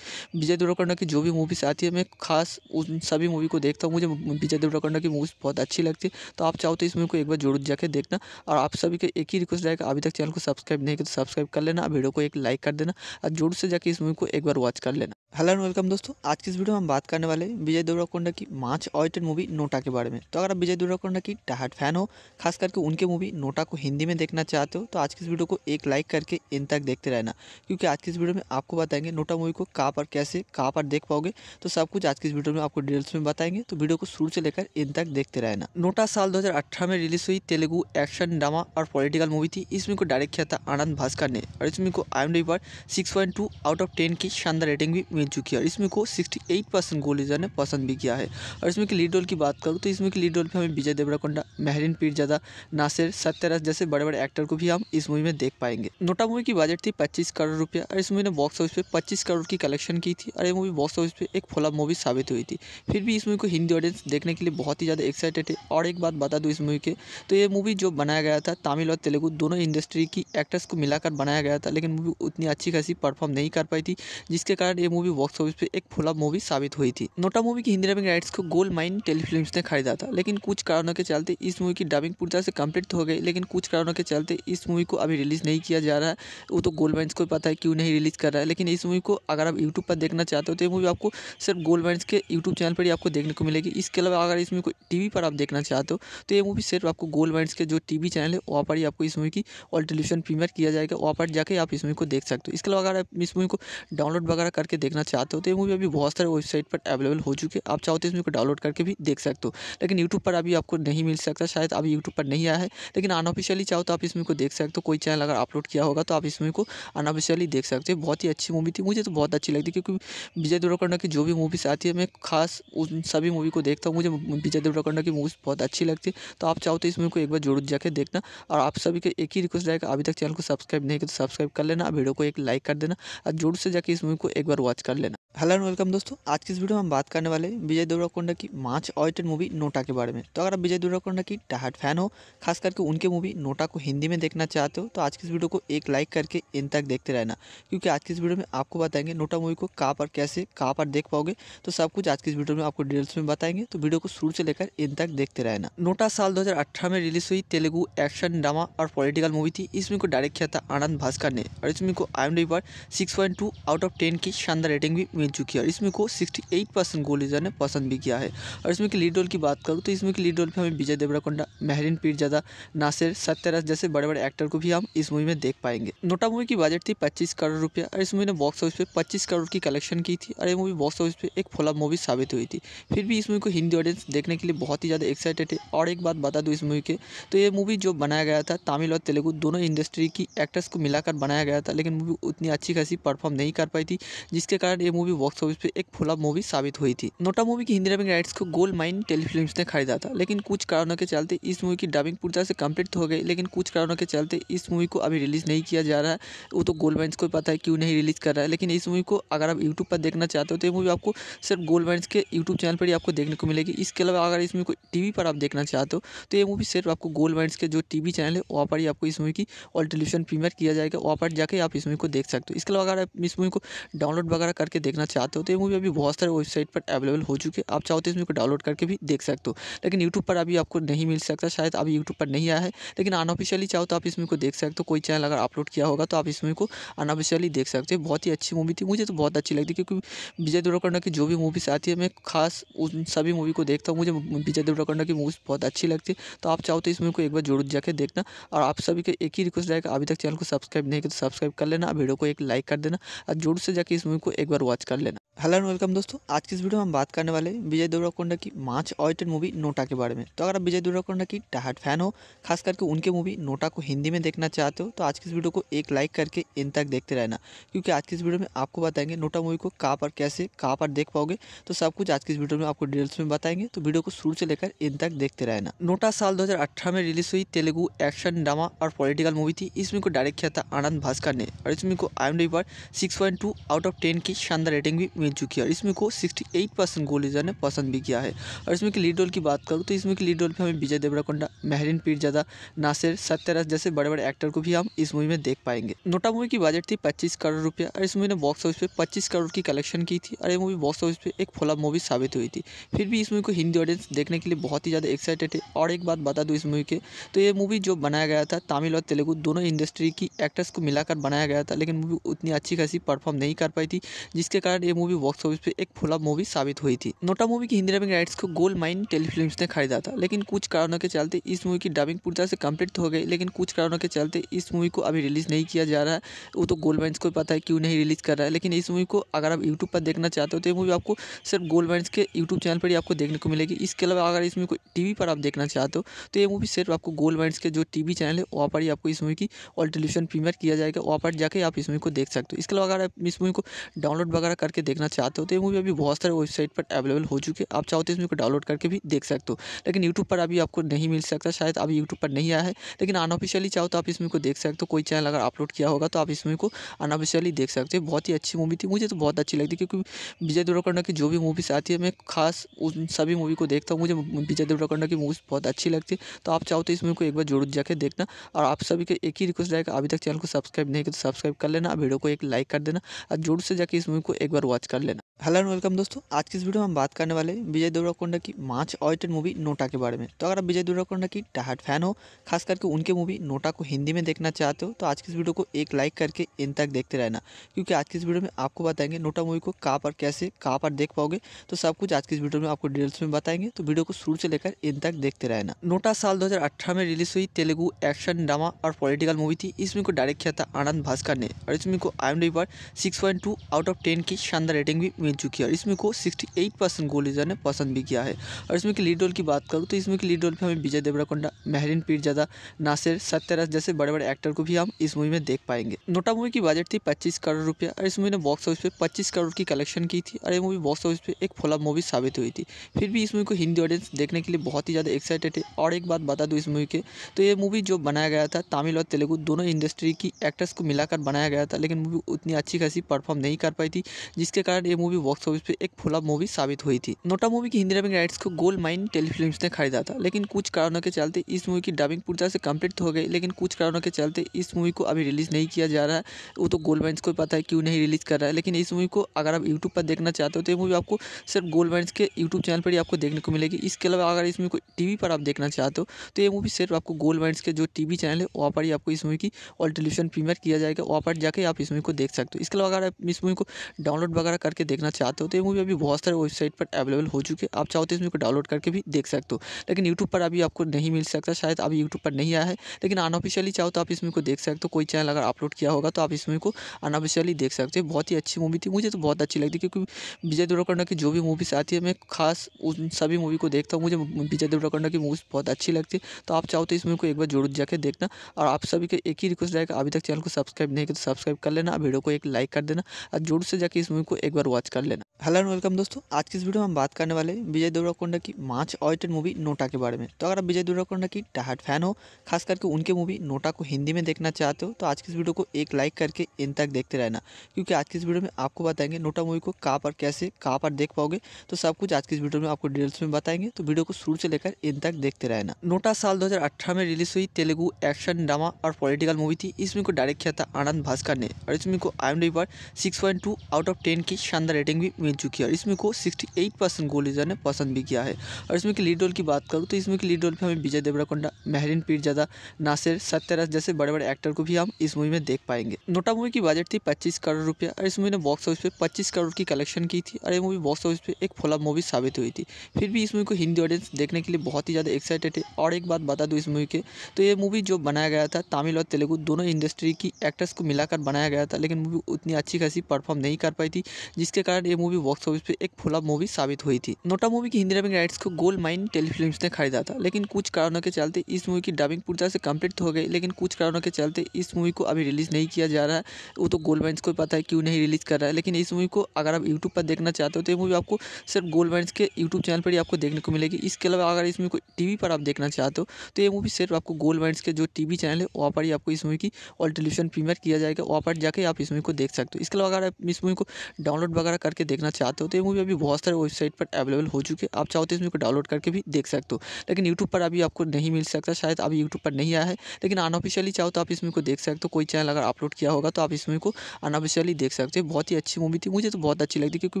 विजय देवरकोंडा की जो भी मूवीज़ आती है मैं खास उन सभी मूवी को देखता हूँ मुझे विजय देवरकोंडा की मूवीज़ बहुत अच्छी लगती है तो आप चाहो तो इस मूवी को एक बार जोड़ जाकर देखना और आप सभी को एक ही रिक्वेस्ट रहेगा अभी तक चैनल को सब्सक्राइब नहीं किया तो सब्सक्राइब कर लेना वीडियो को एक लाइक कर देना और जोर से जाकर इस मूवी को एक बार वॉच कर लेना हेलो एंड वेलकम दोस्तों आज की इस वीडियो में हम बात करने वाले हैं विजय देवराकोंडा की मार्च ऑयटेड मूवी नोटा के बारे में तो अगर आप विजय देवराकोंडा की टहाट फैन हो खास करके उनके मूवी नोटा को हिंदी में देखना चाहते हो तो आज की इस वीडियो को एक लाइक करके इन तक देखते रहना क्योंकि आज की इस वीडियो में आपको बताएंगे नोटा मूवी को कहाँ पर कैसे कहाँ पर देख पाओगे तो सब कुछ आज की इस वीडियो में आपको डिटेल्स में बताएंगे तो वीडियो को शुरू से लेकर इन तक देखते रहना नोटा साल दो में रिलीज हुई तेलुगु एक्शन ड्रामा और पॉलिटिकल मूवी थी इसमें को डायरेक्ट किया था आनंद भास्कर ने और इसमें को आई पर सिक्स आउट ऑफ टेन की शानदार रेटिंग भी मिल चुकी है और इसमें को सिक्सटी एट परसेंट गोलीजर ने पसंद भी किया है और इसमें की लीड रोल की बात करूँ तो इसमें की लीड रोल पर हमें विजय देवराकोंडा महरिन पीरजादा नासिर सत्यरस जैसे बड़े बड़े एक्टर को भी हम इस मूवी में देख पाएंगे नोटा मूवी की बजट थी पच्चीस करोड़ रुपया और इस मूवी ने बॉक्स ऑफिस पर पच्चीस करोड़ की कलेक्शन की थी और ये मूवी बॉक्स ऑफिस पर एक फोला मूवी साबित हुई थी फिर भी इस मूवी को हिंदी ऑडियंस देखने के लिए बहुत ही ज़्यादा एक्साइटेड है और एक बात बता दूँ इस मूवी के तो ये मूवी जो बनाया गया था तमिल और तेलुगु दोनों इंडस्ट्री की एक्टर्स को मिलाकर बनाया गया था लेकिन मूवी उतनी अच्छी खासी परफॉर्म नहीं कर पाई थी जिसके कारण ये मूवी बॉक्स ऑफिस पे एक फुलाप मूवी साबित हुई थी नोटा मूवी की हिंदी डबिंग राइट्स को गोल्ड माइन टेलीफिल्म ने खरीदा था लेकिन कुछ कारणों के चलते इस मूवी की डबिंग पूरी तरह से कम्प्लीट हो गई लेकिन कुछ कारणों के चलते इस मूवी को अभी रिलीज़ नहीं किया जा रहा है वो तो गोल्ड माइन्स को पता है क्यों नहीं रिलीज़ कर रहा है लेकिन इस मूवी को अगर आप यूट्यूब पर देखना चाहते हो तो ये मूवी आपको सिर्फ गोल्ड माइन्स के यूट्यूब चैनल पर ही आपको देखने को मिलेगी इसके अलावा अगर इस मूवी को टी पर आप देखना चाहते हो तो ये मूवी सिर्फ आपको गोल्ड माइंस के जो टी चैनल है वहाँ पर ही आपको इस मूवी की और टेलीविजन प्रीमियर किया जाएगा वहाँ पर जाकर आप इस मूवी को देख सकते हो इसके अलावा अगर आप इस मूवी को डाउनलोड वगैरह वगैरह करके देखना चाहते हो तो ये मूवी अभी बहुत सारे वेबसाइट पर अवेलेबल हो चुकी है आप चाहो तो इस मूवी को डाउनलोड करके भी देख सकते हो लेकिन यूट्यूब पर अभी आपको नहीं मिल सकता शायद अभी यूट्यूब पर नहीं आया है लेकिन अनऑफिशियली चाहो तो आप इस मूवी को देख सकते हो कोई चैनल अगर अपलोड किया होगा तो आप इस मूवी को अनऑफिशियली देख सकते हो बहुत ही अच्छी मूवी थी मुझे तो बहुत अच्छी लगती क्योंकि विजय देवरकोंडा की जो भी मूवीज़ आती है मैं खास उन सभी मूवी को देखता हूँ मुझे विजय देवरकोंडा की मूवीज़ बहुत अच्छी लगती है तो आप चाहो तो इस मूवी को एक बार जरूर जाकर देखना और आप सभी के एक ही रिक्वेस्ट रहेगा अभी तक चैनल को सब्सक्राइब नहीं किया तो सब्सक्राइब कर लेना वीडियो को एक लाइक कर देना और जोर से जाकर इस मूवी को एक बार वॉच कर लेना हेलो एंड वेलकम दोस्तों आज की इस वीडियो में हम बात करने वाले हैं विजय देवराकोंडा की माच ऑयटेड मूवी नोटा के बारे में तो अगर आप विजय देवराकोंडा की टहाट फैन हो खास करके उनके मूवी नोटा को हिंदी में देखना चाहते हो तो आज की इस वीडियो को एक लाइक करके इन तक देखते रहना क्योंकि आज की इस वीडियो में आपको बताएंगे नोटा मूवी को कहाँ पर कैसे कहाँ पर देख पाओगे तो सब कुछ आज की इस वीडियो में आपको डिटेल्स में बताएंगे तो वीडियो को शुरू से लेकर इन तक देखते रहना नोटा साल दो में रिलीज हुई तेलुगु एक्शन ड्रामा और पॉलिटिकल मूवी थी इस मूवी को डायरेक्ट किया था आनंद भास्कर ने और इस मूवी को आई पर सिक्स आउट ऑफ टेन की शानदार रेटिंग भी मिल चुकी है और इसमें को 68 परसेंट गोल लीजर ने पसंद भी किया है और इसमें की लीड रोल की बात करूँ तो इसमें की लीड रोल पर हमें विजय देवराकोंडा महरिन पीरजादा नासिर सत्यराज जैसे बड़े बड़े एक्टर को भी हम इस मूवी में देख पाएंगे नोटा मूवी की बजट थी पच्चीस करोड़ रुपया और इस मूवी ने बॉक्स ऑफिस पर पच्चीस करोड़ की कलेक्शन की थी और ये मूवी बॉक्स ऑफिस पर एक फ्लॉप मूवी साबित हुई थी फिर भी इस मूवी को हिंदी ऑडियंस देखने के लिए बहुत ही ज़्यादा एक्साइटेड है और एक बात बता दूँ इस मूवी के तो ये मूवी जो बनाया गया था तमिल और तेलुगु दोनों इंडस्ट्री की एक्टर्स को मिलाकर बनाया गया था लेकिन मूवी उतनी अच्छी खासी परफॉर्म नहीं कर पाई थी जिसके कारण ये मूवी मूवी बॉक्स ऑफिस पर एक फ्लॉप मूवी साबित हुई थी नोटा मूवी की हिंदी डबिंग राइट्स को गोल्ड माइन टेलीफिल्म ने खरीदा था लेकिन कुछ कारणों के चलते इस मूवी की डबिंग पूरी तरह से कम्प्लीट हो गई लेकिन कुछ कारणों के चलते इस मूवी को अभी रिलीज़ नहीं किया जा रहा है वो तो गोल्ड माइन्स को पता है क्यों नहीं रिलीज़ कर रहा है लेकिन इस मूवी को अगर आप यूट्यूब पर देखना चाहते हो तो ये मूवी आपको सिर्फ गोल्ड माइन्स के यूट्यूब चैनल पर ही आपको देखने को मिलेगी इसके अलावा अगर इस मूवी को टी पर आप देखना चाहते हो तो ये मूवी सिर्फ आपको गोल्ड माइंस के जो टी चैनल है वहाँ पर ही आपको इस मूवी की ऑल टेलीविजन प्रीमियर किया जाएगा वहाँ पर जाकर आप इस मूवी को देख सकते हो इसके अलावा अगर आप इस मूवी को डाउनलोड वगैरह करके देखना देखना चाहते हो तो ये मूवी अभी बहुत सारे वेबसाइट पर अवेलेबल हो चुकी है आप चाहो तो इस मूवी को डाउनलोड करके भी देख सकते हो लेकिन यूट्यूब पर अभी आपको नहीं मिल सकता शायद अभी यूट्यूब पर नहीं आया है लेकिन अनऑफिशियली चाहो तो आप इस मूवी को देख सकते हो कोई चैनल अगर अपलोड किया होगा तो आप इस मूवी को अनऑफिशियली देख सकते हो बहुत ही अच्छी मूवी थी मुझे तो बहुत अच्छी लगती क्योंकि विजय देवरकंडा की जो भी मूवीज़ आती है मैं खास उन सभी मूवी को देखता हूँ मुझे विजय देवरकंडा की मूवीज़ बहुत अच्छी लगती है तो आप चाहो तो इस मूवी को एक बार जरूर जाकर देखना और आप सभी के एक ही रिक्वेस्ट रहेगा अभी तक चैनल को सब्सक्राइब नहीं किया तो सब्सक्राइब कर लेना वीडियो को एक लाइक कर देना और जोर से जाकर इस मूवी को एक बार वॉच कर लेना हेलो एंड वेलकम दोस्तों आज की इस वीडियो में हम बात करने वाले विजय देवराकोंडा की मार्च ऑयटेड मूवी नोटा के बारे में तो अगर आप विजय देवराकोंडा की डाहट फैन हो खास करके उनके मूवी नोटा को हिंदी में देखना चाहते हो तो आज की इस वीडियो को एक लाइक करके इन तक देखते रहना क्योंकि आज की इस वीडियो में आपको बताएंगे नोटा मूवी को कहाँ पर कैसे कहाँ पर देख पाओगे तो सब कुछ आज की इस वीडियो में आपको डिटेल्स में बताएंगे तो वीडियो को शुरू से लेकर इन तक देखते रहना नोटा साल दो में रिलीज हुई तेलुगु एक्शन ड्रामा और पॉलिटिकल मूवी थी इस को डायरेक्ट किया था आनंद भास्कर ने और इसमें को आई एम पर सिक्स आउट ऑफ टेन की शानदार रेटिंग भी मिल चुकी है और इसमें को 68 परसेंट गोल लीजर ने पसंद भी किया है और इसमें की लीड रोल की बात करूँ तो इसमें की लीड रोल पर हमें विजय देवराकोंडा महरीन पीरजादा नासिर सत्यराज जैसे बड़े बड़े एक्टर को भी हम इस मूवी में देख पाएंगे नोटा मूवी की बजट थी पच्चीस करोड़ रुपया और इस मूवी ने बॉक्स ऑफिस पर पच्चीस करोड़ की कलेक्शन की थी और ये मूवी बॉक्स ऑफिस पर एक फ्लॉप मूवी साबित हुई थी फिर भी इस मूवी को हिंदी ऑडियंस देखने के लिए बहुत ही ज़्यादा एक्साइटेड है और एक बात बता दूँ इस मूवी के तो ये मूवी जो बनाया गया था तमिल और तेलुगु दोनों इंडस्ट्री की एक्टर्स को मिलाकर बनाया गया था लेकिन मूवी उतनी अच्छी खासी परफॉर्म नहीं कर पाई थी जिसके कारण कारण ये मूवी बॉक्स ऑफिस पे एक फ्लॉप मूवी साबित हुई थी नोटा मूवी की हिंदी डबिंग राइट्स को गोल्ड माइन टेलीफिल्म ने खरीदा था लेकिन कुछ कारणों के चलते इस मूवी की डबिंग पूरी तरह से कंप्लीट हो गई लेकिन कुछ कारणों के चलते इस मूवी को अभी रिलीज़ नहीं किया जा रहा है वो तो गोल्ड माइन्स को पता है क्यों नहीं रिलीज़ कर रहा है लेकिन इस मूवी को अगर आप यूट्यूब पर देखना चाहते हो तो ये मूवी आपको सिर्फ गोल्ड माइन्स के यूट्यूब चैनल पर ही आपको देखने को मिलेगी इसके अलावा अगर इस मूवी को टी पर आप देखना चाहते हो तो ये मूवी सिर्फ आपको गोल्ड माइंस के जो टी चैनल है वहाँ पर ही आपको इस मूवी की ऑल टेलीविजन प्रीमियर किया जाएगा वहाँ पर जाके आप इस मूवी को देख सकते हो इसके अलावा अगर आप इस मूवी को डाउनलोड वगैरह करके देखना चाहते हो तो ये मूवी अभी बहुत सारे वेबसाइट पर अवेलेबल हो चुकी है आप चाहो तो इस मूवी को डाउनलोड करके भी देख सकते हो लेकिन यूट्यूब पर अभी आपको नहीं मिल सकता शायद अभी यूट्यूब पर नहीं आया है लेकिन अनऑफिशियली चाहो तो आप इस मूवी को देख सकते हो कोई चैनल अगर अपलोड किया होगा तो आप इस मूवी को अनऑफिशियली देख सकते हो बहुत ही अच्छी मूवी थी मुझे तो बहुत अच्छी लगती क्योंकि विजय देवरकंडा की जो भी मूवीज़ आती है मैं खास उन सभी मूवी को देखता हूँ मुझे विजय देवरकंडा की मूवीज़ बहुत अच्छी लगती है तो आप चाहो तो इस मूवी को एक बार जरूर जाकर देखना और आप सभी के एक ही रिक्वेस्ट रहेगा अभी तक चैनल को सब्सक्राइब नहीं किया तो सब्सक्राइब कर लेना वीडियो को एक लाइक कर देना और जोर से जाकर इस मूवी को एक एक बार वॉच कर लेना हेलो एंड वेलकम दोस्तों आज की इस वीडियो में हम बात करने वाले हैं विजय देवराकोंडा की मार्च ऑयटेड मूवी नोटा के बारे में तो अगर आप विजय देवराकोंडा की डाहट फैन हो खास करके उनके मूवी नोटा को हिंदी में देखना चाहते हो तो आज की इस वीडियो को एक लाइक करके इन तक देखते रहना क्योंकि आज की इस वीडियो में आपको बताएंगे नोटा मूवी को कहाँ पर कैसे कहाँ पर देख पाओगे तो सब कुछ आज की इस वीडियो में आपको डिटेल्स में बताएंगे तो वीडियो को शुरू से लेकर इन तक देखते रहना नोटा साल दो में रिलीज हुई तेलुगु एक्शन ड्रामा और पॉलिटिकल मूवी थी इस मूवी को डायरेक्ट किया था आनंद भास्कर ने और इस मूवी को आई पर सिक्स आउट ऑफ टेन की शानदार रेटिंग भी मिल चुकी है और इसमें को 68 परसेंट गोल लीजर ने पसंद भी किया है और इसमें की लीड रोल की बात करूँ तो इसमें की लीड रोल पर हमें विजय देवराकोंडा महरीन पीरजादा नासिर सत्यराज जैसे बड़े बड़े एक्टर को भी हम इस मूवी में देख पाएंगे नोटा मूवी की बजट थी पच्चीस करोड़ रुपया और इस मूवी ने बॉक्स ऑफिस पर पच्चीस करोड़ की कलेक्शन की थी और ये मूवी बॉक्स ऑफिस पर एक फॉलअप मूवी साबित हुई थी फिर भी इस मूवी को हिंदी ऑडियंस देखने के लिए बहुत ही ज़्यादा एक्साइटेड है और एक बात बता दूँ इस मूवी के तो ये मूवी जो बनाया गया था तमिल और तेलुगु दोनों इंडस्ट्री की एक्टर्स को मिलाकर बनाया गया था लेकिन मूवी उतनी अच्छी खासी परफॉर्म नहीं कर पाई थी जिसके कारण ये मूवी बॉक्स ऑफिस पे एक फ्लॉप मूवी साबित हुई थी नोटा मूवी की हिंदी डबिंग राइट्स को गोल्ड माइन टेलीफिल्म ने खरीदा था लेकिन कुछ कारणों के चलते इस मूवी की डबिंग पूरी तरह से कम्प्लीट हो गई लेकिन कुछ कारणों के चलते इस मूवी को अभी रिलीज़ नहीं किया जा रहा है वो तो गोल्ड माइन्स को पता है क्यों नहीं रिलीज़ कर रहा है लेकिन इस मूवी को अगर आप यूट्यूब पर देखना चाहते हो तो ये मूवी आपको सिर्फ गोल्ड माइन्स के यूट्यूब चैनल पर ही आपको देखने को मिलेगी इसके अलावा अगर इस मूवी को टीवी पर आप देखना चाहते हो तो ये मूवी सिर्फ आपको गोल्ड माइंस के जो टीवी चैनल है वहाँ पर ही आपको इस मूवी की ऑल टेलीविजन प्रीमियर किया जाएगा वहाँ पर जाके आप इस मूवी को देख सकते हो इसके अलावा अगर आप इस मूवी को डाउनलोड वगैरह करके देखना देखना चाहते हो तो ये मूवी अभी बहुत सारे वेबसाइट पर अवेलेबल हो चुके हैं आप चाहो तो इस मूवी को डाउनलोड करके भी देख सकते हो लेकिन यूट्यूब पर अभी आपको नहीं मिल सकता शायद अभी यूट्यूब पर नहीं आया है लेकिन अनऑफिशियली चाहो तो आप इस मूवी को देख सकते हो कोई चैनल अगर अपलोड किया होगा तो आप इस मूवी को अनऑफिशियली देख सकते हो बहुत ही अच्छी मूवी थी मुझे तो बहुत अच्छी लगती क्योंकि विजय देवरकोंडा की जो भी मूवीज़ आती है मैं खास उन सभी मूवी को देखता हूँ मुझे विजय देवरकोंडा की मूवीज़ बहुत अच्छी लगती है तो आप चाहो तो इस मूवी को एक बार जरूर जाकर देखना और आप सभी को एक ही रिक्वेस्ट रहेगा अभी तक चैनल को सब्सक्राइब नहीं किया तो सब्सक्राइब कर लेना वीडियो को एक लाइक कर देना और जोर से जाकर इस मूवी को एक बार वॉच कर लेना हेलो एंड वेलकम दोस्तों आज की इस वीडियो में हम बात करने वाले हैं विजय देवराकोंडा की मार्च ऑयटेड मूवी नोटा के बारे में तो अगर आप विजय देवराकोंडा की टाहट फैन हो खास करके उनके मूवी नोटा को हिंदी में देखना चाहते हो तो आज की इस वीडियो को एक लाइक करके इन तक देखते रहना क्योंकि आज की इस वीडियो में आपको बताएंगे नोटा मूवी को कहाँ पर कैसे कहाँ पर देख पाओगे तो सब कुछ आज की इस वीडियो में आपको डिटेल्स में बताएंगे तो वीडियो को शुरू से लेकर इन तक देखते रहना नोटा साल दो में रिलीज हुई तेलुगु एक्शन ड्रामा और पॉलिटिकल मूवी थी इसमें को डायरेक्ट किया था आनंद भास्कर ने और इसमें को आई पर सिक्स आउट ऑफ टेन की शानदार रेटिंग भी मिल चुकी है इसमें को 68 परसेंट गोल ने पसंद भी किया है और इसमें की लीड रोल की बात करूँ तो इसमें की लीड रोल पर हमें विजय देवराकोंडा महरीन पीरजादा नासिर सत्यराज जैसे बड़े बड़े एक्टर को भी हम इस मूवी में देख पाएंगे नोटा मूवी की बजट थी पच्चीस करोड़ रुपया और इस मूवी ने बॉक्स ऑफिस पर पच्चीस करोड़ की कलेक्शन की थी और ये मूवी बॉक्स ऑफिस पर एक फ्लॉप मूवी साबित हुई थी फिर भी इस मूवी को हिंदी ऑडियंस देखने के लिए बहुत ही ज़्यादा एक्साइटेड है और एक बात बता दूँ इस मूवी के तो ये मूवी जो बनाया गया था तमिल और तेलुगु दोनों इंडस्ट्री की एक्टर्स को मिलाकर बनाया गया था लेकिन मूवी उतनी अच्छी खासी परफॉर्म नहीं कर पाई थी जिसके कारण ये मूवी बॉक्स ऑफिस पे एक फुला मूवी साबित हुई थी नोटा मूवी की हिंदी डबिंग राइट्स को गोल्ड माइन टेलीफिल्म ने खरीदा था लेकिन कुछ कारणों के चलते इस मूवी की डबिंग पूरी तरह से कम्प्लीट हो गई लेकिन कुछ कारणों के चलते इस मूवी को अभी रिलीज़ नहीं किया जा रहा है वो तो गोल्ड माइन्स को पता है क्यों नहीं रिलीज़ कर रहा है लेकिन इस मूवी को अगर आप यूट्यूब पर देखना चाहते हो तो ये मूवी आपको सिर्फ गोल्ड माइन्स के यूट्यूब चैनल पर ही आपको देखने को मिलेगी इसके अलावा अगर इस मूवी को टीवी पर आप देखना चाहते हो तो ये मूवी सिर्फ आपको गोल्ड माइंस के जो टीवी चैनल है वहाँ पर ही आपको इस मूवी की ऑल टेलीविजन प्रीमियर किया जाएगा वहाँ पर जाकर आप इस मूवी को देख सकते हो इसके अलावा अगर आप इस मूवी को डाउनलोड वगैरह करके देखना चाहते हो तो ये मूवी अभी बहुत सारे वेबसाइट पर अवेलेबल हो चुकी है आप चाहो तो इसमें को डाउनलोड करके भी देख सकते हो लेकिन यूट्यूब पर अभी आपको नहीं मिल सकता शायद अभी यूट्यूब पर नहीं आया है लेकिन अनऑफिशियली चाहो तो आप इसमें को देख सकते हो कोई चैनल अगर अपलोड किया होगा तो आप इसमें को अनऑफिशियली देख सकते हो बहुत ही अच्छी मूवी थी मुझे तो बहुत अच्छी लगती क्योंकि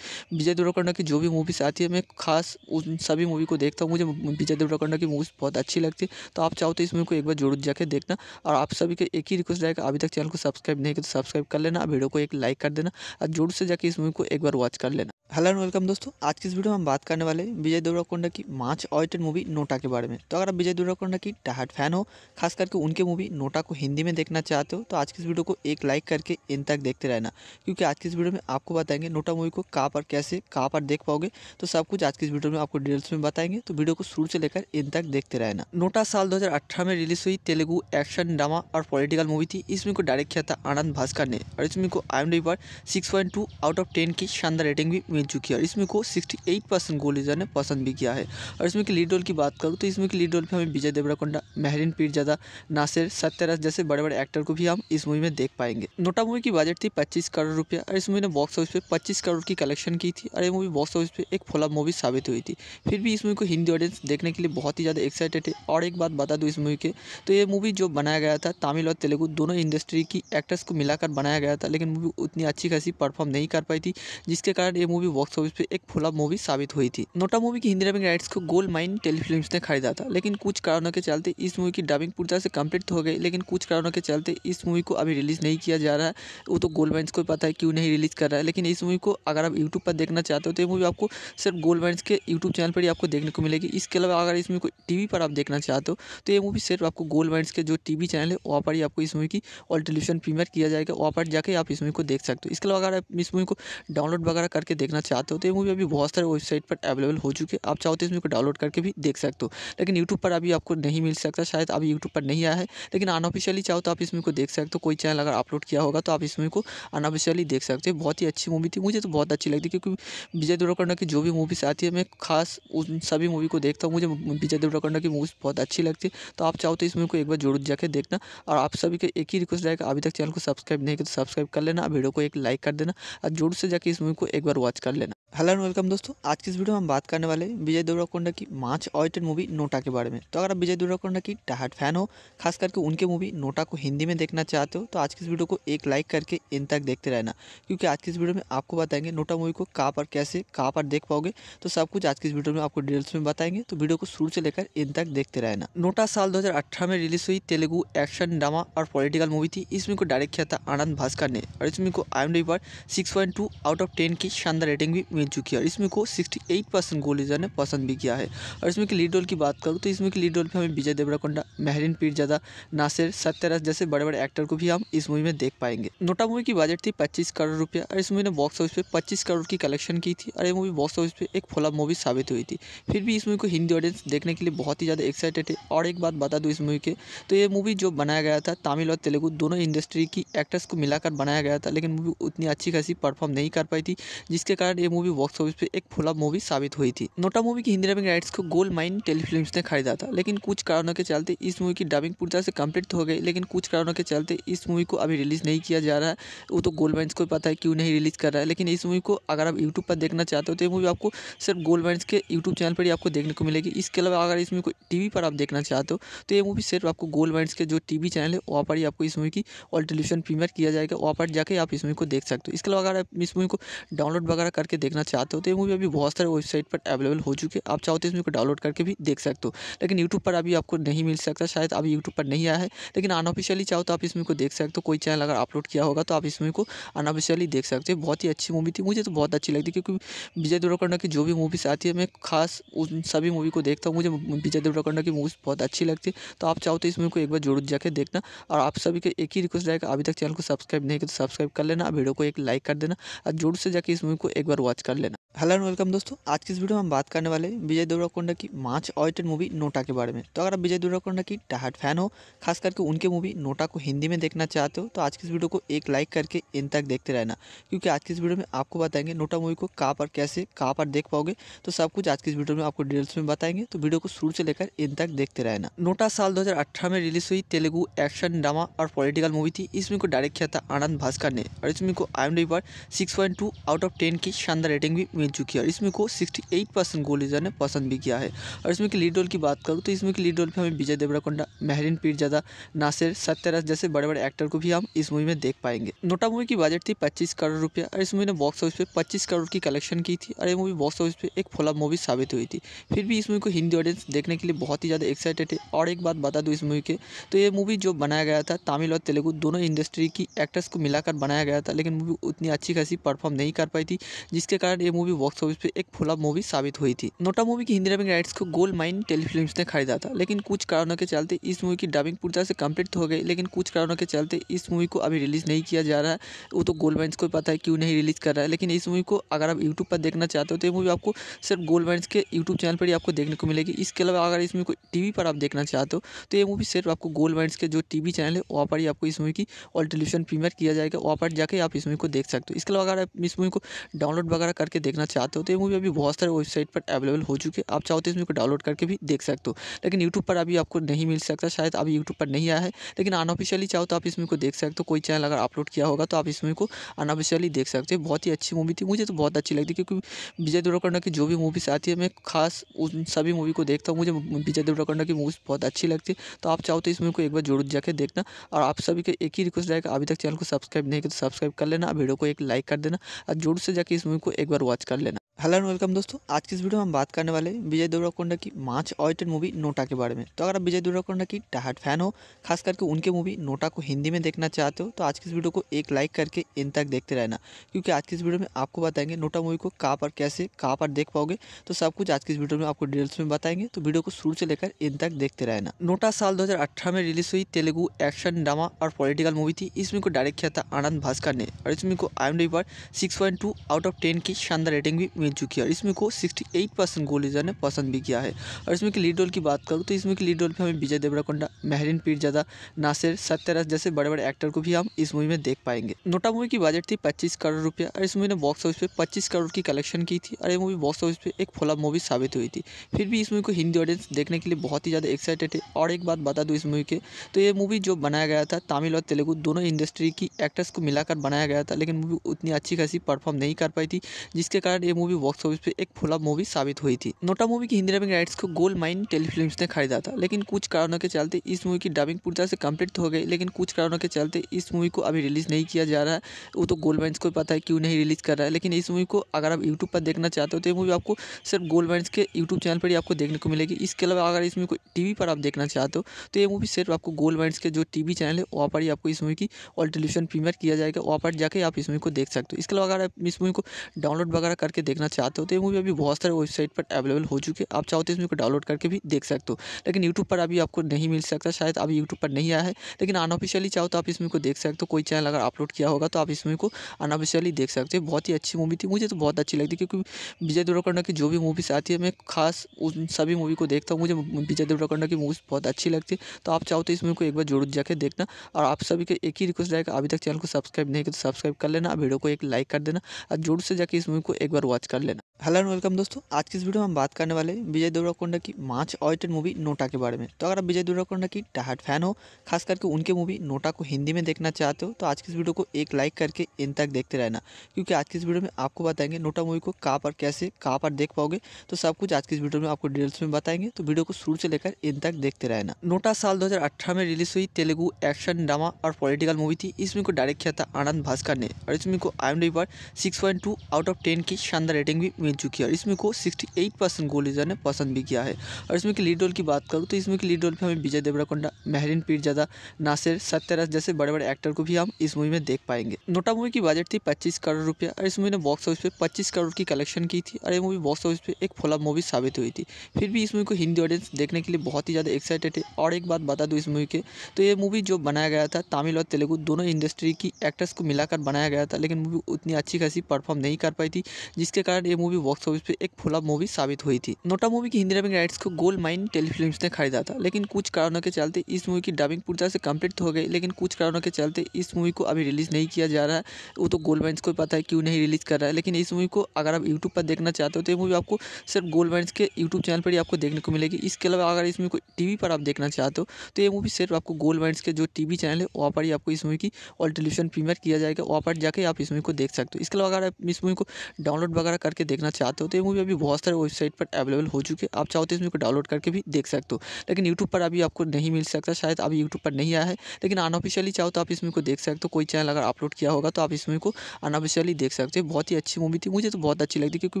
विजय देवरकोंडा की जो भी मूवीज़ आती है मैं खास उन सभी मूवी को देखता हूँ मुझे विजय देवरकोंडा की मूवीज़ बहुत अच्छी लगती है तो आप चाहो तो इस मूवी को एक बार जरूर जाकर देखना और आप सभी को एक ही रिक्वेस्ट रहेगा अभी तक चैनल को सब्सक्राइब नहीं किया तो सब्सक्राइब कर लेना वीडियो को एक लाइक कर देना और जरूर से जाकर इस मूवी को एक बार वॉच कर लेना हेलो एंड वेलकम दोस्तों आज की इस वीडियो में हम बात करने वाले हैं विजय देवराकोंडा की मार्च ऑयटेड मूवी नोटा के बारे में तो अगर आप विजय देवराकोंडा की टहाट फैन हो खास करके उनके मूवी नोटा को हिंदी में देखना चाहते हो तो आज की इस वीडियो को एक लाइक करके इन तक देखते रहना क्योंकि आज की इस वीडियो में आपको बताएंगे नोटा मूवी को कहाँ पर कैसे कहाँ पर देख पाओगे तो सब कुछ आज की इस वीडियो में आपको डिटेल्स में बताएंगे तो वीडियो को शुरू से लेकर इन तक देखते रहना नोटा साल दो में रिलीज हुई तेलुगु एक्शन ड्रामा और पॉलिटिकल मूवी थी इसमें को डायरेक्ट किया था आनंद भास्कर ने और इसमें को आई पर सिक्स आउट ऑफ टेन की शानदार रेटिंग भी मिल चुकी है और इसमें को 68 परसेंट यूजर ने पसंद भी किया है और इसमें की लीड रोल की बात करूँ तो इसमें की लीड रोल पर हमें विजय देवराकोंडा महरीन पीरजादा नासिर सत्यराज जैसे बड़े बड़े एक्टर को भी हम इस मूवी में देख पाएंगे नोटा मूवी की बजट थी पच्चीस करोड़ रुपया और इस मूवी ने बॉक्स ऑफिस पर पच्चीस करोड़ की कलेक्शन की थी और ये मूवी बॉक्स ऑफिस पर एक फोला मूवी साबित हुई थी फिर भी इस मूवी को हिंदी ऑडियंस देखने के लिए बहुत ही ज़्यादा एक्साइटेड है और एक बात बता दूँ इस मूवी के तो ये मूवी जो बनाया गया था तमिल और तेलुगु दोनों इंडस्ट्री की एक्टर्स को मिलाकर बनाया गया था लेकिन मूवी उतनी अच्छी खासी परफॉर्म नहीं कर पाई थी जिसके कारण ये मूवी बॉक्स ऑफिस पे एक फ्लॉप मूवी साबित हुई थी नोटा मूवी की हिंदी डबिंग राइट्स को गोल्ड माइन टेलीफिल्म ने खरीदा था लेकिन कुछ कारणों के चलते इस मूवी की डबिंग पूरी तरह से कम्प्लीट हो गई लेकिन कुछ कारणों के चलते इस मूवी को अभी रिलीज़ नहीं किया जा रहा है वो तो गोल्ड माइन्स को पता है क्यों नहीं रिलीज़ कर रहा है लेकिन इस मूवी को अगर आप यूट्यूब पर देखना चाहते हो तो ये मूवी आपको सिर्फ गोल्ड माइन्स के यूट्यूब चैनल पर ही आपको देखने को मिलेगी इसके अलावा अगर इस मूवी को टी पर आप देखना चाहते हो तो ये मूवी सिर्फ आपको गोल्ड माइन्स के जो टी चैनल है वहाँ पर ही आपको इस मूवी की ऑल टेलीविजन प्रीमियर किया जाएगा वहाँ पर जाकर आप इस मूवी को देख सकते हो इसके अलावा अगर आप इस मूवी को डाउन डाउनलोड वगैरह करके देखना चाहते हो तो ये मूवी अभी बहुत सारे वेबसाइट पर अवेलेबल हो चुकी है आप चाहो तो इसमें को डाउनलोड करके भी देख सकते हो लेकिन यूट्यूब पर अभी आपको नहीं मिल सकता शायद अभी यूट्यूब पर नहीं आया है लेकिन अनऑफिशियली चाहो तो आप इसमें को देख सकते हो कोई चैनल अगर अपलोड किया होगा तो आप इसमें को अनऑफिशियली देख सकते हो बहुत ही अच्छी मूवी थी मुझे तो बहुत अच्छी लगती क्योंकि विजय देवरकोंडा की जो भी मूवीज़ आती है मैं खास उन सभी मूवी को देखता हूँ मुझे विजय देवरकोंडा की मूवीज़ बहुत अच्छी लगती है तो आप चाहो तो मूवी को एक बार जरूर जाकर देखना और आप सभी के एक ही रिक्वेस्ट रहेगा अभी तक चैनल को सब्सक्राइब नहीं किया तो सब्सक्राइब कर लेना वीडियो को एक लाइक कर देना और जरूर से जाकर इस मूवी को एक बार वॉच कर लेना हेलो एंड वेलकम दोस्तों आज की इस वीडियो में हम बात करने वाले हैं विजय देवराकोंडा की मार्च ऑयटेड मूवी नोटा के बारे में तो अगर आप विजय देवराकोंडा की टहाट फैन हो खास करके उनके मूवी नोटा को हिंदी में देखना चाहते हो तो आज की इस वीडियो को एक लाइक करके इन तक देखते रहना क्योंकि आज की इस वीडियो में आपको बताएंगे नोटा मूवी को कहाँ पर कैसे कहाँ पर देख पाओगे तो सब कुछ आज की इस वीडियो में आपको डिटेल्स में बताएंगे तो वीडियो को शुरू से लेकर इन तक देखते रहना नोटा साल दो में रिलीज हुई तेलुगु एक्शन ड्रामा और पॉलिटिकल मूवी थी इस मूवी को डायरेक्ट किया था आनंद भास्कर ने और इस मूवी को आई पर सिक्स आउट ऑफ टेन की शानदार रेटिंग भी मिल चुकी है और इसमें को 68 परसेंट गोल लीजर ने पसंद भी किया है और इसमें की लीड रोल की बात करूँ तो इसमें की लीड रोल पर हमें विजय देवराकोंडा महरीन पीरजादा नासिर सत्यराज जैसे बड़े बड़े एक्टर को भी हम इस मूवी में देख पाएंगे नोटा मूवी की बजट थी पच्चीस करोड़ रुपया और इस मूवी ने बॉक्स ऑफिस पर पच्चीस करोड़ की कलेक्शन की थी और ये मूवी बॉक्स ऑफिस पर एक फोला मूवी साबित हुई थी फिर भी इस मूवी को हिंदी ऑडियंस देखने के लिए बहुत ही ज़्यादा एक्साइटेड है और एक बात बता दूँ इस मूवी के तो ये मूवी जो बनाया गया था तमिल और तेलुगु दोनों इंडस्ट्री की एक्टर्स को मिलाकर बनाया गया था लेकिन मूवी उतनी अच्छी खासी परफॉर्म नहीं कर पाई थी जिसके कारण ये मूवी मूवी बॉक्स ऑफिस पर एक फुला मूवी साबित हुई थी नोटा मूवी की हिंदी डबिंग राइट्स को गोल्ड माइन टेलीफिल्म ने खरीदा था लेकिन कुछ कारणों के चलते इस मूवी की डबिंग पूरी तरह से कम्प्लीट हो गई लेकिन कुछ कारणों के चलते इस मूवी को अभी रिलीज़ नहीं किया जा रहा है वो तो गोल्ड माइन्स को पता है क्यों नहीं रिलीज़ कर रहा है लेकिन इस मूवी को अगर आप यूट्यूब पर देखना चाहते हो तो ये मूवी आपको सिर्फ गोल्ड माइन्स के यूट्यूब चैनल पर ही आपको देखने को मिलेगी इसके अलावा अगर इस मूवी को टी पर आप देखना चाहते हो तो ये मूवी सिर्फ आपको गोल्ड माइंस के जो टी चैनल है वहाँ पर ही आपको इस मूवी की ऑल टेलीविजन प्रीमियर किया जाएगा वहाँ पर जाकर आप इस मूवी को देख सकते हो इसके अलावा अगर आप इस मूवी को डाउनलोड वगैरह करके देखना देखना चाहते हो तो ये मूवी अभी बहुत सारे वेबसाइट पर अवेलेबल हो चुकी है आप चाहो तो इस मूवी को डाउनलोड करके भी देख सकते हो लेकिन यूट्यूब पर अभी आपको नहीं मिल सकता शायद अभी यूट्यूब पर नहीं आया है लेकिन अनऑफिशियली चाहो तो आप इस मूवी को देख सकते हो कोई चैनल अगर अपलोड किया होगा तो आप इस मूवी को अनऑफिशियली देख सकते हो बहुत ही अच्छी मूवी थी मुझे तो बहुत अच्छी लगती क्योंकि विजय देवरकंडा की जो भी मूवीज़ आती है मैं खास उन सभी मूवी को देखता हूँ मुझे विजय देवरकंडा की मूवीज़ बहुत अच्छी लगती है तो आप चाहो तो इस मूवी को एक बार जरूर जाकर देखना और आप सभी के एक ही रिक्वेस्ट रहेगा अभी तक चैनल को सब्सक्राइब नहीं किया तो सब्सक्राइब कर लेना वीडियो को एक लाइक कर देना और जोर से जाकर इस मूवी को एक बार वॉच कर लेना हेलो एंड वेलकम दोस्तों आज की इस वीडियो में हम बात करने वाले हैं विजय देवराकोंडा की मार्च ऑयटेड मूवी नोटा के बारे में तो अगर आप विजय देवराकोंडा की डाहट फैन हो खास करके उनके मूवी नोटा को हिंदी में देखना चाहते हो तो आज की इस वीडियो को एक लाइक करके इन तक देखते रहना क्योंकि आज की इस वीडियो में आपको बताएंगे नोटा मूवी को कहाँ पर कैसे कहाँ पर देख पाओगे तो सब कुछ आज की इस वीडियो में आपको डिटेल्स में बताएंगे तो वीडियो को शुरू से लेकर इन तक देखते रहना नोटा साल दो में रिलीज हुई तेलुगु एक्शन ड्रामा और पॉलिटिकल मूवी थी इस को डायरेक्ट किया था आनंद भास्कर ने और इसमें को आई पर सिक्स आउट ऑफ टेन की शानदार रेटिंग भी मिल चुकी है और इसमें को 68 परसेंट गोल लीजर ने पसंद भी किया है और इसमें की लीड रोल की बात करूँ तो इसमें की लीड रोल पर हमें विजय देवराकोंडा महरीन पीरजादा नासिर सत्यराज जैसे बड़े बड़े एक्टर को भी हम इस मूवी में देख पाएंगे नोटा मूवी की बजट थी पच्चीस करोड़ रुपया और इस मूवी ने बॉक्स ऑफिस पर पच्चीस करोड़ की कलेक्शन की थी और ये मूवी बॉक्स ऑफिस पर एक फ्लॉप मूवी साबित हुई थी फिर भी इस मूवी को हिंदी ऑडियंस देखने के लिए बहुत ही ज़्यादा एक्साइटेड है और एक बात बता दूँ इस मूवी के तो ये मूवी जो बनाया गया था तमिल और तेलुगु दोनों इंडस्ट्री की एक्टर्स को मिलाकर बनाया गया था लेकिन मूवी उतनी अच्छी खासी परफॉर्म नहीं कर पाई थी जिसके कारण कारण ये मूवी बॉक्स ऑफिस पे एक फ्लॉप मूवी साबित हुई थी नोटा मूवी की हिंदी डबिंग राइट्स को गोल्ड माइन टेलीफिल्म ने खरीदा था लेकिन कुछ कारणों के चलते इस मूवी की डबिंग पूरी तरह से कम्प्लीट हो गई लेकिन कुछ कारणों के चलते इस मूवी को अभी रिलीज नहीं किया जा रहा है वो तो गोल्ड माइन्स को पता है क्यों नहीं रिलीज कर रहा है लेकिन इस मूवी को अगर आप यूट्यूब पर देखना चाहते हो तो ये मूवी आपको सिर्फ गोल्ड माइन्स के यूट्यूब चैनल पर ही आपको देखने को मिलेगी इसके अलावा अगर इस मूवी को टी पर आप देखना चाहते हो तो ये मूवी सिर्फ आपको गोल्ड माइन्स के जो टी चैनल है वहाँ पर ही आपको इस मूवी की ऑल टेलीविजन प्रीमियर किया जाएगा वहाँ पर जाकर आप इस मूवी को देख सकते हो इसके अलावा अगर आप इस मूवी को डाउनलोड वगैरह करके देखना चाहते हो तो ये मूवी अभी बहुत सारे वेबसाइट पर अवेलेबल हो चुकी है आप चाहो तो इस मूवी को डाउनलोड करके भी देख सकते हो लेकिन यूट्यूब पर अभी आपको नहीं मिल सकता शायद अभी यूट्यूब पर नहीं आया है लेकिन अनऑफिशियली चाहो तो आप इसमें को देख सकते हो कोई चैनल अगर अपलोड किया होगा तो आप इस मूवी को अनऑफिशियली देख सकते हो बहुत ही अच्छी मूवी थी मुझे तो बहुत अच्छी लगती क्योंकि विजय देवरकंडा की जो भी मूवीज़ आती है मैं खास उन सभी मूवी को देखता हूँ मुझे विजय देवरकंडा की मूवीज़ बहुत अच्छी लगती है तो आप चाहो तो इस मूवी को एक बार जोर जाकर देखना और आप सभी के एक ही रिक्वेस्ट रहेगा अभी तक चैनल को सब्सक्राइब नहीं किया तो सब्सक्राइब कर लेना वीडियो को एक लाइक कर देना और जोर से जाकर इस मूवी को एक एक बार वॉच कर लेना हेलो एंड वेलकम दोस्तों आज की इस वीडियो में हम बात करने वाले हैं विजय देवराकोंडा की मार्च ऑयटेड मूवी नोटा के बारे में तो अगर आप विजय देवराकोंडा की डाहट फैन हो खास करके उनके मूवी नोटा को हिंदी में देखना चाहते हो तो आज की इस वीडियो को एक लाइक करके इन तक देखते रहना क्योंकि आज की इस वीडियो में आपको बताएंगे नोटा मूवी को कहाँ पर कैसे कहाँ पर देख पाओगे तो सब कुछ आज की इस वीडियो में आपको डिटेल्स में बताएंगे तो वीडियो को शुरू से लेकर इन तक देखते रहना नोटा साल दो में रिलीज हुई तेलुगु एक्शन ड्रामा और पॉलिटिकल मूवी थी इस मूवी को डायरेक्ट किया था आनंद भास्कर ने और इस मूवी को आई पर सिक्स आउट ऑफ टेन की शानदार रेटिंग भी मिल चुकी है और इसमें को 68 परसेंट गोलीजा ने पसंद भी किया है और इसमें की लीड रोल की बात करूँ तो इसमें की लीड रोल पर हमें विजय देवराकोंडा महरीन पीरजादा नासिर सत्यराज जैसे बड़े बड़े एक्टर को भी हम इस मूवी में देख पाएंगे नोटा मूवी की बजट थी पच्चीस करोड़ रुपया और इस मूवी ने बॉक्स ऑफिस पर पच्चीस करोड़ की कलेक्शन की थी और ये मूवी बॉक्स ऑफिस पर एक फोला मूवी साबित हुई थी फिर भी इस मूवी को हिंदी ऑडियंस देखने के लिए बहुत ही ज़्यादा एक्साइटेड है और एक बात बता दूँ इस मूवी के तो ये मूवी जो बनाया गया था तमिल और तेलुगु दोनों इंडस्ट्री की एक्टर्स को मिलाकर बनाया गया था लेकिन मूवी उतनी अच्छी खासी परफॉर्म नहीं कर पाई थी जिसके कारण ये मूवी बॉक्स ऑफिस पे एक फ्लॉप मूवी साबित हुई थी नोटा मूवी की हिंदी डबिंग राइट्स को गोल्ड माइन टेलीफिल्म ने खरीदा था लेकिन कुछ कारणों के चलते इस मूवी की डबिंग पूरी तरह से कंप्लीट हो गई लेकिन कुछ कारणों के चलते इस मूवी को अभी रिलीज़ नहीं किया जा रहा है वो तो गोल्ड माइन्स को पता है क्यों नहीं रिलीज़ कर रहा है लेकिन इस मूवी को अगर आप यूट्यूब पर देखना चाहते हो तो ये मूवी आपको सिर्फ गोल्ड माइन्स के यूट्यूब चैनल पर ही आपको देखने को मिलेगी इसके अलावा अगर इस मूवी को टी पर आप देखना चाहते हो तो ये मूवी सिर्फ आपको गोल्ड माइन्स के जो टी चैनल है वहाँ पर ही आपको इस मूवी की ऑल टेलीविजन प्रीमियर किया जाएगा वहाँ पर जाकर आप इस मूवी को देख सकते हो इसके अलावा अगर आप इस मूवी को डाउनलोड वगैरह करके देख देखना चाहते हो तो ये मूवी अभी बहुत सारे वेबसाइट पर अवेलेबल हो चुकी है आप चाहो तो इस मूवी को डाउनलोड करके भी देख सकते हो लेकिन यूट्यूब पर अभी आपको नहीं मिल सकता शायद अभी यूट्यूब पर नहीं आया है लेकिन अनऑफिशियली चाहो तो आप इस मूवी को देख सकते हो कोई चैनल अगर अपलोड किया होगा तो आप इस मूवी को अनऑफिशियली देख सकते हो बहुत ही अच्छी मूवी थी मुझे तो बहुत अच्छी लगती क्योंकि विजय देवरकोंडा की जो भी मूवीज़ आती है मैं खास उन सभी मूवी को देखता हूँ मुझे विजय देवरकोंडा की मूवीज़ बहुत अच्छी लगती है तो आप चाहो तो इस मूवी को एक बार जरूर जाकर देखना और आप सभी को एक ही रिक्वेस्ट रहेगा अभी तक चैनल को सब्सक्राइब नहीं किया तो सब्सक्राइब कर लेना वीडियो को एक लाइक कर देना और जरूर से जाकर इस मूवी को एक बार वॉच कर लेना हेलो एंड वेलकम दोस्तों आज की इस वीडियो में हम बात करने वाले विजय देवराकोंडा की मार्च ऑडिटेड मूवी नोटा के बारे में तो अगर आप विजय देवराकोंडा की टहाट फैन हो खास करके उनके मूवी नोटा को हिंदी में देखना चाहते हो तो आज की इस वीडियो को एक लाइक करके इन तक देखते रहना क्योंकि आज की इस वीडियो में आपको बताएंगे नोटा मूवी को कहाँ पर कैसे कहाँ पर देख पाओगे तो सब कुछ आज की इस वीडियो में आपको डिटेल्स में बताएंगे तो वीडियो को शुरू से लेकर इन तक देखते रहना नोटा साल दो में रिलीज हुई तेलुगु एक्शन ड्रामा और पॉलिटिकल मूवी थी इसमें को डायरेक्ट किया था आनंद भास्कर ने और इसमें को आई पर सिक्स आउट ऑफ टेन की शानदार रेटिंग भी मिल चुकी है और इसमें को 68 परसेंट गोलीजर ने पसंद भी किया है और इसमें की लीड रोल की बात करूँ तो इसमें की लीड रोल पर हमें विजय देवराकोंडा महरिन पीरजादा नासिर सत्यराज जैसे बड़े बड़े एक्टर को भी हम इस मूवी में देख पाएंगे नोटा मूवी की बजट थी पच्चीस करोड़ रुपया और इस मूवी ने बॉक्स ऑफिस पर पच्चीस करोड़ की कलेक्शन की थी और ये मूवी बॉक्स ऑफिस पर एक फोला मूवी साबित हुई थी फिर भी इस मूवी को हिंदी ऑडियंस देखने के लिए बहुत ही ज़्यादा एक्साइटेड है और एक बात बता दूँ इस मूवी के तो ये मूवी जो बनाया गया था तमिल और तेलुगु दोनों इंडस्ट्री की एक्टर्स को मिलाकर बनाया गया था लेकिन मूवी उतनी अच्छी खासी परफॉर्म नहीं कर पाई थी जिसके कारण ये मूवी बॉक्स ऑफिस पे एक फ्लॉप मूवी साबित हुई थी नोटा मूवी की हिंदी डबिंग राइट्स को गोल्ड माइन टेलीफिल्म ने खरीदा था लेकिन कुछ कारणों के चलते इस मूवी की डबिंग पूरी तरह से कम्प्लीट हो गई लेकिन कुछ कारणों के चलते इस मूवी को अभी रिलीज़ नहीं किया जा रहा है वो तो गोल्ड माइन्स को पता है क्यों नहीं रिलीज़ कर रहा है लेकिन इस मूवी को अगर आप यूट्यूब पर देखना चाहते हो तो ये मूवी आपको सिर्फ गोल्ड माइन्स के यूट्यूब चैनल पर ही आपको देखने को मिलेगी इसके अलावा अगर इस मूवी को टी पर आप देखना चाहते हो तो ये मूवी सिर्फ आपको गोल्ड माइंस के जो टी चैनल है वहाँ पर ही आपको इस मूवी की ऑल टेलीविजन प्रीमियर किया जाएगा वहाँ पर जाकर आप इस मूवी को देख सकते हो इसके अलावा अगर आप इस मूवी को डाउनलोड वगैरह करके देखना चाहते हो तो ये मूवी अभी बहुत सारे वेबसाइट पर अवेलेबल हो चुकी है आप चाहो तो इस मूवी को डाउनलोड करके भी देख सकते हो लेकिन यूट्यूब पर अभी आपको नहीं मिल सकता शायद अभी यूट्यूब पर नहीं आया है लेकिन अनऑफिशियली चाहो तो आप इस मूवी को देख सकते हो कोई चैनल अगर अपलोड किया होगा तो आप इस मूवी को अनऑफिशियली देख सकते हो बहुत ही अच्छी मूवी थी मुझे तो बहुत अच्छी लगती क्योंकि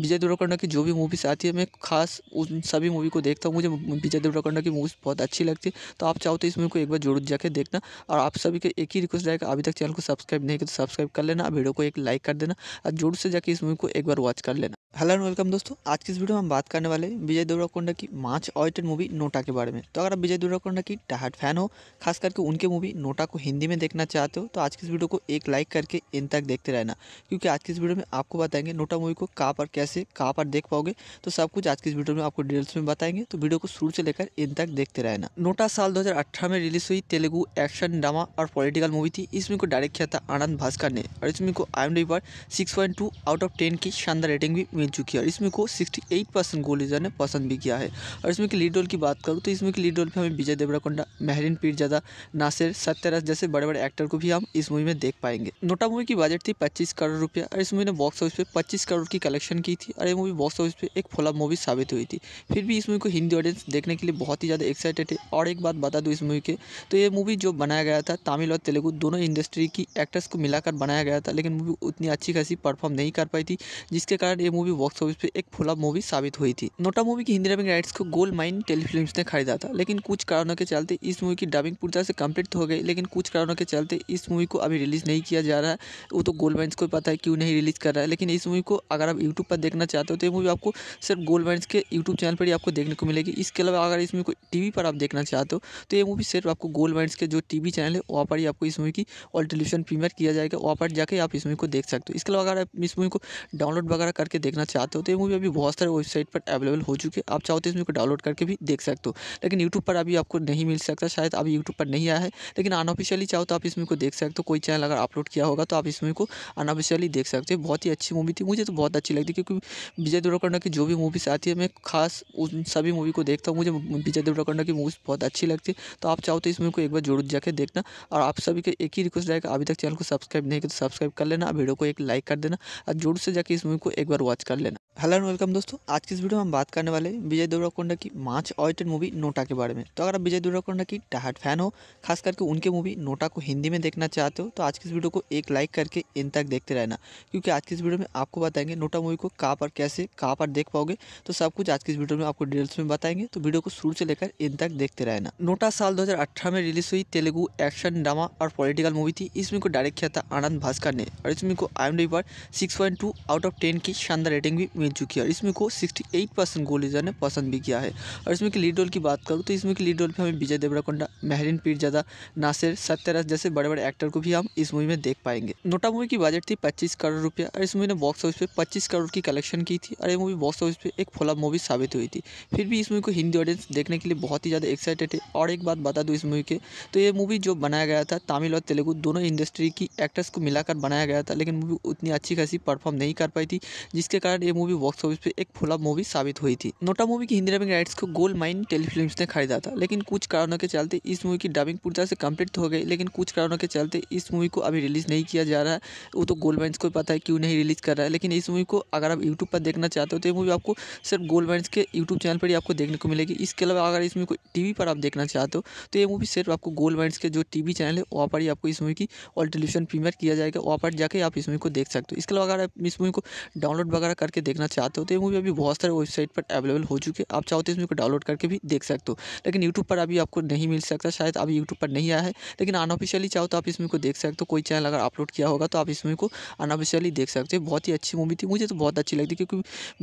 विजय देवरकोंडा की जो भी मूवीज़ आती है मैं खास उन सभी मूवी को देखता हूँ मुझे विजय देवरकोंडा की मूवीज़ बहुत अच्छी लगती है तो आप चाहो तो इस मूवी को एक बार जरूर जाकर देखना और आप सभी को एक ही रिक्वेस्ट रहेगा अभी तक चैनल को सब्सक्राइब नहीं किया तो सब्सक्राइब कर लेना वीडियो को एक लाइक कर देना और जोर से जाकर इस मूवी को एक बार वॉच कर लेना हेलो एंड वेलकम दोस्तों आज की इस वीडियो में हम बात करने वाले हैं विजय देवराकोंडा की मार्च ऑयटेड मूवी नोटा के बारे में तो अगर आप विजय देवराकोंडा की टहाट फैन हो खास करके उनके मूवी नोटा को हिंदी में देखना चाहते हो तो आज की इस वीडियो को एक लाइक करके इन तक देखते रहना क्योंकि आज की इस वीडियो में आपको बताएंगे नोटा मूवी को कहाँ पर कैसे कहाँ पर देख पाओगे तो सब कुछ आज की इस वीडियो में आपको डिटेल्स में बताएंगे तो वीडियो को शुरू से लेकर इन तक देखते रहना नोटा साल दो में रिलीज हुई तेलुगु एक्शन ड्रामा और पॉलिटिकल मूवी थी इसमें को डायरेक्ट किया था आनंद भास्कर ने और इसमें को आई पर सिक्स आउट ऑफ टेन की शानदार रेटिंग भी मिल चुकी है और इसमें को 68 परसेंट गोल यूज़र ने पसंद भी किया है और इसमें की लीड रोल की बात करूँ तो इसमें की लीड रोल पर हमें विजय देवराकोंडा महरीन पीरजादा नासिर सत्यराज जैसे बड़े बड़े एक्टर को भी हम इस मूवी में देख पाएंगे नोटा मूवी की बजट थी पच्चीस करोड़ रुपया और इस मूवी ने बॉक्स ऑफिस पर पच्चीस करोड़ की कलेक्शन की थी और ये मूवी बॉक्स ऑफिस पर एक फोला मूवी साबित हुई थी फिर भी इस मूवी को हिंदी ऑडियंस देखने के लिए बहुत ही ज़्यादा एक्साइटेड है और एक बात बता दूँ इस मूवी के तो ये मूवी जो बनाया गया था तमिल और तेलुगु दोनों इंडस्ट्री की एक्टर्स को मिलाकर बनाया गया था लेकिन मूवी उतनी अच्छी खासी परफॉर्म नहीं कर पाई थी जिसके कारण ये मूवी मूवी बॉक्स ऑफिस पे एक फुला मूवी साबित हुई थी नोटा मूवी की हिंदी डबिंग राइट्स को गोल्ड माइन टेलीफिल्म ने खरीदा था लेकिन कुछ कारणों के चलते इस मूवी की डबिंग पूरी तरह से कम्प्लीट हो गई लेकिन कुछ कारणों के चलते इस मूवी को अभी रिलीज़ नहीं किया जा रहा है वो तो गोल्ड माइन्स को पता है क्यों नहीं रिलीज़ कर रहा है लेकिन इस मूवी को अगर आप यूट्यूब पर देखना चाहते हो तो ये मूवी आपको सिर्फ गोल्ड माइन्स के यूट्यूब चैनल पर ही आपको देखने को मिलेगी इसके अलावा अगर इस मूवी को टी पर आप देखना चाहते हो तो ये मूवी सिर्फ आपको गोल्ड माइंस के जो टी चैनल है वहाँ पर ही आपको इस मूवी की ऑल टेलीविजन प्रीमियर किया जाएगा वहाँ पर जाकर आप इस मूवी को देख सकते हो इसके अलावा अगर आप इस मूवी को डाउनलोड वगैरह करके देखना देखना चाहते हो तो ये मूवी अभी बहुत सारे वेबसाइट पर अवेलेबल हो चुकी है आप चाहो तो इस मूवी को डाउनलोड करके भी देख सकते हो लेकिन यूट्यूब पर अभी आपको नहीं मिल सकता शायद अभी यूट्यूब पर नहीं आया है लेकिन अनऑफिशियली चाहो तो आप इस मूवी को देख सकते हो कोई चैनल अगर अपलोड किया होगा तो आप इस मूवी को अनऑफिशियली देख सकते हो बहुत ही अच्छी मूवी थी मुझे तो बहुत अच्छी लगती क्योंकि विजय देवरकंडा की जो भी मूवीज़ आती है मैं खास उन सभी मूवी को देखता हूँ मुझे विजय देवरकंडा की मूवीज़ बहुत अच्छी लगती है तो आप चाहो तो इस मूवी को एक बार जरूर जाकर देखना और आप सभी के एक ही रिक्वेस्ट रहेगा अभी तक चैनल को सब्सक्राइब नहीं किया तो सब्सक्राइब कर लेना वीडियो को एक लाइक कर देना और जोर से जाकर इस मूवी को एक बार वॉच कर लेना हेलो एंड वेलकम दोस्तों आज की इस वीडियो में हम बात करने वाले हैं विजय देवराकोंडा की माच ऑयटेड मूवी नोटा के बारे में तो अगर आप विजय देवराकोंडा की टहाट फैन हो खास करके उनके मूवी नोटा को हिंदी में देखना चाहते हो तो आज की इस वीडियो को एक लाइक करके इन तक देखते रहना क्योंकि आज की इस वीडियो में आपको बताएंगे नोटा मूवी को कहाँ पर कैसे कहाँ पर देख पाओगे तो सब कुछ आज की इस वीडियो में आपको डिटेल्स में बताएंगे तो वीडियो को शुरू से लेकर इन तक देखते रहना नोटा साल दो में रिलीज हुई तेलुगु एक्शन ड्रामा और पॉलिटिकल मूवी थी इस मूवी को डायरेक्ट किया था आनंद भास्कर ने और इस मूवी को आई एम पर सिक्स आउट ऑफ टेन की शानदार रेटिंग भी मिल चुकी है और इसमें को 68 परसेंट गोलीजा ने पसंद भी किया है और इसमें की लीड रोल की बात करूँ तो इसमें की लीड रोल पर हमें विजय देवराकोंडा महरीन पीरजादा नासिर सत्यराज जैसे बड़े बड़े एक्टर को भी हम इस मूवी में देख पाएंगे नोटा मूवी की बजट थी पच्चीस करोड़ रुपया और इस मूवी ने बॉक्स ऑफिस पर पच्चीस करोड़ की कलेक्शन की थी और ये मूवी बॉक्स ऑफिस पर एक फोला मूवी साबित हुई थी फिर भी इस मूवी को हिंदी ऑडियंस देखने के लिए बहुत ही ज़्यादा एक्साइटेड है और एक बात बता दूँ इस मूवी के तो ये मूवी जो बनाया गया था तमिल और तेलुगु दोनों इंडस्ट्री की एक्टर्स को मिलाकर बनाया गया था लेकिन मूवी उतनी अच्छी खासी परफॉर्म नहीं कर पाई थी जिसके कारण ये मूवी बॉक्स ऑफिस पे एक फ्लॉप मूवी साबित हुई थी नोटा मूवी की हिंदी डबिंग राइट्स को गोल्ड माइन टेलीफिल्म ने खरीदा था लेकिन कुछ कारणों के चलते इस मूवी की डबिंग पूरी तरह से कंप्लीट हो गई लेकिन कुछ कारणों के चलते इस मूवी को अभी रिलीज़ नहीं किया जा रहा है वो तो गोल्ड माइन्स को पता है क्यों नहीं रिलीज़ कर रहा है लेकिन इस मूवी को अगर आप यूट्यूब पर देखना चाहते हो तो ये मूवी आपको सिर्फ गोल्ड माइन्स के यूट्यूब चैनल पर ही आपको देखने को मिलेगी इसके अलावा अगर इस मूवी को टी पर आप देखना चाहते हो तो ये मूवी सिर्फ आपको गोल्ड माइंस के जो टी चैनल है वहाँ पर ही आपको इस मूवी की ऑल टेलीविजन प्रीमियर किया जाएगा वहाँ पर जाकर आप इस मूवी को देख सकते हो इसके अलावा अगर आप इस मूवी को डाउनलोड वगैरह वगैरह करके देखना चाहते हो तो ये मूवी अभी बहुत सारे वेबसाइट पर अवेलेबल हो चुके आप चाहो तो इसमें को डाउनलोड करके भी देख सकते हो लेकिन यूट्यूब पर अभी आपको नहीं मिल सकता शायद अभी यूट्यूब पर नहीं आया है लेकिन अनऑफिशियली चाहो तो आप इसमें को देख सकते हो कोई चैनल अगर अपलोड किया होगा तो आप इसमें को अनऑफिशियली देख सकते हो बहुत ही अच्छी मूवी थी मुझे तो बहुत अच्छी लगती क्योंकि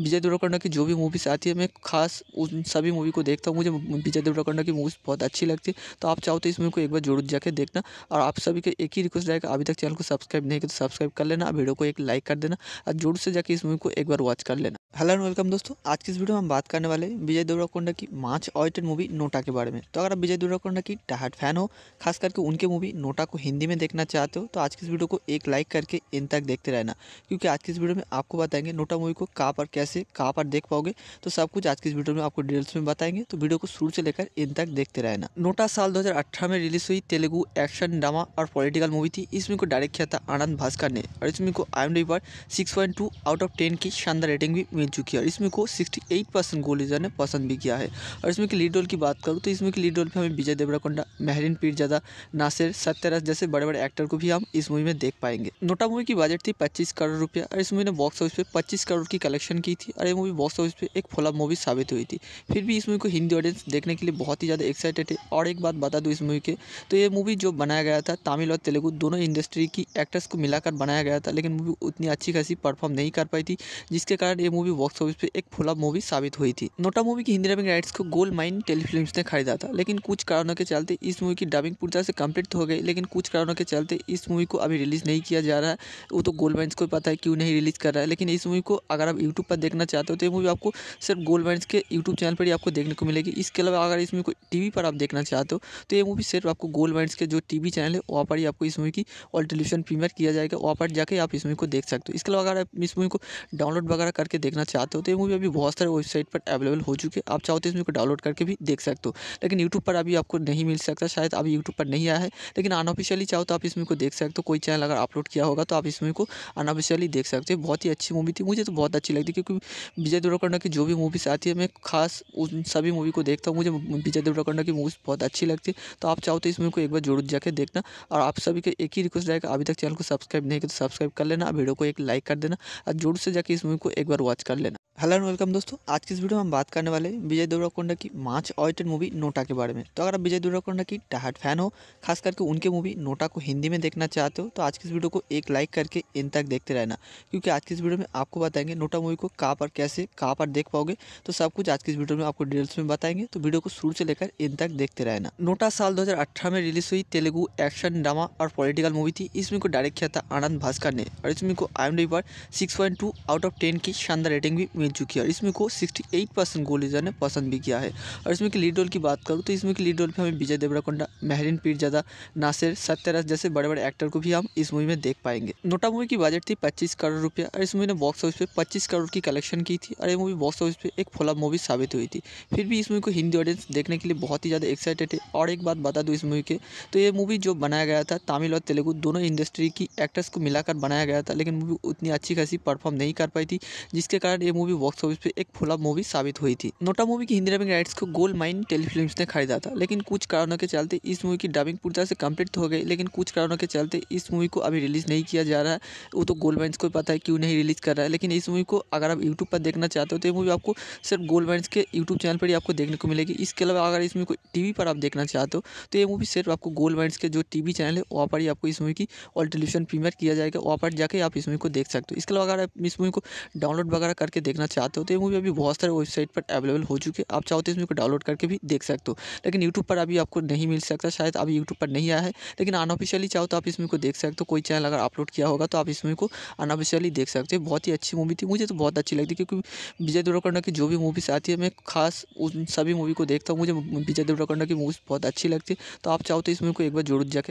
विजय देवरकंडा की जो भी मूवीज़ आती है मैं खास उन सभी मूवी को देखता हूँ मुझे विजय देवरकंडा की मूवीज़ बहुत अच्छी लगती है तो आप चाहो तो इस मूवी को एक बार जरूर जाकर देखना और आप सभी के एक ही रिक्वेस्ट रहेगा अभी तक चैनल को सब्सक्राइब नहीं किया तो सब्सक्राइब कर लेना वीडियो को एक लाइक कर देना और जोर से जाकर इस मूवी को एक बार वॉच कर लेना हेलो एंड वेलकम दोस्तों आज की इस वीडियो में हम बात करने वाले हैं विजय देवराकोंडा की मार्च ऑडिटेड मूवी नोटा के बारे में तो अगर आप विजय देवराकोंडा की टहाट फैन हो खास करके उनके मूवी नोटा को हिंदी में देखना चाहते हो तो आज की इस वीडियो को एक लाइक करके इन तक देखते रहना क्योंकि आज की इस वीडियो में आपको बताएंगे नोटा मूवी को कहाँ पर कैसे कहाँ पर देख पाओगे तो सब कुछ आज की इस वीडियो में आपको डिटेल्स में बताएंगे तो वीडियो को शुरू से लेकर इन तक देखते रहना नोटा साल दो में रिलीज हुई तेलुगु एक्शन ड्रामा और पॉलिटिकल मूवी थी इस मूवी को डायरेक्ट किया था आनंद भास्कर ने और इस मूवी को आई पर सिक्स आउट ऑफ टेन की शानदार रेटिंग भी मिल चुकी है इसमें को 68 परसेंट गोल यूजर ने पसंद भी किया है और इसमें की लीड रोल की बात करूँ तो इसमें की लीड रोल पर हमें विजय देवराकोंडा महरीन पीरजादा नासिर सत्यराज जैसे बड़े बड़े एक्टर को भी हम इस मूवी में देख पाएंगे नोटा मूवी की बजट थी पच्चीस करोड़ रुपया और इस मूवी ने बॉक्स ऑफिस पर पच्चीस करोड़ की कलेक्शन की थी और ये मूवी बॉक्स ऑफिस पर एक फोला मूवी साबित हुई थी फिर भी इस मूवी को हिंदी ऑडियंस देखने के लिए बहुत ही ज़्यादा एक्साइटेड है और एक बात बता दूँ इस मूवी के तो ये मूवी जो बनाया गया था तमिल और तेलुगु दोनों इंडस्ट्री की एक्टर्स को मिलाकर बनाया गया था लेकिन मूवी उतनी अच्छी खासी परफॉर्म नहीं कर पाई थी जिसके कारण ये मूवी मूवी बॉक्स ऑफिस पे एक फुला मूवी साबित हुई थी नोटा मूवी की हिंदी डबिंग राइट्स को गोल्ड माइन टेलीफिल्म ने खरीदा था लेकिन कुछ कारणों के चलते इस मूवी की डबिंग पूरी तरह से कम्प्लीट हो गई लेकिन कुछ कारणों के चलते इस मूवी को अभी रिलीज़ नहीं किया जा रहा है वो तो गोल्ड माइन्स को पता है क्यों नहीं रिलीज़ कर रहा है लेकिन इस मूवी को अगर आप यूट्यूब पर देखना चाहते हो तो ये मूवी आपको सिर्फ गोल्ड माइन्स के यूट्यूब चैनल पर ही आपको देखने को मिलेगी इसके अलावा अगर इस मूवी को टीवी पर आप देखना चाहते हो तो ये मूवी सिर्फ आपको गोल्ड माइंस के जो टीवी चैनल है वहाँ पर ही आपको इस मूवी की ऑल टेलीविजन प्रीमियर किया जाएगा वहाँ पर जाकर आप इस मूवी को देख सकते हो इसके अलावा अगर आप इस मूवी को डाउनलोड वगैरह करके देखना देखना चाहते हो तो ये मूवी अभी बहुत सारे वेबसाइट पर अवेलेबल हो चुकी है आप चाहो तो मूवी को डाउनलोड करके भी देख सकते हो लेकिन यूट्यूब पर अभी आपको नहीं मिल सकता शायद अभी यूट्यूब पर नहीं आया है लेकिन अनऑफिशियली चाहो तो आप इसमें को देख सकते हो कोई चैनल अगर अपलोड किया होगा तो आप इस मूवी को अनऑफिशियली देख सकते हो बहुत ही अच्छी मूवी थी मुझे तो बहुत अच्छी लगती क्योंकि विजय देवरकंडा की जो भी मूवीज़ आती है मैं खास उन सभी मूवी को देखता हूँ मुझे विजय देवरकंडा की मूवीज़ बहुत अच्छी लगती है तो आप चाहो तो इस मूवी को एक बार जरूर जाकर देखना और आप सभी के एक ही रिक्वेस्ट रहेगा अभी तक चैनल को सब्सक्राइब नहीं किया तो सब्सक्राइब कर लेना वीडियो को एक लाइक कर देना और जोर से जाकर इस मूवी को एक बार watch fiscal hello and welcome दोस्तों आज की इस वीडियो में हम बात करने वाले हैं विजय देवराकोंडा की मार्च ऑयटेड मूवी नोटा के बारे में तो अगर आप विजय देवराकोंडा की टाहट फैन हो खास करके उनके मूवी नोटा को हिंदी में देखना चाहते हो तो आज की इस वीडियो को एक लाइक करके इन तक देखते रहना क्योंकि आज की इस वीडियो में आपको बताएंगे नोटा मूवी को कहाँ पर कैसे कहाँ पर देख पाओगे तो सब कुछ आज की इस वीडियो में आपको डिटेल्स में बताएंगे तो वीडियो को शुरू से लेकर इन तक देखते रहना नोटा साल दो में रिलीज हुई तेलुगु एक्शन ड्रामा और पॉलिटिकल मूवी थी इस मूवी को डायरेक्ट किया था आनंद भास्कर ने और इस मूवी को आई पर सिक्स आउट ऑफ टेन की शानदार रेटिंग भी मिल चुकी है और इसमें को 68 परसेंट गोलीजर ने पसंद भी किया है और इसमें की लीड रोल की बात करूँ तो इसमें की लीड रोल पर हमें विजय देवराकोंडा महरीन पीरजादा नासिर सत्यराज जैसे बड़े बड़े एक्टर को भी हम इस मूवी में देख पाएंगे नोटा मूवी की बजट थी पच्चीस करोड़ रुपया और इस मूवी ने बॉक्स ऑफिस पर पच्चीस करोड़ की कलेक्शन की थी और ये मूवी बॉक्स ऑफिस पर एक फोला मूवी साबित हुई थी फिर भी इस मूवी को हिंदी ऑडियंस देखने के लिए बहुत ही ज़्यादा एक्साइटेड है और एक बात बता दूँ इस मूवी के तो ये मूवी जो बनाया गया था तमिल और तेलुगु दोनों इंडस्ट्री की एक्टर्स को मिलाकर बनाया गया था लेकिन मूवी उतनी अच्छी खासी परफॉर्म नहीं कर पाई थी जिसके कारण ये मूवी बॉक्स ऑफिस पे एक फुला मूवी साबित हुई थी नोटा मूवी की हिंदी डबिंग राइट्स को गोल्ड माइन टेलीफिल्म्स ने खरीदा था लेकिन कुछ कारणों के चलते इस मूवी की डबिंग पूरी तरह से कंप्लीट हो गई लेकिन कुछ कारणों के चलते इस मूवी को अभी रिलीज़ नहीं किया जा रहा है वो तो गोल्ड माइन्स को पता है क्यों नहीं रिलीज़ कर रहा है लेकिन इस मूवी को अगर आप यूट्यूब पर देखना चाहते हो तो ये मूवी आपको सिर्फ गोल्ड माइन्स के यूट्यूब चैनल पर ही आपको देखने को मिलेगी इसके अलावा अगर इस मूवी को टी पर आप देखना चाहते हो तो ये मूवी सिर्फ आपको गोल्ड माइन्स के जो टी चैनल है वहाँ पर ही आपको इस मूवी की ऑल टेलीविजन प्रीमियर किया जाएगा वहाँ पर जाके आप इस मूवी को देख सकते हो इसके अलावा अगर आप इस मूवी को डाउनलोड वगैरह करके देखना चाहते हो तो ये मूवी अभी बहुत सारे वेबसाइट पर अवेलेबल हो चुकी है आप चाहो तो इस मूवी को डाउनलोड करके भी देख सकते हो लेकिन यूट्यूब पर अभी आपको नहीं मिल सकता शायद अभी यूट्यूब पर नहीं आया है लेकिन अनऑफिशियली चाहो तो आप इस मूवी को देख सकते हो कोई चैनल अगर अपलोड किया होगा तो आप इस मूवी को अनऑफिशियली देख सकते हो बहुत ही अच्छी मूवी थी मुझे तो बहुत अच्छी लगती क्योंकि विजय देवरकोंडा की जो भी मूवीज़ आती है मैं खास उन सभी मूवी को देखता हूँ मुझे विजय देवरकोंडा की मूवीज़ बहुत अच्छी लगती है तो आप चाहो तो इस मूवी को एक बार जरूर जाकर